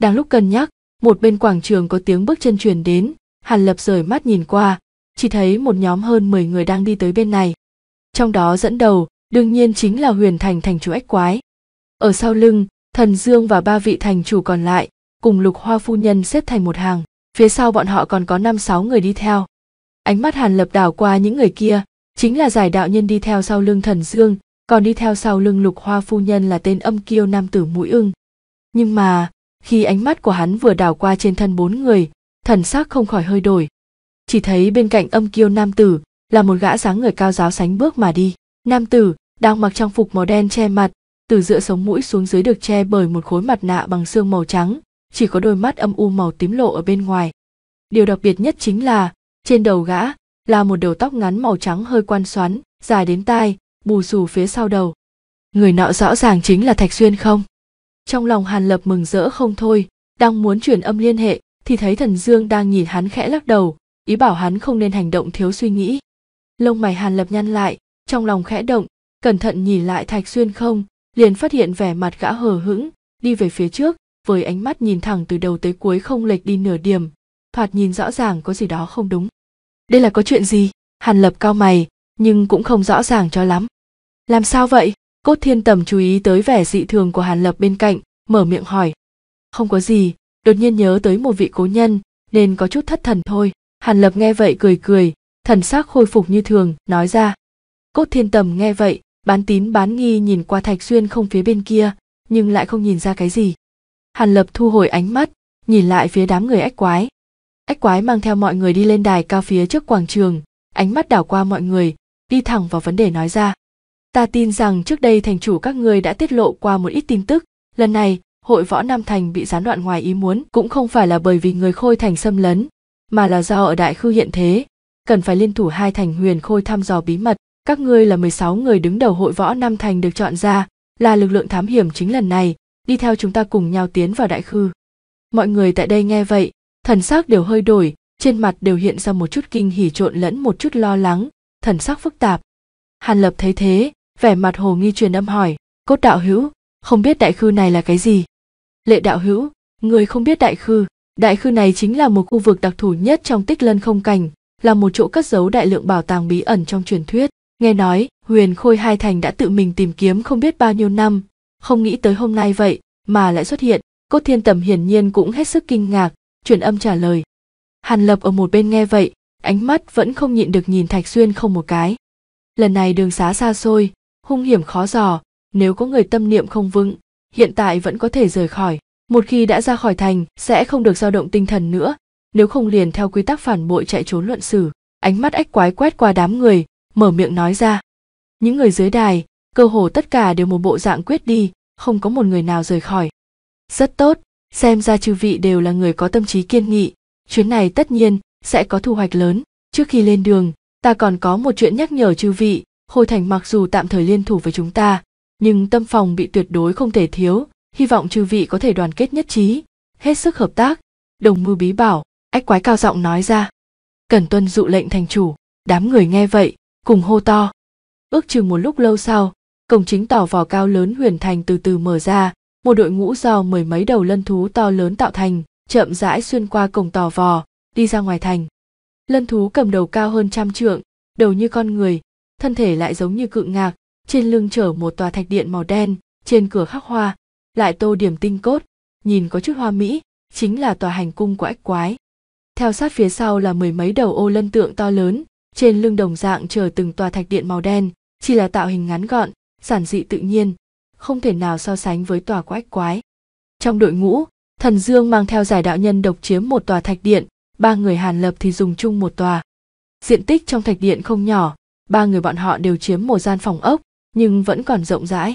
Speaker 1: đang lúc cân nhắc một bên quảng trường có tiếng bước chân truyền đến hàn lập rời mắt nhìn qua chỉ thấy một nhóm hơn 10 người đang đi tới bên này. Trong đó dẫn đầu, đương nhiên chính là Huyền Thành thành chủ ếch quái. Ở sau lưng, Thần Dương và ba vị thành chủ còn lại, cùng Lục Hoa phu nhân xếp thành một hàng, phía sau bọn họ còn có 5 6 người đi theo. Ánh mắt Hàn Lập đảo qua những người kia, chính là giải đạo nhân đi theo sau lưng Thần Dương, còn đi theo sau lưng Lục Hoa phu nhân là tên âm kiêu nam tử mũi ưng. Nhưng mà, khi ánh mắt của hắn vừa đảo qua trên thân bốn người, thần sắc không khỏi hơi đổi, chỉ thấy bên cạnh âm kiêu nam tử là một gã dáng người cao giáo sánh bước mà đi nam tử đang mặc trang phục màu đen che mặt từ giữa sống mũi xuống dưới được che bởi một khối mặt nạ bằng xương màu trắng chỉ có đôi mắt âm u màu tím lộ ở bên ngoài điều đặc biệt nhất chính là trên đầu gã là một đầu tóc ngắn màu trắng hơi quan xoắn dài đến tai bù xù phía sau đầu người nọ rõ ràng chính là thạch xuyên không trong lòng hàn lập mừng rỡ không thôi đang muốn truyền âm liên hệ thì thấy thần dương đang nhìn hắn khẽ lắc đầu ý bảo hắn không nên hành động thiếu suy nghĩ lông mày hàn lập nhăn lại trong lòng khẽ động cẩn thận nhìn lại thạch xuyên không liền phát hiện vẻ mặt gã hờ hững đi về phía trước với ánh mắt nhìn thẳng từ đầu tới cuối không lệch đi nửa điểm thoạt nhìn rõ ràng có gì đó không đúng đây là có chuyện gì hàn lập cao mày nhưng cũng không rõ ràng cho lắm làm sao vậy cốt thiên tầm chú ý tới vẻ dị thường của hàn lập bên cạnh mở miệng hỏi không có gì đột nhiên nhớ tới một vị cố nhân nên có chút thất thần thôi hàn lập nghe vậy cười cười thần sắc khôi phục như thường nói ra cốt thiên tầm nghe vậy bán tín bán nghi nhìn qua thạch xuyên không phía bên kia nhưng lại không nhìn ra cái gì hàn lập thu hồi ánh mắt nhìn lại phía đám người ách quái ách quái mang theo mọi người đi lên đài cao phía trước quảng trường ánh mắt đảo qua mọi người đi thẳng vào vấn đề nói ra ta tin rằng trước đây thành chủ các ngươi đã tiết lộ qua một ít tin tức lần này hội võ nam thành bị gián đoạn ngoài ý muốn cũng không phải là bởi vì người khôi thành xâm lấn mà là do ở đại khư hiện thế cần phải liên thủ hai thành huyền khôi thăm dò bí mật các ngươi là 16 người đứng đầu hội võ năm thành được chọn ra là lực lượng thám hiểm chính lần này đi theo chúng ta cùng nhau tiến vào đại khư mọi người tại đây nghe vậy thần sắc đều hơi đổi trên mặt đều hiện ra một chút kinh hỉ trộn lẫn một chút lo lắng thần sắc phức tạp hàn lập thấy thế vẻ mặt hồ nghi truyền âm hỏi cốt đạo hữu không biết đại khư này là cái gì lệ đạo hữu người không biết đại khư Đại khư này chính là một khu vực đặc thù nhất trong tích lân không cảnh, là một chỗ cất giấu đại lượng bảo tàng bí ẩn trong truyền thuyết. Nghe nói, huyền khôi hai thành đã tự mình tìm kiếm không biết bao nhiêu năm, không nghĩ tới hôm nay vậy mà lại xuất hiện. Cốt thiên tầm hiển nhiên cũng hết sức kinh ngạc, truyền âm trả lời. Hàn lập ở một bên nghe vậy, ánh mắt vẫn không nhịn được nhìn thạch xuyên không một cái. Lần này đường xá xa xôi, hung hiểm khó dò, nếu có người tâm niệm không vững, hiện tại vẫn có thể rời khỏi một khi đã ra khỏi thành sẽ không được dao động tinh thần nữa nếu không liền theo quy tắc phản bội chạy trốn luận xử ánh mắt ách quái quét qua đám người mở miệng nói ra những người dưới đài cơ hồ tất cả đều một bộ dạng quyết đi không có một người nào rời khỏi rất tốt xem ra chư vị đều là người có tâm trí kiên nghị chuyến này tất nhiên sẽ có thu hoạch lớn trước khi lên đường ta còn có một chuyện nhắc nhở chư vị khôi thành mặc dù tạm thời liên thủ với chúng ta nhưng tâm phòng bị tuyệt đối không thể thiếu hy vọng chư vị có thể đoàn kết nhất trí hết sức hợp tác đồng mưu bí bảo ách quái cao giọng nói ra cần tuân dụ lệnh thành chủ đám người nghe vậy cùng hô to ước chừng một lúc lâu sau cổng chính tỏ vỏ cao lớn huyền thành từ từ mở ra một đội ngũ do mười mấy đầu lân thú to lớn tạo thành chậm rãi xuyên qua cổng tò vò đi ra ngoài thành lân thú cầm đầu cao hơn trăm trượng đầu như con người thân thể lại giống như cự ngạc trên lưng chở một tòa thạch điện màu đen trên cửa khắc hoa lại tô điểm tinh cốt nhìn có chút hoa mỹ chính là tòa hành cung của ách quái theo sát phía sau là mười mấy đầu ô lân tượng to lớn trên lưng đồng dạng chờ từng tòa thạch điện màu đen chỉ là tạo hình ngắn gọn giản dị tự nhiên không thể nào so sánh với tòa của ách quái trong đội ngũ thần dương mang theo giải đạo nhân độc chiếm một tòa thạch điện ba người hàn lập thì dùng chung một tòa diện tích trong thạch điện không nhỏ ba người bọn họ đều chiếm một gian phòng ốc nhưng vẫn còn rộng rãi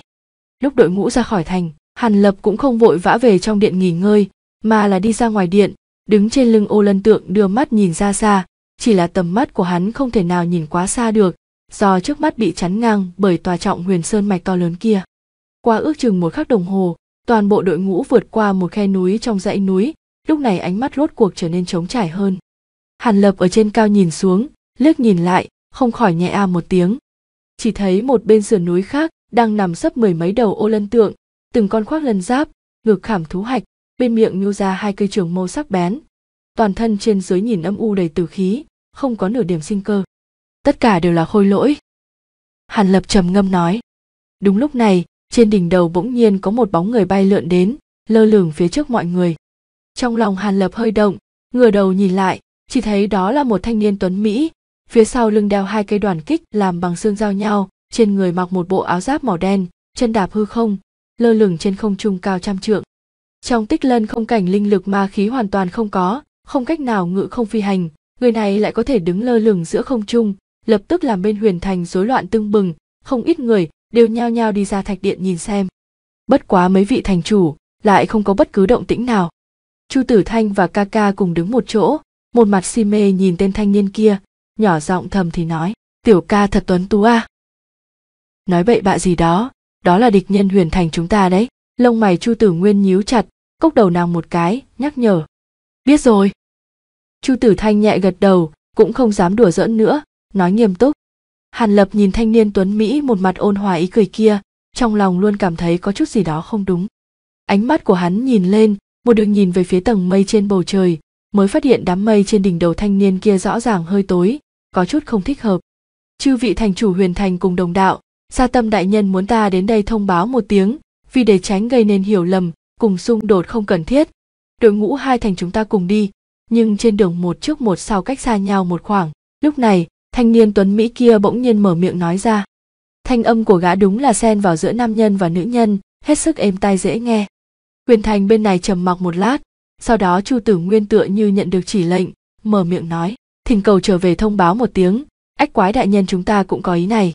Speaker 1: lúc đội ngũ ra khỏi thành Hàn Lập cũng không vội vã về trong điện nghỉ ngơi, mà là đi ra ngoài điện, đứng trên lưng ô lân tượng đưa mắt nhìn ra xa, chỉ là tầm mắt của hắn không thể nào nhìn quá xa được, do trước mắt bị chắn ngang bởi tòa trọng huyền sơn mạch to lớn kia. Qua ước chừng một khắc đồng hồ, toàn bộ đội ngũ vượt qua một khe núi trong dãy núi, lúc này ánh mắt rốt cuộc trở nên trống trải hơn. Hàn Lập ở trên cao nhìn xuống, liếc nhìn lại, không khỏi nhẹ a một tiếng. Chỉ thấy một bên sườn núi khác đang nằm sấp mười mấy đầu ô lân tượng, từng con khoác lân giáp ngực khảm thú hạch bên miệng nhô ra hai cây trường mâu sắc bén toàn thân trên dưới nhìn âm u đầy tử khí không có nửa điểm sinh cơ tất cả đều là khôi lỗi hàn lập trầm ngâm nói đúng lúc này trên đỉnh đầu bỗng nhiên có một bóng người bay lượn đến lơ lửng phía trước mọi người trong lòng hàn lập hơi động ngửa đầu nhìn lại chỉ thấy đó là một thanh niên tuấn mỹ phía sau lưng đeo hai cây đoàn kích làm bằng xương giao nhau trên người mặc một bộ áo giáp màu đen chân đạp hư không lơ lửng trên không trung cao trăm trượng trong tích lân không cảnh linh lực ma khí hoàn toàn không có không cách nào ngự không phi hành người này lại có thể đứng lơ lửng giữa không trung lập tức làm bên huyền thành rối loạn tưng bừng không ít người đều nhao nhao đi ra thạch điện nhìn xem bất quá mấy vị thành chủ lại không có bất cứ động tĩnh nào chu tử thanh và ca ca cùng đứng một chỗ một mặt si mê nhìn tên thanh niên kia nhỏ giọng thầm thì nói tiểu ca thật tuấn tú a à. nói bậy bạ gì đó đó là địch nhân huyền thành chúng ta đấy lông mày chu tử nguyên nhíu chặt cốc đầu nàng một cái nhắc nhở biết rồi chu tử thanh nhẹ gật đầu cũng không dám đùa giỡn nữa nói nghiêm túc hàn lập nhìn thanh niên tuấn mỹ một mặt ôn hòa ý cười kia trong lòng luôn cảm thấy có chút gì đó không đúng ánh mắt của hắn nhìn lên một đường nhìn về phía tầng mây trên bầu trời mới phát hiện đám mây trên đỉnh đầu thanh niên kia rõ ràng hơi tối có chút không thích hợp chư vị thành chủ huyền thành cùng đồng đạo Sa Tâm đại nhân muốn ta đến đây thông báo một tiếng, vì để tránh gây nên hiểu lầm, cùng xung đột không cần thiết. Đội ngũ hai thành chúng ta cùng đi, nhưng trên đường một trước một sau cách xa nhau một khoảng. Lúc này, thanh niên tuấn Mỹ kia bỗng nhiên mở miệng nói ra. Thanh âm của gã đúng là xen vào giữa nam nhân và nữ nhân, hết sức êm tai dễ nghe. Quyền Thành bên này trầm mặc một lát, sau đó Chu Tử Nguyên tựa như nhận được chỉ lệnh, mở miệng nói, thỉnh cầu trở về thông báo một tiếng, ách quái đại nhân chúng ta cũng có ý này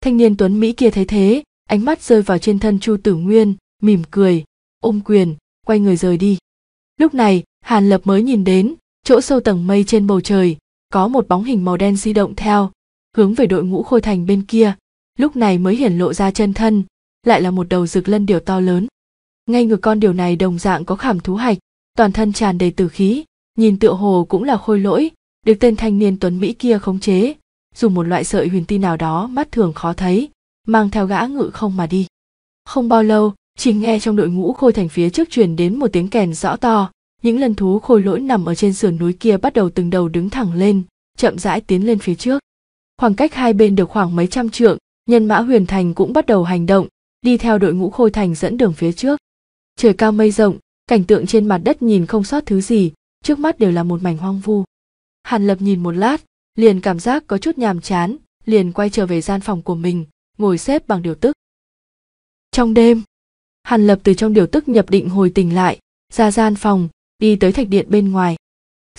Speaker 1: thanh niên tuấn mỹ kia thấy thế ánh mắt rơi vào trên thân chu tử nguyên mỉm cười ôm quyền quay người rời đi lúc này hàn lập mới nhìn đến chỗ sâu tầng mây trên bầu trời có một bóng hình màu đen di động theo hướng về đội ngũ khôi thành bên kia lúc này mới hiển lộ ra chân thân lại là một đầu rực lân điều to lớn ngay ngược con điều này đồng dạng có khảm thú hạch toàn thân tràn đầy tử khí nhìn tựa hồ cũng là khôi lỗi được tên thanh niên tuấn mỹ kia khống chế dùng một loại sợi huyền ti nào đó mắt thường khó thấy mang theo gã ngự không mà đi không bao lâu chỉ nghe trong đội ngũ khôi thành phía trước truyền đến một tiếng kèn rõ to những lần thú khôi lỗi nằm ở trên sườn núi kia bắt đầu từng đầu đứng thẳng lên chậm rãi tiến lên phía trước khoảng cách hai bên được khoảng mấy trăm trượng nhân mã huyền thành cũng bắt đầu hành động đi theo đội ngũ khôi thành dẫn đường phía trước trời cao mây rộng cảnh tượng trên mặt đất nhìn không sót thứ gì trước mắt đều là một mảnh hoang vu hàn lập nhìn một lát liền cảm giác có chút nhàm chán liền quay trở về gian phòng của mình ngồi xếp bằng điều tức trong đêm hàn lập từ trong điều tức nhập định hồi tỉnh lại ra gian phòng đi tới thạch điện bên ngoài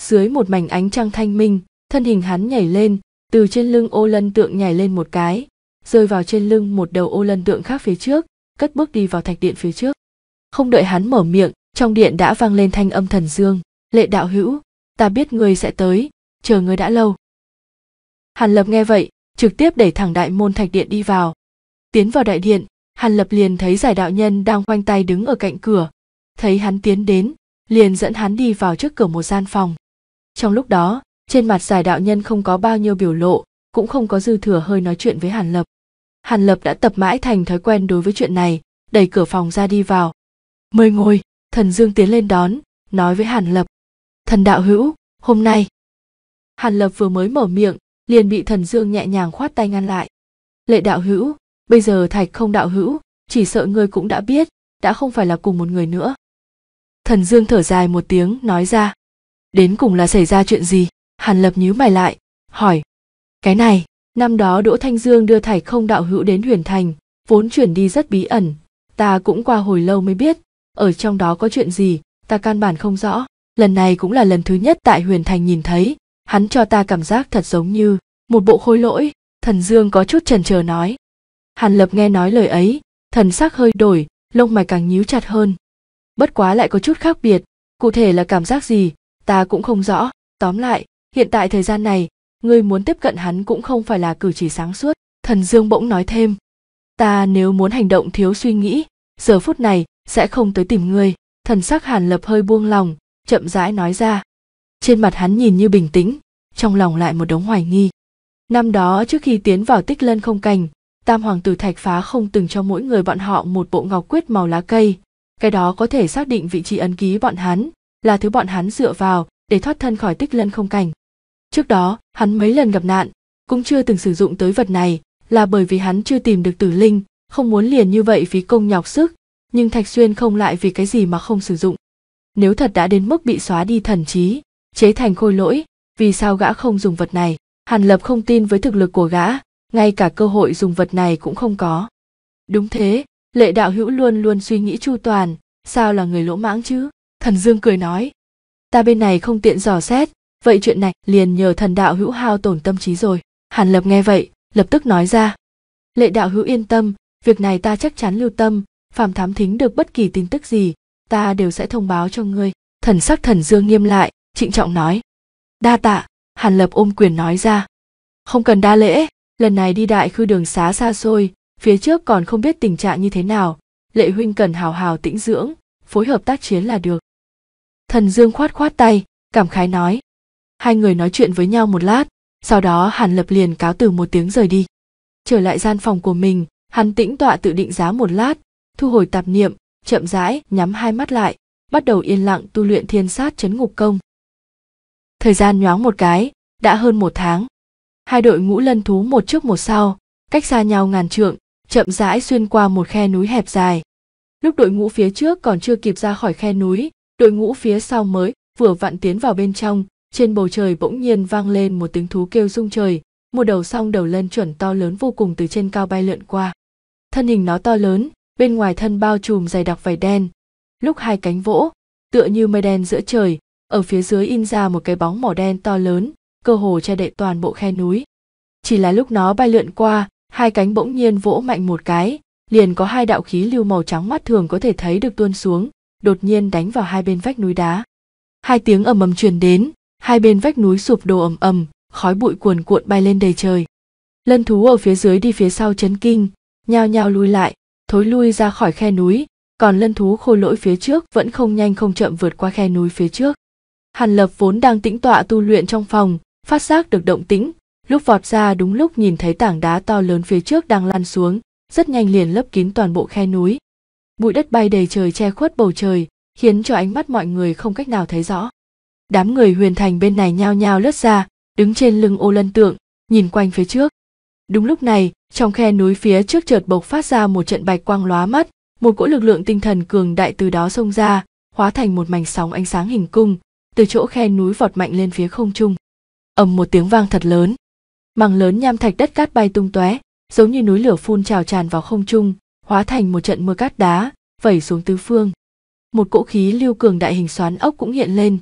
Speaker 1: dưới một mảnh ánh trăng thanh minh thân hình hắn nhảy lên từ trên lưng ô lân tượng nhảy lên một cái rơi vào trên lưng một đầu ô lân tượng khác phía trước cất bước đi vào thạch điện phía trước không đợi hắn mở miệng trong điện đã vang lên thanh âm thần dương lệ đạo hữu ta biết ngươi sẽ tới chờ ngươi đã lâu hàn lập nghe vậy trực tiếp đẩy thẳng đại môn thạch điện đi vào tiến vào đại điện hàn lập liền thấy giải đạo nhân đang khoanh tay đứng ở cạnh cửa thấy hắn tiến đến liền dẫn hắn đi vào trước cửa một gian phòng trong lúc đó trên mặt giải đạo nhân không có bao nhiêu biểu lộ cũng không có dư thừa hơi nói chuyện với hàn lập hàn lập đã tập mãi thành thói quen đối với chuyện này đẩy cửa phòng ra đi vào mời ngồi thần dương tiến lên đón nói với hàn lập thần đạo hữu hôm nay hàn lập vừa mới mở miệng liền bị thần dương nhẹ nhàng khoát tay ngăn lại lệ đạo hữu bây giờ thạch không đạo hữu chỉ sợ ngươi cũng đã biết đã không phải là cùng một người nữa thần dương thở dài một tiếng nói ra đến cùng là xảy ra chuyện gì hàn lập nhíu mày lại hỏi cái này năm đó đỗ thanh dương đưa thạch không đạo hữu đến huyền thành vốn chuyển đi rất bí ẩn ta cũng qua hồi lâu mới biết ở trong đó có chuyện gì ta căn bản không rõ lần này cũng là lần thứ nhất tại huyền thành nhìn thấy hắn cho ta cảm giác thật giống như một bộ khối lỗi thần dương có chút trần chờ nói hàn lập nghe nói lời ấy thần sắc hơi đổi lông mày càng nhíu chặt hơn bất quá lại có chút khác biệt cụ thể là cảm giác gì ta cũng không rõ tóm lại hiện tại thời gian này ngươi muốn tiếp cận hắn cũng không phải là cử chỉ sáng suốt thần dương bỗng nói thêm ta nếu muốn hành động thiếu suy nghĩ giờ phút này sẽ không tới tìm ngươi thần sắc hàn lập hơi buông lòng chậm rãi nói ra trên mặt hắn nhìn như bình tĩnh trong lòng lại một đống hoài nghi năm đó trước khi tiến vào tích lân không cành tam hoàng tử thạch phá không từng cho mỗi người bọn họ một bộ ngọc quyết màu lá cây cái đó có thể xác định vị trí ấn ký bọn hắn là thứ bọn hắn dựa vào để thoát thân khỏi tích lân không cảnh trước đó hắn mấy lần gặp nạn cũng chưa từng sử dụng tới vật này là bởi vì hắn chưa tìm được tử linh không muốn liền như vậy phí công nhọc sức nhưng thạch xuyên không lại vì cái gì mà không sử dụng nếu thật đã đến mức bị xóa đi thần trí chế thành khôi lỗi vì sao gã không dùng vật này hàn lập không tin với thực lực của gã ngay cả cơ hội dùng vật này cũng không có đúng thế lệ đạo hữu luôn luôn suy nghĩ chu toàn sao là người lỗ mãng chứ thần dương cười nói ta bên này không tiện dò xét vậy chuyện này liền nhờ thần đạo hữu hao tổn tâm trí rồi hàn lập nghe vậy lập tức nói ra lệ đạo hữu yên tâm việc này ta chắc chắn lưu tâm phàm thám thính được bất kỳ tin tức gì ta đều sẽ thông báo cho ngươi thần sắc thần dương nghiêm lại trịnh trọng nói đa tạ hàn lập ôm quyền nói ra không cần đa lễ lần này đi đại khư đường xá xa xôi phía trước còn không biết tình trạng như thế nào lệ huynh cần hào hào tĩnh dưỡng phối hợp tác chiến là được thần dương khoát khoát tay cảm khái nói hai người nói chuyện với nhau một lát sau đó hàn lập liền cáo từ một tiếng rời đi trở lại gian phòng của mình hắn tĩnh tọa tự định giá một lát thu hồi tạp niệm chậm rãi nhắm hai mắt lại bắt đầu yên lặng tu luyện thiên sát chấn ngục công Thời gian nhoáng một cái, đã hơn một tháng. Hai đội ngũ lân thú một trước một sau, cách xa nhau ngàn trượng, chậm rãi xuyên qua một khe núi hẹp dài. Lúc đội ngũ phía trước còn chưa kịp ra khỏi khe núi, đội ngũ phía sau mới vừa vặn tiến vào bên trong, trên bầu trời bỗng nhiên vang lên một tiếng thú kêu rung trời, một đầu song đầu lân chuẩn to lớn vô cùng từ trên cao bay lượn qua. Thân hình nó to lớn, bên ngoài thân bao trùm dày đặc vảy đen. Lúc hai cánh vỗ, tựa như mây đen giữa trời, ở phía dưới in ra một cái bóng màu đen to lớn cơ hồ che đậy toàn bộ khe núi chỉ là lúc nó bay lượn qua hai cánh bỗng nhiên vỗ mạnh một cái liền có hai đạo khí lưu màu trắng mắt thường có thể thấy được tuôn xuống đột nhiên đánh vào hai bên vách núi đá hai tiếng ầm ầm truyền đến hai bên vách núi sụp đổ ầm ầm khói bụi cuồn cuộn bay lên đầy trời lân thú ở phía dưới đi phía sau chấn kinh nhao nhao lui lại thối lui ra khỏi khe núi còn lân thú khôi lỗi phía trước vẫn không nhanh không chậm vượt qua khe núi phía trước Hàn Lập vốn đang tĩnh tọa tu luyện trong phòng, phát giác được động tĩnh, lúc vọt ra đúng lúc nhìn thấy tảng đá to lớn phía trước đang lan xuống, rất nhanh liền lấp kín toàn bộ khe núi. Bụi đất bay đầy trời che khuất bầu trời, khiến cho ánh mắt mọi người không cách nào thấy rõ. Đám người huyền thành bên này nhao nhao lướt ra, đứng trên lưng ô lân tượng, nhìn quanh phía trước. Đúng lúc này, trong khe núi phía trước chợt bộc phát ra một trận bạch quang lóa mắt, một cỗ lực lượng tinh thần cường đại từ đó xông ra, hóa thành một mảnh sóng ánh sáng hình cung, từ chỗ khe núi vọt mạnh lên phía không trung ầm một tiếng vang thật lớn mảng lớn nham thạch đất cát bay tung tóe giống như núi lửa phun trào tràn vào không trung hóa thành một trận mưa cát đá vẩy xuống tứ phương một cỗ khí lưu cường đại hình xoắn ốc cũng hiện lên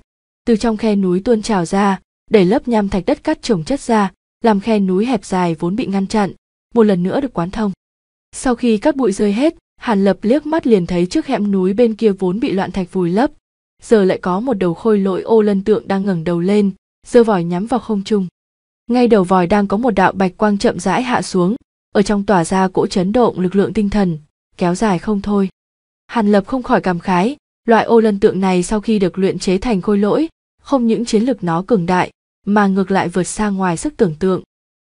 Speaker 1: từ trong khe núi tuôn trào ra đẩy lớp nham thạch đất cát trồng chất ra làm khe núi hẹp dài vốn bị ngăn chặn một lần nữa được quán thông sau khi các bụi rơi hết hàn lập liếc mắt liền thấy trước hẻm núi bên kia vốn bị loạn thạch vùi lấp giờ lại có một đầu khôi lỗi ô lân tượng đang ngẩng đầu lên giơ vòi nhắm vào không trung ngay đầu vòi đang có một đạo bạch quang chậm rãi hạ xuống ở trong tỏa ra cỗ chấn động lực lượng tinh thần kéo dài không thôi hàn lập không khỏi cảm khái loại ô lân tượng này sau khi được luyện chế thành khôi lỗi không những chiến lực nó cường đại mà ngược lại vượt xa ngoài sức tưởng tượng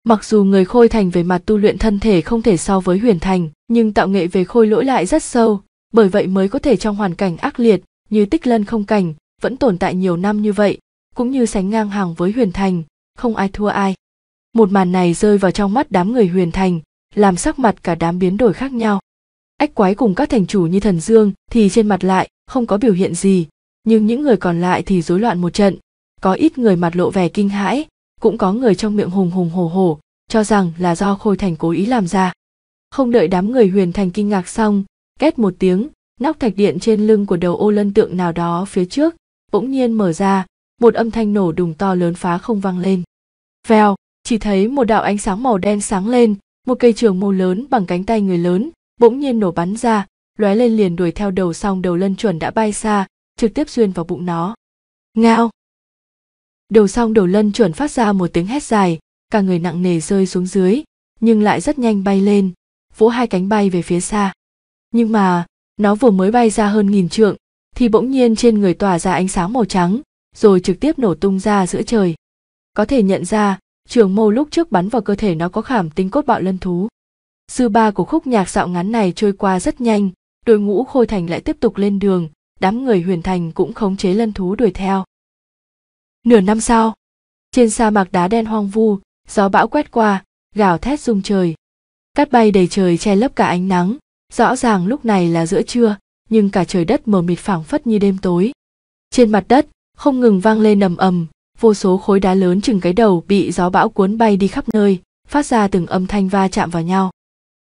Speaker 1: mặc dù người khôi thành về mặt tu luyện thân thể không thể so với huyền thành nhưng tạo nghệ về khôi lỗi lại rất sâu bởi vậy mới có thể trong hoàn cảnh ác liệt như tích lân không cảnh vẫn tồn tại nhiều năm như vậy cũng như sánh ngang hàng với huyền thành không ai thua ai một màn này rơi vào trong mắt đám người huyền thành làm sắc mặt cả đám biến đổi khác nhau ách quái cùng các thành chủ như thần dương thì trên mặt lại không có biểu hiện gì nhưng những người còn lại thì rối loạn một trận có ít người mặt lộ vẻ kinh hãi cũng có người trong miệng hùng hùng hổ hổ cho rằng là do khôi thành cố ý làm ra không đợi đám người huyền thành kinh ngạc xong két một tiếng nóc thạch điện trên lưng của đầu ô lân tượng nào đó phía trước bỗng nhiên mở ra một âm thanh nổ đùng to lớn phá không vang lên vèo chỉ thấy một đạo ánh sáng màu đen sáng lên một cây trường mâu lớn bằng cánh tay người lớn bỗng nhiên nổ bắn ra lóe lên liền đuổi theo đầu xong đầu lân chuẩn đã bay xa trực tiếp xuyên vào bụng nó ngao đầu xong đầu lân chuẩn phát ra một tiếng hét dài cả người nặng nề rơi xuống dưới nhưng lại rất nhanh bay lên vỗ hai cánh bay về phía xa nhưng mà nó vừa mới bay ra hơn nghìn trượng thì bỗng nhiên trên người tỏa ra ánh sáng màu trắng rồi trực tiếp nổ tung ra giữa trời có thể nhận ra trường mâu lúc trước bắn vào cơ thể nó có khảm tính cốt bạo lân thú sư ba của khúc nhạc dạo ngắn này trôi qua rất nhanh đội ngũ khôi thành lại tiếp tục lên đường đám người huyền thành cũng khống chế lân thú đuổi theo nửa năm sau trên sa mạc đá đen hoang vu gió bão quét qua gào thét rung trời cát bay đầy trời che lấp cả ánh nắng rõ ràng lúc này là giữa trưa nhưng cả trời đất mờ mịt phảng phất như đêm tối trên mặt đất không ngừng vang lên nầm ầm vô số khối đá lớn chừng cái đầu bị gió bão cuốn bay đi khắp nơi phát ra từng âm thanh va chạm vào nhau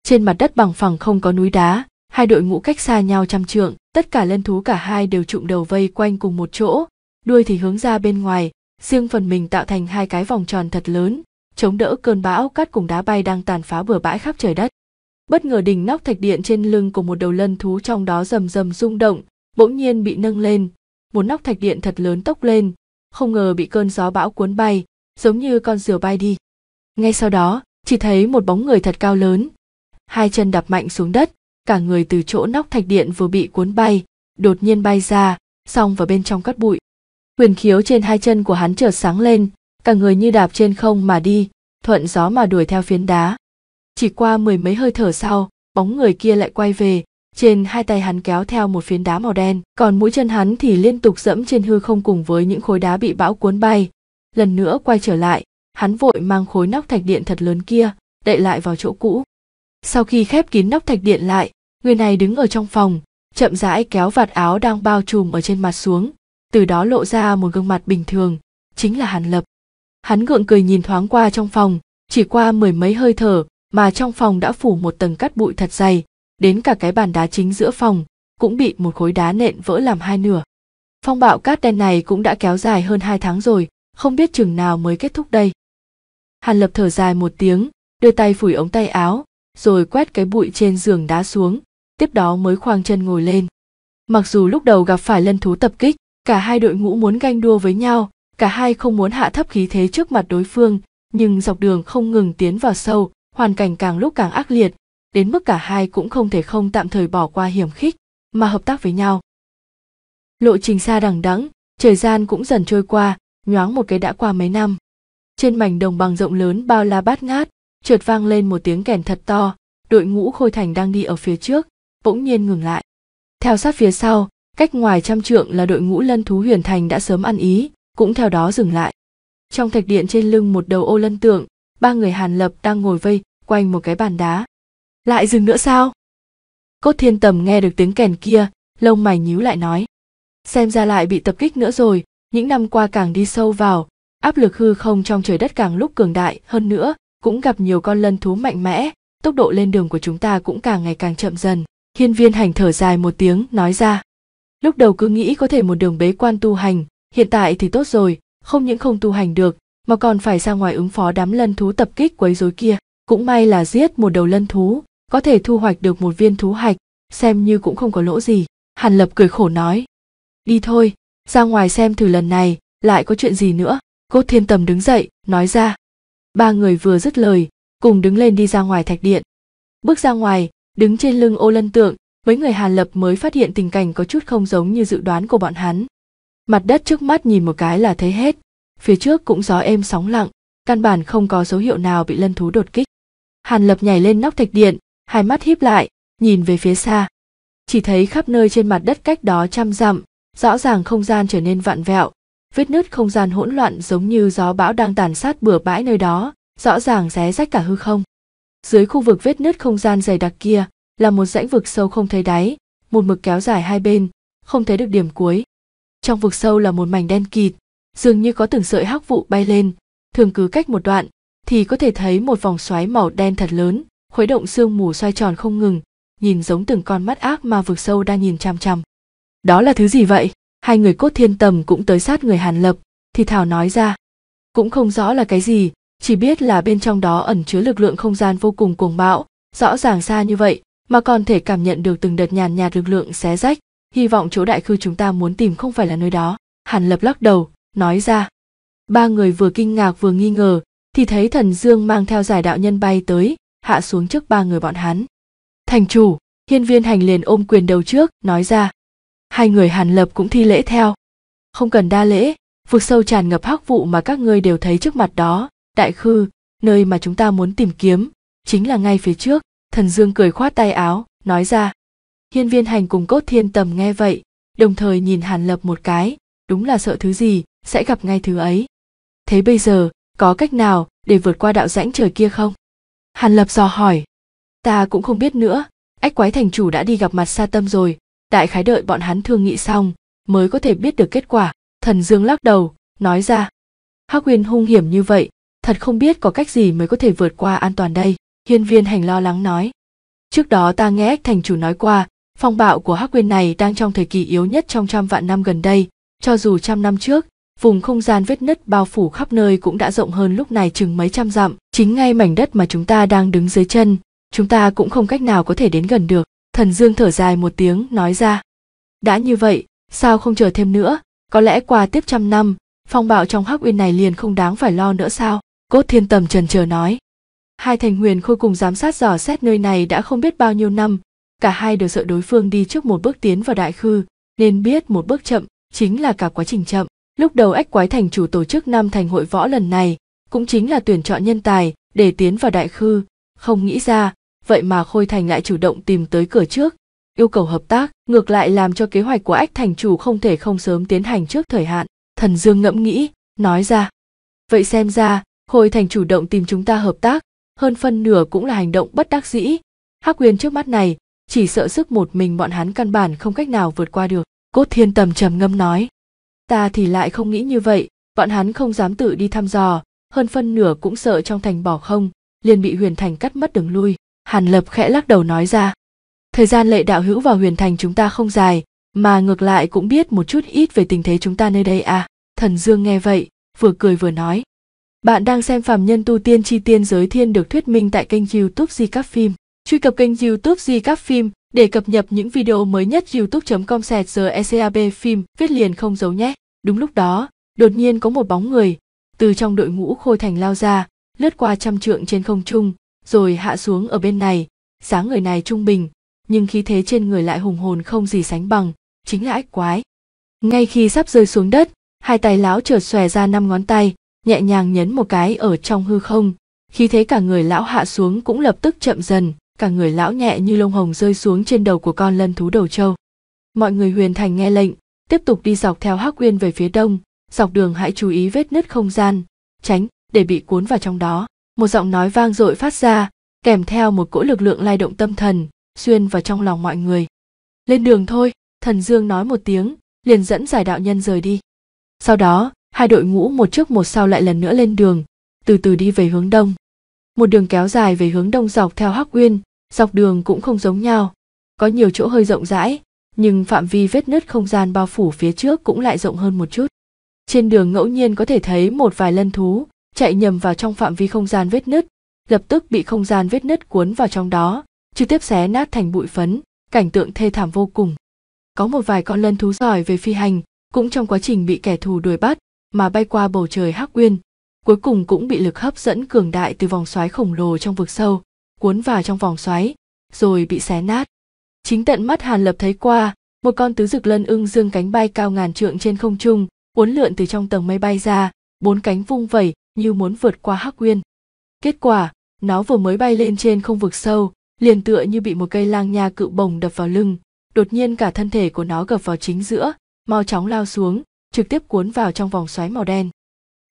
Speaker 1: trên mặt đất bằng phẳng không có núi đá hai đội ngũ cách xa nhau trăm trượng tất cả lân thú cả hai đều trụm đầu vây quanh cùng một chỗ đuôi thì hướng ra bên ngoài riêng phần mình tạo thành hai cái vòng tròn thật lớn chống đỡ cơn bão cát cùng đá bay đang tàn phá bừa bãi khắp trời đất bất ngờ đỉnh nóc thạch điện trên lưng của một đầu lân thú trong đó rầm rầm rung động bỗng nhiên bị nâng lên một nóc thạch điện thật lớn tốc lên không ngờ bị cơn gió bão cuốn bay giống như con diều bay đi ngay sau đó chỉ thấy một bóng người thật cao lớn hai chân đạp mạnh xuống đất cả người từ chỗ nóc thạch điện vừa bị cuốn bay đột nhiên bay ra xong vào bên trong cát bụi huyền khiếu trên hai chân của hắn chợt sáng lên cả người như đạp trên không mà đi thuận gió mà đuổi theo phiến đá chỉ qua mười mấy hơi thở sau bóng người kia lại quay về trên hai tay hắn kéo theo một phiến đá màu đen còn mũi chân hắn thì liên tục dẫm trên hư không cùng với những khối đá bị bão cuốn bay lần nữa quay trở lại hắn vội mang khối nóc thạch điện thật lớn kia đậy lại vào chỗ cũ sau khi khép kín nóc thạch điện lại người này đứng ở trong phòng chậm rãi kéo vạt áo đang bao trùm ở trên mặt xuống từ đó lộ ra một gương mặt bình thường chính là hàn lập hắn gượng cười nhìn thoáng qua trong phòng chỉ qua mười mấy hơi thở mà trong phòng đã phủ một tầng cát bụi thật dày, đến cả cái bàn đá chính giữa phòng cũng bị một khối đá nện vỡ làm hai nửa. Phong bạo cát đen này cũng đã kéo dài hơn hai tháng rồi, không biết chừng nào mới kết thúc đây. Hàn Lập thở dài một tiếng, đưa tay phủi ống tay áo, rồi quét cái bụi trên giường đá xuống, tiếp đó mới khoang chân ngồi lên. Mặc dù lúc đầu gặp phải lân thú tập kích, cả hai đội ngũ muốn ganh đua với nhau, cả hai không muốn hạ thấp khí thế trước mặt đối phương, nhưng dọc đường không ngừng tiến vào sâu, hoàn cảnh càng lúc càng ác liệt đến mức cả hai cũng không thể không tạm thời bỏ qua hiểm khích mà hợp tác với nhau lộ trình xa đằng đẵng thời gian cũng dần trôi qua nhoáng một cái đã qua mấy năm trên mảnh đồng bằng rộng lớn bao la bát ngát trượt vang lên một tiếng kèn thật to đội ngũ khôi thành đang đi ở phía trước bỗng nhiên ngừng lại theo sát phía sau cách ngoài trăm trượng là đội ngũ lân thú huyền thành đã sớm ăn ý cũng theo đó dừng lại trong thạch điện trên lưng một đầu ô lân tượng ba người hàn lập đang ngồi vây quanh một cái bàn đá lại dừng nữa sao cốt thiên tầm nghe được tiếng kèn kia lông mày nhíu lại nói xem ra lại bị tập kích nữa rồi những năm qua càng đi sâu vào áp lực hư không trong trời đất càng lúc cường đại hơn nữa cũng gặp nhiều con lân thú mạnh mẽ tốc độ lên đường của chúng ta cũng càng ngày càng chậm dần hiên viên hành thở dài một tiếng nói ra lúc đầu cứ nghĩ có thể một đường bế quan tu hành hiện tại thì tốt rồi không những không tu hành được mà còn phải ra ngoài ứng phó đám lân thú tập kích quấy rối kia cũng may là giết một đầu lân thú có thể thu hoạch được một viên thú hạch xem như cũng không có lỗ gì hàn lập cười khổ nói đi thôi ra ngoài xem thử lần này lại có chuyện gì nữa cốt thiên tầm đứng dậy nói ra ba người vừa dứt lời cùng đứng lên đi ra ngoài thạch điện bước ra ngoài đứng trên lưng ô lân tượng mấy người hàn lập mới phát hiện tình cảnh có chút không giống như dự đoán của bọn hắn mặt đất trước mắt nhìn một cái là thấy hết phía trước cũng gió êm sóng lặng căn bản không có dấu hiệu nào bị lân thú đột kích hàn lập nhảy lên nóc thạch điện hai mắt híp lại nhìn về phía xa chỉ thấy khắp nơi trên mặt đất cách đó trăm dặm rõ ràng không gian trở nên vạn vẹo vết nứt không gian hỗn loạn giống như gió bão đang tàn sát bừa bãi nơi đó rõ ràng ré rách cả hư không dưới khu vực vết nứt không gian dày đặc kia là một rãnh vực sâu không thấy đáy một mực kéo dài hai bên không thấy được điểm cuối trong vực sâu là một mảnh đen kịt dường như có từng sợi hắc vụ bay lên thường cứ cách một đoạn thì có thể thấy một vòng xoáy màu đen thật lớn khuấy động sương mù xoay tròn không ngừng nhìn giống từng con mắt ác mà vực sâu đang nhìn chằm chằm đó là thứ gì vậy hai người cốt thiên tầm cũng tới sát người hàn lập thì thảo nói ra cũng không rõ là cái gì chỉ biết là bên trong đó ẩn chứa lực lượng không gian vô cùng cuồng bạo rõ ràng xa như vậy mà còn thể cảm nhận được từng đợt nhàn nhạt lực lượng xé rách hy vọng chỗ đại khư chúng ta muốn tìm không phải là nơi đó hàn lập lắc đầu nói ra ba người vừa kinh ngạc vừa nghi ngờ thì thấy thần dương mang theo giải đạo nhân bay tới hạ xuống trước ba người bọn hắn thành chủ hiên viên hành liền ôm quyền đầu trước nói ra hai người hàn lập cũng thi lễ theo không cần đa lễ vực sâu tràn ngập hắc vụ mà các ngươi đều thấy trước mặt đó đại khư nơi mà chúng ta muốn tìm kiếm chính là ngay phía trước thần dương cười khoát tay áo nói ra hiên viên hành cùng cốt thiên tầm nghe vậy đồng thời nhìn hàn lập một cái đúng là sợ thứ gì sẽ gặp ngay thứ ấy thế bây giờ có cách nào để vượt qua đạo rãnh trời kia không hàn lập dò hỏi ta cũng không biết nữa ách quái thành chủ đã đi gặp mặt sa tâm rồi đại khái đợi bọn hắn thương nghị xong mới có thể biết được kết quả thần dương lắc đầu nói ra hắc huyền hung hiểm như vậy thật không biết có cách gì mới có thể vượt qua an toàn đây hiên viên hành lo lắng nói trước đó ta nghe ách thành chủ nói qua phong bạo của hắc huyền này đang trong thời kỳ yếu nhất trong trăm vạn năm gần đây cho dù trăm năm trước vùng không gian vết nứt bao phủ khắp nơi cũng đã rộng hơn lúc này chừng mấy trăm dặm chính ngay mảnh đất mà chúng ta đang đứng dưới chân chúng ta cũng không cách nào có thể đến gần được thần dương thở dài một tiếng nói ra đã như vậy sao không chờ thêm nữa có lẽ qua tiếp trăm năm phong bạo trong hắc uyên này liền không đáng phải lo nữa sao cốt thiên tầm trần chờ nói hai thành huyền khôi cùng giám sát dò xét nơi này đã không biết bao nhiêu năm cả hai đều sợ đối phương đi trước một bước tiến vào đại khư nên biết một bước chậm chính là cả quá trình chậm. Lúc đầu ách quái thành chủ tổ chức năm Thành hội võ lần này, cũng chính là tuyển chọn nhân tài để tiến vào đại khư, không nghĩ ra, vậy mà Khôi Thành lại chủ động tìm tới cửa trước, yêu cầu hợp tác, ngược lại làm cho kế hoạch của ách thành chủ không thể không sớm tiến hành trước thời hạn. Thần Dương ngẫm nghĩ, nói ra. Vậy xem ra, Khôi Thành chủ động tìm chúng ta hợp tác, hơn phân nửa cũng là hành động bất đắc dĩ. Hắc Quyền trước mắt này, chỉ sợ sức một mình bọn hắn căn bản không cách nào vượt qua được cốt thiên tầm trầm ngâm nói ta thì lại không nghĩ như vậy bọn hắn không dám tự đi thăm dò hơn phân nửa cũng sợ trong thành bỏ không liền bị huyền thành cắt mất đường lui hàn lập khẽ lắc đầu nói ra thời gian lệ đạo hữu vào huyền thành chúng ta không dài mà ngược lại cũng biết một chút ít về tình thế chúng ta nơi đây à thần dương nghe vậy vừa cười vừa nói bạn đang xem phàm nhân tu tiên chi tiên giới thiên được thuyết minh tại kênh youtube di các phim truy cập kênh youtube di các phim để cập nhật những video mới nhất youtube.com sẹt giờ ECAB phim viết liền không giấu nhé. Đúng lúc đó, đột nhiên có một bóng người, từ trong đội ngũ khôi thành lao ra, lướt qua trăm trượng trên không trung, rồi hạ xuống ở bên này. Sáng người này trung bình, nhưng khí thế trên người lại hùng hồn không gì sánh bằng, chính là ách quái. Ngay khi sắp rơi xuống đất, hai tay lão chợt xòe ra năm ngón tay, nhẹ nhàng nhấn một cái ở trong hư không, khí thế cả người lão hạ xuống cũng lập tức chậm dần, cả người lão nhẹ như lông hồng rơi xuống trên đầu của con lân thú đầu trâu mọi người huyền thành nghe lệnh tiếp tục đi dọc theo hắc uyên về phía đông dọc đường hãy chú ý vết nứt không gian tránh để bị cuốn vào trong đó một giọng nói vang dội phát ra kèm theo một cỗ lực lượng lay động tâm thần xuyên vào trong lòng mọi người lên đường thôi thần dương nói một tiếng liền dẫn giải đạo nhân rời đi sau đó hai đội ngũ một trước một sau lại lần nữa lên đường từ từ đi về hướng đông một đường kéo dài về hướng đông dọc theo hắc uyên dọc đường cũng không giống nhau có nhiều chỗ hơi rộng rãi nhưng phạm vi vết nứt không gian bao phủ phía trước cũng lại rộng hơn một chút trên đường ngẫu nhiên có thể thấy một vài lân thú chạy nhầm vào trong phạm vi không gian vết nứt lập tức bị không gian vết nứt cuốn vào trong đó trực tiếp xé nát thành bụi phấn cảnh tượng thê thảm vô cùng có một vài con lân thú giỏi về phi hành cũng trong quá trình bị kẻ thù đuổi bắt mà bay qua bầu trời hắc uyên cuối cùng cũng bị lực hấp dẫn cường đại từ vòng xoáy khổng lồ trong vực sâu, cuốn vào trong vòng xoáy, rồi bị xé nát. Chính tận mắt Hàn Lập thấy qua, một con tứ dực lân ưng dương cánh bay cao ngàn trượng trên không trung, uốn lượn từ trong tầng mây bay ra, bốn cánh vung vẩy như muốn vượt qua hắc uyên. Kết quả, nó vừa mới bay lên trên không vực sâu, liền tựa như bị một cây lang nha cự bồng đập vào lưng, đột nhiên cả thân thể của nó gập vào chính giữa, mau chóng lao xuống, trực tiếp cuốn vào trong vòng xoáy màu đen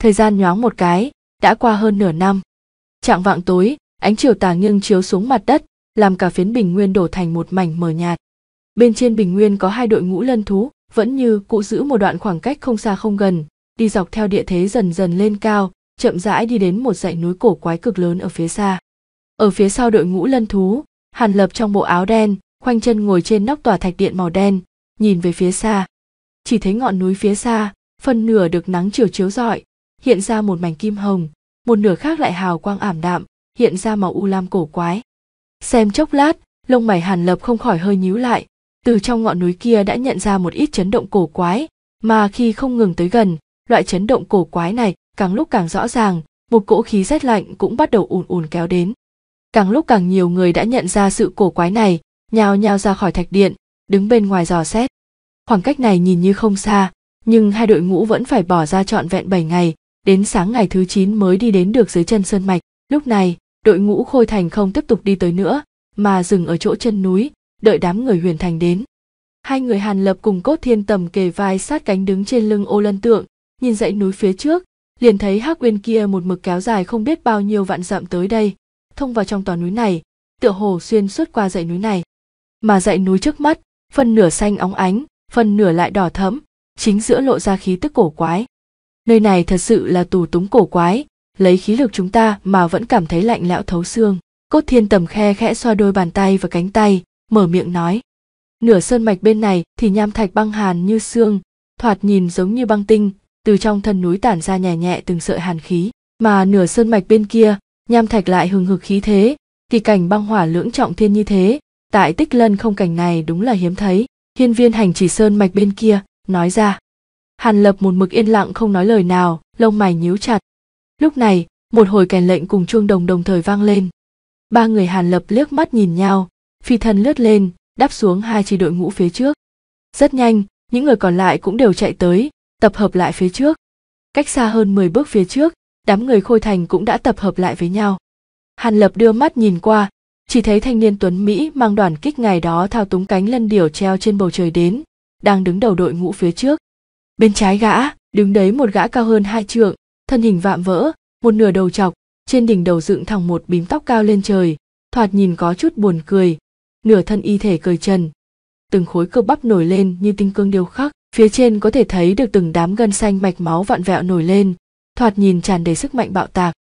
Speaker 1: thời gian nhoáng một cái đã qua hơn nửa năm trạng vạng tối ánh chiều tà nghiêng chiếu xuống mặt đất làm cả phiến bình nguyên đổ thành một mảnh mờ nhạt bên trên bình nguyên có hai đội ngũ lân thú vẫn như cụ giữ một đoạn khoảng cách không xa không gần đi dọc theo địa thế dần dần lên cao chậm rãi đi đến một dãy núi cổ quái cực lớn ở phía xa ở phía sau đội ngũ lân thú hàn lập trong bộ áo đen khoanh chân ngồi trên nóc tòa thạch điện màu đen nhìn về phía xa chỉ thấy ngọn núi phía xa phần nửa được nắng chiều chiếu rọi hiện ra một mảnh kim hồng một nửa khác lại hào quang ảm đạm hiện ra màu u lam cổ quái xem chốc lát lông mày hàn lập không khỏi hơi nhíu lại từ trong ngọn núi kia đã nhận ra một ít chấn động cổ quái mà khi không ngừng tới gần loại chấn động cổ quái này càng lúc càng rõ ràng một cỗ khí rét lạnh cũng bắt đầu ùn ùn kéo đến càng lúc càng nhiều người đã nhận ra sự cổ quái này nhào nhào ra khỏi thạch điện đứng bên ngoài dò xét khoảng cách này nhìn như không xa nhưng hai đội ngũ vẫn phải bỏ ra trọn vẹn 7 ngày đến sáng ngày thứ 9 mới đi đến được dưới chân sơn mạch. Lúc này, đội ngũ Khôi Thành không tiếp tục đi tới nữa, mà dừng ở chỗ chân núi, đợi đám người Huyền Thành đến. Hai người Hàn Lập cùng Cốt Thiên Tầm kề vai sát cánh đứng trên lưng ô lân tượng, nhìn dãy núi phía trước, liền thấy Hắc Uyên kia một mực kéo dài không biết bao nhiêu vạn dặm tới đây, thông vào trong tòa núi này, tựa hồ xuyên suốt qua dãy núi này. Mà dãy núi trước mắt, phần nửa xanh óng ánh, phần nửa lại đỏ thẫm, chính giữa lộ ra khí tức cổ quái nơi này thật sự là tù túng cổ quái lấy khí lực chúng ta mà vẫn cảm thấy lạnh lẽo thấu xương cốt thiên tầm khe khẽ xoa đôi bàn tay và cánh tay mở miệng nói nửa sơn mạch bên này thì nham thạch băng hàn như xương thoạt nhìn giống như băng tinh từ trong thân núi tản ra nhẹ nhẹ từng sợi hàn khí mà nửa sơn mạch bên kia nham thạch lại hừng hực khí thế kỳ cảnh băng hỏa lưỡng trọng thiên như thế tại tích lân không cảnh này đúng là hiếm thấy hiên viên hành chỉ sơn mạch bên kia nói ra Hàn Lập một mực yên lặng không nói lời nào, lông mày nhíu chặt. Lúc này, một hồi kèn lệnh cùng chuông đồng đồng thời vang lên. Ba người Hàn Lập liếc mắt nhìn nhau, phi thân lướt lên, đáp xuống hai chi đội ngũ phía trước. Rất nhanh, những người còn lại cũng đều chạy tới, tập hợp lại phía trước. Cách xa hơn 10 bước phía trước, đám người Khôi Thành cũng đã tập hợp lại với nhau. Hàn Lập đưa mắt nhìn qua, chỉ thấy thanh niên Tuấn Mỹ mang đoàn kích ngày đó thao túng cánh lân điểu treo trên bầu trời đến, đang đứng đầu đội ngũ phía trước, bên trái gã đứng đấy một gã cao hơn hai trượng thân hình vạm vỡ một nửa đầu chọc trên đỉnh đầu dựng thẳng một bím tóc cao lên trời thoạt nhìn có chút buồn cười nửa thân y thể cười trần từng khối cơ bắp nổi lên như tinh cương điêu khắc phía trên có thể thấy được từng đám gân xanh mạch máu vặn vẹo nổi lên thoạt nhìn tràn đầy sức mạnh bạo tạc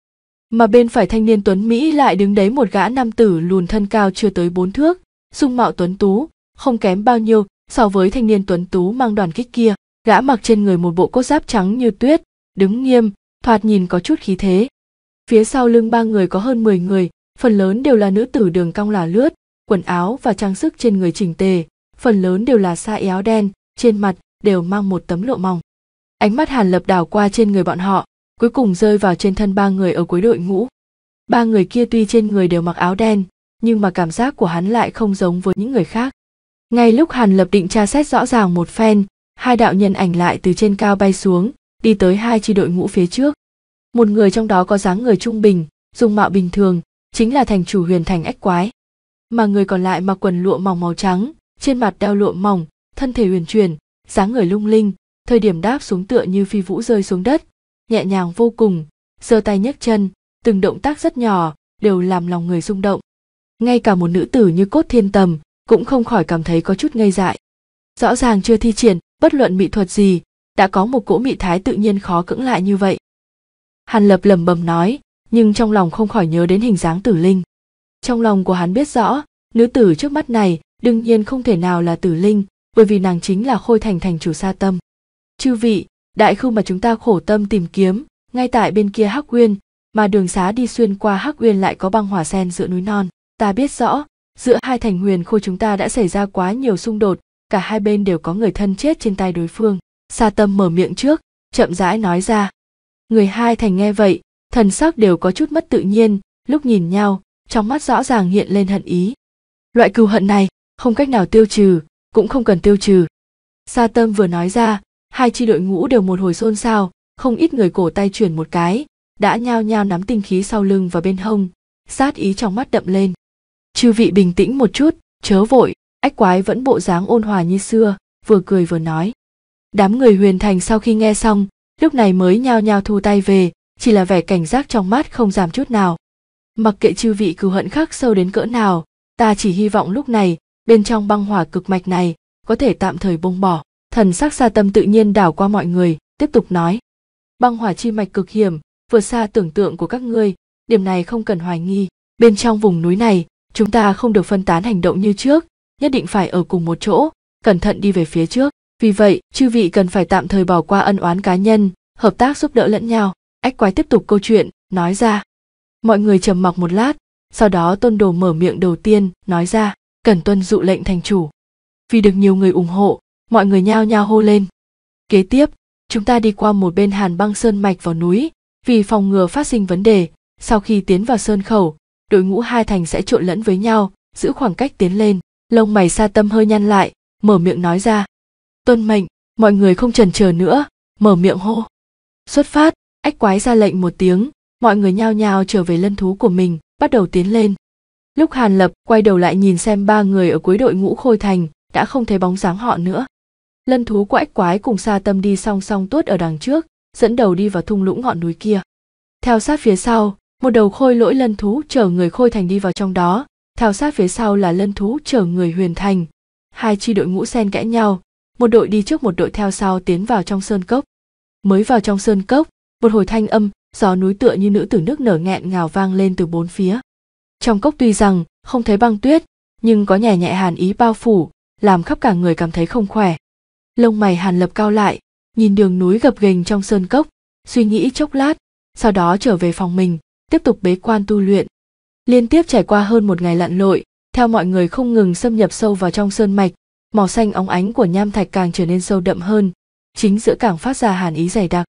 Speaker 1: mà bên phải thanh niên tuấn mỹ lại đứng đấy một gã nam tử lùn thân cao chưa tới bốn thước sung mạo tuấn tú không kém bao nhiêu so với thanh niên tuấn tú mang đoàn kích kia gã mặc trên người một bộ cốt giáp trắng như tuyết đứng nghiêm thoạt nhìn có chút khí thế phía sau lưng ba người có hơn 10 người phần lớn đều là nữ tử đường cong là lướt quần áo và trang sức trên người chỉnh tề phần lớn đều là xa éo đen trên mặt đều mang một tấm lộ mỏng ánh mắt hàn lập đảo qua trên người bọn họ cuối cùng rơi vào trên thân ba người ở cuối đội ngũ ba người kia tuy trên người đều mặc áo đen nhưng mà cảm giác của hắn lại không giống với những người khác ngay lúc hàn lập định tra xét rõ ràng một phen hai đạo nhân ảnh lại từ trên cao bay xuống đi tới hai chi đội ngũ phía trước một người trong đó có dáng người trung bình dung mạo bình thường chính là thành chủ huyền thành ách quái mà người còn lại mặc quần lụa mỏng màu trắng trên mặt đeo lụa mỏng thân thể huyền truyền, dáng người lung linh thời điểm đáp xuống tựa như phi vũ rơi xuống đất nhẹ nhàng vô cùng giơ tay nhấc chân từng động tác rất nhỏ đều làm lòng người rung động ngay cả một nữ tử như cốt thiên tầm cũng không khỏi cảm thấy có chút ngây dại rõ ràng chưa thi triển bất luận mỹ thuật gì đã có một cỗ mị thái tự nhiên khó cưỡng lại như vậy hàn lập lẩm bẩm nói nhưng trong lòng không khỏi nhớ đến hình dáng tử linh trong lòng của hắn biết rõ nữ tử trước mắt này đương nhiên không thể nào là tử linh bởi vì nàng chính là khôi thành thành chủ sa tâm chư vị đại khu mà chúng ta khổ tâm tìm kiếm ngay tại bên kia hắc uyên mà đường xá đi xuyên qua hắc uyên lại có băng hỏa sen giữa núi non ta biết rõ giữa hai thành huyền khôi chúng ta đã xảy ra quá nhiều xung đột cả hai bên đều có người thân chết trên tay đối phương sa tâm mở miệng trước chậm rãi nói ra người hai thành nghe vậy thần sắc đều có chút mất tự nhiên lúc nhìn nhau trong mắt rõ ràng hiện lên hận ý loại cừu hận này không cách nào tiêu trừ cũng không cần tiêu trừ sa tâm vừa nói ra hai chi đội ngũ đều một hồi xôn xao không ít người cổ tay chuyển một cái đã nhao nhao nắm tinh khí sau lưng và bên hông sát ý trong mắt đậm lên chư vị bình tĩnh một chút chớ vội ách quái vẫn bộ dáng ôn hòa như xưa vừa cười vừa nói đám người huyền thành sau khi nghe xong lúc này mới nhao nhao thu tay về chỉ là vẻ cảnh giác trong mắt không giảm chút nào mặc kệ chư vị cừu hận khắc sâu đến cỡ nào ta chỉ hy vọng lúc này bên trong băng hỏa cực mạch này có thể tạm thời buông bỏ thần sắc xa tâm tự nhiên đảo qua mọi người tiếp tục nói băng hỏa chi mạch cực hiểm vượt xa tưởng tượng của các ngươi điểm này không cần hoài nghi bên trong vùng núi này chúng ta không được phân tán hành động như trước nhất định phải ở cùng một chỗ cẩn thận đi về phía trước vì vậy chư vị cần phải tạm thời bỏ qua ân oán cá nhân hợp tác giúp đỡ lẫn nhau ách quái tiếp tục câu chuyện nói ra mọi người trầm mặc một lát sau đó tôn đồ mở miệng đầu tiên nói ra cần tuân dụ lệnh thành chủ vì được nhiều người ủng hộ mọi người nhao nhao hô lên kế tiếp chúng ta đi qua một bên hàn băng sơn mạch vào núi vì phòng ngừa phát sinh vấn đề sau khi tiến vào sơn khẩu đội ngũ hai thành sẽ trộn lẫn với nhau giữ khoảng cách tiến lên lông mày sa tâm hơi nhăn lại mở miệng nói ra tuân mệnh mọi người không chần chờ nữa mở miệng hô xuất phát ách quái ra lệnh một tiếng mọi người nhao nhao trở về lân thú của mình bắt đầu tiến lên lúc hàn lập quay đầu lại nhìn xem ba người ở cuối đội ngũ khôi thành đã không thấy bóng dáng họ nữa lân thú của ách quái cùng sa tâm đi song song tuốt ở đằng trước dẫn đầu đi vào thung lũng ngọn núi kia theo sát phía sau một đầu khôi lỗi lân thú chở người khôi thành đi vào trong đó theo sát phía sau là lân thú chở người huyền thành hai chi đội ngũ xen kẽ nhau một đội đi trước một đội theo sau tiến vào trong sơn cốc mới vào trong sơn cốc một hồi thanh âm gió núi tựa như nữ tử nước nở nghẹn ngào vang lên từ bốn phía trong cốc tuy rằng không thấy băng tuyết nhưng có nhẹ nhẹ hàn ý bao phủ làm khắp cả người cảm thấy không khỏe lông mày hàn lập cao lại nhìn đường núi gập ghềnh trong sơn cốc suy nghĩ chốc lát sau đó trở về phòng mình tiếp tục bế quan tu luyện liên tiếp trải qua hơn một ngày lặn lội theo mọi người không ngừng xâm nhập sâu vào trong sơn mạch màu xanh óng ánh của nham thạch càng trở nên sâu đậm hơn chính giữa càng phát ra hàn ý dày đặc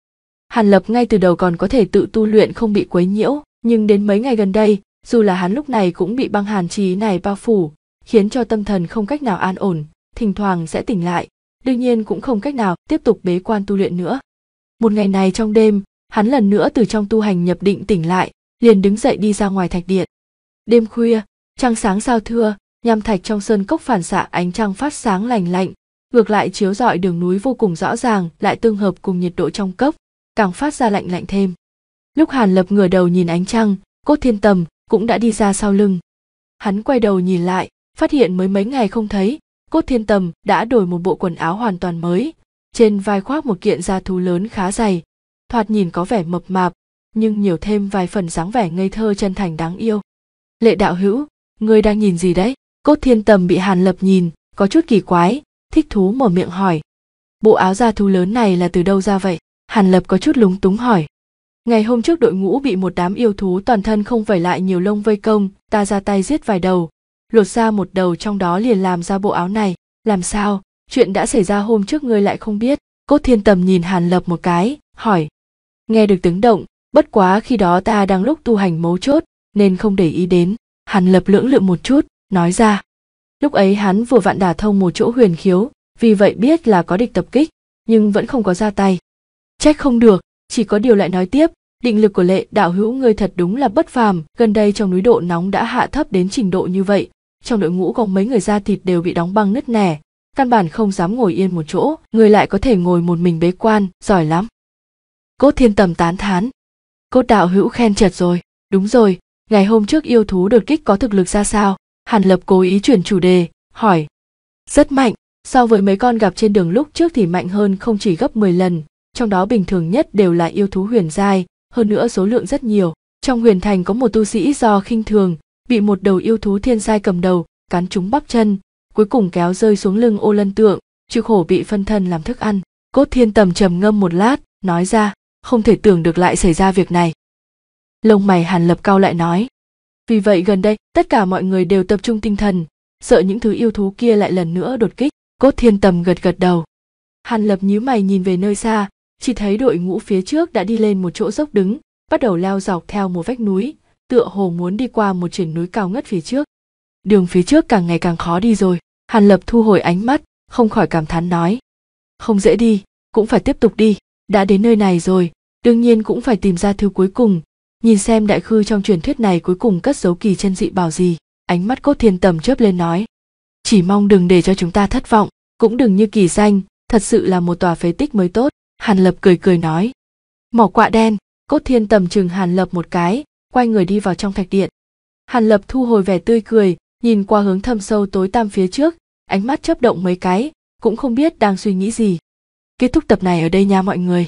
Speaker 1: hàn lập ngay từ đầu còn có thể tự tu luyện không bị quấy nhiễu nhưng đến mấy ngày gần đây dù là hắn lúc này cũng bị băng hàn trí này bao phủ khiến cho tâm thần không cách nào an ổn thỉnh thoảng sẽ tỉnh lại đương nhiên cũng không cách nào tiếp tục bế quan tu luyện nữa một ngày này trong đêm hắn lần nữa từ trong tu hành nhập định tỉnh lại liền đứng dậy đi ra ngoài thạch điện đêm khuya trăng sáng sao thưa nham thạch trong sơn cốc phản xạ ánh trăng phát sáng lành lạnh ngược lại chiếu rọi đường núi vô cùng rõ ràng lại tương hợp cùng nhiệt độ trong cốc càng phát ra lạnh lạnh thêm lúc hàn lập ngửa đầu nhìn ánh trăng cốt thiên tầm cũng đã đi ra sau lưng hắn quay đầu nhìn lại phát hiện mới mấy ngày không thấy cốt thiên tầm đã đổi một bộ quần áo hoàn toàn mới trên vai khoác một kiện da thú lớn khá dày thoạt nhìn có vẻ mập mạp nhưng nhiều thêm vài phần dáng vẻ ngây thơ chân thành đáng yêu lệ đạo hữu ngươi đang nhìn gì đấy cốt thiên tầm bị hàn lập nhìn có chút kỳ quái thích thú mở miệng hỏi bộ áo da thú lớn này là từ đâu ra vậy hàn lập có chút lúng túng hỏi ngày hôm trước đội ngũ bị một đám yêu thú toàn thân không vẩy lại nhiều lông vây công ta ra tay giết vài đầu lột ra một đầu trong đó liền làm ra bộ áo này làm sao chuyện đã xảy ra hôm trước ngươi lại không biết cốt thiên tầm nhìn hàn lập một cái hỏi nghe được tiếng động bất quá khi đó ta đang lúc tu hành mấu chốt nên không để ý đến hắn lập lưỡng lự một chút nói ra lúc ấy hắn vừa vặn đả thông một chỗ huyền khiếu vì vậy biết là có địch tập kích nhưng vẫn không có ra tay trách không được chỉ có điều lại nói tiếp định lực của lệ đạo hữu ngươi thật đúng là bất phàm gần đây trong núi độ nóng đã hạ thấp đến trình độ như vậy trong đội ngũ có mấy người da thịt đều bị đóng băng nứt nẻ căn bản không dám ngồi yên một chỗ người lại có thể ngồi một mình bế quan giỏi lắm cốt thiên tầm tán thán cốt đạo hữu khen chật rồi đúng rồi ngày hôm trước yêu thú đột kích có thực lực ra sao hàn lập cố ý chuyển chủ đề hỏi rất mạnh so với mấy con gặp trên đường lúc trước thì mạnh hơn không chỉ gấp 10 lần trong đó bình thường nhất đều là yêu thú huyền giai hơn nữa số lượng rất nhiều trong huyền thành có một tu sĩ do khinh thường bị một đầu yêu thú thiên giai cầm đầu cắn trúng bắp chân cuối cùng kéo rơi xuống lưng ô lân tượng chịu khổ bị phân thân làm thức ăn cốt thiên tầm trầm ngâm một lát nói ra không thể tưởng được lại xảy ra việc này lông mày hàn lập cao lại nói vì vậy gần đây tất cả mọi người đều tập trung tinh thần sợ những thứ yêu thú kia lại lần nữa đột kích cốt thiên tầm gật gật đầu hàn lập nhíu mày nhìn về nơi xa chỉ thấy đội ngũ phía trước đã đi lên một chỗ dốc đứng bắt đầu leo dọc theo một vách núi tựa hồ muốn đi qua một triển núi cao ngất phía trước đường phía trước càng ngày càng khó đi rồi hàn lập thu hồi ánh mắt không khỏi cảm thán nói không dễ đi cũng phải tiếp tục đi đã đến nơi này rồi đương nhiên cũng phải tìm ra thứ cuối cùng nhìn xem đại khư trong truyền thuyết này cuối cùng cất dấu kỳ chân dị bảo gì ánh mắt cốt thiên tầm chớp lên nói chỉ mong đừng để cho chúng ta thất vọng cũng đừng như kỳ danh thật sự là một tòa phế tích mới tốt hàn lập cười cười nói mỏ quạ đen cốt thiên tầm chừng hàn lập một cái quay người đi vào trong thạch điện hàn lập thu hồi vẻ tươi cười nhìn qua hướng thâm sâu tối tăm phía trước ánh mắt chớp động mấy cái cũng không biết đang suy nghĩ gì kết thúc tập này ở đây nha mọi người